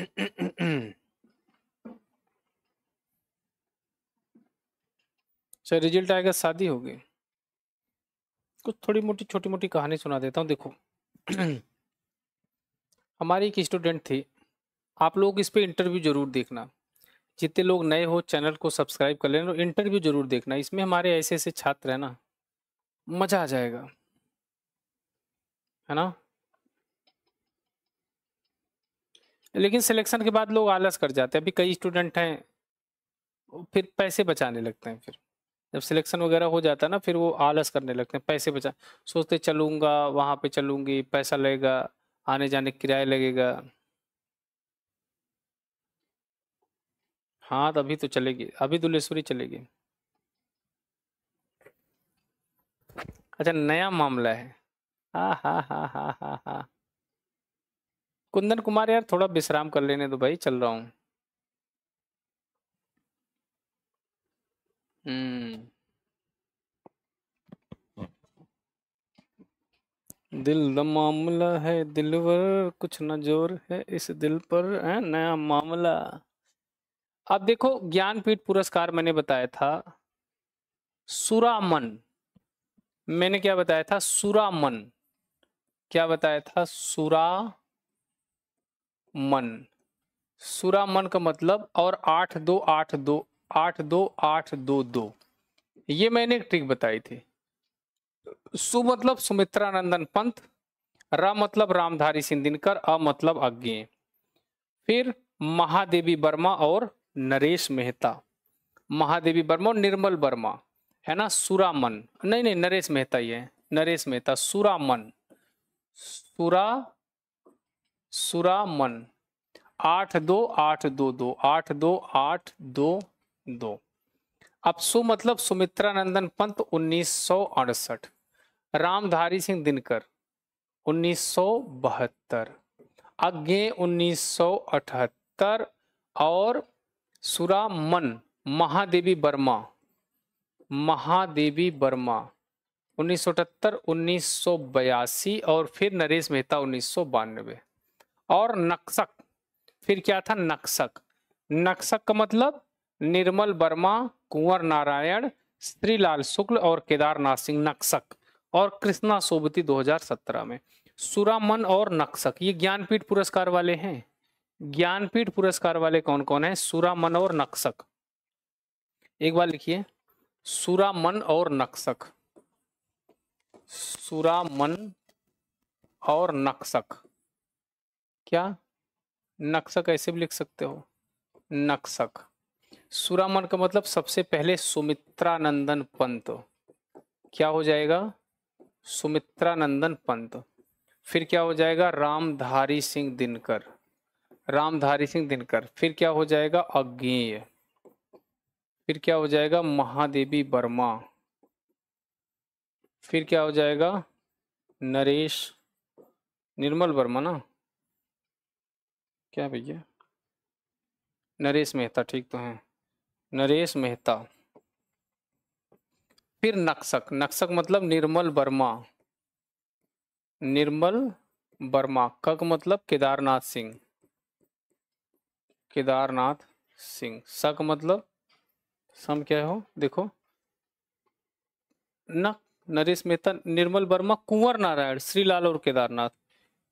*clears throat* सर रिजल्ट आएगा शादी होगी कुछ थोड़ी मोटी छोटी मोटी कहानी सुना देता हूँ देखो *clears throat* हमारी एक स्टूडेंट थी आप लोग इस पर इंटरव्यू जरूर देखना जितने लोग नए हो चैनल को सब्सक्राइब कर लेना और इंटरव्यू जरूर देखना इसमें हमारे ऐसे ऐसे छात्र हैं ना मज़ा आ जाएगा है ना लेकिन सिलेक्शन के बाद लोग आलस कर जाते हैं अभी कई स्टूडेंट हैं फिर पैसे बचाने लगते हैं फिर जब सिलेक्शन वगैरह हो जाता है ना फिर वो आलस करने लगते हैं पैसे बचा सोचते चलूँगा वहाँ पे चलूँगी पैसा लगेगा आने जाने किराया लगेगा हाँ तो अभी तो चलेगी अभी दुलेश्वरी चलेगी अच्छा नया मामला है हाँ हाँ हाँ हाँ हाँ हाँ कुंदन कुमार यार थोड़ा विश्राम कर लेने दो भाई चल रहा हूं हम्म। दिल द मामला है दिलवर कुछ न जोर है इस दिल पर है नया मामला अब देखो ज्ञानपीठ पुरस्कार मैंने बताया था सुरामन मैंने क्या बताया था सुरामन क्या बताया था सुरा मन सुरा मन का मतलब और आठ दो आठ दो आठ दो आठ दो दो ये मैंने एक ट्रिक बताई थी सु मतलब नंदन पंत र मतलब रामधारी सिंधिनकर अ मतलब अज्ञे फिर महादेवी वर्मा और नरेश मेहता महादेवी वर्मा और निर्मल वर्मा है ना मन नहीं नहीं नरेश मेहता ये नरेश मेहता मन सुरा सुरामन आठ दो आठ दो दो आठ दो आठ दो दो अब सु मतलब नंदन पंत उन्नीस सौ अड़सठ रामधारी सिंह दिनकर उन्नीस सौ बहत्तर अज्ञे उन्नीस सौ अठहत्तर और सुरामन महादेवी वर्मा महादेवी वर्मा उन्नीस सौ अठहत्तर उन्नीस सौ बयासी और फिर नरेश मेहता उन्नीस सौ बानवे और नक्सक फिर क्या था नक्सक नक्सक का मतलब निर्मल वर्मा कुंवर नारायण श्रीलाल शुक्ल और केदारनाथ सिंह नक्सक और कृष्णा सोबती 2017 में सुरामन और नक्सक ये ज्ञानपीठ पुरस्कार वाले हैं ज्ञानपीठ पुरस्कार वाले कौन कौन है सुरामन और नक्सक एक बार लिखिए सुरामन और नक्सक सुरामन और नक्सक क्या नक्शक ऐसे भी लिख सकते हो नक्शक सुरामन का मतलब सबसे पहले सुमित्रा नंदन पंत क्या हो जाएगा सुमित्रा नंदन पंत फिर क्या हो जाएगा रामधारी सिंह दिनकर रामधारी सिंह दिनकर फिर क्या हो जाएगा अज्ञेय फिर क्या हो जाएगा महादेवी वर्मा फिर क्या हो जाएगा नरेश निर्मल वर्मा ना क्या भैया नरेश मेहता ठीक तो हैं नरेश मेहता फिर नक्सक नक्सक मतलब निर्मल वर्मा निर्मल वर्मा कक मतलब केदारनाथ सिंह केदारनाथ सिंह सक मतलब सम क्या हो देखो न नरेश मेहता निर्मल वर्मा कुंवर नारायण श्रीलाल और केदारनाथ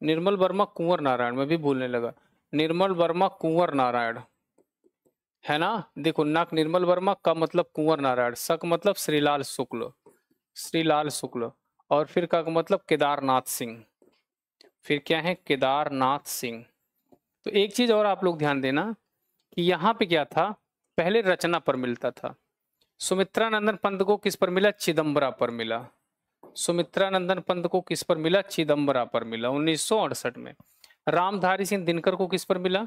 निर्मल वर्मा कुंवर नारायण में भी भूलने लगा निर्मल वर्मा कुंवर नारायण है ना देखो नाक निर्मल वर्मा का मतलब कुंवर नारायण सक मतलब श्रीलाल शुक्ल श्रीलाल शुक्ल और फिर का मतलब केदारनाथ सिंह फिर क्या है केदारनाथ सिंह तो एक चीज और आप लोग ध्यान देना कि यहाँ पे क्या था पहले रचना पर मिलता था सुमित्रा नंदन पंत को किस पर मिला चिदम्बरा पर मिला सुमित्रा नंदन पंत को किस पर मिला चिदम्बरा पर मिला उन्नीस में रामधारी सिंह दिनकर को किस पर मिला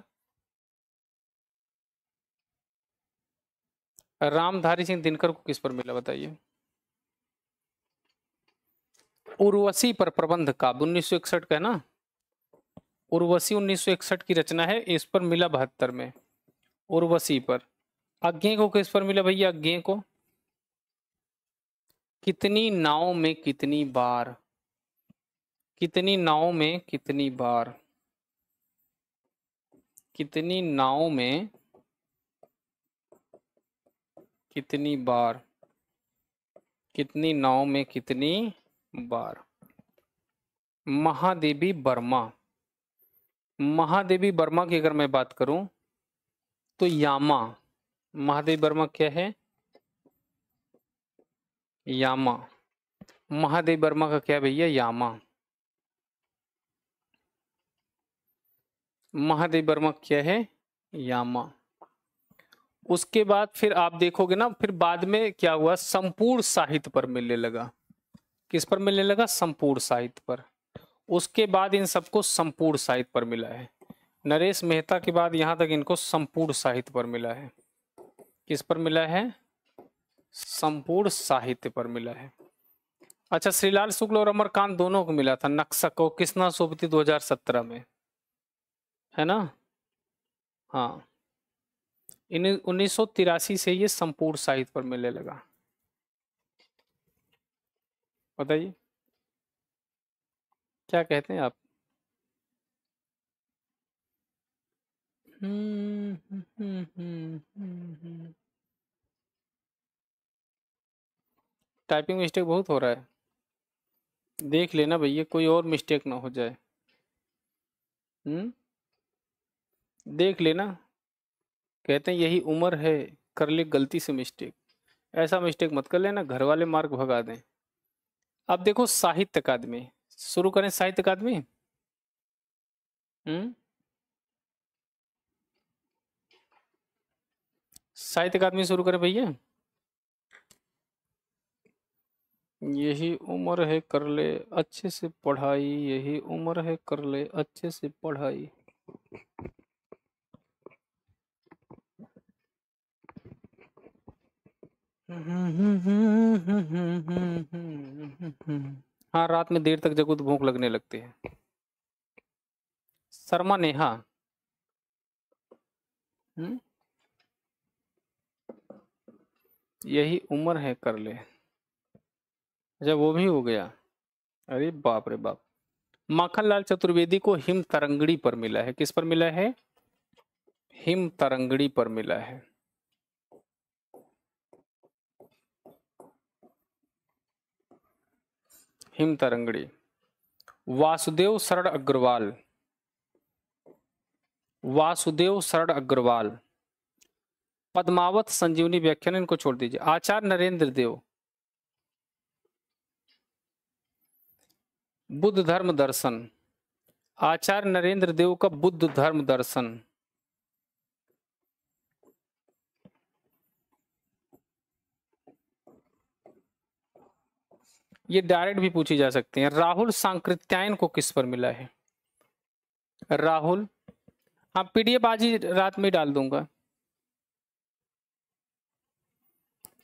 रामधारी सिंह दिनकर को किस पर मिला बताइए उर्वशी पर प्रबंध का उन्नीस सौ इकसठ का है ना उर्वशी उन्नीस सौ इकसठ की रचना है इस पर मिला बहत्तर में उर्वशी पर अज्ञे को किस पर मिला भैया अज्ञे को कितनी नाव में कितनी बार कितनी नाव में कितनी बार कितनी नाव में कितनी बार कितनी नाव में कितनी बार महादेवी वर्मा महादेवी वर्मा की अगर मैं बात करूं तो यामा महादेवी वर्मा क्या है यामा महादेवी वर्मा का क्या भैया यामा महादेव वर्मा क्या है यामा उसके बाद फिर आप देखोगे ना फिर बाद में क्या हुआ संपूर्ण साहित्य पर मिलने लगा किस पर मिलने लगा संपूर्ण साहित्य पर उसके बाद इन सबको संपूर्ण साहित्य पर मिला है नरेश मेहता के बाद यहाँ तक इनको संपूर्ण साहित्य पर मिला है किस पर मिला है संपूर्ण साहित्य पर मिला है अच्छा श्रीलाल शुक्ल और अमरकांत दोनों को मिला था नक्सको को कृष्णा सोपति 2017 में है ना हाँ इन उन्नीस से ये संपूर्ण साहित्य पर मिलने लगा बताइए क्या कहते हैं आप टाइपिंग मिस्टेक बहुत हो रहा है देख लेना भैया कोई और मिस्टेक ना हो जाए हम्म देख लेना कहते हैं यही उम्र है कर ले गलती से मिस्टेक ऐसा मिस्टेक मत कर लेना घर वाले मार्ग भगा दें अब देखो साहित्य अकादमी शुरू करें साहित्य अकादमी हम्म? साहित्य अकादमी शुरू करें भैया यही उम्र है कर ले अच्छे से पढ़ाई यही उम्र है कर ले अच्छे से पढ़ाई हाँ रात में देर तक जगो तो भूख लगने लगती है शर्मा नेहा हम्म? यही उम्र है कर ले अच्छा वो भी हो गया अरे बाप रे बाप माखनलाल चतुर्वेदी को हिम तरंगड़ी पर मिला है किस पर मिला है हिम तरंगड़ी पर मिला है हिम तरंगड़ी वासुदेव शरण अग्रवाल वासुदेव शरण अग्रवाल पद्मावत संजीवनी व्याख्यान इनको छोड़ दीजिए आचार्य नरेंद्र देव बुद्ध धर्म दर्शन आचार्य नरेंद्र देव का बुद्ध धर्म दर्शन ये डायरेक्ट भी पूछी जा सकती हैं राहुल सांकृत्यायन को किस पर मिला है राहुल हाँ पीडीएफ आज ही रात में डाल दूंगा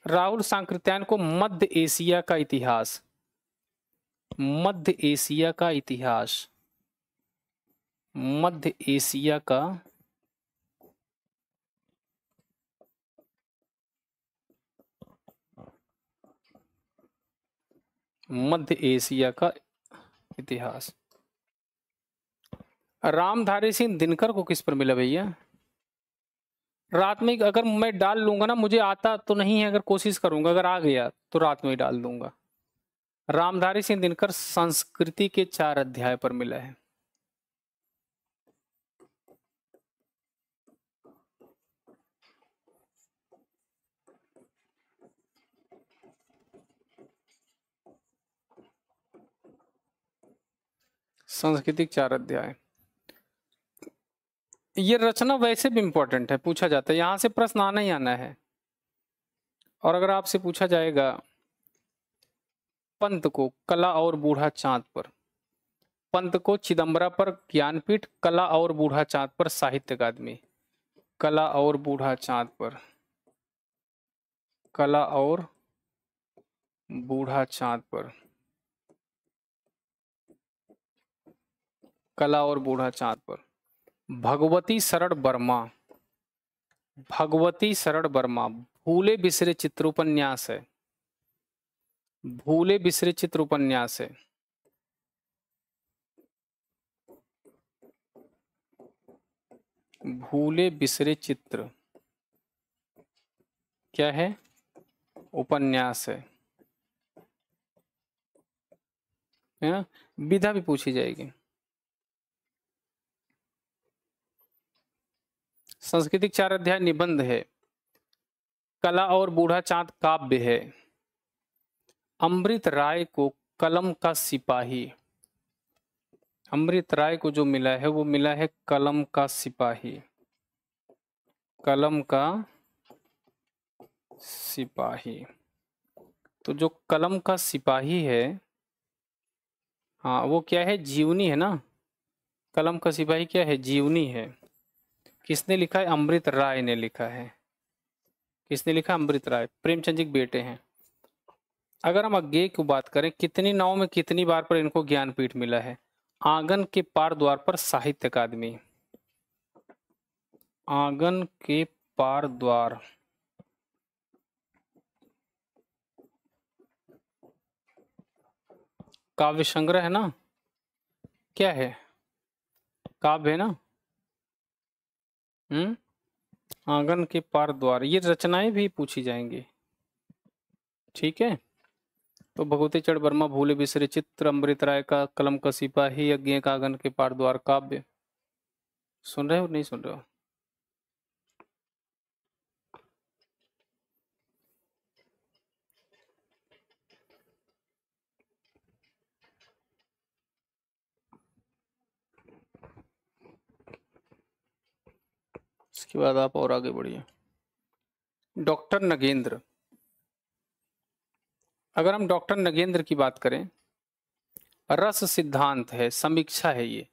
राहुल सांकृत्यायन को मध्य एशिया का इतिहास मध्य एशिया का इतिहास मध्य एशिया का मध्य एशिया का इतिहास रामधारी सिंह दिनकर को किस पर मिला भैया रात में अगर मैं डाल लूंगा ना मुझे आता तो नहीं है अगर कोशिश करूंगा अगर आ गया तो रात में ही डाल दूंगा रामधारी सिंह दिनकर संस्कृति के चार अध्याय पर मिला है सांस्कृतिक चार अध्याय ये रचना वैसे भी इंपॉर्टेंट है पूछा जाता है यहां से प्रश्न आना ही आना है और अगर आपसे पूछा जाएगा पंत को कला और बूढ़ा चांद पर पंत को चिदंबरा पर ज्ञानपीठ कला और बूढ़ा चांद पर साहित्य अकादमी कला और बूढ़ा चांद पर कला और बूढ़ा चांद पर कला और बूढ़ा चांद पर भगवती शरण वर्मा भगवती शरण वर्मा भूले बिसरे चित्रोपन्यास है भूले बिसरे चित्रोपन्यास है भूले बिसरे चित्र क्या है उपन्यास है ना विधा भी पूछी जाएगी सांस्कृतिक चार अध्याय निबंध है कला और बूढ़ा चांद काव्य है अमृत राय को कलम का सिपाही अमृत राय को जो मिला है वो मिला है कलम का सिपाही कलम का सिपाही तो जो कलम का सिपाही है हाँ वो क्या है जीवनी है ना कलम का सिपाही क्या है जीवनी है किसने लिखा है अमृत राय ने लिखा है किसने लिखा अमृत राय प्रेमचंद जी के बेटे हैं अगर हम अज्ञे की बात करें कितनी नाव में कितनी बार पर इनको ज्ञानपीठ मिला है आंगन के पार द्वार पर साहित्य अकादमी आंगन के पार द्वार काव्य संग्रह है ना क्या है काव्य है ना हम्म? आंगन के पार द्वार ये रचनाएं भी पूछी जाएंगी ठीक है तो भगवती चढ़ वर्मा भूले बिसरे चित्र अमृत राय का कलम का सिपाही यज्ञ का आंगन के पार द्वार काव्य सुन रहे हो नहीं सुन रहे हो इसके बाद आप और आगे बढ़िए डॉक्टर नगेंद्र अगर हम डॉक्टर नगेंद्र की बात करें रस सिद्धांत है समीक्षा है ये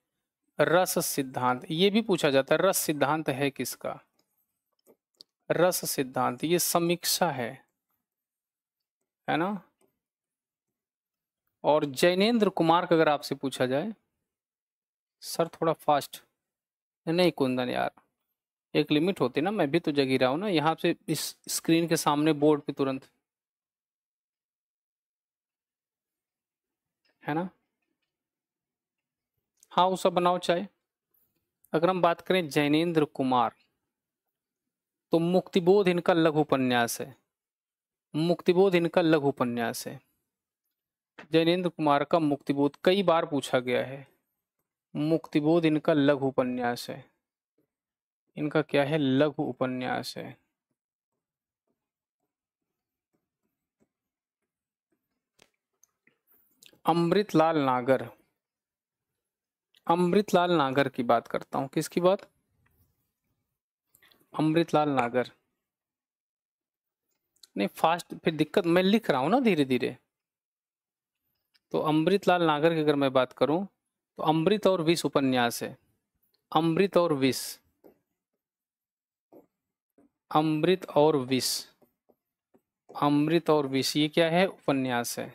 रस सिद्धांत ये भी पूछा जाता है रस सिद्धांत है किसका रस सिद्धांत ये समीक्षा है है ना और जैनेन्द्र कुमार का अगर आपसे पूछा जाए सर थोड़ा फास्ट नहीं कुंदन यार एक लिमिट होती है ना मैं भी तो जगी रहा हूँ ना यहाँ से इस स्क्रीन के सामने बोर्ड पे तुरंत है ना हाँ उसे बनाओ चाहे अगर हम बात करें जैनेन्द्र कुमार तो मुक्तिबोध इनका लघु उपन्यास है मुक्तिबोध इनका लघु उपन्यास है जैनेन्द्र कुमार का मुक्तिबोध कई बार पूछा गया है मुक्तिबोध इनका लघु उपन्यास है इनका क्या है लघु उपन्यास है अमृतलाल नागर अमृतलाल नागर की बात करता हूं किसकी बात अमृतलाल नागर नहीं फास्ट फिर दिक्कत मैं लिख रहा हूं ना धीरे धीरे तो अमृतलाल नागर की अगर मैं बात करूं तो अमृत और विष उपन्यास है अमृत और विष अमृत और विष अमृत और विष ये क्या है उपन्यास है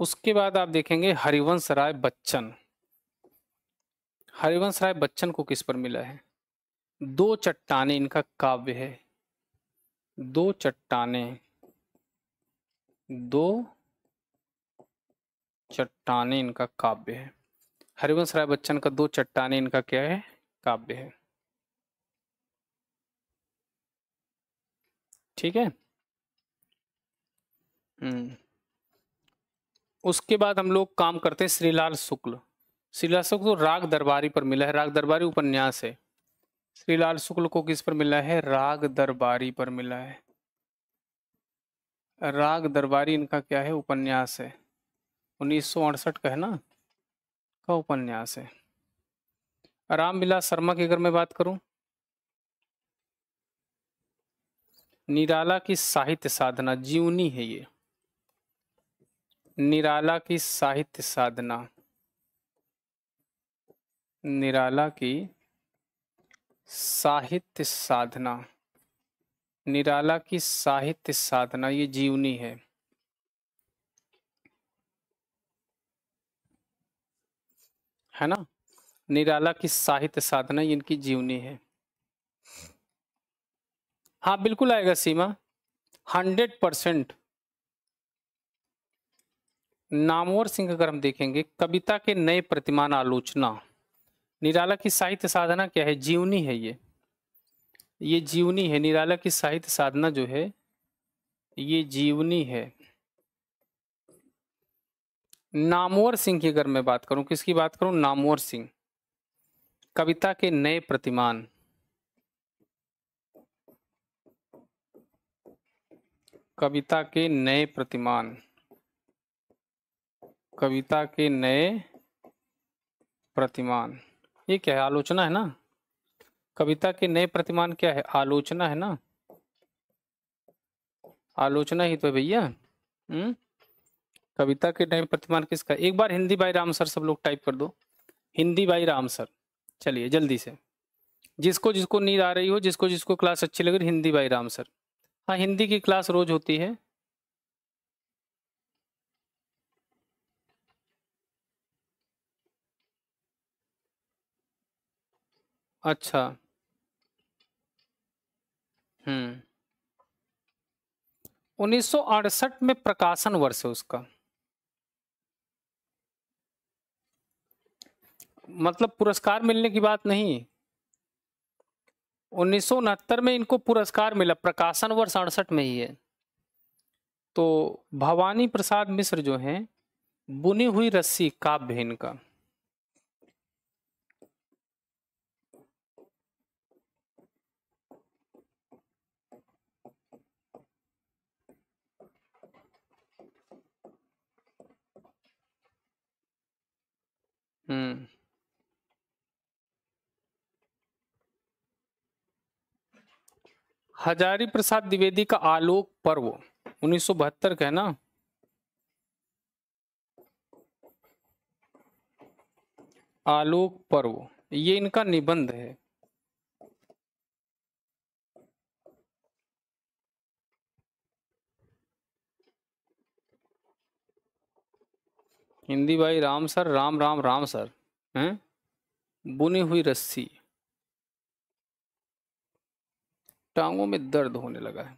उसके बाद आप देखेंगे हरिवंश राय बच्चन हरिवंश राय बच्चन को किस पर मिला है दो चट्टाने इनका काव्य है दो चट्टाने दो चट्टाने इनका काव्य है हरिवंश राय बच्चन का दो चट्टाने इनका क्या है काव्य है ठीक है हम्म उसके बाद हम लोग काम करते हैं श्रीलाल शुक्ल श्रीलाल शुक्ल तो राग दरबारी पर मिला है राग दरबारी उपन्यास है श्रीलाल शुक्ल को किस पर मिला है राग दरबारी पर मिला है राग दरबारी इनका क्या है उपन्यास है उन्नीस का है ना का उपन्यास है रामविलास शर्मा की अगर मैं बात करूं निराला की साहित्य साधना जीवनी है ये निराला की साहित्य साधना निराला की साहित्य साधना निराला की साहित्य साधना ये जीवनी है है ना निराला की साहित्य साधना इनकी जीवनी है हाँ बिल्कुल आएगा सीमा हंड्रेड परसेंट नामवर सिंह अगर हम देखेंगे कविता के नए प्रतिमान आलोचना निराला की साहित्य साधना क्या है जीवनी है ये ये जीवनी है निराला की साहित्य साधना जो है ये जीवनी है नामवर सिंह की अगर मैं बात करूं किसकी बात करूं नामवर सिंह कविता के नए प्रतिमान कविता के नए प्रतिमान कविता के नए प्रतिमान ये क्या है आलोचना है ना कविता के नए प्रतिमान क्या है आलोचना है ना आलोचना ही तो है भैया हम्म? कविता के टाइम प्रतिमान किसका एक बार हिंदी भाई राम सर सब लोग टाइप कर दो हिंदी भाई राम सर चलिए जल्दी से जिसको जिसको नींद आ रही हो जिसको जिसको क्लास अच्छी लग रही हिंदी भाई राम सर हाँ हिंदी की क्लास रोज होती है अच्छा हम्म 1968 में प्रकाशन वर्ष है उसका मतलब पुरस्कार मिलने की बात नहीं उन्नीस में इनको पुरस्कार मिला प्रकाशन वर्ष अड़सठ में ही है तो भवानी प्रसाद मिश्र जो हैं बुनी हुई रस्सी काव्य इनका हम्म हजारी प्रसाद द्विवेदी का आलोक पर्व बहत्तर का है ना आलोक पर्व ये इनका निबंध है Hindi by Ram sir Ram Ram Ram sir हैं बुनी हुई रस्सी टांगों में दर्द होने लगा है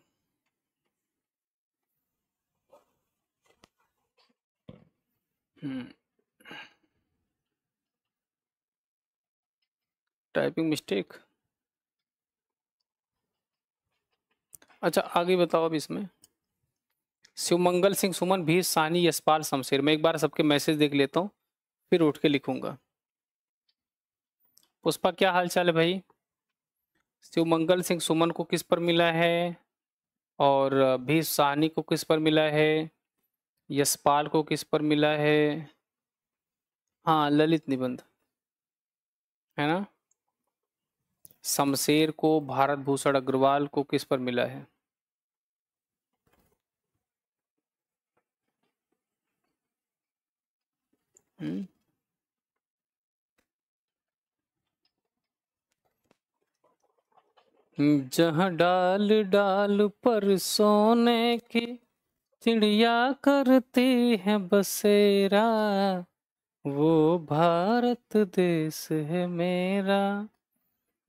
टाइपिंग हम्म। मिस्टेक अच्छा आगे बताओ अब इसमें शिवमंगल सिंह सुमन भी सानी यशपाल शमशेर मैं एक बार सबके मैसेज देख लेता हूँ फिर उठ के लिखूंगा पुष्पा क्या हाल चाल है भाई शिव मंगल सिंह सुमन को किस पर मिला है और भी साहनी को किस पर मिला है यशपाल को किस पर मिला है हाँ ललित निबंध है ना शमशेर को भारत भूषण अग्रवाल को किस पर मिला है हुँ? हम्म। जहाँ डाल डाल पर सोने की चिड़िया करती है बसेरा वो भारत देश है मेरा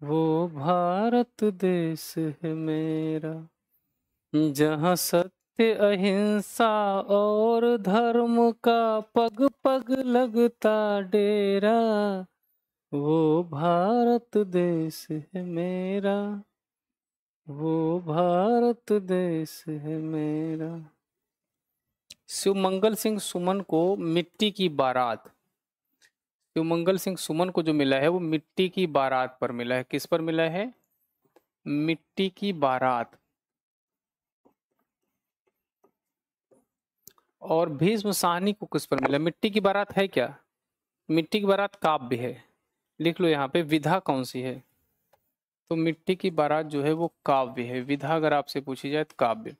वो भारत देश है मेरा जहाँ सत्य अहिंसा और धर्म का पग पग लगता डेरा वो भारत देश है मेरा वो भारत देश है मेरा शिव मंगल सिंह सुमन को मिट्टी की बारात शिवमंगल सिंह सुमन को जो मिला है वो मिट्टी की बारात पर मिला है किस पर मिला है मिट्टी की बारात और भीष्म साहनी को किस पर मिला मिट्टी की बारात है क्या मिट्टी की बारात काव्य है लिख लो यहाँ पे विधा कौन सी है तो मिट्टी की बारात जो है वो काव्य है विधा अगर आपसे पूछी जाए तो काव्य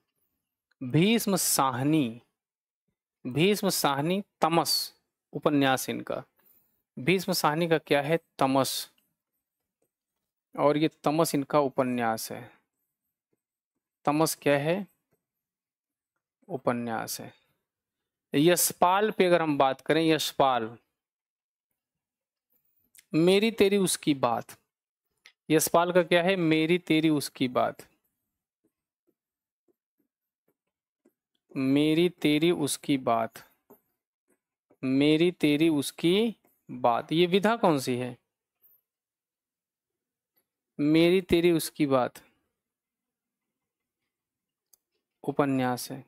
भीष्म साहनी भीष्म साहनी तमस उपन्यास इनका भीष्म साहनी का क्या है तमस और ये तमस इनका उपन्यास है तमस क्या है उपन्यास है यशपाल पे अगर हम बात करें यशपाल मेरी तेरी उसकी बात यशपाल का क्या है मेरी तेरी उसकी बात मेरी तेरी उसकी बात मेरी तेरी उसकी बात ये विधा कौन सी है मेरी तेरी उसकी बात उपन्यास है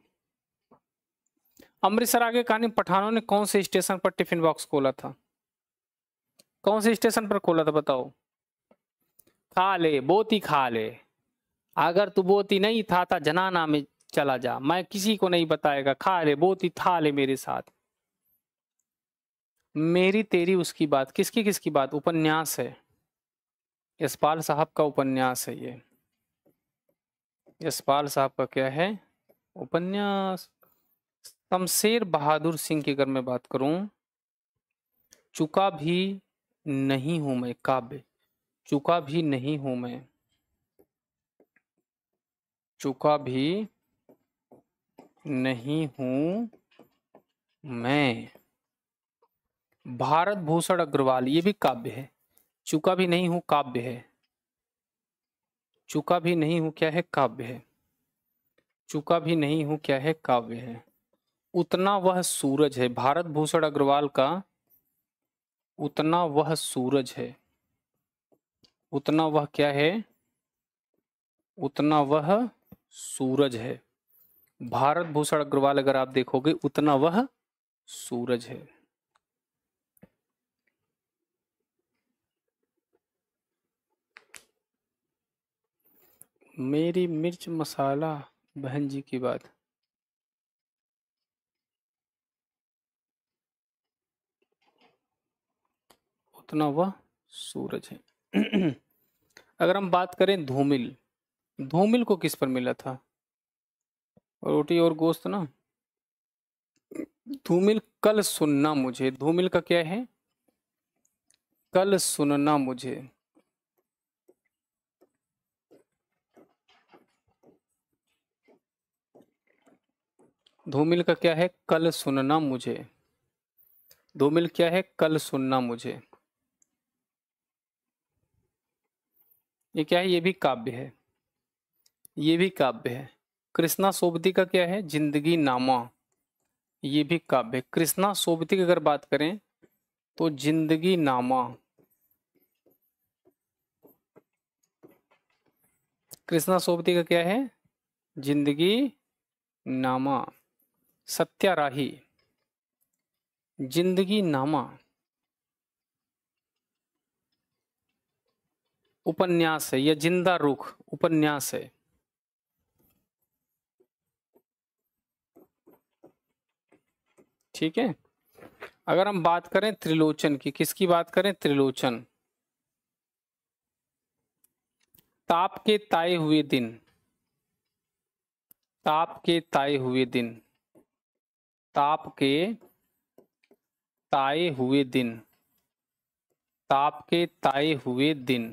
अमृतसर आगे कहानी पठानों ने कौन से स्टेशन पर टिफिन बॉक्स खोला था कौन से स्टेशन पर खोला था बताओ खा ले बोती खा ले अगर तू बोती नहीं था था जनाना में चला जा मैं किसी को नहीं बताएगा खा ले बोती था ले मेरे साथ मेरी तेरी उसकी बात किसकी किसकी बात उपन्यास है यशपाल साहब का उपन्यास है ये यशपाल साहब का क्या है उपन्यास शमशेर बहादुर सिंह की अगर मैं बात करूं चुका भी नहीं हूं मैं काव्य चुका भी नहीं हूं मैं चुका भी नहीं हूं मैं भारत भूषण अग्रवाल ये भी काव्य है चुका भी नहीं हूं काव्य है चुका भी नहीं हूं क्या है काव्य है चुका भी नहीं हूं क्या है काव्य है उतना वह सूरज है भारत भूषण अग्रवाल का उतना वह सूरज है उतना वह क्या है उतना वह सूरज है भारत भूषण अग्रवाल अगर आप देखोगे उतना वह सूरज है मेरी मिर्च मसाला बहन जी की बात उतना वह सूरज है *clears throat* अगर हम बात करें धूमिल धूमिल को किस पर मिला था रोटी और गोश्त ना धूमिल कल सुनना मुझे धूमिल का क्या है कल सुनना मुझे धूमिल का क्या है कल सुनना मुझे धूमिल क्या है कल सुनना मुझे ये क्या है ये भी काव्य है ये भी काव्य है कृष्णा सोबती का क्या है जिंदगी नामा ये भी काव्य है कृष्णा सोबती की अगर बात करें तो जिंदगी नामा कृष्णा सोबती का क्या है जिंदगी नामा सत्याराही जिंदगी नामा उपन्यास है यह जिंदा रुख उपन्यास है ठीक है अगर हम बात करें त्रिलोचन की किसकी बात करें त्रिलोचन ताप के ताए हुए दिन ताप के ताए हुए दिन ताप के ताए हुए दिन ताप के ताए हुए दिन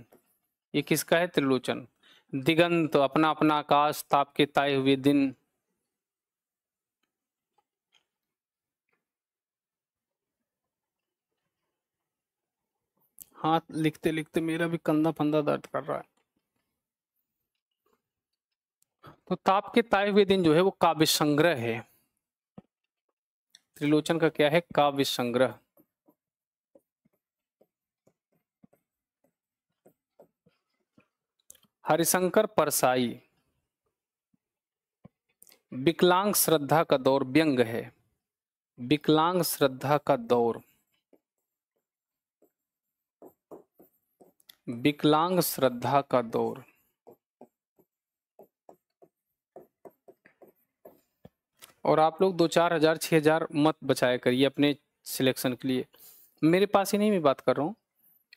ये किसका है त्रिलोचन दिगंत अपना अपना आकाश ताप के ताए हुए दिन हाथ लिखते लिखते मेरा भी कंधा फंदा दर्द कर रहा है तो ताप के ताए हुए दिन जो है वो काव्य संग्रह है त्रिलोचन का क्या है काव्य संग्रह हरिशंकर परसाई विकलांग श्रद्धा का दौर व्यंग है विकलांग श्रद्धा का दौर विकलांग श्रद्धा का दौर और आप लोग दो चार हजार छह हजार मत बचाया करिए अपने सिलेक्शन के लिए मेरे पास ही नहीं मैं बात कर रहा हूँ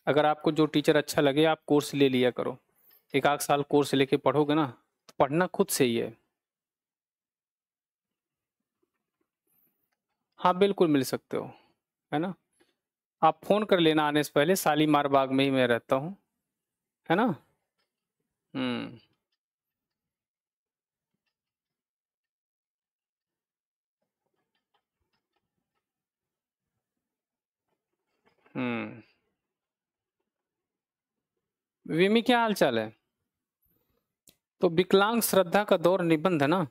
अगर आपको जो टीचर अच्छा लगे आप कोर्स ले लिया करो एक आध साल कोर्स लेके पढ़ोगे ना तो पढ़ना खुद से ही है हाँ बिल्कुल मिल सकते हो है ना आप फ़ोन कर लेना आने से पहले शालीमार बाग में ही मैं रहता हूँ है ना हम्म हम्म विमी क्या हाल चाल है तो विकलांग श्रद्धा का दौर निबंध है ना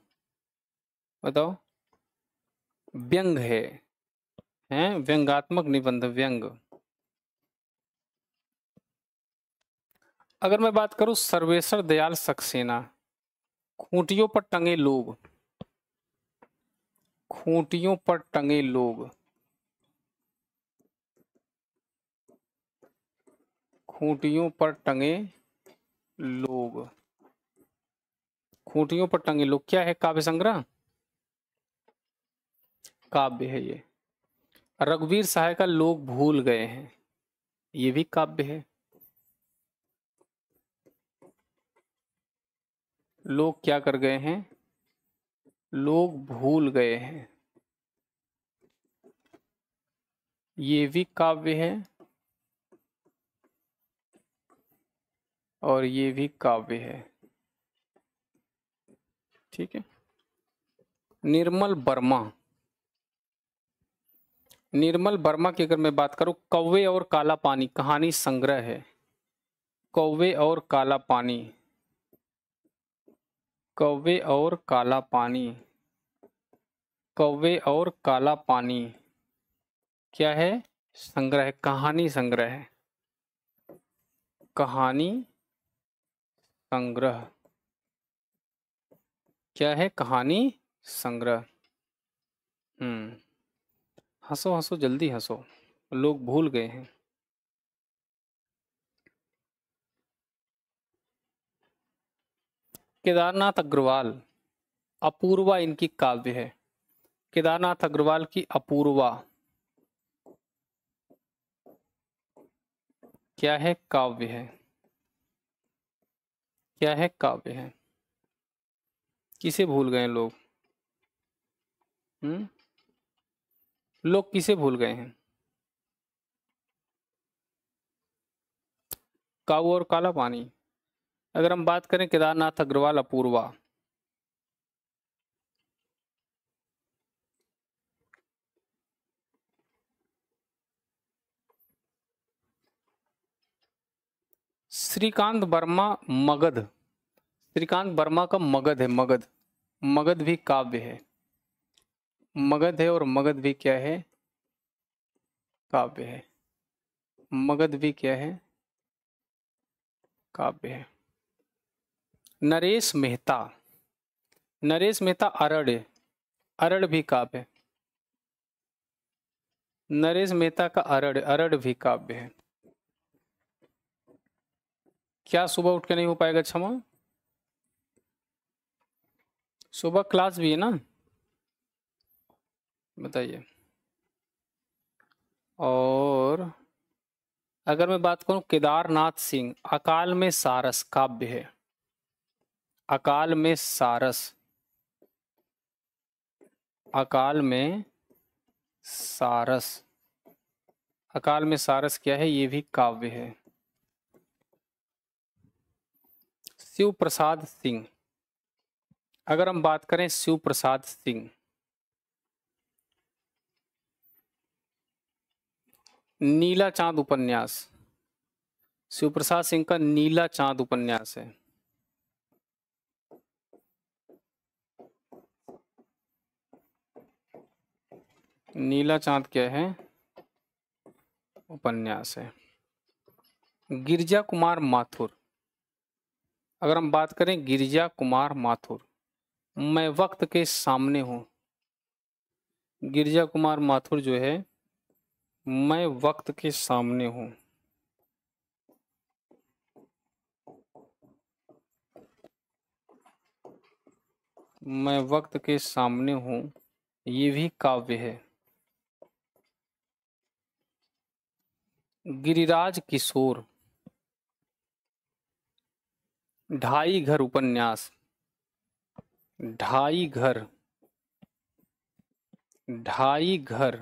बताओ व्यंग है हैं व्यंगात्मक निबंध व्यंग अगर मैं बात करूं सर्वेश्वर दयाल सक्सेना खूंटियों पर टंगे लोग खूंटियों पर टंगे लोग खूंटियों पर टंगे लोग खूंटियों पर टंगे लोग क्या है काव्य संग्रह काव्य है ये रघुवीर सहाय का लोग भूल गए हैं ये भी काव्य है लोग क्या कर गए हैं लोग भूल गए हैं ये भी काव्य है और ये भी काव्य है ठीक है निर्मल वर्मा निर्मल वर्मा की अगर मैं बात करूं कौवे और काला पानी कहानी संग्रह है कौवे और काला पानी कौवे और काला पानी कौवे और काला पानी क्या है संग्रह कहानी संग्रह कहानी संग्रह क्या है कहानी संग्रह हम्म हंसो हंसो जल्दी हंसो लोग भूल गए हैं केदारनाथ अग्रवाल अपूर्वा इनकी काव्य है केदारनाथ अग्रवाल की अपूर्वा क्या है काव्य है क्या है काव्य है किसे भूल गए लोग हम्म? लोग किसे भूल गए हैं काऊ और काला पानी अगर हम बात करें केदारनाथ अग्रवाल अपूर्वा श्रीकांत वर्मा मगध श्रीकांत वर्मा का मगध है मगध मगध भी काव्य है मगध है और मगध भी क्या है काव्य है मगध भी क्या है काव्य है नरेश मेहता नरेश मेहता अरड़ है अरड़ भी काव्य है नरेश मेहता का अरड़ अरड़ भी काव्य है क्या सुबह उठ के नहीं हो पाएगा क्षमा सुबह क्लास भी है ना बताइए और अगर मैं बात करूं केदारनाथ सिंह अकाल में सारस काव्य है अकाल में सारस अकाल में सारस अकाल में सारस क्या है ये भी काव्य है शिव प्रसाद सिंह अगर हम बात करें शिव प्रसाद सिंह नीला चांद उपन्यास शिव प्रसाद सिंह का नीला चांद उपन्यास है नीला चांद क्या है उपन्यास है गिरजा कुमार माथुर अगर हम बात करें गिरजा कुमार माथुर मैं वक्त के सामने हूँ गिरजा कुमार माथुर जो है मैं वक्त के सामने हूँ मैं वक्त के सामने हूँ ये भी काव्य है गिरिराज किशोर ढाई घर उपन्यास ढाई घर ढाई घर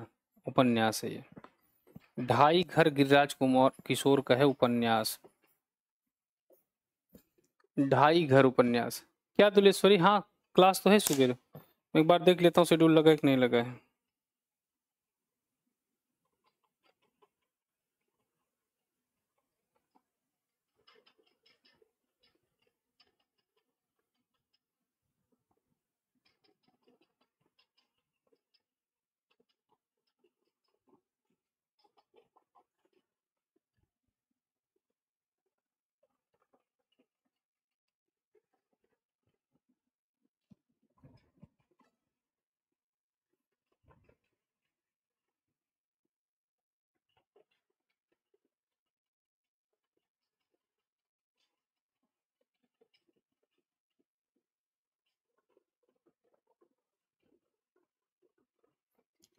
उपन्यास है ये ढाई घर गिरिराज कुमार किशोर का है उपन्यास ढाई घर उपन्यास क्या दुलेश्वरी हाँ क्लास तो है सुबह मैं एक बार देख लेता हूँ शेड्यूल लगा कि नहीं लगा है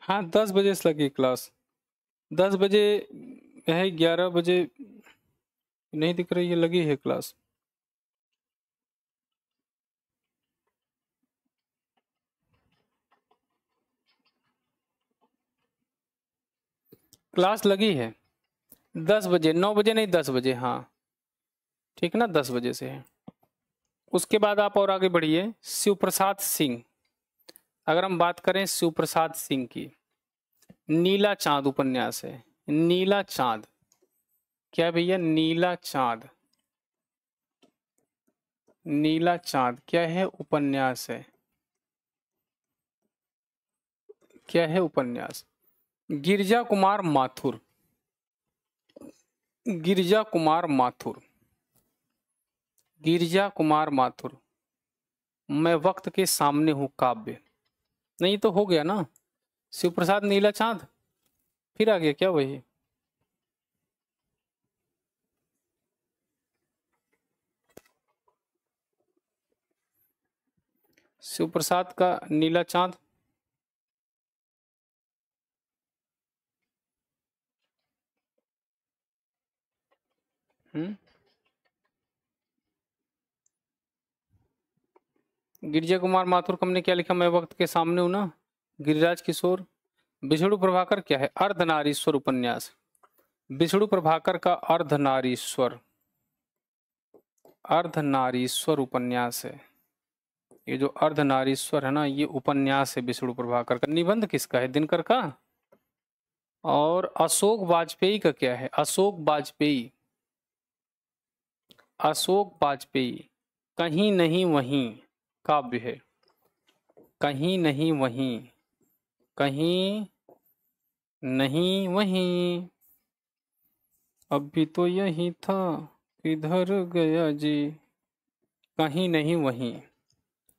हाँ दस बजे से लगी क्लास दस बजे है ग्यारह बजे नहीं दिख रही है लगी है क्लास क्लास लगी है दस बजे नौ बजे नहीं दस बजे हाँ ठीक है ना दस बजे से है उसके बाद आप और आगे बढ़िए शिव प्रसाद सिंह अगर हम बात करें शिव प्रसाद सिंह की नीला चांद उपन्यास है नीला चांद क्या भैया नीला चांद नीला चांद क्या है उपन्यास है क्या है उपन्यास गिरजा कुमार माथुर गिरजा कुमार माथुर गिरजा कुमार माथुर मैं वक्त के सामने हूं काव्य नहीं तो हो गया ना शिव प्रसाद नीला चांद फिर आ गया क्या वही शिव प्रसाद का नीला चांद हम्म। गिरजा कुमार माथुर कम ने क्या लिखा मैं वक्त के सामने हूं ना गिरिराज किशोर बिछड़ू प्रभाकर क्या है अर्धनारीश्वर उपन्यास विष्णु प्रभाकर का अर्धनारीश्वर अर्धनारीश्वर उपन्यास है ये जो अर्धनारीश्वर है ना ये उपन्यास है विष्णु प्रभाकर का निबंध किसका है दिनकर का और अशोक वाजपेयी का क्या है अशोक वाजपेयी अशोक वाजपेयी कहीं नहीं वहीं काव्य है कहीं नहीं वहीं कहीं नहीं वहीं अभी तो यही था किधर गया जी कहीं नहीं वहीं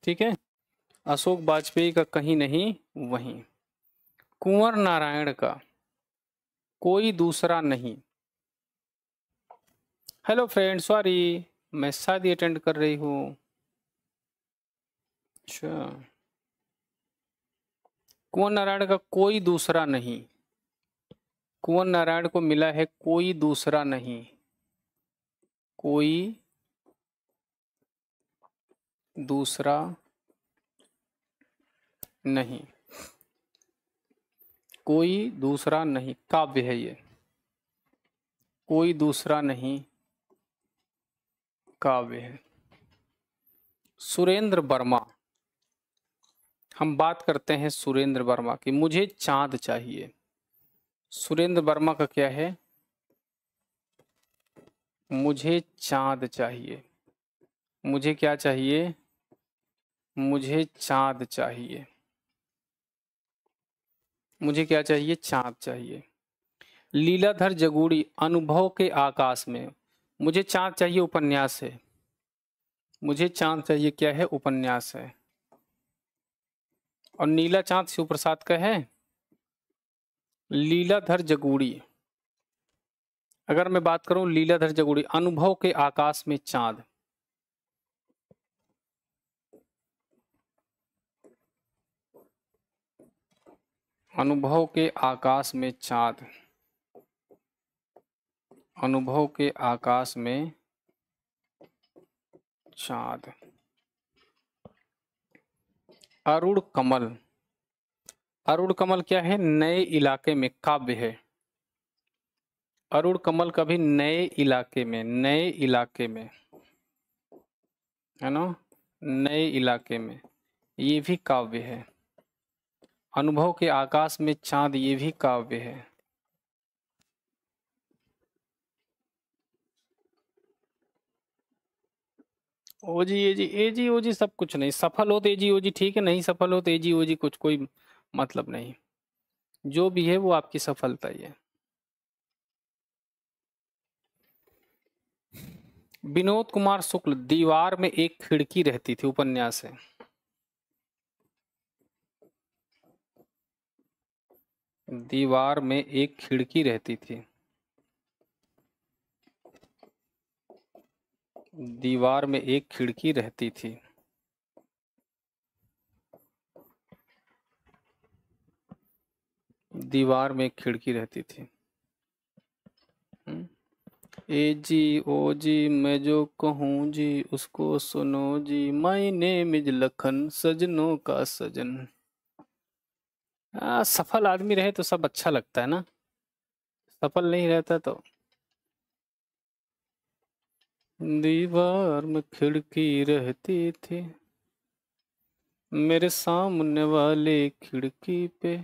ठीक है अशोक वाजपेयी का कहीं नहीं वहीं कुंवर नारायण का कोई दूसरा नहीं हेलो फ्रेंड सॉरी मैं शादी अटेंड कर रही हूँ अच्छा कुंवर नारायण का कोई दूसरा नहीं कुंवर नारायण को मिला है कोई दूसरा नहीं कोई दूसरा नहीं कोई दूसरा नहीं काव्य है ये कोई दूसरा नहीं काव्य है सुरेंद्र वर्मा हम बात करते हैं सुरेंद्र वर्मा की मुझे चांद चाहिए सुरेंद्र वर्मा का क्या है मुझे चांद चाहिए मुझे क्या चाहिए मुझे चांद चाहिए मुझे क्या चाहिए चांद चाहिए लीलाधर जगूड़ी अनुभव के आकाश में मुझे चांद चाहिए उपन्यास है मुझे चांद चाहिए क्या है उपन्यास है और नीला चांद शिव प्रसाद का है लीलाधर जगूड़ी अगर मैं बात करूं लीलाधर जगूड़ी अनुभव के आकाश में चांद अनुभव के आकाश में चांद अनुभव के आकाश में चांद अरुण कमल अरुण कमल क्या है नए इलाके में काव्य है अरुण कमल कभी नए इलाके में नए इलाके में है ना नए इलाके में ये भी काव्य है अनुभव के आकाश में चांद ये भी काव्य है ओजी जी ओ जी सब कुछ नहीं सफल हो तो ओ जी ठीक है नहीं सफल हो तो ओ जी कुछ कोई मतलब नहीं जो भी है वो आपकी सफलता ही है विनोद कुमार शुक्ल दीवार में एक खिड़की रहती थी उपन्यास है दीवार में एक खिड़की रहती थी दीवार में एक खिड़की रहती थी दीवार में एक खिड़की रहती थी हम्म। ए जी ओ जी मैं जो कहूँ जी उसको सुनो जी माई मिज लखन सजनों का सजन आ, हाँ, सफल आदमी रहे तो सब अच्छा लगता है ना सफल नहीं रहता तो दीवार में खिड़की रहती थी मेरे सामने वाले खिड़की पे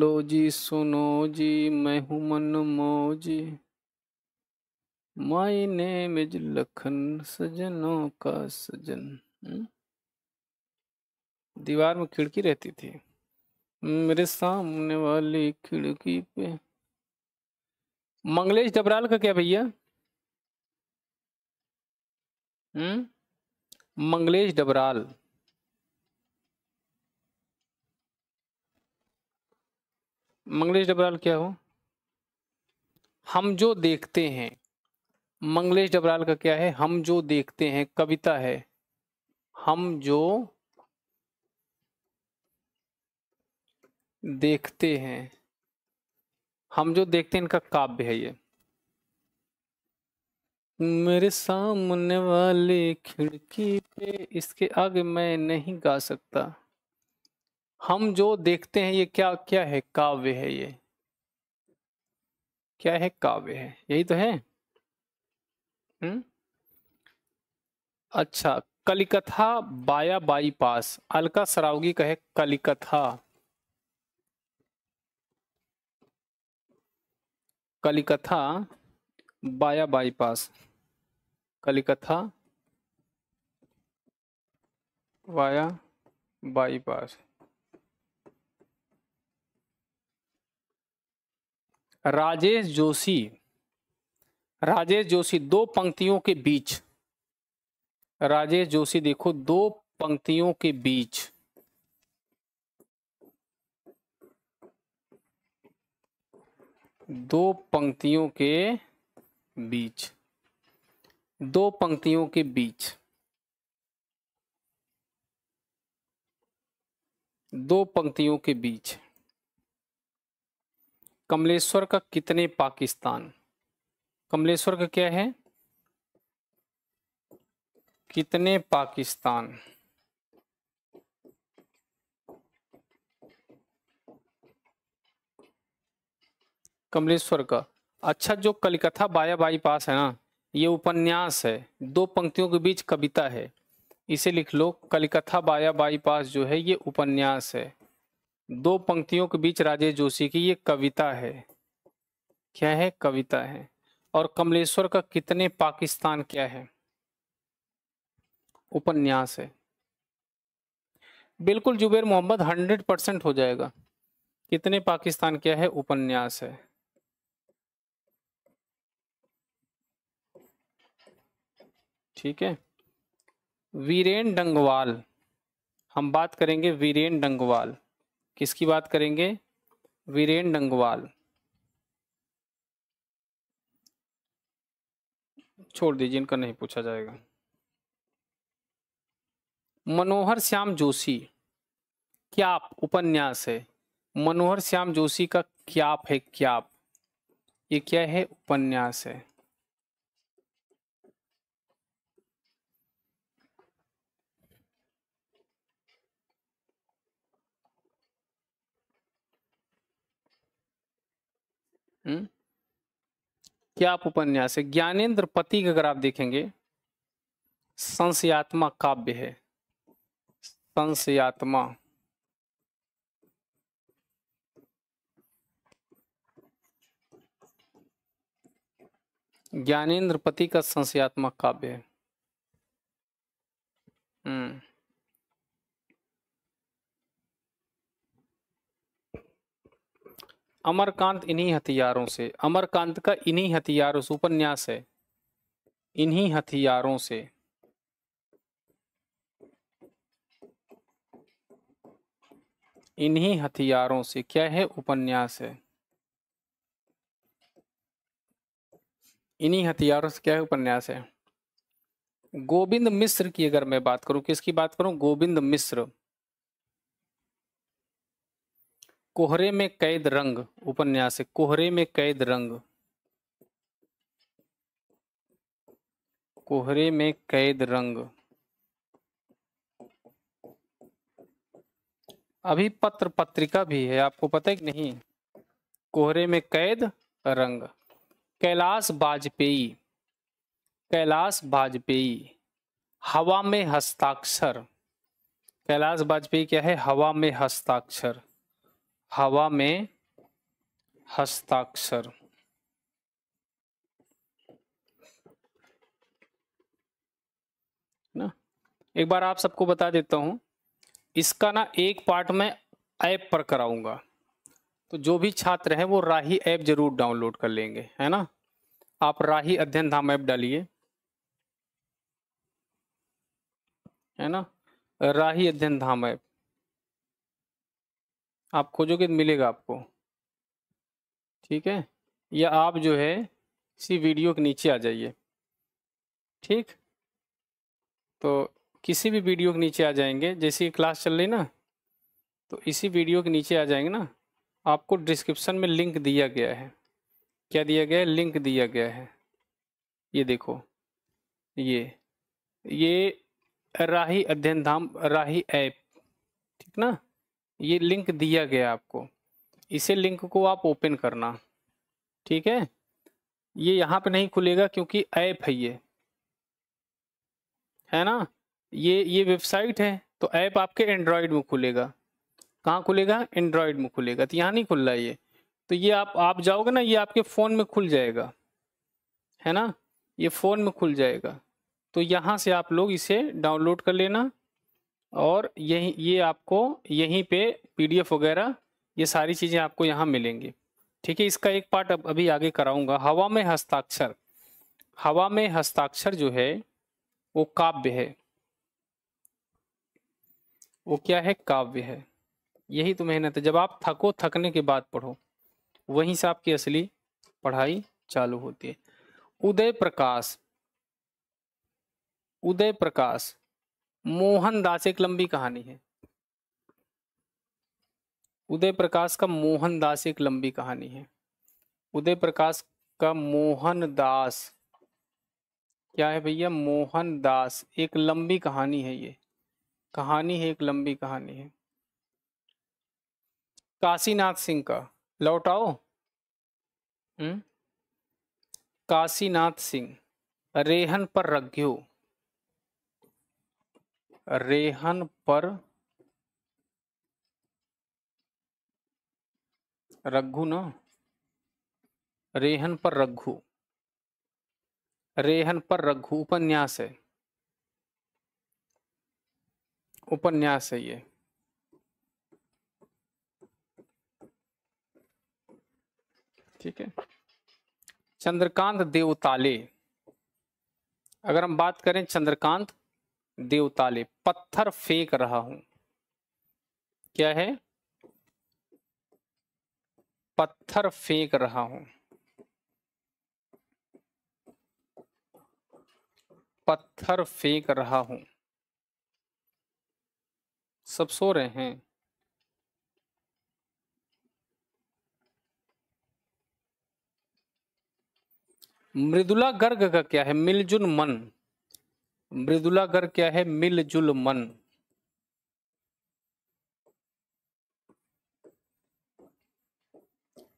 लो जी सुनो जी मैं हूं मन मोजी माई ने मिज लखन सजनों का सजन हम्म? दीवार में खिड़की रहती थी मेरे सामने वाली खिड़की पे मंगलेश डबराल का क्या भैया हम्म मंगलेश डबराल मंगलेश डबराल क्या हो हम जो देखते हैं मंगलेश डबराल का क्या है हम जो देखते हैं कविता है हम जो देखते हैं हम जो देखते हैं इनका काव्य है ये मेरे सामने वाले खिड़की पे इसके आगे मैं नहीं गा सकता हम जो देखते हैं ये क्या क्या है काव्य है ये क्या है काव्य है यही तो है हम्म? अच्छा कलिकथा बाया बाईपास अलका सरावगी कहे Kalikatha Kalikatha via bypass Kalikatha via bypass Rajesh Joshi Rajesh Joshi दो पंक्तियों के बीच राजेश जोशी देखो दो पंक्तियों के बीच दो पंक्तियों के बीच दो पंक्तियों के बीच दो पंक्तियों के बीच कमलेश्वर का कितने पाकिस्तान कमलेश्वर का क्या है कितने पाकिस्तान कमलेश्वर का अच्छा जो कलकत्ता बाया बाईपास है ना ये उपन्यास है दो पंक्तियों के बीच कविता है इसे लिख लो कलकत्ता बाया बाईपास जो है ये उपन्यास है दो पंक्तियों के बीच राजेश जोशी की ये कविता है क्या है कविता है और कमलेश्वर का कितने पाकिस्तान क्या है उपन्यास है बिल्कुल जुबेर मोहम्मद हंड्रेड परसेंट हो जाएगा कितने पाकिस्तान क्या है उपन्यास है ठीक है वीरेन डंगवाल हम बात करेंगे वीरेन डंगवाल किसकी बात करेंगे वीरेन डंगवाल छोड़ दीजिए इनका नहीं पूछा जाएगा मनोहर श्याम जोशी क्या उपन्यास है मनोहर श्याम जोशी का क्या है क्या ये क्या है उपन्यास है हम्म क्या आप उपन्यास है ज्ञानेन्द्र पति अगर आप देखेंगे संशयात्मा काव्य है संशयात्मा ज्ञानेन्द्र पति का संशयात्मक काव्य है हम्म अमरकांत इन्हीं हथियारों से अमरकांत का इन्हीं हथियारों से उपन्यास है इन्हीं हथियारों से इन्हीं हथियारों से क्या है उपन्यास है इन्हीं हथियारों से क्या है उपन्यास है गोविंद मिश्र की अगर मैं बात करूं किसकी बात करूं गोविंद मिश्र कोहरे में कैद रंग उपन्यास है कोहरे में कैद रंग कोहरे में कैद रंग अभी पत्र पत्रिका भी है आपको पता है कि नहीं कोहरे में कैद रंग कैलाश वाजपेयी कैलाश वाजपेयी हवा में हस्ताक्षर कैलाश वाजपेयी क्या है हवा में हस्ताक्षर हवा में हस्ताक्षर ना एक बार आप सबको बता देता हूं इसका ना एक पार्ट मैं ऐप पर कराऊंगा तो जो भी छात्र हैं वो राही ऐप जरूर डाउनलोड कर लेंगे है ना आप राही अध्ययन धाम ऐप डालिए है ना राही अध्ययन धाम ऐप आप खोजोगे तो मिलेगा आपको ठीक है या आप जो है इसी वीडियो के नीचे आ जाइए ठीक तो किसी भी वीडियो के नीचे आ जाएंगे जैसे क्लास चल रही ना तो इसी वीडियो के नीचे आ जाएंगे ना आपको डिस्क्रिप्शन में लिंक दिया गया है क्या दिया गया है लिंक दिया गया है ये देखो ये ये राही अध्ययन धाम राही ऐप ठीक ना ये लिंक दिया गया आपको इसे लिंक को आप ओपन करना ठीक है ये यहाँ पे नहीं खुलेगा क्योंकि ऐप है ये है ना ये ये वेबसाइट है तो ऐप आपके एंड्रॉयड में खुलेगा कहाँ खुलेगा एंड्रॉयड में खुलेगा तो यहाँ नहीं खुल रहा ये तो ये आप आप जाओगे ना ये आपके फ़ोन में खुल जाएगा है ना ये फ़ोन में खुल जाएगा तो यहाँ से आप लोग इसे डाउनलोड कर लेना और यही ये आपको यहीं पे पीडीएफ वगैरह ये सारी चीज़ें आपको यहाँ मिलेंगी ठीक है इसका एक पार्ट अब अभी आगे कराऊंगा हवा में हस्ताक्षर हवा में हस्ताक्षर जो है वो काव्य है वो क्या है काव्य है यही तो मेहनत है जब आप थको थकने के बाद पढ़ो वहीं से आपकी असली पढ़ाई चालू होती है उदय प्रकाश उदय प्रकाश मोहनदास एक लंबी कहानी है उदय प्रकाश का मोहनदास एक लंबी कहानी है उदय प्रकाश का मोहनदास क्या है भैया मोहनदास एक लंबी कहानी है ये कहानी है एक लंबी कहानी है काशीनाथ सिंह का लौटाओ हम्म? काशीनाथ सिंह रेहन पर रघ्यू रेहन पर रघु ना रेहन पर रघु रेहन पर रघु उपन्यास है उपन्यास है ये ठीक है चंद्रकांत देवताले अगर हम बात करें चंद्रकांत देवताले पत्थर फेंक रहा हूं क्या है पत्थर फेंक रहा हूं पत्थर फेंक रहा हूं सब सो रहे हैं मृदुला गर्ग का क्या है मिलजुन मन मृदुलागर क्या है मिलजुल मन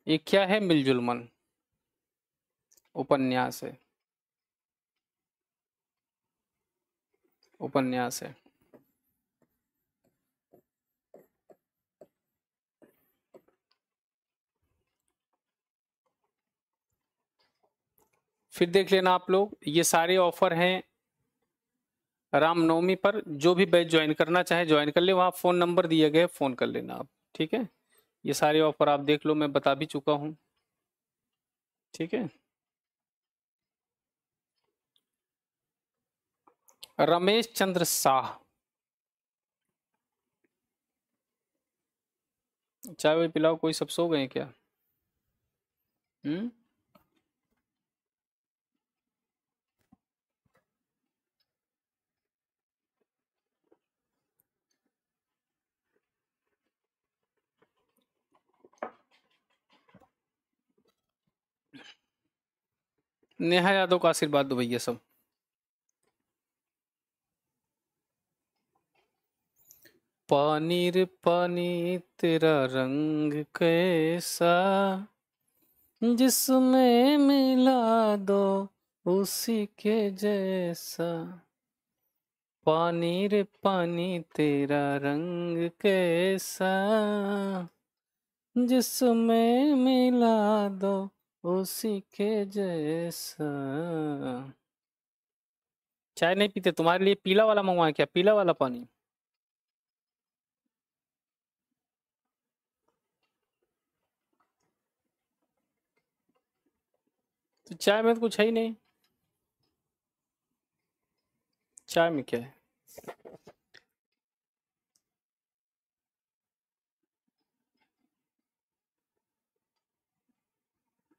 ये क्या है मिलजुल मन उपन्यास है उपन्यास है फिर देख लेना आप लोग ये सारे ऑफर हैं रामनवमी पर जो भी बैच ज्वाइन करना चाहे ज्वाइन कर ले वहाँ फ़ोन नंबर दिए गए फ़ोन कर लेना आप ठीक है ये सारे ऑफर आप देख लो मैं बता भी चुका हूँ ठीक है रमेश चंद्र शाह चाय पिलाओ कोई सब सो गए क्या हम्म नेहा यादव का आशीर्वाद दो भैया सब पानी रे पानी तेरा रंग कैसा जिसमें मिला दो उसी के जैसा पानी रे पानी तेरा रंग कैसा जिसमें मिला दो उसी के जैसा चाय नहीं पीते तुम्हारे लिए पीला वाला मंगवाए क्या पीला वाला पानी तो चाय में तो कुछ है ही नहीं चाय में क्या है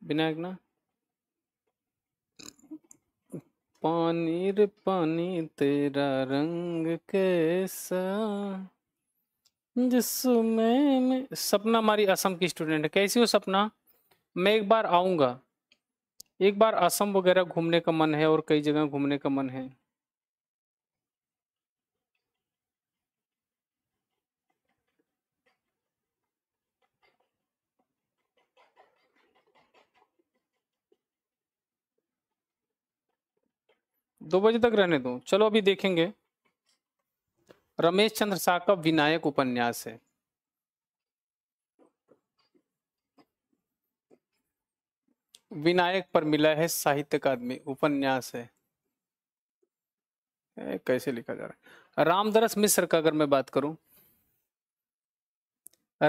विनायक ना पानी रे पानी तेरा रंग कैसा जिसमें मैं सपना हमारी असम की स्टूडेंट है कैसी हो सपना मैं एक बार आऊंगा एक बार असम वगैरह घूमने का मन है और कई जगह घूमने का मन है दो बजे तक रहने दो चलो अभी देखेंगे रमेश चंद्र शाह का विनायक उपन्यास है विनायक पर मिला है साहित्य अकादमी उपन्यास है ए, कैसे लिखा जा रहा है रामदरस मिश्र का अगर मैं बात करूं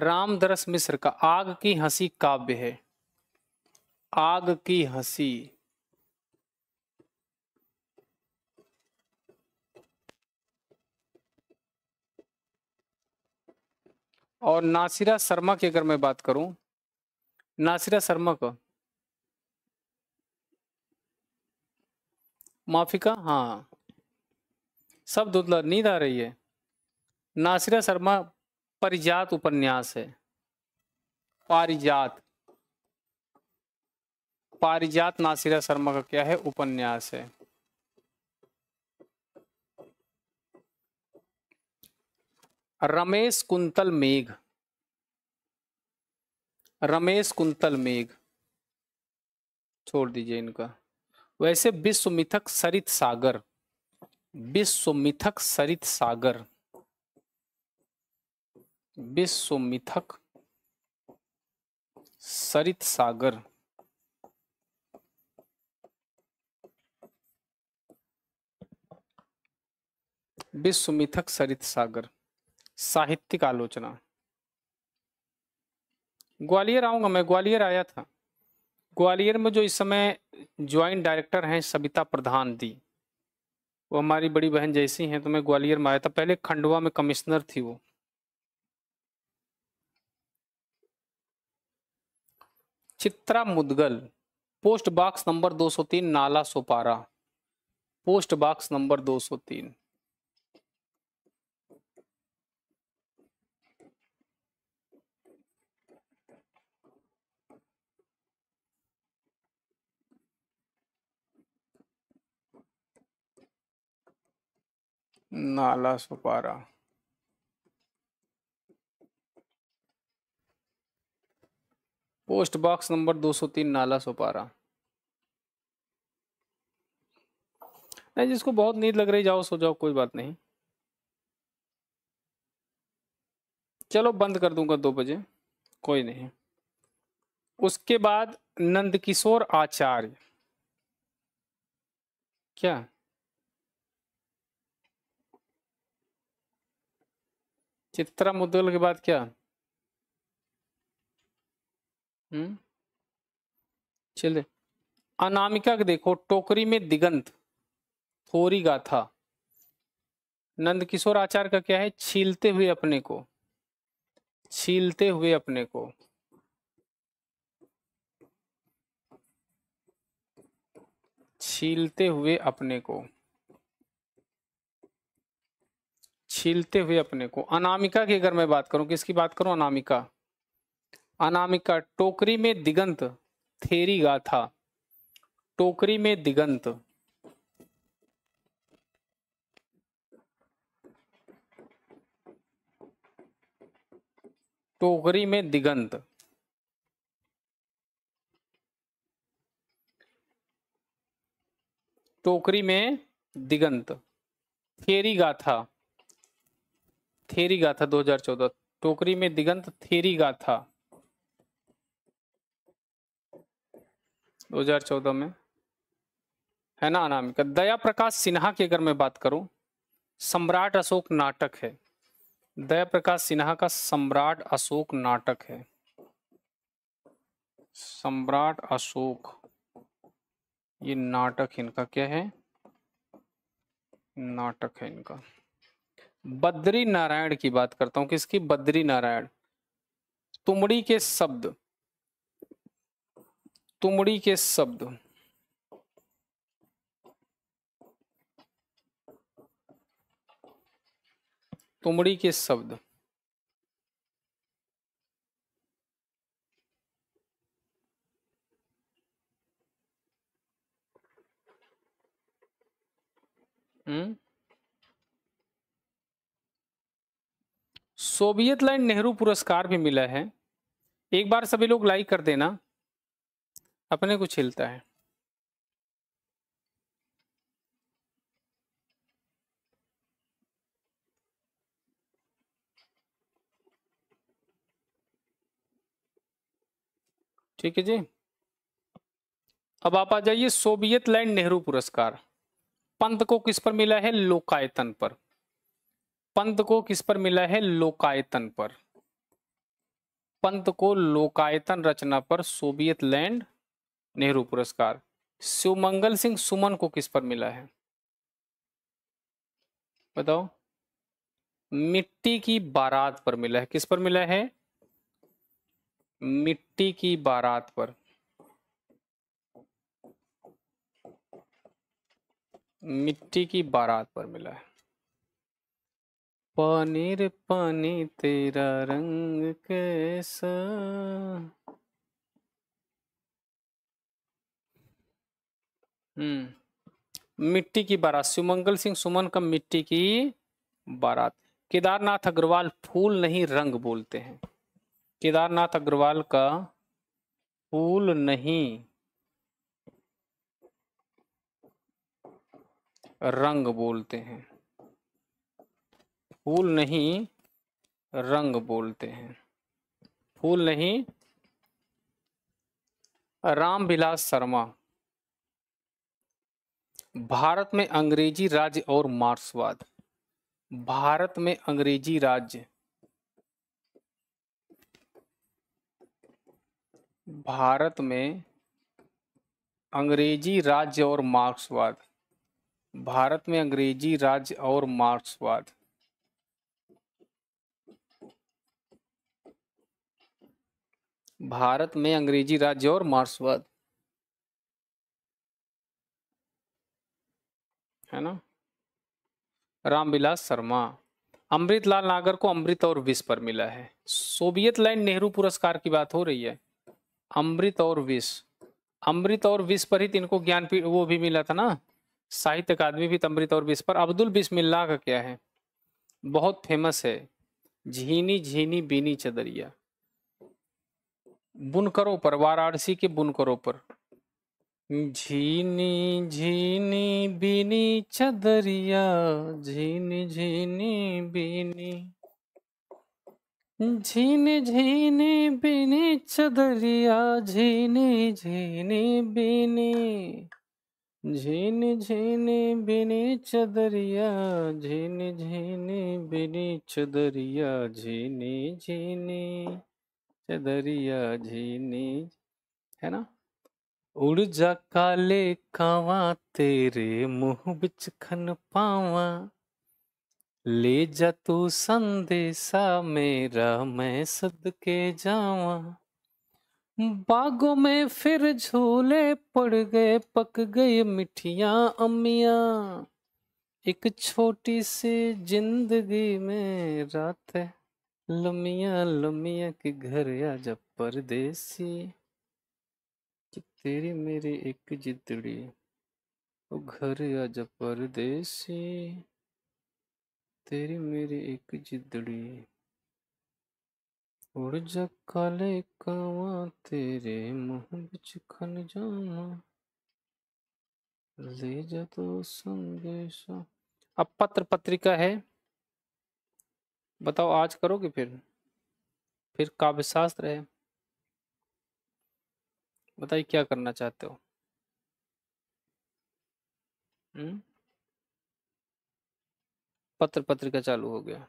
रामदरस मिश्र का आग की हंसी काव्य है आग की हंसी और नासिरा शर्मा की अगर मैं बात करूं नासिरा शर्मा का माफी का हाँ सब दुदला नींद आ रही है नासिरा शर्मा परिजात उपन्यास है पारिजात पारिजात नासिरा शर्मा का क्या है उपन्यास है रमेश कुंतल मेघ रमेश कुंतल मेघ छोड़ दीजिए इनका वैसे विश्व मिथक सरित सागर विश्व मिथक सरित सागर विश्व मिथक सरित सागर विश्व मिथक सरित सागर साहित्यिक आलोचना ग्वालियर आऊंगा मैं ग्वालियर आया था ग्वालियर में जो इस समय ज्वाइंट डायरेक्टर हैं सविता प्रधान दी वो हमारी बड़ी बहन जैसी हैं तो मैं ग्वालियर में आया था पहले खंडवा में कमिश्नर थी वो Chitra Mudgal post box number 203 Nala Sopara post box number 203 नाला सुपारा पोस्ट बॉक्स नंबर 203 नाला सुपारा नहीं जिसको बहुत नींद लग रही जाओ सो जाओ कोई बात नहीं चलो बंद कर दूंगा दो बजे कोई नहीं उसके बाद नंदकिशोर आचार्य क्या चित्रा मुद्दल के बाद क्या हम्म अनामिका के देखो टोकरी में दिगंत थोरी गाथा नंद किशोर आचार्य का क्या है छीलते हुए अपने को छीलते हुए अपने को छीलते हुए अपने को छीलते हुए अपने को अनामिका की अगर मैं बात करूं किसकी बात करूं अनामिका अनामिका टोकरी में दिगंत थेरी गाथा टोकरी में दिगंत टोकरी में दिगंत टोकरी में दिगंत थेरी गाथा थेरी गाथा 2014 टोकरी में दिगंत थेरी गाथा 2014 में है ना अनामिका दया प्रकाश सिन्हा की अगर मैं बात करूं सम्राट अशोक नाटक है दया प्रकाश सिन्हा का सम्राट अशोक नाटक है सम्राट अशोक ये नाटक इनका क्या है नाटक है इनका बद्री नारायण की बात करता हूं किसकी बद्री नारायण तुमड़ी के शब्द तुमड़ी के शब्द तुमड़ी के शब्द हम्म सोवियत लाइन नेहरू पुरस्कार भी मिला है एक बार सभी लोग लाइक कर देना अपने को छिलता है ठीक है जी अब आप आ जाइए सोवियत लैंड नेहरू पुरस्कार पंत को किस पर मिला है लोकायतन पर पंत को किस पर मिला है लोकायतन पर पंत को लोकायतन रचना पर सोवियत लैंड नेहरू पुरस्कार शिवमंगल सिंह सुमन को किस पर मिला है बताओ मिट्टी की बारात पर मिला है किस पर मिला है मिट्टी की बारात पर मिट्टी की बारात पर मिला है पानी रे पानी तेरा रंग कैसा हम्म मिट्टी की बारात सुमंगल सिंह सुमन का मिट्टी की बारात केदारनाथ अग्रवाल फूल नहीं रंग बोलते हैं केदारनाथ अग्रवाल का फूल नहीं रंग बोलते हैं फूल नहीं रंग बोलते हैं फूल नहीं राम विलास शर्मा भारत में अंग्रेजी राज्य और मार्क्सवाद भारत में अंग्रेजी राज्य भारत में अंग्रेजी राज्य और मार्क्सवाद भारत में अंग्रेजी राज्य और मार्क्सवाद भारत में अंग्रेजी राज्य और मार्क्सवाद है ना रामविलास शर्मा अमृतलाल नागर को अमृत और विश्व पर मिला है सोवियत लाइन नेहरू पुरस्कार की बात हो रही है अमृत और विश्व अमृत और विश्व पर ही इनको ज्ञान वो भी मिला था ना साहित्य अकादमी भी अमृत और विश्व पर अब्दुल बिस्मिल्लाह का क्या है बहुत फेमस है झीनी झीनी बीनी चदरिया बुनकरों पर वाराणसी के बुनकरों पर झीनी झीनी बीनी चदरिया झीनी झीनी बीनी झीनी झीनी बीनी चदरिया झीनी झीनी बीनी झीनी झीनी बीनी चदरिया झीनी झीनी बीनी चदरिया झीनी झीनी चदरिया झीनी है ना उड़ जा काले कावा तेरे मुंह बिच खन पावा ले जा तू संदेशा मेरा मैं सदके जावा बागों में फिर झूले पड़ गए पक गए मिठिया अमिया एक छोटी सी जिंदगी में रात है लुमिया लुमिया के घर जब परदेसी कि तेरी मेरी एक जितड़ी ओ घर आजा परदेसी तेरी मेरी एक जितड़ी उड़ जा काले कावा तेरे मुंह बिच खन जावा ले जा तो संदेशा अब पत्र पत्रिका है बताओ आज करोगे फिर फिर काव्य शास्त्र है बताइए क्या करना चाहते हो हम्म पत्र पत्रिका चालू हो गया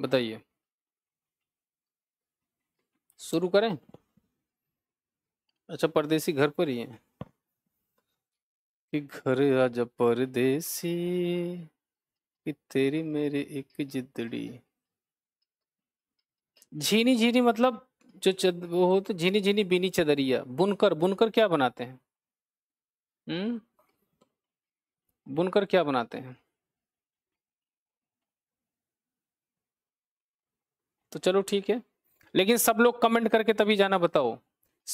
बताइए शुरू करें अच्छा परदेसी घर पर ही है कि घर आज परदेसी कि तेरी मेरी एक जिदड़ी झीनी झीनी मतलब जो चद वो हो तो झीनी झीनी बीनी चदरिया बुनकर बुनकर क्या बनाते हैं हम्म बुनकर क्या बनाते हैं तो चलो ठीक है लेकिन सब लोग कमेंट करके तभी जाना बताओ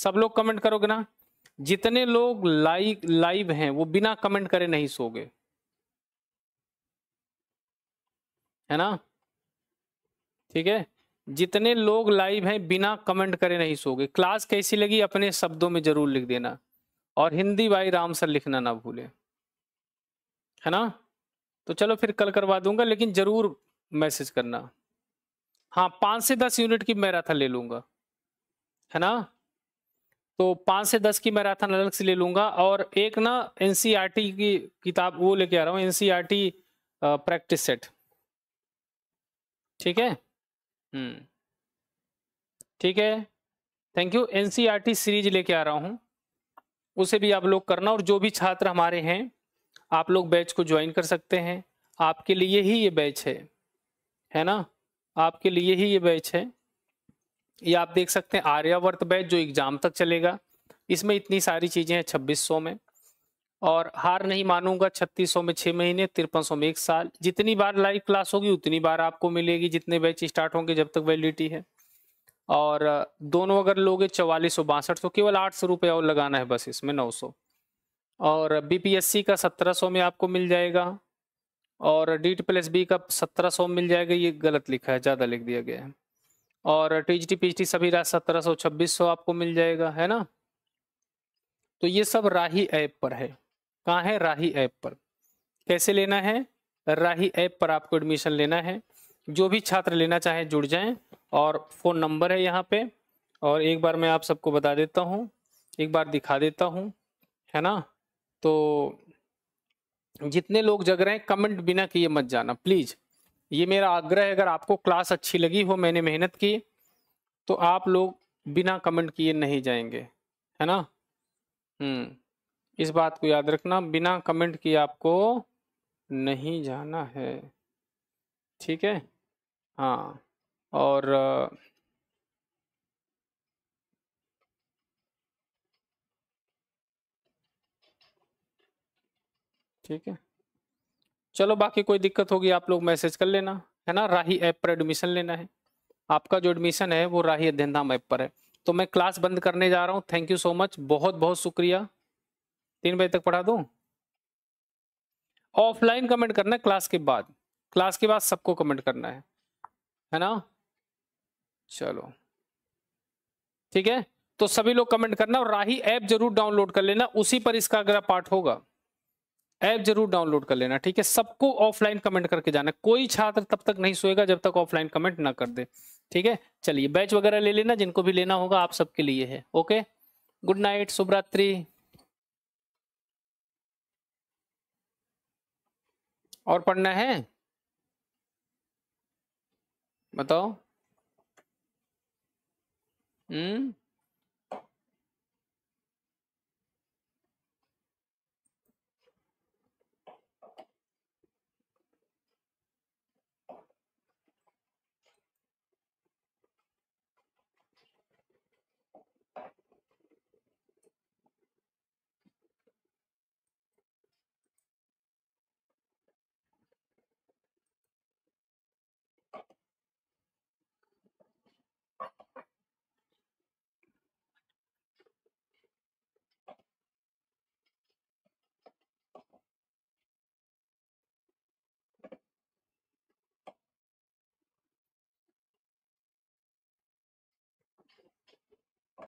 सब लोग कमेंट करोगे ना जितने लोग लाइव लाइव हैं वो बिना कमेंट करे नहीं सो गए है ना ठीक है जितने लोग लाइव हैं बिना कमेंट करे नहीं सो गए क्लास कैसी लगी अपने शब्दों में जरूर लिख देना और हिंदी भाई राम सर लिखना ना भूले है ना तो चलो फिर कल करवा दूंगा लेकिन जरूर मैसेज करना हाँ पांच से दस यूनिट की मैराथन ले लूंगा है ना तो पाँच से दस की मैराथन अलग से ले लूँगा और एक ना एन e की किताब वो लेके आ रहा हूँ एन प्रैक्टिस सेट ठीक है हम्म ठीक है थैंक यू एन सीरीज लेके आ रहा हूँ उसे भी आप लोग करना और जो भी छात्र हमारे हैं आप लोग बैच को ज्वाइन कर सकते हैं आपके लिए ही ये बैच है है ना आपके लिए ही ये बैच है ये आप देख सकते हैं आर्यावर्त बैच जो एग्जाम तक चलेगा इसमें इतनी सारी चीजें हैं छब्बीस में और हार नहीं मानूंगा छत्तीस में छह महीने तिरपन में एक साल जितनी बार लाइव क्लास होगी उतनी बार आपको मिलेगी जितने बैच स्टार्ट होंगे जब तक वैलिडिटी है और दोनों अगर लोगे चवालीस सौ बासठ सौ केवल आठ सौ रुपये और लगाना है बस इसमें नौ सौ और बीपीएससी का सत्रह सौ में आपको मिल जाएगा और डी टी प्लस बी का सत्रह सौ मिल जाएगा ये गलत लिखा है ज़्यादा लिख दिया गया है और जी पीजटी सभी सत्रह सौ छब्बीस सौ आपको मिल जाएगा है ना तो ये सब राही ऐप पर है कहाँ है राही ऐप पर कैसे लेना है राही ऐप पर आपको एडमिशन लेना है जो भी छात्र लेना चाहे जुड़ जाएं और फ़ोन नंबर है यहाँ पे और एक बार मैं आप सबको बता देता हूँ एक बार दिखा देता हूँ है ना तो जितने लोग जग रहे हैं कमेंट बिना किए मत जाना प्लीज़ ये मेरा आग्रह है अगर आपको क्लास अच्छी लगी हो मैंने मेहनत की तो आप लोग बिना कमेंट किए नहीं जाएंगे है ना हम्म इस बात को याद रखना बिना कमेंट किए आपको नहीं जाना है ठीक है हाँ और ठीक है चलो बाकी कोई दिक्कत होगी आप लोग मैसेज कर लेना है ना राही ऐप पर एडमिशन लेना है आपका जो एडमिशन है वो राही अध्ययन धाम ऐप पर है तो मैं क्लास बंद करने जा रहा हूँ थैंक यू सो मच बहुत बहुत शुक्रिया तीन बजे तक पढ़ा दूँ ऑफलाइन कमेंट करना है क्लास के बाद क्लास के बाद सबको कमेंट करना है है ना चलो ठीक है तो सभी लोग कमेंट करना और राही ऐप जरूर डाउनलोड कर लेना उसी पर इसका अगला पार्ट होगा ऐप जरूर डाउनलोड कर लेना ठीक है सबको ऑफलाइन कमेंट करके जाना कोई छात्र तब तक नहीं सोएगा जब तक ऑफलाइन कमेंट ना कर दे ठीक है चलिए बैच वगैरह ले लेना जिनको भी लेना होगा आप सबके लिए है ओके गुड नाइट शुभरात्रि और पढ़ना है बताओ हम्म